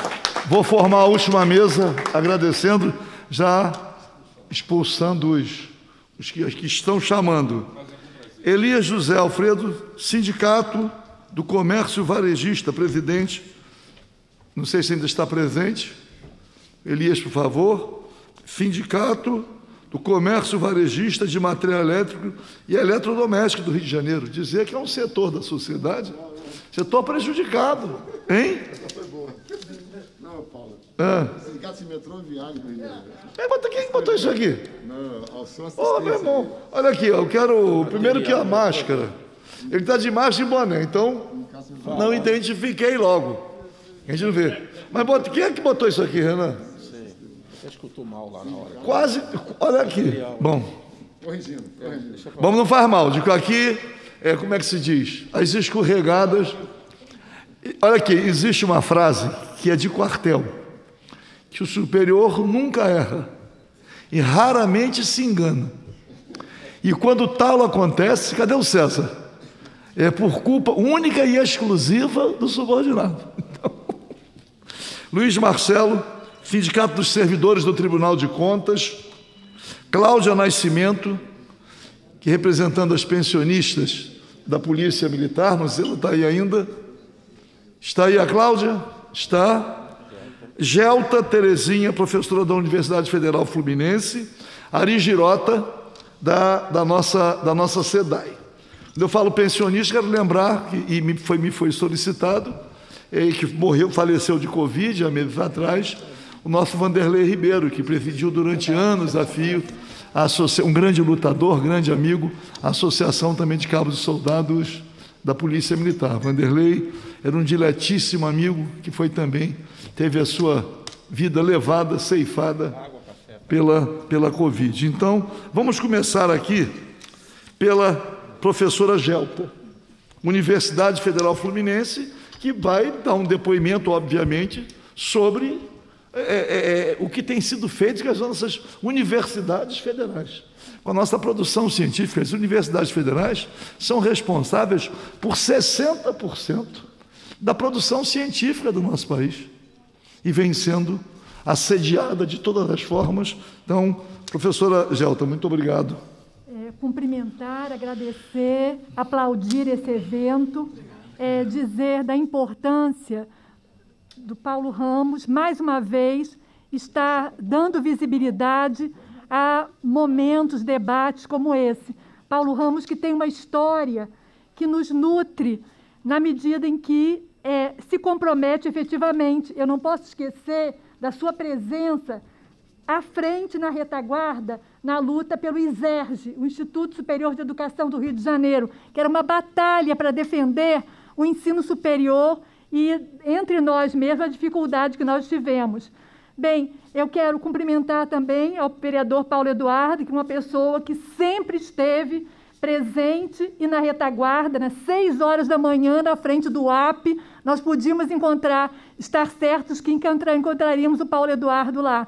Vou formar a última mesa agradecendo, já expulsando os, os que, os que estão chamando. Elias José Alfredo, Sindicato do Comércio Varejista, presidente. Não sei se ainda está presente. Elias, por favor. Sindicato do Comércio Varejista de Material Elétrico e Eletrodoméstico do Rio de Janeiro. Dizer que é um setor da sociedade, setor prejudicado, hein? Ah. metrô viário. É, mas né? é, quem botou isso aqui? Não, ao seu Ô, meu irmão, olha aqui, eu quero. Primeiro que é a máscara. Ele está de máscara e boné, então não identifiquei logo. A gente não vê. Mas bota, quem é que botou isso aqui, Renan? Não sei. Até escutou mal lá na hora. Quase. Olha aqui. Bom. Corrigindo, Vamos, não faz mal. Digo aqui, é, como é que se diz? As escorregadas. Olha aqui, existe uma frase que é de quartel que o superior nunca erra e raramente se engana. E quando tal acontece, cadê o César? É por culpa única e exclusiva do subordinado. Então, [laughs] Luiz Marcelo, Sindicato dos Servidores do Tribunal de Contas, Cláudia Nascimento, que representando as pensionistas da Polícia Militar, não sei se ela está aí ainda. Está aí a Cláudia? Está. Gelta Terezinha, professora da Universidade Federal Fluminense, Ari Girota, da, da, nossa, da nossa SEDAI. Quando eu falo pensionista, quero lembrar, que, e me foi, me foi solicitado, eh, que morreu, faleceu de Covid há meses atrás, o nosso Vanderlei Ribeiro, que presidiu durante anos a FIO, a um grande lutador, grande amigo, a Associação também de Cabos e Soldados da Polícia Militar. Vanderlei era um diletíssimo amigo que foi também teve a sua vida levada, ceifada pela, pela Covid. Então, vamos começar aqui pela professora Gelta, Universidade Federal Fluminense, que vai dar um depoimento, obviamente, sobre é, é, é, o que tem sido feito com as nossas universidades federais. Com a nossa produção científica, as universidades federais são responsáveis por 60% da produção científica do nosso país e vem sendo assediada de todas as formas. Então, professora Gelta, muito obrigado. É, cumprimentar, agradecer, aplaudir esse evento, é, dizer da importância do Paulo Ramos, mais uma vez, estar dando visibilidade a momentos, debates como esse. Paulo Ramos, que tem uma história que nos nutre na medida em que é, se compromete efetivamente. Eu não posso esquecer da sua presença à frente, na retaguarda, na luta pelo ISERGE, o Instituto Superior de Educação do Rio de Janeiro, que era uma batalha para defender o ensino superior e, entre nós mesmos, a dificuldade que nós tivemos. Bem, eu quero cumprimentar também ao vereador Paulo Eduardo, que é uma pessoa que sempre esteve presente e na retaguarda, né? seis horas da manhã, na frente do AP, nós podíamos encontrar, estar certos que encontraríamos o Paulo Eduardo lá.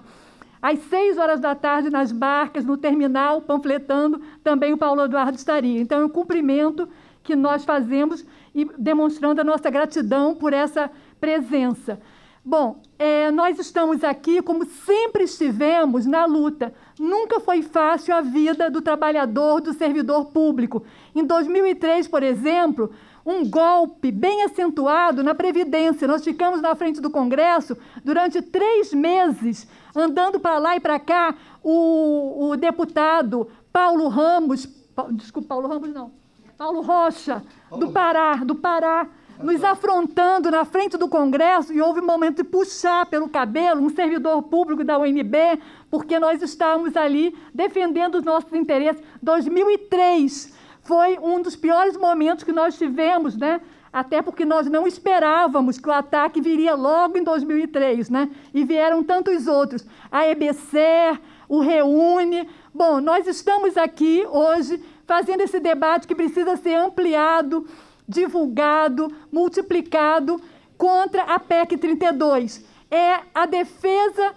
Às seis horas da tarde, nas barcas, no terminal, panfletando, também o Paulo Eduardo estaria. Então, é um cumprimento que nós fazemos e demonstrando a nossa gratidão por essa presença. Bom, é, nós estamos aqui, como sempre estivemos, na luta. Nunca foi fácil a vida do trabalhador, do servidor público. Em 2003, por exemplo, um golpe bem acentuado na Previdência. Nós ficamos na frente do Congresso durante três meses, andando para lá e para cá. O, o deputado Paulo Ramos, pa, desculpa, Paulo Ramos não, Paulo Rocha, do Pará, do Pará nos afrontando na frente do Congresso e houve um momento de puxar pelo cabelo um servidor público da UNB, porque nós estávamos ali defendendo os nossos interesses. 2003 foi um dos piores momentos que nós tivemos, né? Até porque nós não esperávamos que o ataque viria logo em 2003, né? E vieram tantos outros. A EBC, o Reúne. Bom, nós estamos aqui hoje fazendo esse debate que precisa ser ampliado divulgado, multiplicado contra a PEC 32. É a defesa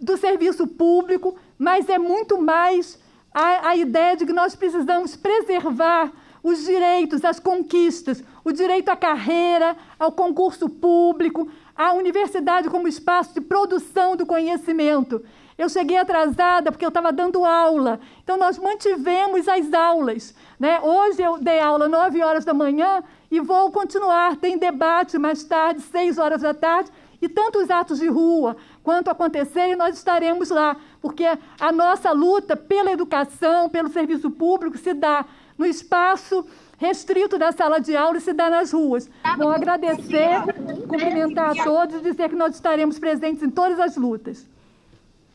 do serviço público, mas é muito mais a, a ideia de que nós precisamos preservar os direitos, as conquistas, o direito à carreira, ao concurso público, à universidade como espaço de produção do conhecimento. Eu cheguei atrasada porque eu estava dando aula. Então, nós mantivemos as aulas. Né? Hoje eu dei aula 9 horas da manhã e vou continuar. Tem debate mais tarde, 6 horas da tarde. E tanto os atos de rua quanto acontecerem, nós estaremos lá, porque a nossa luta pela educação, pelo serviço público, se dá no espaço restrito da sala de aula e se dá nas ruas. vou agradecer, cumprimentar a todos e dizer que nós estaremos presentes em todas as lutas.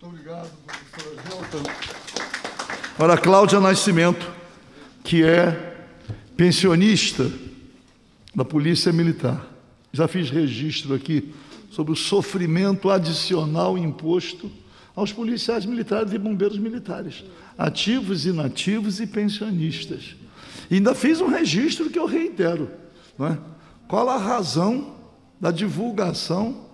Muito obrigado, professora Gelton. Ora, Cláudia Nascimento que é pensionista da Polícia Militar. Já fiz registro aqui sobre o sofrimento adicional imposto aos policiais militares e bombeiros militares, ativos, inativos e pensionistas. E ainda fiz um registro que eu reitero. Não é? Qual a razão da divulgação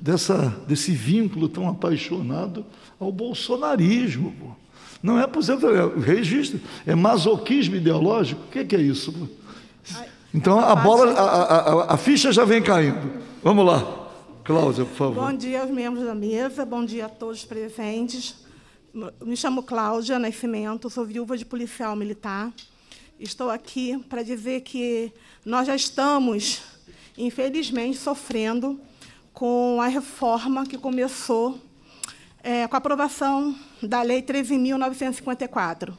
dessa, desse vínculo tão apaixonado ao bolsonarismo? Pô? Não é aposentadoria, é registro, é masoquismo ideológico. O que é isso? Então a bola, a, a, a ficha já vem caindo. Vamos lá. Cláudia, por favor. Bom dia aos membros da mesa, bom dia a todos presentes. Me chamo Cláudia Nascimento, sou viúva de policial militar. Estou aqui para dizer que nós já estamos, infelizmente, sofrendo com a reforma que começou é, com a aprovação da Lei 13.954.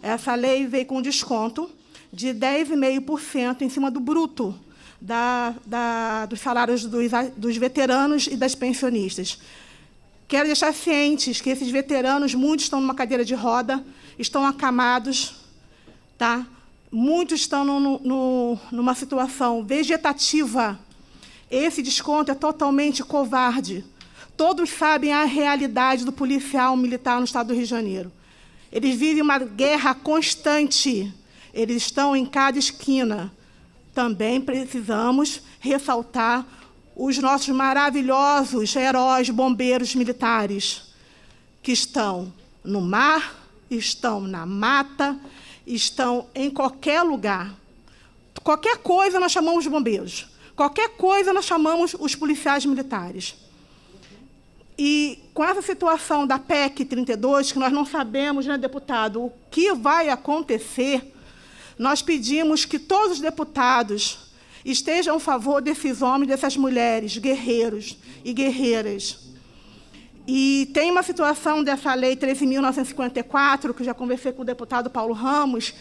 Essa lei veio com desconto de 10,5% em cima do bruto da, da, dos salários dos, dos veteranos e das pensionistas. Quero deixar cientes que esses veteranos, muitos estão numa cadeira de roda, estão acamados, tá? muitos estão no, no, numa situação vegetativa. Esse desconto é totalmente covarde. Todos sabem a realidade do policial militar no estado do Rio de Janeiro. Eles vivem uma guerra constante. Eles estão em cada esquina. Também precisamos ressaltar os nossos maravilhosos heróis bombeiros militares, que estão no mar, estão na mata, estão em qualquer lugar. Qualquer coisa nós chamamos de bombeiros. Qualquer coisa nós chamamos os policiais militares. E com essa situação da PEC 32, que nós não sabemos, né, deputado, o que vai acontecer, nós pedimos que todos os deputados estejam a favor desses homens, dessas mulheres, guerreiros e guerreiras. E tem uma situação dessa lei 13.954, que já conversei com o deputado Paulo Ramos,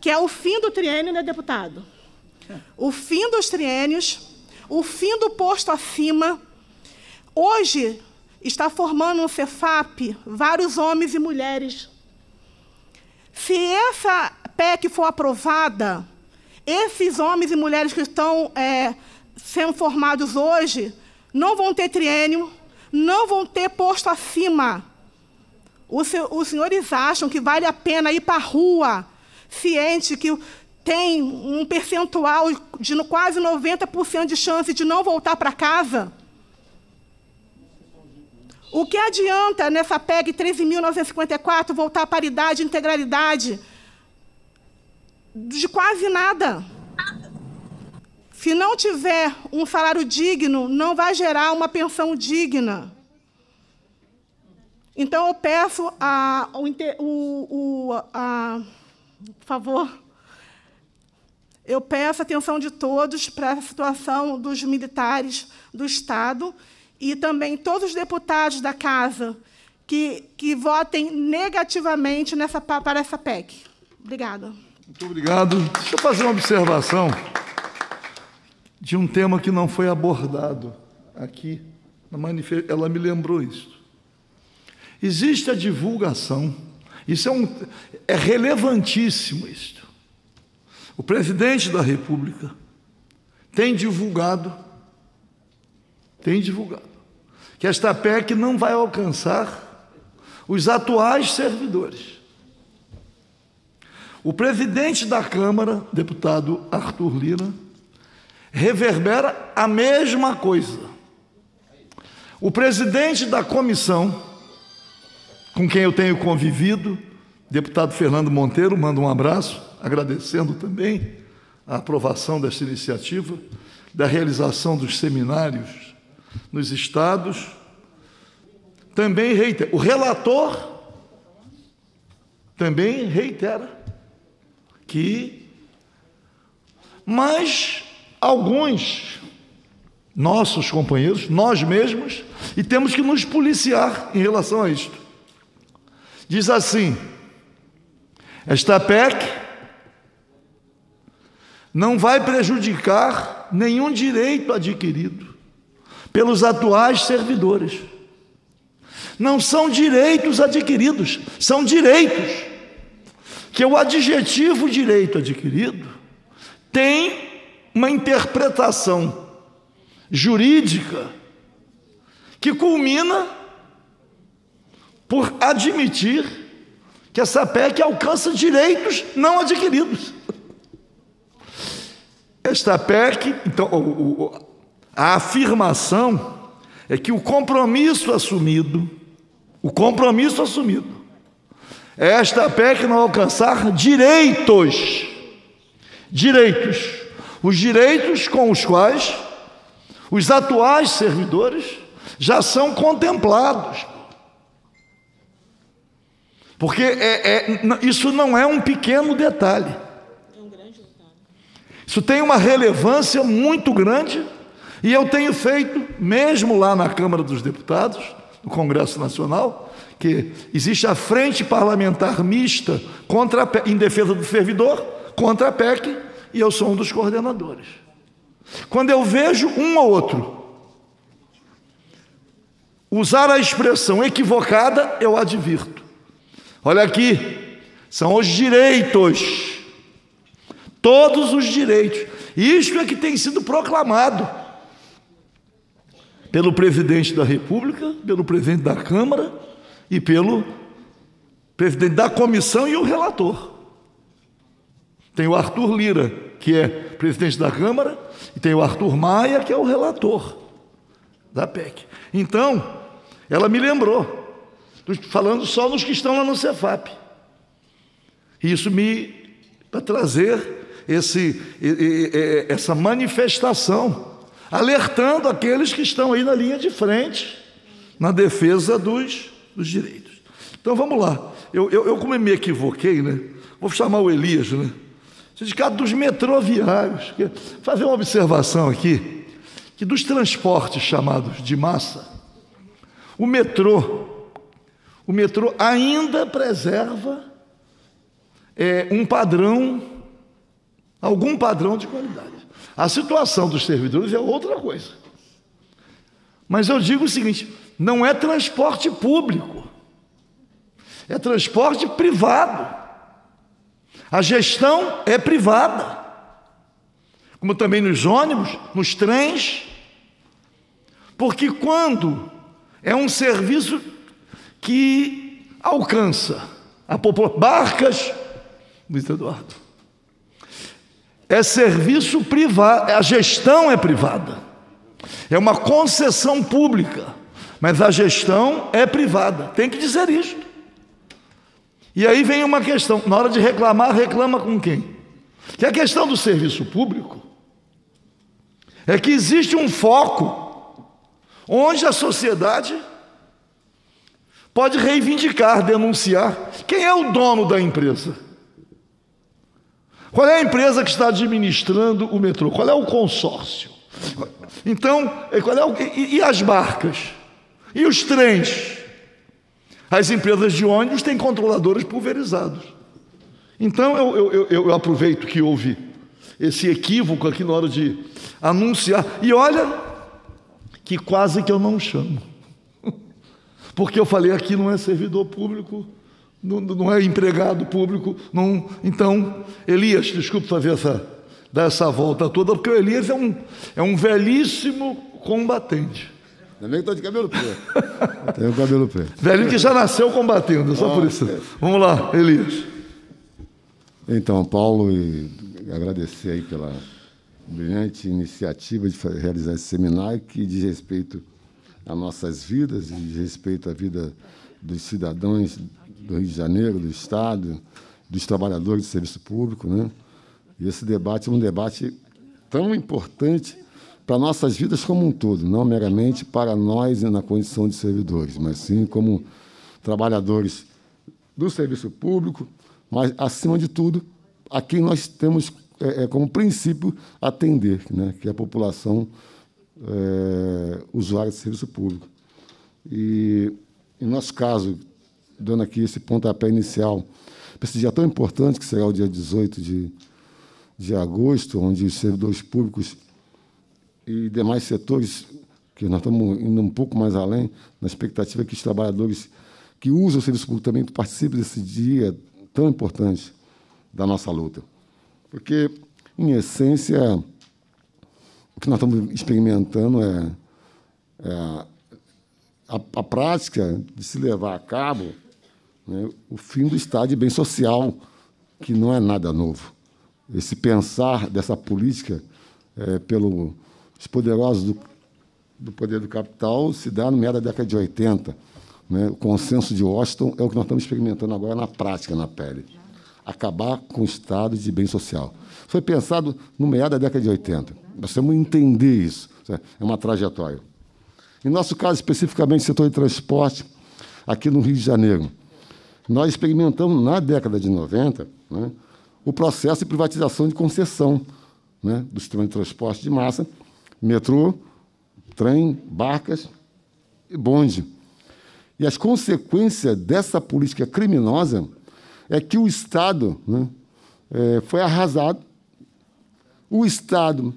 que é o fim do triênio, né, deputado? O fim dos triênios, o fim do posto acima. Hoje, está formando no Cefap vários homens e mulheres. Se essa PEC for aprovada, esses homens e mulheres que estão é, sendo formados hoje não vão ter triênio, não vão ter posto acima. Os, os senhores acham que vale a pena ir para a rua, ciente que tem um percentual de quase 90% de chance de não voltar para casa? O que adianta nessa PEG 13.954 voltar à paridade, integralidade? De quase nada. Se não tiver um salário digno, não vai gerar uma pensão digna. Então, eu peço a, o, o, a, por favor, eu peço a atenção de todos para a situação dos militares do Estado e também todos os deputados da casa que, que votem negativamente nessa, para essa PEC. Obrigada. Muito obrigado. Deixa eu fazer uma observação de um tema que não foi abordado aqui. Ela me lembrou isso. Existe a divulgação. Isso é, um, é relevantíssimo isto. O presidente da República tem divulgado, tem divulgado que esta PEC não vai alcançar os atuais servidores. O presidente da Câmara, deputado Arthur Lira, reverbera a mesma coisa. O presidente da comissão, com quem eu tenho convivido, deputado Fernando Monteiro, manda um abraço, agradecendo também a aprovação desta iniciativa, da realização dos seminários nos estados. Também reitera. O relator também reitera que. Mas alguns nossos companheiros, nós mesmos, e temos que nos policiar em relação a isto. Diz assim: esta PEC não vai prejudicar nenhum direito adquirido pelos atuais servidores. Não são direitos adquiridos, são direitos. Que o adjetivo direito adquirido tem uma interpretação jurídica que culmina por admitir que essa PEC alcança direitos não adquiridos. Esta PEC, então, a afirmação é que o compromisso assumido, o compromisso assumido, esta PEC não alcançar direitos, direitos, os direitos com os quais os atuais servidores já são contemplados. Porque é, é, isso não é um pequeno é detalhe. Isso tem uma relevância muito grande e eu tenho feito, mesmo lá na Câmara dos Deputados, no Congresso Nacional, que existe a frente parlamentar mista contra PEC, em defesa do servidor contra a PEC e eu sou um dos coordenadores. Quando eu vejo um ou outro usar a expressão equivocada, eu advirto. Olha aqui, são os direitos, todos os direitos. Isto é que tem sido proclamado pelo presidente da República, pelo presidente da Câmara e pelo presidente da comissão e o relator. Tem o Arthur Lira, que é presidente da Câmara, e tem o Arthur Maia, que é o relator da PEC. Então, ela me lembrou, falando só nos que estão lá no Cefap. Isso me para trazer esse, essa manifestação alertando aqueles que estão aí na linha de frente, na defesa dos, dos direitos. Então vamos lá. Eu, eu, eu como me equivoquei, né? Vou chamar o Elias, né? Sindicato dos metroviários. Fazer uma observação aqui, que dos transportes chamados de massa, o metrô, o metrô ainda preserva é, um padrão, algum padrão de qualidade. A situação dos servidores é outra coisa. Mas eu digo o seguinte: não é transporte público, é transporte privado. A gestão é privada, como também nos ônibus, nos trens, porque quando é um serviço que alcança a população, barcas, Luiz Eduardo é serviço privado, a gestão é privada. É uma concessão pública, mas a gestão é privada. Tem que dizer isto. E aí vem uma questão: na hora de reclamar, reclama com quem? Que a questão do serviço público é que existe um foco onde a sociedade pode reivindicar, denunciar. Quem é o dono da empresa? Qual é a empresa que está administrando o metrô? Qual é o consórcio? Então, qual é o, e, e as barcas? E os trens? As empresas de ônibus têm controladores pulverizados. Então, eu, eu, eu, eu aproveito que houve esse equívoco aqui na hora de anunciar. E olha, que quase que eu não chamo. [laughs] Porque eu falei aqui não é servidor público, não, não é empregado público. Não. Então, Elias, desculpe fazer essa, dar essa volta toda, porque o Elias é um, é um velhíssimo combatente. Também que está de cabelo preto. [laughs] o cabelo preto. Velhinho que já nasceu combatendo, só ah, por isso. Vamos lá, Elias. Então, Paulo, e agradecer aí pela brilhante iniciativa de realizar esse seminário que diz respeito às nossas vidas, diz respeito à vida dos cidadãos do Rio de Janeiro, do Estado, dos trabalhadores do serviço público. Né? E esse debate é um debate tão importante para nossas vidas como um todo, não meramente para nós na condição de servidores, mas sim como trabalhadores do serviço público, mas, acima de tudo, a quem nós temos é, é como princípio atender, né? que é a população é, usuária do serviço público. E, em nosso caso, dando aqui esse pontapé inicial para esse dia tão importante, que será o dia 18 de, de agosto, onde os servidores públicos e demais setores, que nós estamos indo um pouco mais além, na expectativa que os trabalhadores que usam o serviço público também participem desse dia tão importante da nossa luta. Porque, em essência, o que nós estamos experimentando é, é a, a prática de se levar a cabo né? O fim do Estado de bem social, que não é nada novo. Esse pensar dessa política é, pelos poderosos do, do, poder do capital se dá no meio da década de 80. Né? O consenso de Washington é o que nós estamos experimentando agora na prática, na pele. Acabar com o Estado de bem social. Foi pensado no meio da década de 80. Nós temos que entender isso. É uma trajetória. Em nosso caso, especificamente, setor de transporte, aqui no Rio de Janeiro, nós experimentamos na década de 90 né, o processo de privatização de concessão né, do sistema de transporte de massa, metrô, trem, barcas e bonde. E as consequências dessa política criminosa é que o Estado né, é, foi arrasado, o Estado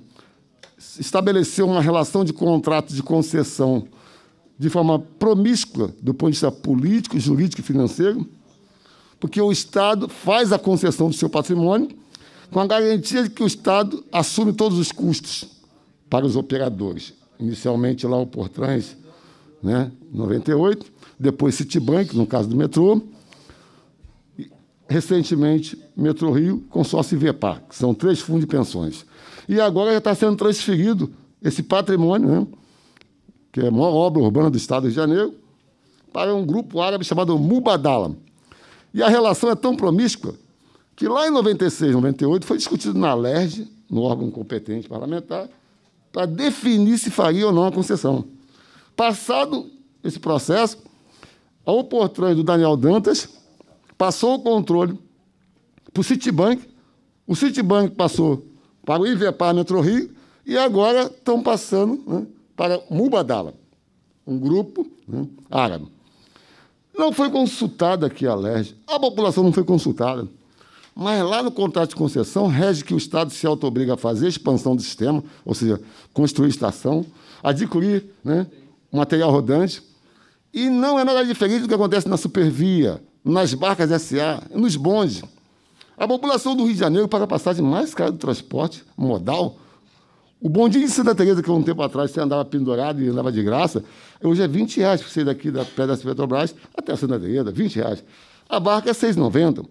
estabeleceu uma relação de contrato de concessão de forma promíscua do ponto de vista político, jurídico e financeiro, porque o Estado faz a concessão do seu patrimônio com a garantia de que o Estado assume todos os custos para os operadores. Inicialmente lá o Portrans, né, 98, depois Citibank, no caso do metrô, e, recentemente Metrô Rio, consórcio Vepar, que são três fundos de pensões. E agora já está sendo transferido esse patrimônio, né, que é a maior obra urbana do Estado de Janeiro, para um grupo árabe chamado Mubadala, e a relação é tão promíscua que lá em 96, 98, foi discutido na LERJ, no órgão competente parlamentar, para definir se faria ou não a concessão. Passado esse processo, a Oportran do Daniel Dantas passou o controle para o Citibank, o Citibank passou para o Ivepar Metro Rio e agora estão passando né, para Mubadala, um grupo né, árabe. Não foi consultada aqui a LERJ. A população não foi consultada. Mas lá no contrato de concessão, rege que o Estado se auto obriga a fazer a expansão do sistema, ou seja, construir estação, adquirir né, material rodante. E não é nada diferente do que acontece na supervia, nas barcas SA, nos bondes. A população do Rio de Janeiro paga a passagem mais cara do transporte modal o bondinho de Santa Teresa que um tempo atrás você andava pendurado e andava de graça, hoje é 20 reais para você daqui da Pedra Petrobras até Santa Teresa, 20 reais. A barca é 6,90.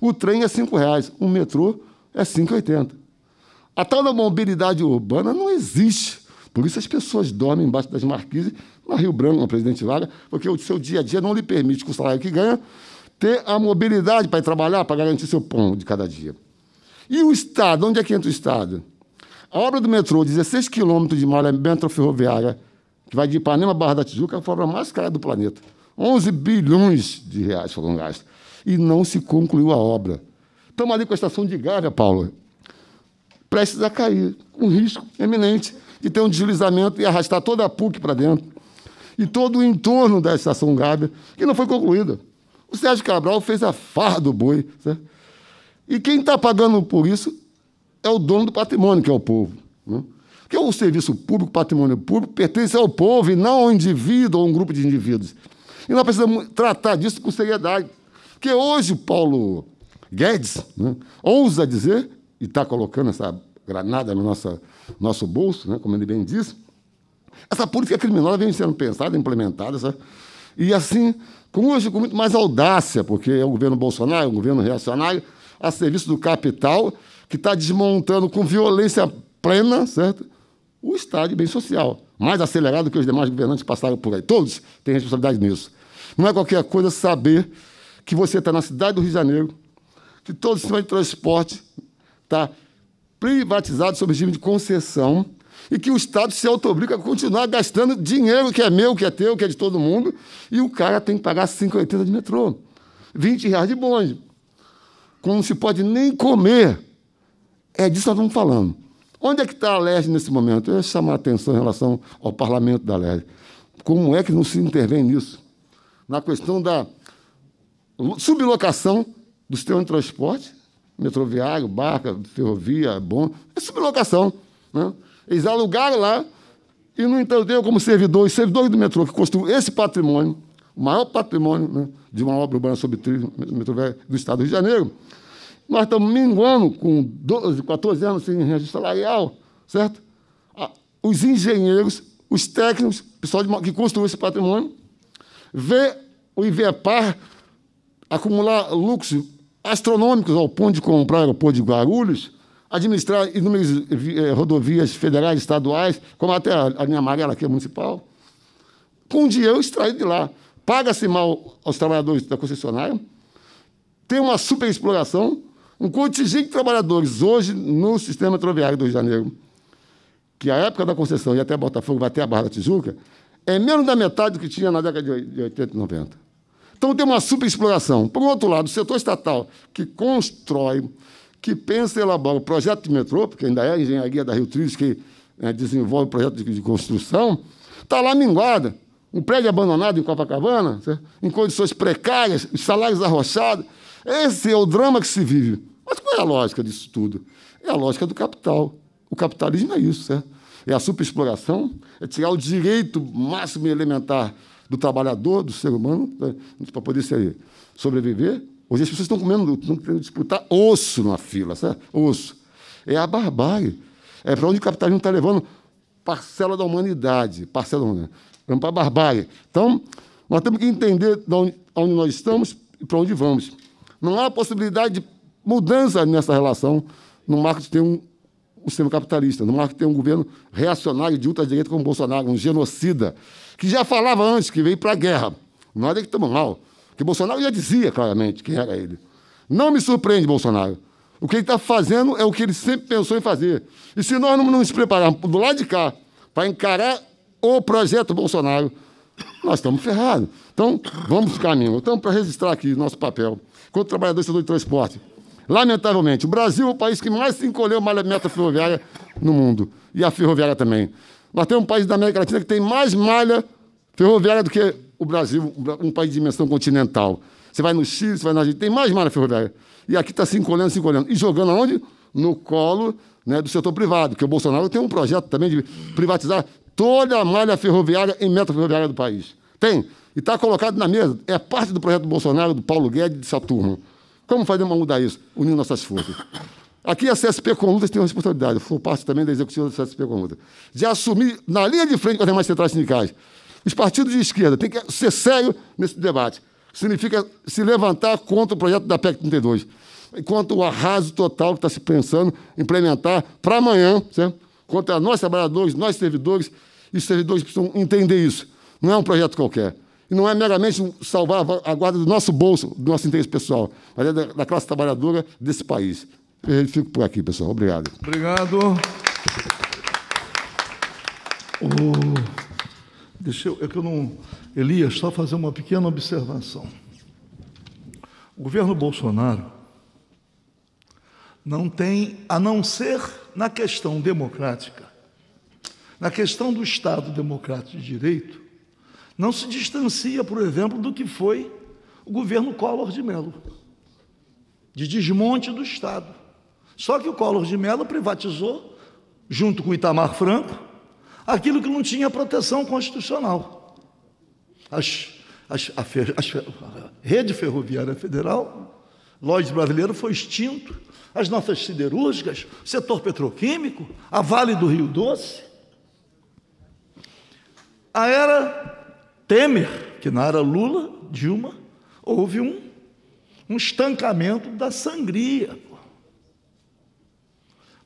O trem é 5 reais. O metrô é 5,80. A tal da mobilidade urbana não existe. Por isso as pessoas dormem embaixo das marquises na Rio Branco, na Presidente Vargas, porque o seu dia a dia não lhe permite, com o salário que ganha, ter a mobilidade para ir trabalhar, para garantir seu pão de cada dia. E o Estado? Onde é que entra o Estado? A obra do metrô, 16 quilômetros de malha metroferroviária, que vai de Ipanema à Barra da Tijuca, foi a obra mais cara do planeta. 11 bilhões de reais foram gastos. E não se concluiu a obra. Estamos ali com a estação de Gávea, Paulo. Prestes a cair. Um risco eminente de ter um deslizamento e arrastar toda a PUC para dentro. E todo o entorno da estação Gávea, que não foi concluída. O Sérgio Cabral fez a farra do boi. Certo? E quem está pagando por isso é o dono do patrimônio, que é o povo. Né? Porque o serviço público, patrimônio público, pertence ao povo e não ao indivíduo ou a um grupo de indivíduos. E nós precisamos tratar disso com seriedade. Porque hoje Paulo Guedes né, ousa dizer, e está colocando essa granada no nosso, nosso bolso, né, como ele bem diz, essa política criminal vem sendo pensada, implementada, sabe? e assim, com hoje com muito mais audácia, porque é o governo Bolsonaro, é um governo reacionário, a serviço do capital que está desmontando com violência plena, certo? O Estado de bem social, mais acelerado que os demais governantes passaram por aí. Todos têm responsabilidade nisso. Não é qualquer coisa saber que você está na cidade do Rio de Janeiro, que todo o sistema de transporte está privatizado sob regime de concessão e que o Estado se autobrica a continuar gastando dinheiro que é meu, que é teu, que é de todo mundo, e o cara tem que pagar 5,80 de metrô, 20 reais de bonde. Como não se pode nem comer é disso que nós estamos falando. Onde é que está a LERJ nesse momento? Eu ia chamar a atenção em relação ao parlamento da LERJ. Como é que não se intervém nisso? Na questão da sublocação do sistema de transporte, metroviário, barca, ferrovia, bom, é sublocação. Né? Eles alugaram lá e não entenderam como servidores, servidores do metrô que construiu esse patrimônio, o maior patrimônio né, de uma obra urbana sobre trilho metroviário do Estado do Rio de Janeiro, nós estamos minguando com 12, 14 anos sem registro salarial, certo? Os engenheiros, os técnicos, pessoal de, que construiu esse patrimônio, vê o IVEPAR acumular lucros astronômicos ao ponto de comprar o aeroporto de Guarulhos, administrar inúmeras eh, rodovias federais, estaduais, como até a, linha amarela aqui, a municipal, com dinheiro extraído de lá. Paga-se mal aos trabalhadores da concessionária, tem uma superexploração, um contingente de trabalhadores hoje no sistema rodoviário do Rio de Janeiro, que a época da concessão ia até Botafogo, vai até a Barra da Tijuca, é menos da metade do que tinha na década de 80 e 90. Então tem uma superexploração. Por outro lado, o setor estatal que constrói, que pensa e elabora o projeto de metrô, porque ainda é a engenharia da Rio Triz que né, desenvolve o projeto de, de construção, está lá minguada. Um prédio abandonado em Copacabana, certo? em condições precárias, os salários arrochados esse é o drama que se vive. Mas qual é a lógica disso tudo? É a lógica do capital. O capitalismo é isso, certo? É a superexploração, é tirar o direito máximo e elementar do trabalhador, do ser humano, né, para poder ser, sobreviver. Hoje as pessoas estão comendo, estão querendo disputar osso na fila, certo? Osso. É a barbárie. É para onde o capitalismo está levando parcela da humanidade, parcela da humanidade. Vamos para a barbárie. Então, nós temos que entender onde, onde nós estamos e para onde vamos. Não há possibilidade de mudança nessa relação no marco de ter um, um sistema capitalista, no marco de ter um governo reacionário de ultradireita como Bolsonaro, um genocida, que já falava antes, que veio para a guerra. Não é que estamos mal. Que Bolsonaro já dizia claramente quem era ele. Não me surpreende, Bolsonaro. O que ele está fazendo é o que ele sempre pensou em fazer. E se nós não nos prepararmos do lado de cá para encarar o projeto Bolsonaro, nós estamos ferrados. Então, vamos para caminho. Então, para registrar aqui nosso papel, quanto trabalhador setor de transporte, lamentavelmente, o Brasil é o país que mais se encolheu malha meta ferroviária no mundo. E a ferroviária também. Nós temos um país da América Latina que tem mais malha ferroviária do que o Brasil, um país de dimensão continental. Você vai no Chile, você vai na Argentina, tem mais malha ferroviária. E aqui está se encolhendo, se encolhendo. E jogando aonde? No colo né, do setor privado, que o Bolsonaro tem um projeto também de privatizar toda a malha ferroviária e meta ferroviária do país. Tem. E está colocado na mesa. É parte do projeto do Bolsonaro, do Paulo Guedes e dessa turma. Como fazemos mudar isso? Unindo nossas forças. Aqui a CSP com lutas tem uma responsabilidade. Eu sou parte também da executiva da CSP com lutas. De assumir na linha de frente com as demais centrais sindicais. Os partidos de esquerda têm que ser sérios nesse debate. Significa se levantar contra o projeto da PEC 32. Enquanto o arraso total que está se pensando implementar para amanhã, certo? contra nós trabalhadores, nós servidores, e os servidores precisam entender isso. Não é um projeto qualquer. E não é meramente salvar a guarda do nosso bolso, do nosso interesse pessoal, mas é da, classe trabalhadora desse país. Eu fico por aqui, pessoal. Obrigado. Obrigado. Oh, deixa eu, é que eu não. Elias, só fazer uma pequena observação. O governo Bolsonaro não tem, a não ser na questão democrática, na questão do Estado democrático de direito, não se distancia, por exemplo, do que foi o governo Collor de Mello, de desmonte do Estado. Só que o Collor de Mello privatizou, junto com o Itamar Franco, aquilo que não tinha proteção constitucional. As, as, a, fer, as, a rede ferroviária federal, Lloyd brasileiro foi extinto, as nossas siderúrgicas, o setor petroquímico, a Vale do Rio Doce. A era Temer, que não era Lula, Dilma, houve um, um estancamento da sangria.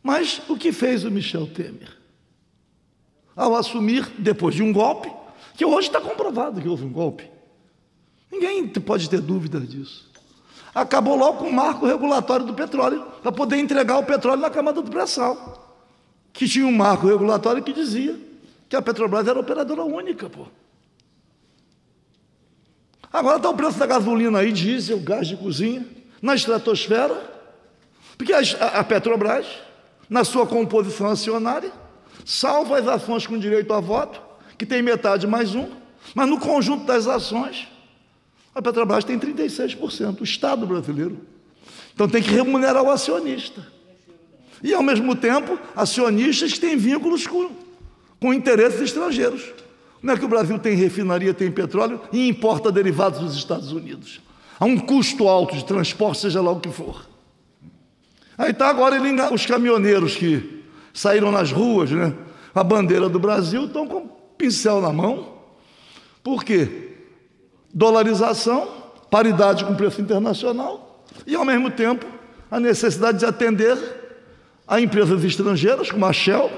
Mas o que fez o Michel Temer? Ao assumir, depois de um golpe, que hoje está comprovado que houve um golpe. Ninguém pode ter dúvida disso. Acabou logo com o marco regulatório do petróleo, para poder entregar o petróleo na camada do pré-sal. Que tinha um marco regulatório que dizia que a Petrobras era operadora única, pô. Agora está o preço da gasolina aí, diesel, gás de cozinha, na estratosfera, porque a Petrobras, na sua composição acionária, salva as ações com direito a voto, que tem metade mais um, mas no conjunto das ações, a Petrobras tem 36%, o Estado brasileiro. Então tem que remunerar o acionista. E, ao mesmo tempo, acionistas que têm vínculos com, com interesses estrangeiros. Não é que o Brasil tem refinaria, tem petróleo e importa derivados dos Estados Unidos. A um custo alto de transporte, seja lá o que for. Aí está agora ele, os caminhoneiros que saíram nas ruas, né? A bandeira do Brasil estão com pincel na mão. Por quê? Dolarização, paridade com preço internacional e, ao mesmo tempo, a necessidade de atender a empresas estrangeiras, como a Shell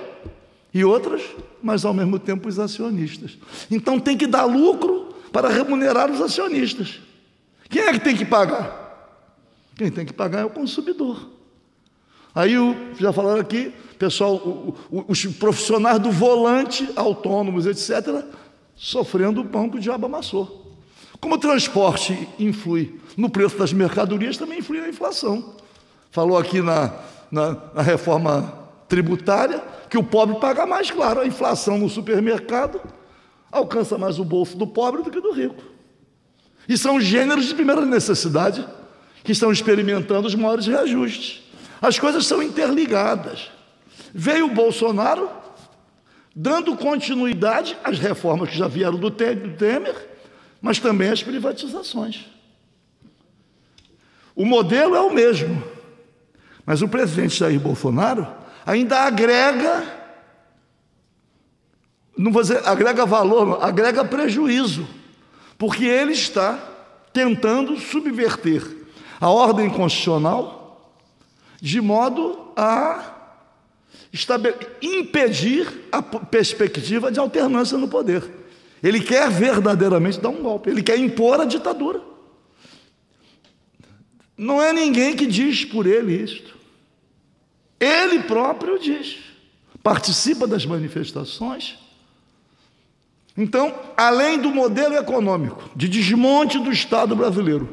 e outras, mas ao mesmo tempo os acionistas. Então tem que dar lucro para remunerar os acionistas. Quem é que tem que pagar? Quem tem que pagar é o consumidor. Aí já falaram aqui, pessoal, os profissionais do volante, autônomos, etc., sofrendo o pão que o diabo amassou. Como o transporte influi no preço das mercadorias, também influi na inflação. Falou aqui na, na, na reforma tributária, que o pobre paga mais, claro, a inflação no supermercado alcança mais o bolso do pobre do que do rico. E são gêneros de primeira necessidade que estão experimentando os maiores reajustes. As coisas são interligadas. Veio o Bolsonaro dando continuidade às reformas que já vieram do Temer, mas também às privatizações. O modelo é o mesmo, mas o presidente Jair Bolsonaro ainda agrega, não vou dizer, agrega valor, agrega prejuízo, porque ele está tentando subverter a ordem constitucional de modo a impedir a perspectiva de alternância no poder. Ele quer verdadeiramente dar um golpe, ele quer impor a ditadura. Não é ninguém que diz por ele isto. Ele próprio diz, participa das manifestações. Então, além do modelo econômico, de desmonte do Estado brasileiro,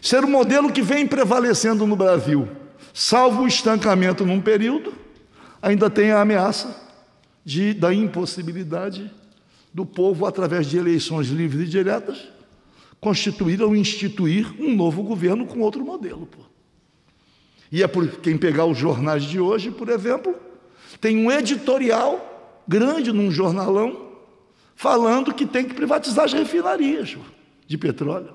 ser o modelo que vem prevalecendo no Brasil, salvo o estancamento num período, ainda tem a ameaça de, da impossibilidade do povo, através de eleições livres e diretas, constituir ou instituir um novo governo com outro modelo. Pô. E é por quem pegar os jornais de hoje, por exemplo, tem um editorial grande num jornalão falando que tem que privatizar as refinarias de petróleo.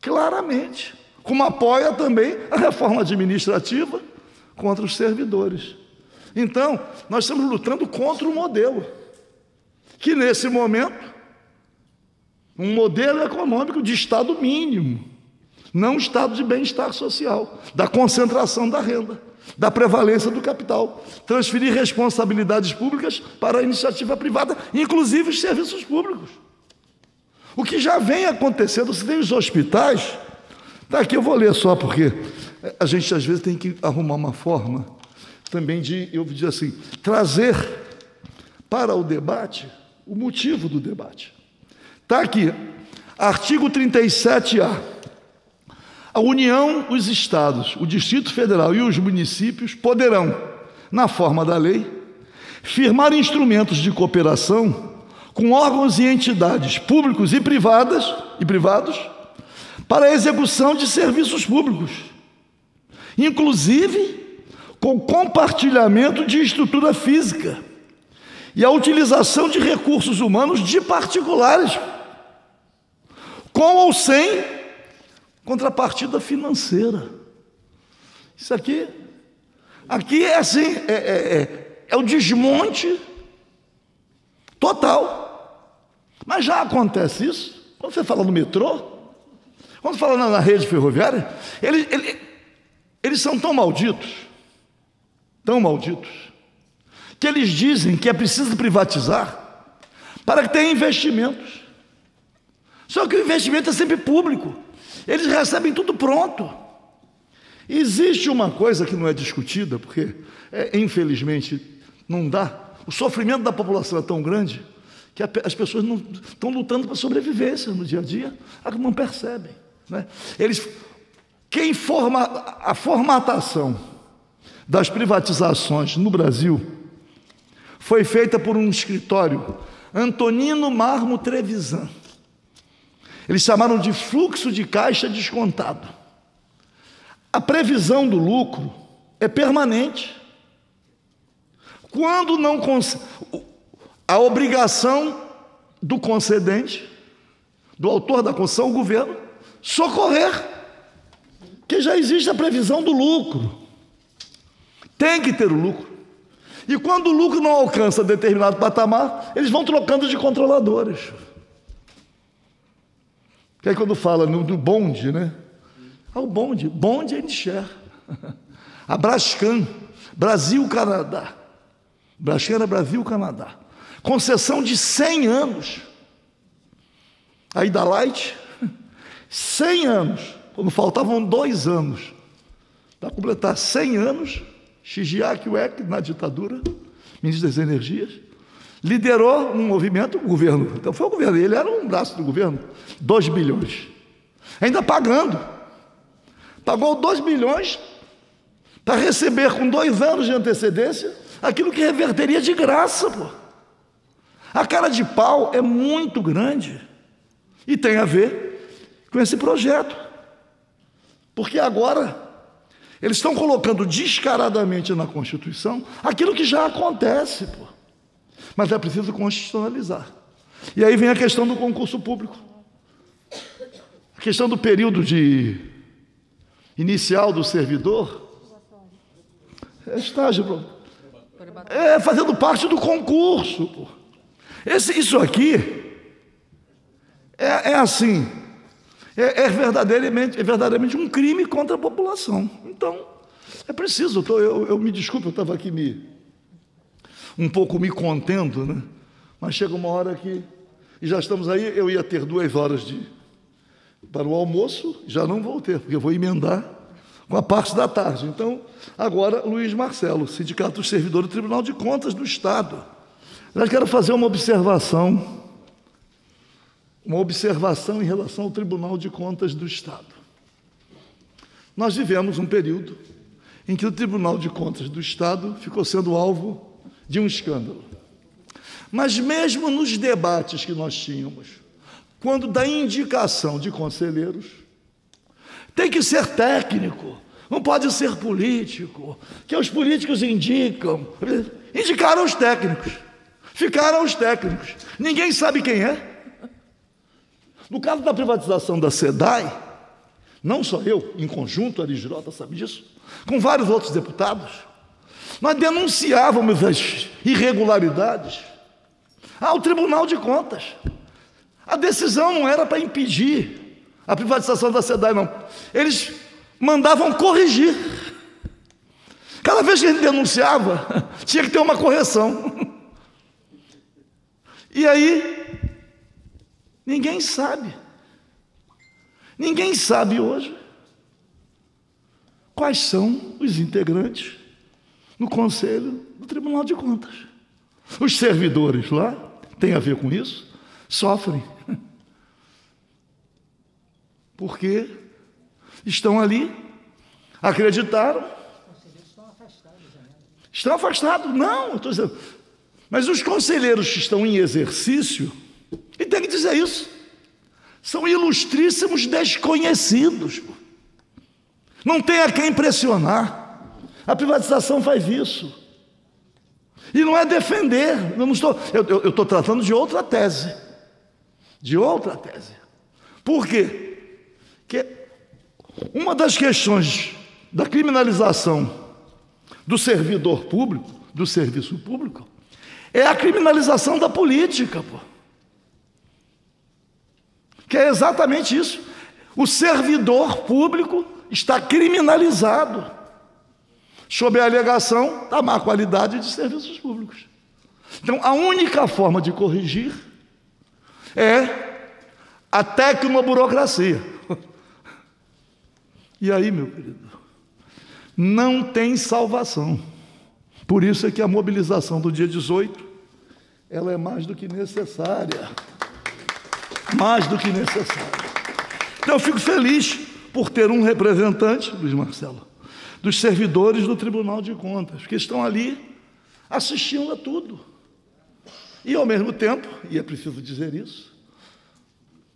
Claramente. Como apoia também a reforma administrativa contra os servidores. Então, nós estamos lutando contra o modelo, que nesse momento, um modelo econômico de Estado mínimo, não o estado de bem-estar social, da concentração da renda, da prevalência do capital, transferir responsabilidades públicas para a iniciativa privada, inclusive os serviços públicos. O que já vem acontecendo, você tem os hospitais, tá aqui eu vou ler só porque é, a gente às vezes tem que arrumar uma forma também de, eu dizer assim, trazer para o debate o motivo do debate. Está aqui, artigo 37A. A União, os estados, o Distrito Federal e os municípios poderão, na forma da lei, firmar instrumentos de cooperação com órgãos e entidades públicos e privadas e privados para a execução de serviços públicos, inclusive com compartilhamento de estrutura física e a utilização de recursos humanos de particulares, com ou sem Contrapartida financeira. Isso aqui, aqui é assim, é, é, é, é o desmonte total. Mas já acontece isso. Quando você fala no metrô, quando fala na, na rede ferroviária, ele, ele, eles são tão malditos, tão malditos, que eles dizem que é preciso privatizar para que tenha investimentos. Só que o investimento é sempre público. Eles recebem tudo pronto. Existe uma coisa que não é discutida, porque é, infelizmente não dá. O sofrimento da população é tão grande que as pessoas não estão lutando para sobrevivência no dia a dia, é não percebem. Né? Eles, quem forma a formatação das privatizações no Brasil foi feita por um escritório Antonino Marmo Trevisan. Eles chamaram de fluxo de caixa descontado. A previsão do lucro é permanente. Quando não a obrigação do concedente, do autor da concessão, o governo, socorrer, que já existe a previsão do lucro. Tem que ter o lucro. E quando o lucro não alcança determinado patamar, eles vão trocando de controladores. Que aí quando fala no, do bonde, né? Ah, o bonde, bonde é Nicher. [laughs] A Brascan, Brasil-Canadá. Brascan era Brasil-Canadá. Concessão de 100 anos. Aí da Light, 100 [laughs] anos. Quando faltavam dois anos para completar 100 anos, Shigeaki Ueki, na ditadura, ministro das Energias, liderou um movimento, o governo. Então foi o governo, ele era um braço do governo. 2 bilhões. Ainda pagando. Pagou 2 bilhões para receber com dois anos de antecedência aquilo que reverteria de graça, pô. A cara de pau é muito grande e tem a ver com esse projeto. Porque agora eles estão colocando descaradamente na Constituição aquilo que já acontece, pô. Mas é preciso constitucionalizar. E aí vem a questão do concurso público. A questão do período de inicial do servidor é estágio, É fazendo parte do concurso. Esse, isso aqui é, é assim. É, é, verdadeiramente, é verdadeiramente um crime contra a população. Então, é preciso. eu, eu, eu me desculpe, eu estava aqui me um pouco me contendo, né? Mas chega uma hora que. E já estamos aí, eu ia ter duas horas de para o almoço, já não vou ter, porque eu vou emendar com a parte da tarde. Então, agora, Luiz Marcelo, Sindicato dos Servidores do Tribunal de Contas do Estado. Mas quero fazer uma observação, uma observação em relação ao Tribunal de Contas do Estado. Nós vivemos um período em que o Tribunal de Contas do Estado ficou sendo alvo de um escândalo. Mas mesmo nos debates que nós tínhamos, quando dá indicação de conselheiros, tem que ser técnico, não pode ser político, que os políticos indicam. Indicaram os técnicos, ficaram os técnicos, ninguém sabe quem é. No caso da privatização da SEDAI, não só eu, em conjunto, a Arijota sabe disso, com vários outros deputados, nós denunciávamos as irregularidades ao ah, Tribunal de Contas. A decisão não era para impedir a privatização da SEDAI, não. Eles mandavam corrigir. Cada vez que a gente denunciava, [laughs] tinha que ter uma correção. E aí, ninguém sabe. Ninguém sabe hoje quais são os integrantes no Conselho do Tribunal de Contas. Os servidores lá, tem a ver com isso, sofrem. [laughs] Porque estão ali, acreditaram. Estão afastados, né? não, estou dizendo. Mas os conselheiros que estão em exercício, e tem que dizer isso, são ilustríssimos desconhecidos. Não tem a quem impressionar. A privatização faz isso. E não é defender, não estou, eu estou tratando de outra tese. De outra tese. Por quê? Porque uma das questões da criminalização do servidor público, do serviço público, é a criminalização da política, pô. Que é exatamente isso. O servidor público está criminalizado sob a alegação da má qualidade de serviços públicos. Então, a única forma de corrigir é a tecnoburocracia. [laughs] E aí, meu querido, não tem salvação. Por isso é que a mobilização do dia 18, ela é mais do que necessária. Mais do que necessária. Então, eu fico feliz por ter um representante, Luiz Marcelo, dos servidores do Tribunal de Contas, que estão ali assistindo a tudo. E ao mesmo tempo, e é preciso dizer isso,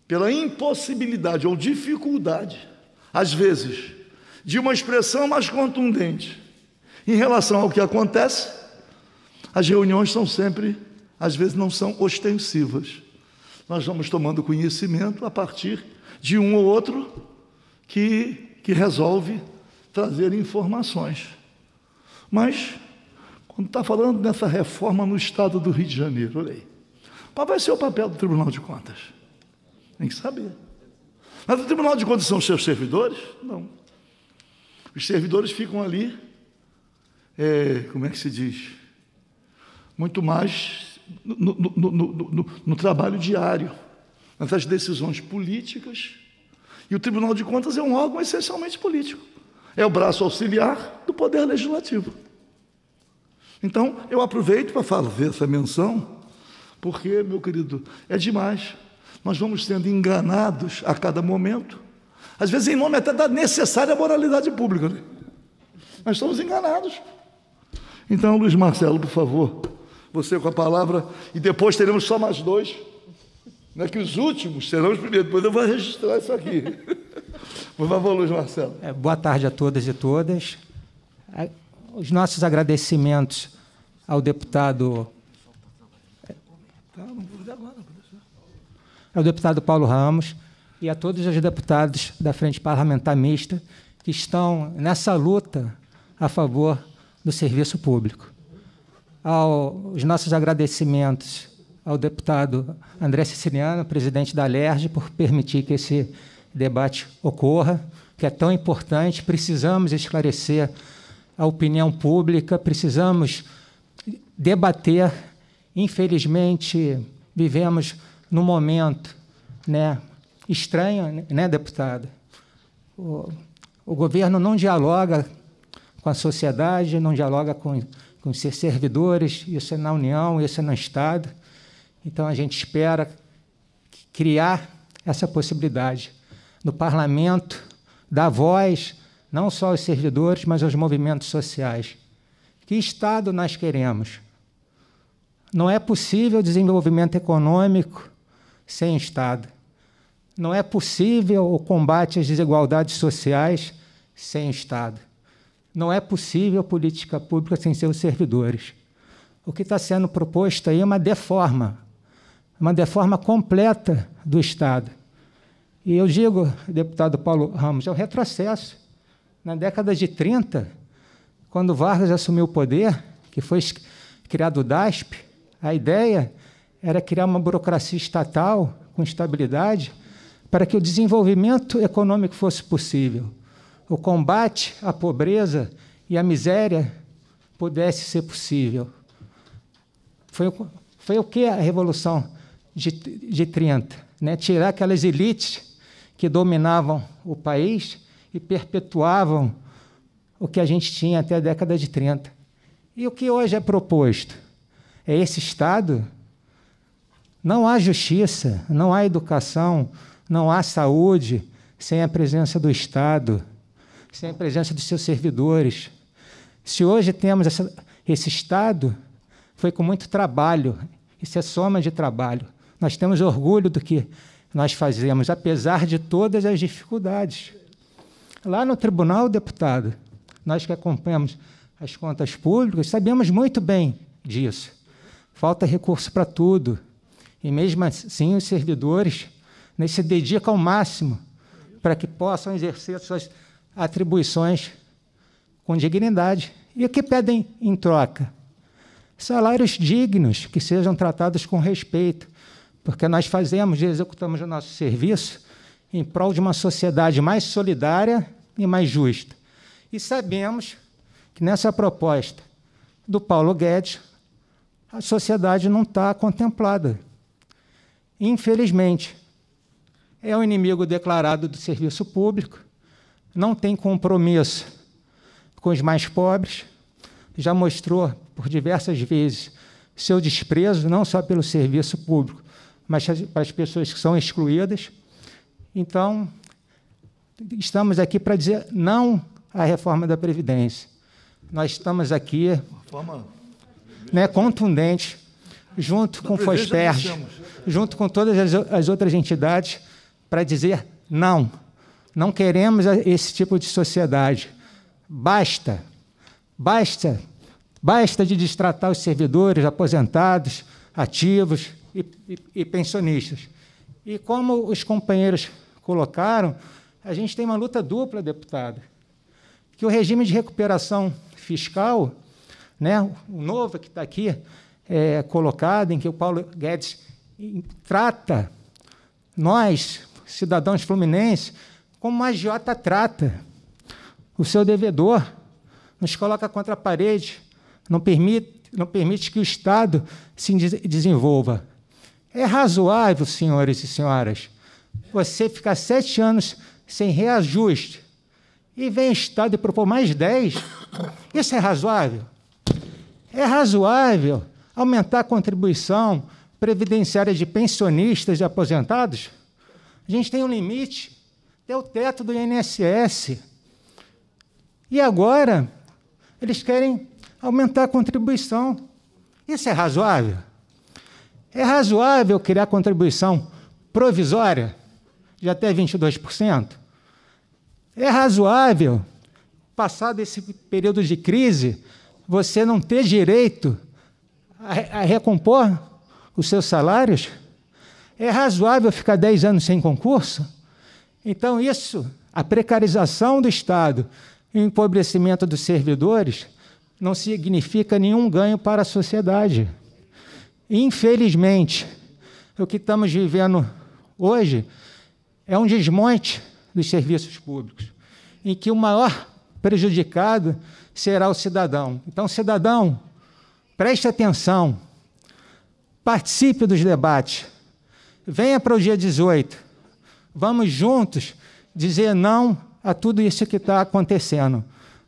pela impossibilidade ou dificuldade, às vezes, de uma expressão mais contundente em relação ao que acontece, as reuniões são sempre, às vezes, não são ostensivas. Nós vamos tomando conhecimento a partir de um ou outro que, que resolve trazer informações. Mas, quando está falando dessa reforma no estado do Rio de Janeiro, olha aí. Qual vai ser o papel do Tribunal de Contas? Tem que saber. Mas o Tribunal de Contas são seus servidores? Não. Os servidores ficam ali, é, como é que se diz? Muito mais no, no, no, no trabalho diário, nas decisões políticas. E o Tribunal de Contas é um órgão essencialmente político é o braço auxiliar do Poder Legislativo. Então, eu aproveito para fazer essa menção, porque, meu querido, é demais. Nós vamos sendo enganados a cada momento, às vezes em nome até da necessária moralidade pública. Né? Nós estamos enganados. Então, Luiz Marcelo, por favor, você com a palavra, e depois teremos só mais dois. Não é que os últimos serão os primeiros. Depois eu vou registrar isso aqui. Por favor, Luiz Marcelo. É, boa tarde a todas e todas. Os nossos agradecimentos ao deputado. Ao deputado Paulo Ramos e a todos os deputados da Frente Parlamentar Mista que estão nessa luta a favor do serviço público. os nossos agradecimentos ao deputado André Siciliano, presidente da LERJ, por permitir que esse debate ocorra, que é tão importante. Precisamos esclarecer a opinião pública, precisamos debater. Infelizmente, vivemos num momento né, estranho, né, deputado? O, o governo não dialoga com a sociedade, não dialoga com, com seus servidores, isso é na União, isso é no Estado. Então a gente espera criar essa possibilidade no parlamento, dar voz não só aos servidores, mas aos movimentos sociais. Que Estado nós queremos? Não é possível desenvolvimento econômico sem Estado. Não é possível o combate às desigualdades sociais sem Estado. Não é possível política pública sem seus servidores. O que está sendo proposto aí é uma deforma uma reforma completa do Estado. E eu digo, deputado Paulo Ramos, é o retrocesso. Na década de 30, quando Vargas assumiu o poder, que foi criado o DASP, a ideia era criar uma burocracia estatal com estabilidade para que o desenvolvimento econômico fosse possível, o combate à pobreza e à miséria pudesse ser possível. Foi, foi o que a Revolução de, de 30. Né? Tirar aquelas elites que dominavam o país e perpetuavam o que a gente tinha até a década de 30. E o que hoje é proposto? É esse Estado? Não há justiça, não há educação, não há saúde sem a presença do Estado, sem a presença dos seus servidores. Se hoje temos essa, esse Estado, foi com muito trabalho, isso é soma de trabalho. Nós temos orgulho do que nós fazemos, apesar de todas as dificuldades. Lá no tribunal, deputado, nós que acompanhamos as contas públicas, sabemos muito bem disso. Falta recurso para tudo. E mesmo assim, os servidores se dedicam ao máximo para que possam exercer suas atribuições com dignidade. E o que pedem em troca? Salários dignos, que sejam tratados com respeito, porque nós fazemos e executamos o nosso serviço em prol de uma sociedade mais solidária e mais justa. E sabemos que nessa proposta do Paulo Guedes, a sociedade não está contemplada. Infelizmente, é o um inimigo declarado do serviço público, não tem compromisso com os mais pobres, já mostrou por diversas vezes seu desprezo, não só pelo serviço público, mas para as pessoas que são excluídas. Então, estamos aqui para dizer não à reforma da Previdência. Nós estamos aqui Né, contundente, junto com o FOSPERJ, junto com todas as, as outras entidades, para dizer não. Não queremos esse tipo de sociedade. Basta, basta, basta de destratar os servidores, aposentados, ativos, e, e, e pensionistas. E como os companheiros colocaram, a gente tem uma luta dupla, deputada, que o regime de recuperação fiscal, né, o novo que está aqui é, colocado, em que o Paulo Guedes trata nós, cidadãos fluminenses, como a agiota trata o seu devedor, nos coloca contra a parede, não permite, não permite que o Estado se desenvolva. É razoável, senhores e senhoras, você ficar sete anos sem reajuste e vem Estado e propor mais dez? Isso é razoável? É razoável aumentar a contribuição previdenciária de pensionistas e aposentados? A gente tem um limite, tem o teto do INSS. E agora, eles querem aumentar a contribuição. Isso é razoável? É razoável criar contribuição provisória de até 22%? É razoável, passado esse período de crise, você não ter direito a, a recompor os seus salários? É razoável ficar 10 anos sem concurso? Então, isso, a precarização do Estado e o empobrecimento dos servidores, não significa nenhum ganho para a sociedade. Infelizmente, o que estamos vivendo hoje é um desmonte dos serviços públicos, em que o maior prejudicado será o cidadão. Então, cidadão, preste atenção, participe dos debates, venha para o dia 18. Vamos juntos dizer não a tudo isso que está acontecendo.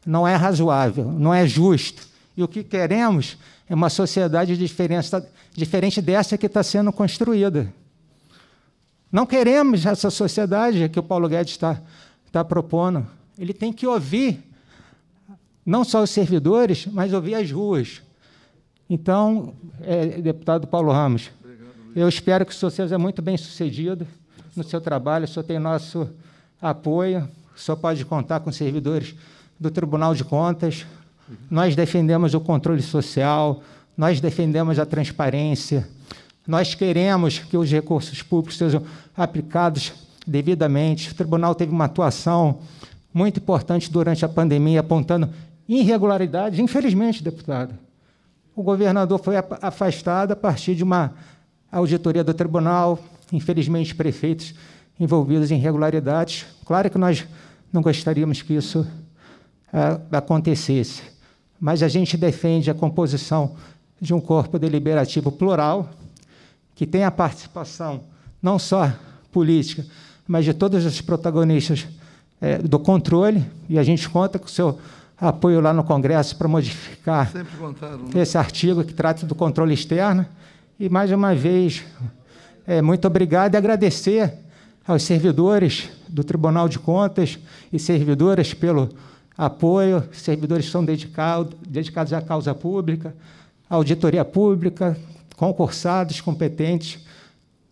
Não é razoável, não é justo. E o que queremos é uma sociedade diferente dessa que está sendo construída. Não queremos essa sociedade que o Paulo Guedes está tá propondo. Ele tem que ouvir não só os servidores, mas ouvir as ruas. Então, é, deputado Paulo Ramos, Obrigado, eu espero que o senhor seja muito bem sucedido no seu trabalho, o senhor tem nosso apoio, o senhor pode contar com servidores do Tribunal de Contas, nós defendemos o controle social, nós defendemos a transparência, nós queremos que os recursos públicos sejam aplicados devidamente. O tribunal teve uma atuação muito importante durante a pandemia, apontando irregularidades, infelizmente, deputado. O governador foi afastado a partir de uma auditoria do tribunal, infelizmente, prefeitos envolvidos em irregularidades. Claro que nós não gostaríamos que isso ah, acontecesse mas a gente defende a composição de um corpo deliberativo plural, que tem a participação não só política, mas de todos os protagonistas é, do controle, e a gente conta com o seu apoio lá no Congresso para modificar contaram, né? esse artigo que trata do controle externo. E, mais uma vez, é, muito obrigado e agradecer aos servidores do Tribunal de Contas e servidoras pelo apoio, servidores são dedicados, dedicados à causa pública, auditoria pública, concursados, competentes.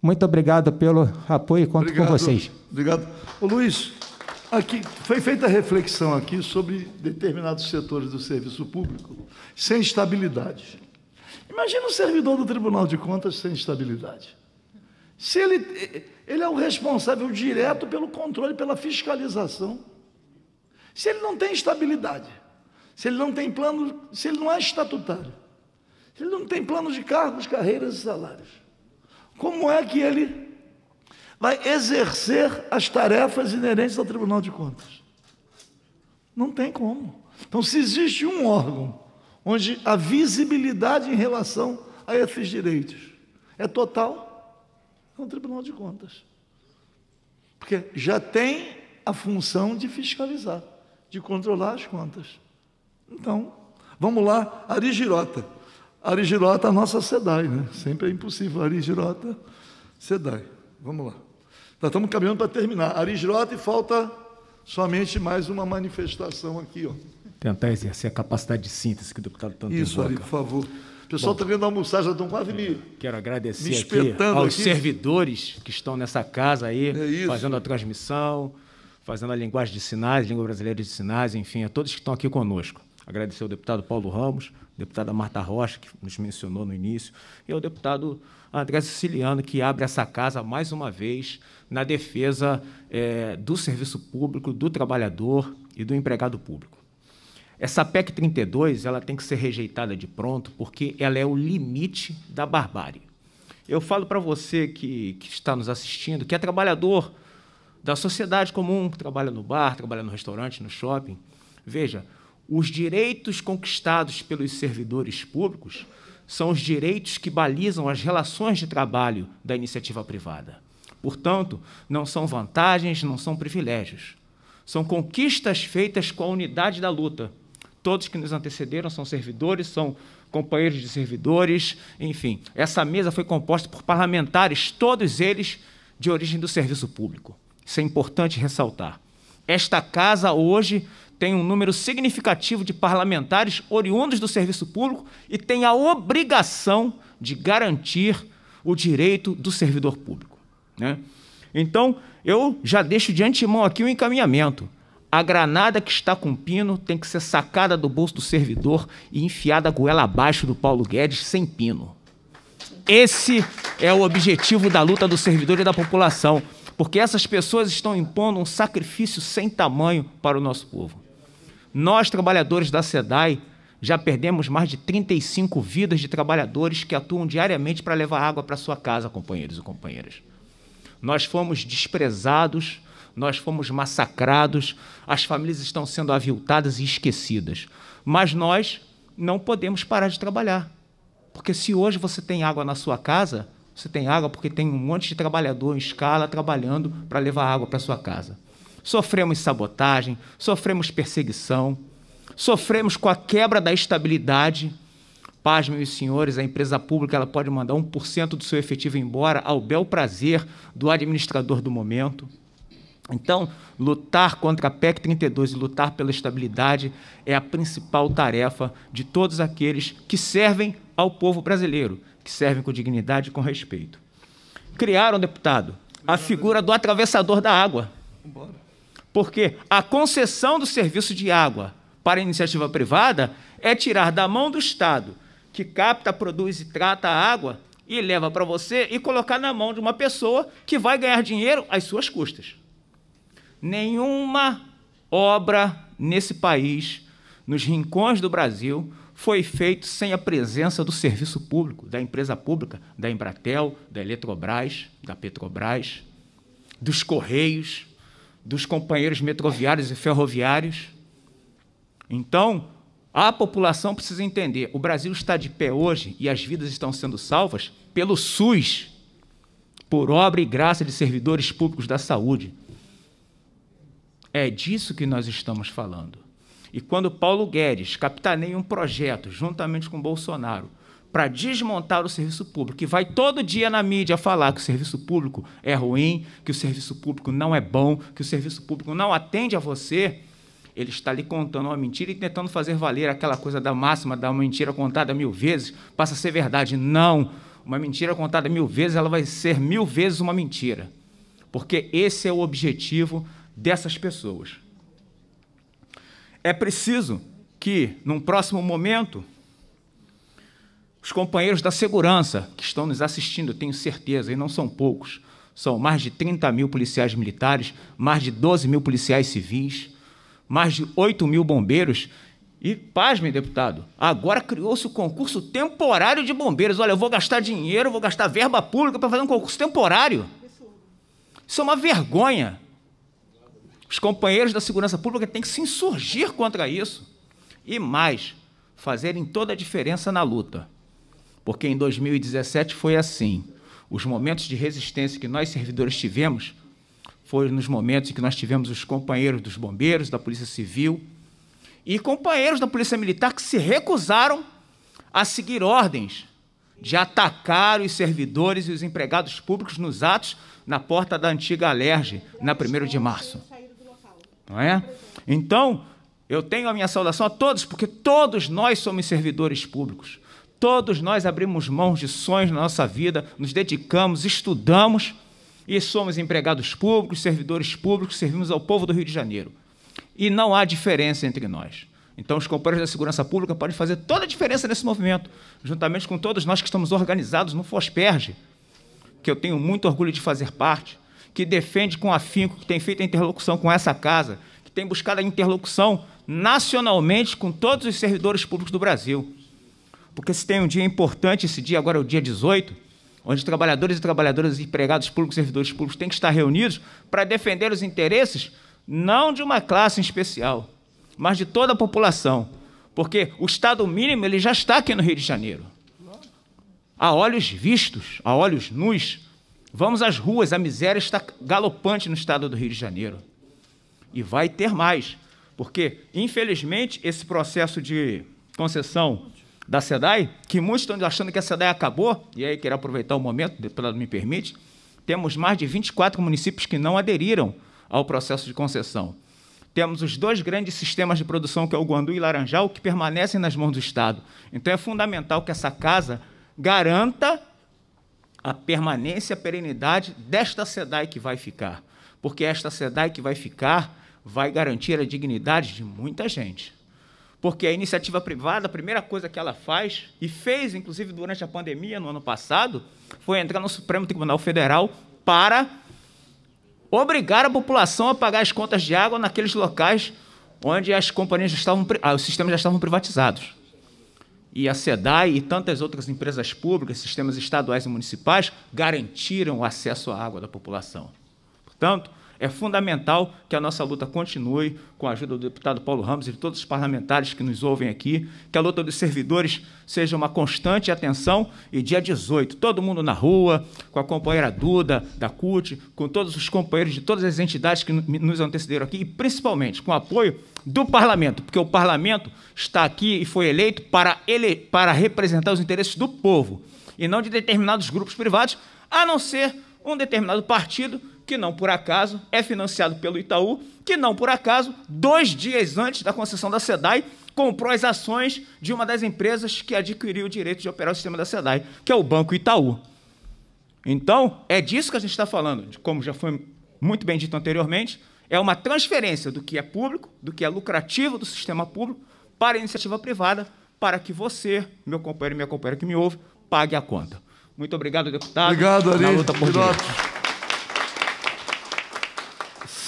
Muito obrigado pelo apoio e conto obrigado, com vocês. Obrigado. Ô, Luiz, aqui foi feita a reflexão aqui sobre determinados setores do serviço público sem estabilidade. Imagina o servidor do Tribunal de Contas sem estabilidade. Se ele, ele é o responsável direto pelo controle, pela fiscalização se ele não tem estabilidade, se ele não tem plano, se ele não é estatutário, se ele não tem plano de cargos, carreiras e salários, como é que ele vai exercer as tarefas inerentes ao Tribunal de Contas? Não tem como. Então, se existe um órgão onde a visibilidade em relação a esses direitos é total, é o Tribunal de Contas. Porque já tem a função de fiscalizar de controlar as contas. Então, vamos lá, Arigirota. Arigirota, a nossa SEDAI, né? Sempre é impossível. Arigirota, SEDAI. Vamos lá. Nós tá, estamos caminhando para terminar. Arigirota e falta somente mais uma manifestação aqui. Ó. Tentar exercer é a capacidade de síntese que o deputado tanto Isso, Ari, por favor. O pessoal está vendo almoçar, já estão quase me. Quero agradecer me aqui aos aqui. servidores que estão nessa casa aí, é fazendo a transmissão fazendo a linguagem de sinais, língua brasileira de sinais, enfim, a todos que estão aqui conosco. Agradecer ao deputado Paulo Ramos, deputada Marta Rocha, que nos mencionou no início, e ao deputado André Siciliano, que abre essa casa mais uma vez na defesa é, do serviço público, do trabalhador e do empregado público. Essa PEC 32 ela tem que ser rejeitada de pronto, porque ela é o limite da barbárie. Eu falo para você que, que está nos assistindo que é trabalhador, da sociedade comum que trabalha no bar, trabalha no restaurante, no shopping, veja, os direitos conquistados pelos servidores públicos são os direitos que balizam as relações de trabalho da iniciativa privada. Portanto, não são vantagens, não são privilégios. São conquistas feitas com a unidade da luta. Todos que nos antecederam são servidores, são companheiros de servidores, enfim. Essa mesa foi composta por parlamentares, todos eles de origem do serviço público. Isso é importante ressaltar. Esta casa hoje tem um número significativo de parlamentares oriundos do serviço público e tem a obrigação de garantir o direito do servidor público. Né? Então, eu já deixo de antemão aqui o encaminhamento. A granada que está com pino tem que ser sacada do bolso do servidor e enfiada goela abaixo do Paulo Guedes sem pino. Esse é o objetivo da luta do servidor e da população porque essas pessoas estão impondo um sacrifício sem tamanho para o nosso povo. Nós, trabalhadores da SEDAI, já perdemos mais de 35 vidas de trabalhadores que atuam diariamente para levar água para sua casa, companheiros e companheiras. Nós fomos desprezados, nós fomos massacrados, as famílias estão sendo aviltadas e esquecidas. Mas nós não podemos parar de trabalhar. Porque se hoje você tem água na sua casa, você tem água porque tem um monte de trabalhador em escala trabalhando para levar água para sua casa. Sofremos sabotagem, sofremos perseguição, sofremos com a quebra da estabilidade. Paz, meus senhores, a empresa pública ela pode mandar 1% do seu efetivo embora ao bel prazer do administrador do momento. Então, lutar contra a PEC 32 e lutar pela estabilidade é a principal tarefa de todos aqueles que servem ao povo brasileiro, que servem com dignidade e com respeito. Criaram, deputado, a figura do atravessador da água. Porque a concessão do serviço de água para iniciativa privada é tirar da mão do Estado, que capta, produz e trata a água, e leva para você e colocar na mão de uma pessoa que vai ganhar dinheiro às suas custas. Nenhuma obra nesse país, nos rincões do Brasil, foi feito sem a presença do serviço público, da empresa pública, da Embratel, da Eletrobras, da Petrobras, dos Correios, dos companheiros metroviários e ferroviários. Então, a população precisa entender: o Brasil está de pé hoje e as vidas estão sendo salvas pelo SUS, por obra e graça de servidores públicos da saúde. É disso que nós estamos falando. E quando Paulo Guedes capitaneia um projeto, juntamente com Bolsonaro, para desmontar o serviço público, que vai todo dia na mídia falar que o serviço público é ruim, que o serviço público não é bom, que o serviço público não atende a você, ele está lhe contando uma mentira e tentando fazer valer aquela coisa da máxima da mentira contada mil vezes passa a ser verdade. Não! Uma mentira contada mil vezes, ela vai ser mil vezes uma mentira. Porque esse é o objetivo dessas pessoas. É preciso que, num próximo momento, os companheiros da segurança que estão nos assistindo, tenho certeza, e não são poucos, são mais de 30 mil policiais militares, mais de 12 mil policiais civis, mais de 8 mil bombeiros. E, pasme, deputado, agora criou-se o concurso temporário de bombeiros. Olha, eu vou gastar dinheiro, vou gastar verba pública para fazer um concurso temporário. Isso é uma vergonha. Os companheiros da segurança pública têm que se insurgir contra isso. E mais, fazerem toda a diferença na luta. Porque em 2017 foi assim. Os momentos de resistência que nós servidores tivemos foram nos momentos em que nós tivemos os companheiros dos bombeiros, da Polícia Civil e companheiros da Polícia Militar que se recusaram a seguir ordens de atacar os servidores e os empregados públicos nos atos na porta da antiga Alerj, na 1 de março não é? Então, eu tenho a minha saudação a todos, porque todos nós somos servidores públicos. Todos nós abrimos mãos de sonhos na nossa vida, nos dedicamos, estudamos e somos empregados públicos, servidores públicos, servimos ao povo do Rio de Janeiro. E não há diferença entre nós. Então, os companheiros da segurança pública podem fazer toda a diferença nesse movimento, juntamente com todos nós que estamos organizados no FOSPERGE, que eu tenho muito orgulho de fazer parte que defende com afinco, que tem feito a interlocução com essa casa, que tem buscado a interlocução nacionalmente com todos os servidores públicos do Brasil. Porque se tem um dia importante, esse dia agora é o dia 18, onde trabalhadores e trabalhadoras, empregados públicos e servidores públicos têm que estar reunidos para defender os interesses não de uma classe em especial, mas de toda a população. Porque o Estado mínimo ele já está aqui no Rio de Janeiro. A olhos vistos, a olhos nus, Vamos às ruas, a miséria está galopante no estado do Rio de Janeiro. E vai ter mais, porque, infelizmente, esse processo de concessão da SEDAI, que muitos estão achando que a SEDAI acabou, e aí quero aproveitar o momento, deputado me permite, temos mais de 24 municípios que não aderiram ao processo de concessão. Temos os dois grandes sistemas de produção, que é o Guandu e Laranjal, que permanecem nas mãos do Estado. Então é fundamental que essa casa garanta a permanência, a perenidade desta SEDAI que vai ficar. Porque esta SEDAI que vai ficar vai garantir a dignidade de muita gente. Porque a iniciativa privada, a primeira coisa que ela faz, e fez inclusive durante a pandemia no ano passado, foi entrar no Supremo Tribunal Federal para obrigar a população a pagar as contas de água naqueles locais onde as companhias estavam, ah, os sistemas já estavam privatizados e a SEDAI e tantas outras empresas públicas, sistemas estaduais e municipais, garantiram o acesso à água da população. Portanto, é fundamental que a nossa luta continue, com a ajuda do deputado Paulo Ramos e de todos os parlamentares que nos ouvem aqui, que a luta dos servidores seja uma constante atenção e dia 18, todo mundo na rua, com a companheira Duda, da CUT, com todos os companheiros de todas as entidades que nos antecederam aqui e principalmente com o apoio do parlamento, porque o parlamento está aqui e foi eleito para, ele, para representar os interesses do povo e não de determinados grupos privados, a não ser um determinado partido que não por acaso é financiado pelo Itaú, que não por acaso, dois dias antes da concessão da SEDAI, comprou as ações de uma das empresas que adquiriu o direito de operar o sistema da SEDAI, que é o Banco Itaú. Então, é disso que a gente está falando, como já foi muito bem dito anteriormente, é uma transferência do que é público, do que é lucrativo do sistema público, para a iniciativa privada, para que você, meu companheiro e minha companheira que me ouve, pague a conta. Muito obrigado, deputado. Obrigado, Ari. Na luta por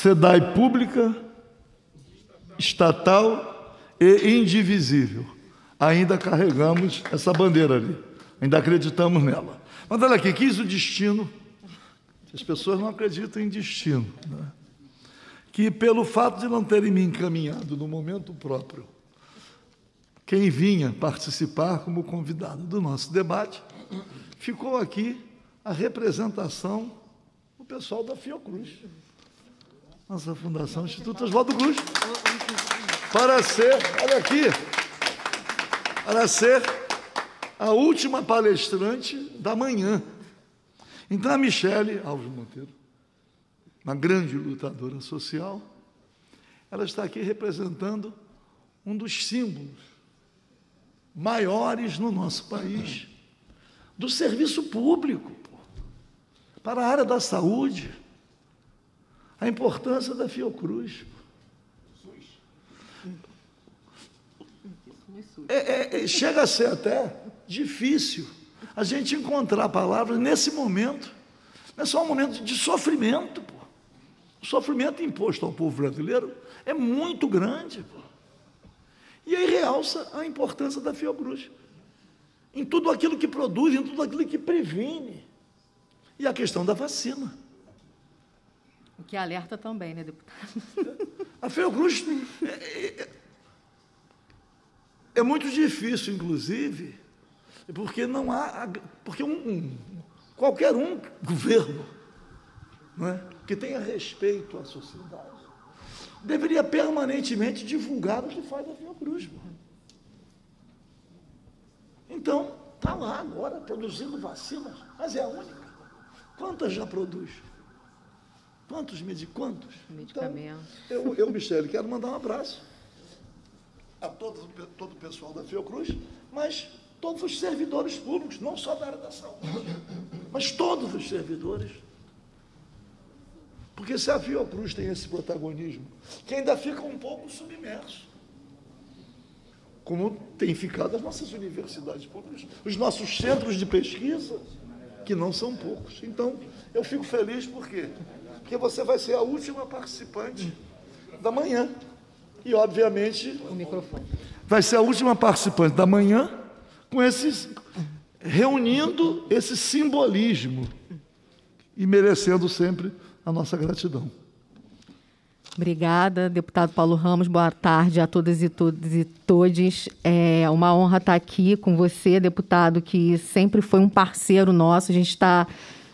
sedai pública, estatal e indivisível. Ainda carregamos essa bandeira ali, ainda acreditamos nela. Mas olha aqui, quis o destino, as pessoas não acreditam em destino, né? que pelo fato de não terem me encaminhado no momento próprio, quem vinha participar como convidado do nosso debate, ficou aqui a representação do pessoal da Fiocruz nossa Fundação Instituto Oswaldo Cruz, para ser, olha aqui, para ser a última palestrante da manhã. Então a Michele Alves Monteiro, uma grande lutadora social, ela está aqui representando um dos símbolos maiores no nosso país do serviço público, para a área da saúde. A importância da Fiocruz. É, é, é, chega a ser até difícil a gente encontrar palavras nesse momento. é só um momento de sofrimento. Pô. O sofrimento imposto ao povo brasileiro é muito grande. Pô. E aí realça a importância da Fiocruz em tudo aquilo que produz, em tudo aquilo que previne. E a questão da vacina. Que é alerta também, né, deputado? [laughs] A Fiocruz é, é, é, muito difícil, inclusive, porque não há. Porque um, um qualquer um governo não é, que tenha respeito à sociedade deveria permanentemente divulgar o que faz a Fiocruz. Então, está lá agora produzindo vacinas, mas é a única. Quantas já produz? Quantos medicamentos? Medicamentos. Então, eu, eu, Michele, quero mandar um abraço a todo, todo o pessoal da Fiocruz, mas todos os servidores públicos, não só da área da saúde, mas todos os servidores. Porque se a Fiocruz tem esse protagonismo, que ainda fica um pouco submerso, como tem ficado as nossas universidades públicas, os nossos centros de pesquisa, que não são poucos. Então, eu fico feliz porque porque você vai ser a última participante da manhã. E, obviamente, o microfone. vai ser a última participante da manhã com esses reunindo esse simbolismo e merecendo sempre a nossa gratidão. Obrigada, deputado Paulo Ramos. Boa tarde a todas e todos e todes. É uma honra estar aqui com você, deputado, que sempre foi um parceiro nosso. A gente está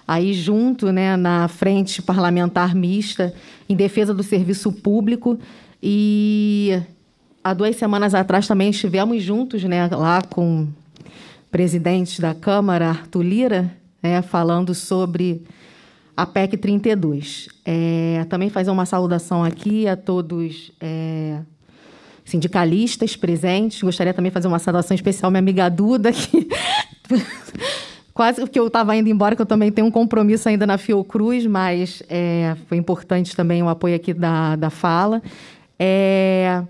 aí junto, né, na frente parlamentar mista em defesa do serviço público e há duas semanas atrás também estivemos juntos, né, lá com o presidente da Câmara, Arthur Lira, né, falando sobre a PEC 32. É, também fazer uma saudação aqui a todos é, sindicalistas presentes. Gostaria também de fazer uma saudação especial à minha amiga Duda, que Quase que eu estava indo embora, que eu também tenho um compromisso ainda na Fiocruz, mas é, foi importante também o apoio aqui da, da fala. É,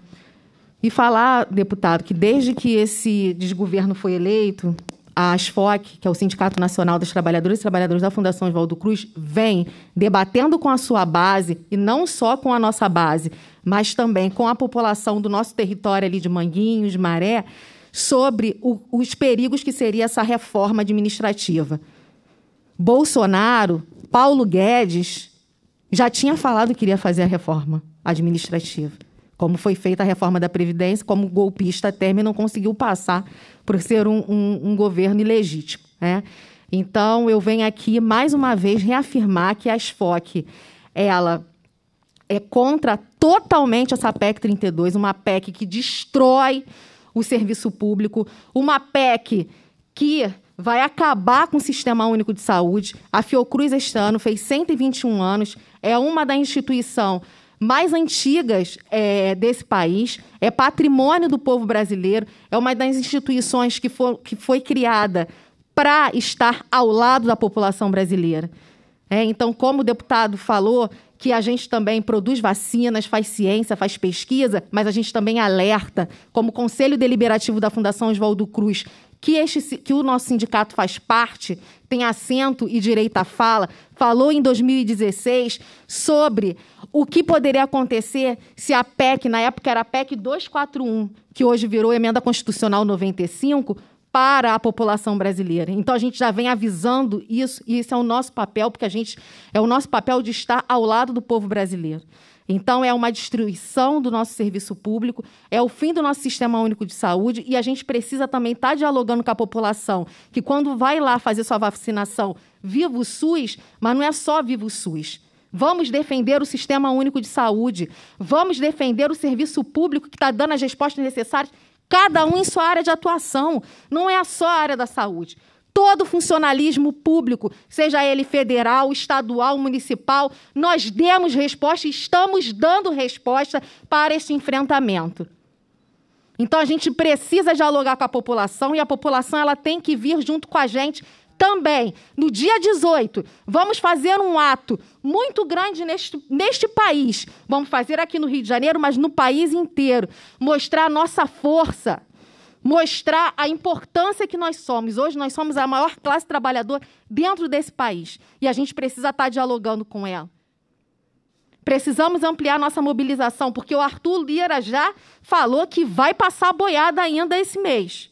e falar, deputado, que desde que esse desgoverno foi eleito, a ASFOC, que é o Sindicato Nacional das Trabalhadoras e Trabalhadoras da Fundação Oswaldo Cruz, vem debatendo com a sua base, e não só com a nossa base, mas também com a população do nosso território ali de Manguinhos, Maré, sobre o, os perigos que seria essa reforma administrativa. Bolsonaro, Paulo Guedes, já tinha falado que queria fazer a reforma administrativa. Como foi feita a reforma da Previdência, como golpista Temer não conseguiu passar por ser um, um, um governo ilegítimo. Né? Então, eu venho aqui mais uma vez reafirmar que a SFOC, ela é contra totalmente essa PEC 32, uma PEC que destrói o serviço público, uma PEC que vai acabar com o Sistema Único de Saúde. A Fiocruz, este ano, fez 121 anos, é uma da instituição mais antigas é, desse país, é patrimônio do povo brasileiro, é uma das instituições que, for, que foi criada para estar ao lado da população brasileira. É, então, como o deputado falou, que a gente também produz vacinas, faz ciência, faz pesquisa, mas a gente também alerta, como Conselho Deliberativo da Fundação Oswaldo Cruz, que, este, que o nosso sindicato faz parte, tem assento e direito à fala, falou em 2016 sobre o que poderia acontecer se a PEC, na época era a PEC 241, que hoje virou Emenda Constitucional 95, para a população brasileira. Então a gente já vem avisando isso e isso é o nosso papel, porque a gente é o nosso papel de estar ao lado do povo brasileiro. Então, é uma destruição do nosso serviço público, é o fim do nosso sistema único de saúde e a gente precisa também estar tá dialogando com a população, que quando vai lá fazer sua vacinação, viva o SUS, mas não é só viva o SUS. Vamos defender o sistema único de saúde, vamos defender o serviço público que está dando as respostas necessárias Cada um em sua área de atuação, não é só a área da saúde. Todo funcionalismo público, seja ele federal, estadual, municipal, nós demos resposta, estamos dando resposta para esse enfrentamento. Então a gente precisa dialogar com a população e a população ela tem que vir junto com a gente também, no dia 18, vamos fazer um ato muito grande neste, neste país. Vamos fazer aqui no Rio de Janeiro, mas no país inteiro. Mostrar a nossa força, mostrar a importância que nós somos. Hoje nós somos a maior classe trabalhadora dentro desse país e a gente precisa estar dialogando com ela. Precisamos ampliar nossa mobilização, porque o Arthur Lira já falou que vai passar boiada ainda esse mês.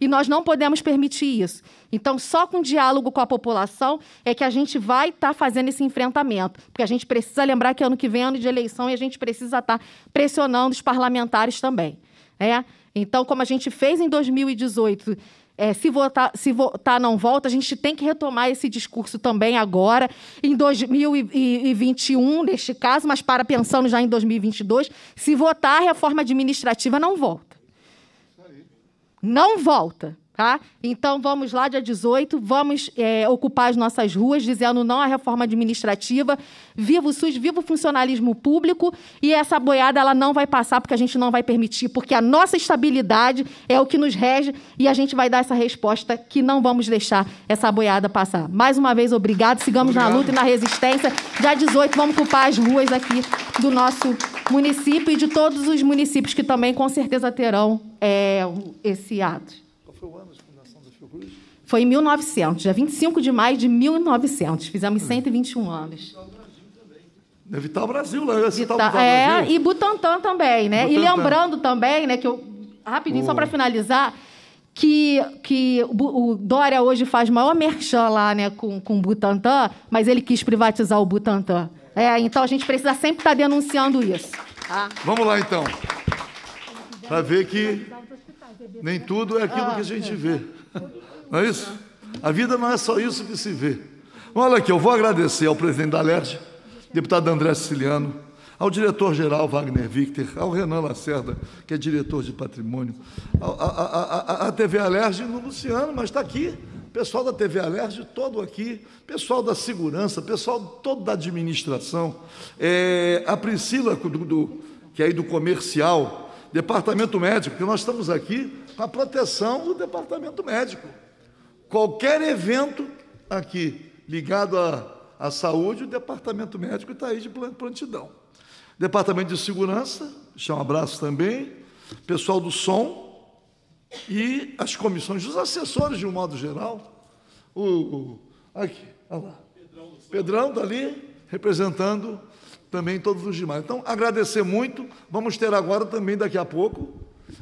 E nós não podemos permitir isso. Então, só com diálogo com a população é que a gente vai estar tá fazendo esse enfrentamento. Porque a gente precisa lembrar que ano que vem é ano de eleição e a gente precisa estar tá pressionando os parlamentares também. Né? Então, como a gente fez em 2018. É, se, votar, se votar não volta, a gente tem que retomar esse discurso também agora, em 2021, neste caso, mas para pensando já em 2022, se votar a reforma administrativa não volta. Não volta. Tá? Então vamos lá, dia 18, vamos é, ocupar as nossas ruas, dizendo não à reforma administrativa. Viva o SUS, viva o funcionalismo público. E essa boiada ela não vai passar, porque a gente não vai permitir, porque a nossa estabilidade é o que nos rege e a gente vai dar essa resposta que não vamos deixar essa boiada passar. Mais uma vez, obrigado. Sigamos obrigado. na luta e na resistência. Dia 18, vamos ocupar as ruas aqui do nosso município e de todos os municípios que também com certeza terão é, esse ato. Foi em 1900, dia 25 de maio de 1900. Fizemos 121 hum. anos. Deve estar o Brasil lá. Né? Você tá, tá é, Brasil. é, e Butantan também, né? Butantan. E lembrando também, né, que eu. Rapidinho, oh. só para finalizar, que, que o Dória hoje faz maior merchan lá, né, com, com o Butantan, mas ele quis privatizar o Butantan. É, então a gente precisa sempre estar tá denunciando isso. Tá? Vamos lá, então. Para ver que nem tudo é aquilo que a gente vê. Não é isso? A vida não é só isso que se vê. Olha aqui, eu vou agradecer ao presidente da LERJ, deputado André Siciliano, ao diretor-geral Wagner Victor, ao Renan Lacerda, que é diretor de patrimônio, à TV Alerj no Luciano, mas está aqui, pessoal da TV Alerj todo aqui, pessoal da segurança, pessoal todo da administração, é, a Priscila, do, do, que é aí do comercial, departamento médico, que nós estamos aqui com a proteção do departamento médico. Qualquer evento aqui ligado à, à saúde, o departamento médico está aí de plantidão. Departamento de segurança, deixar um abraço também. Pessoal do som e as comissões, os assessores de um modo geral. O, o aqui, olha lá. Pedrão está ali, representando também todos os demais. Então, agradecer muito. Vamos ter agora também, daqui a pouco,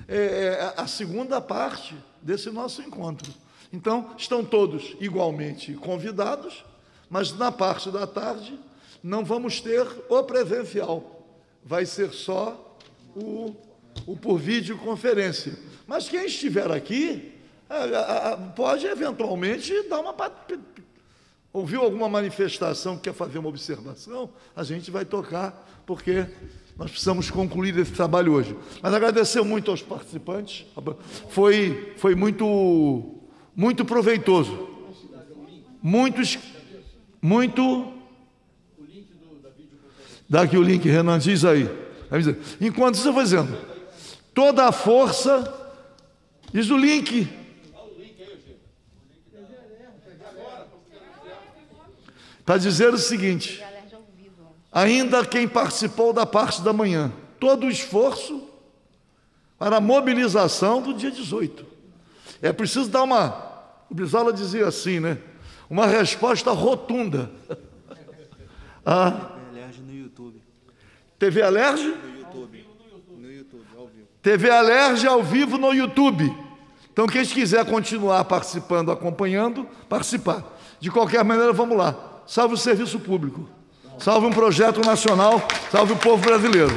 é, é a segunda parte desse nosso encontro. Então, estão todos igualmente convidados, mas na parte da tarde não vamos ter o presencial, vai ser só o, o por videoconferência. Mas quem estiver aqui pode eventualmente dar uma. Ouviu alguma manifestação que quer fazer uma observação? A gente vai tocar, porque nós precisamos concluir esse trabalho hoje. Mas agradecer muito aos participantes, foi, foi muito muito proveitoso. Muito. Muito. Dá aqui o link, Renan, diz aí. Enquanto isso, eu dizendo. Toda a força. Diz o link. Para tá dizer o seguinte: ainda quem participou da parte da manhã, todo o esforço para a mobilização do dia 18. É preciso dar uma. O Brizola dizia assim, né? Uma resposta rotunda. [laughs] ah. Alerge no YouTube. TV Alerge? No YouTube. ao vivo. TV Alerge ao vivo no YouTube. Então, quem quiser continuar participando, acompanhando, participar. De qualquer maneira, vamos lá. Salve o serviço público. Salve um projeto nacional. Salve o povo brasileiro.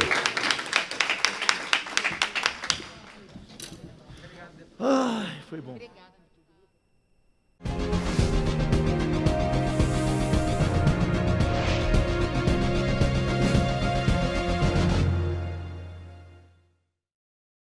foi bom.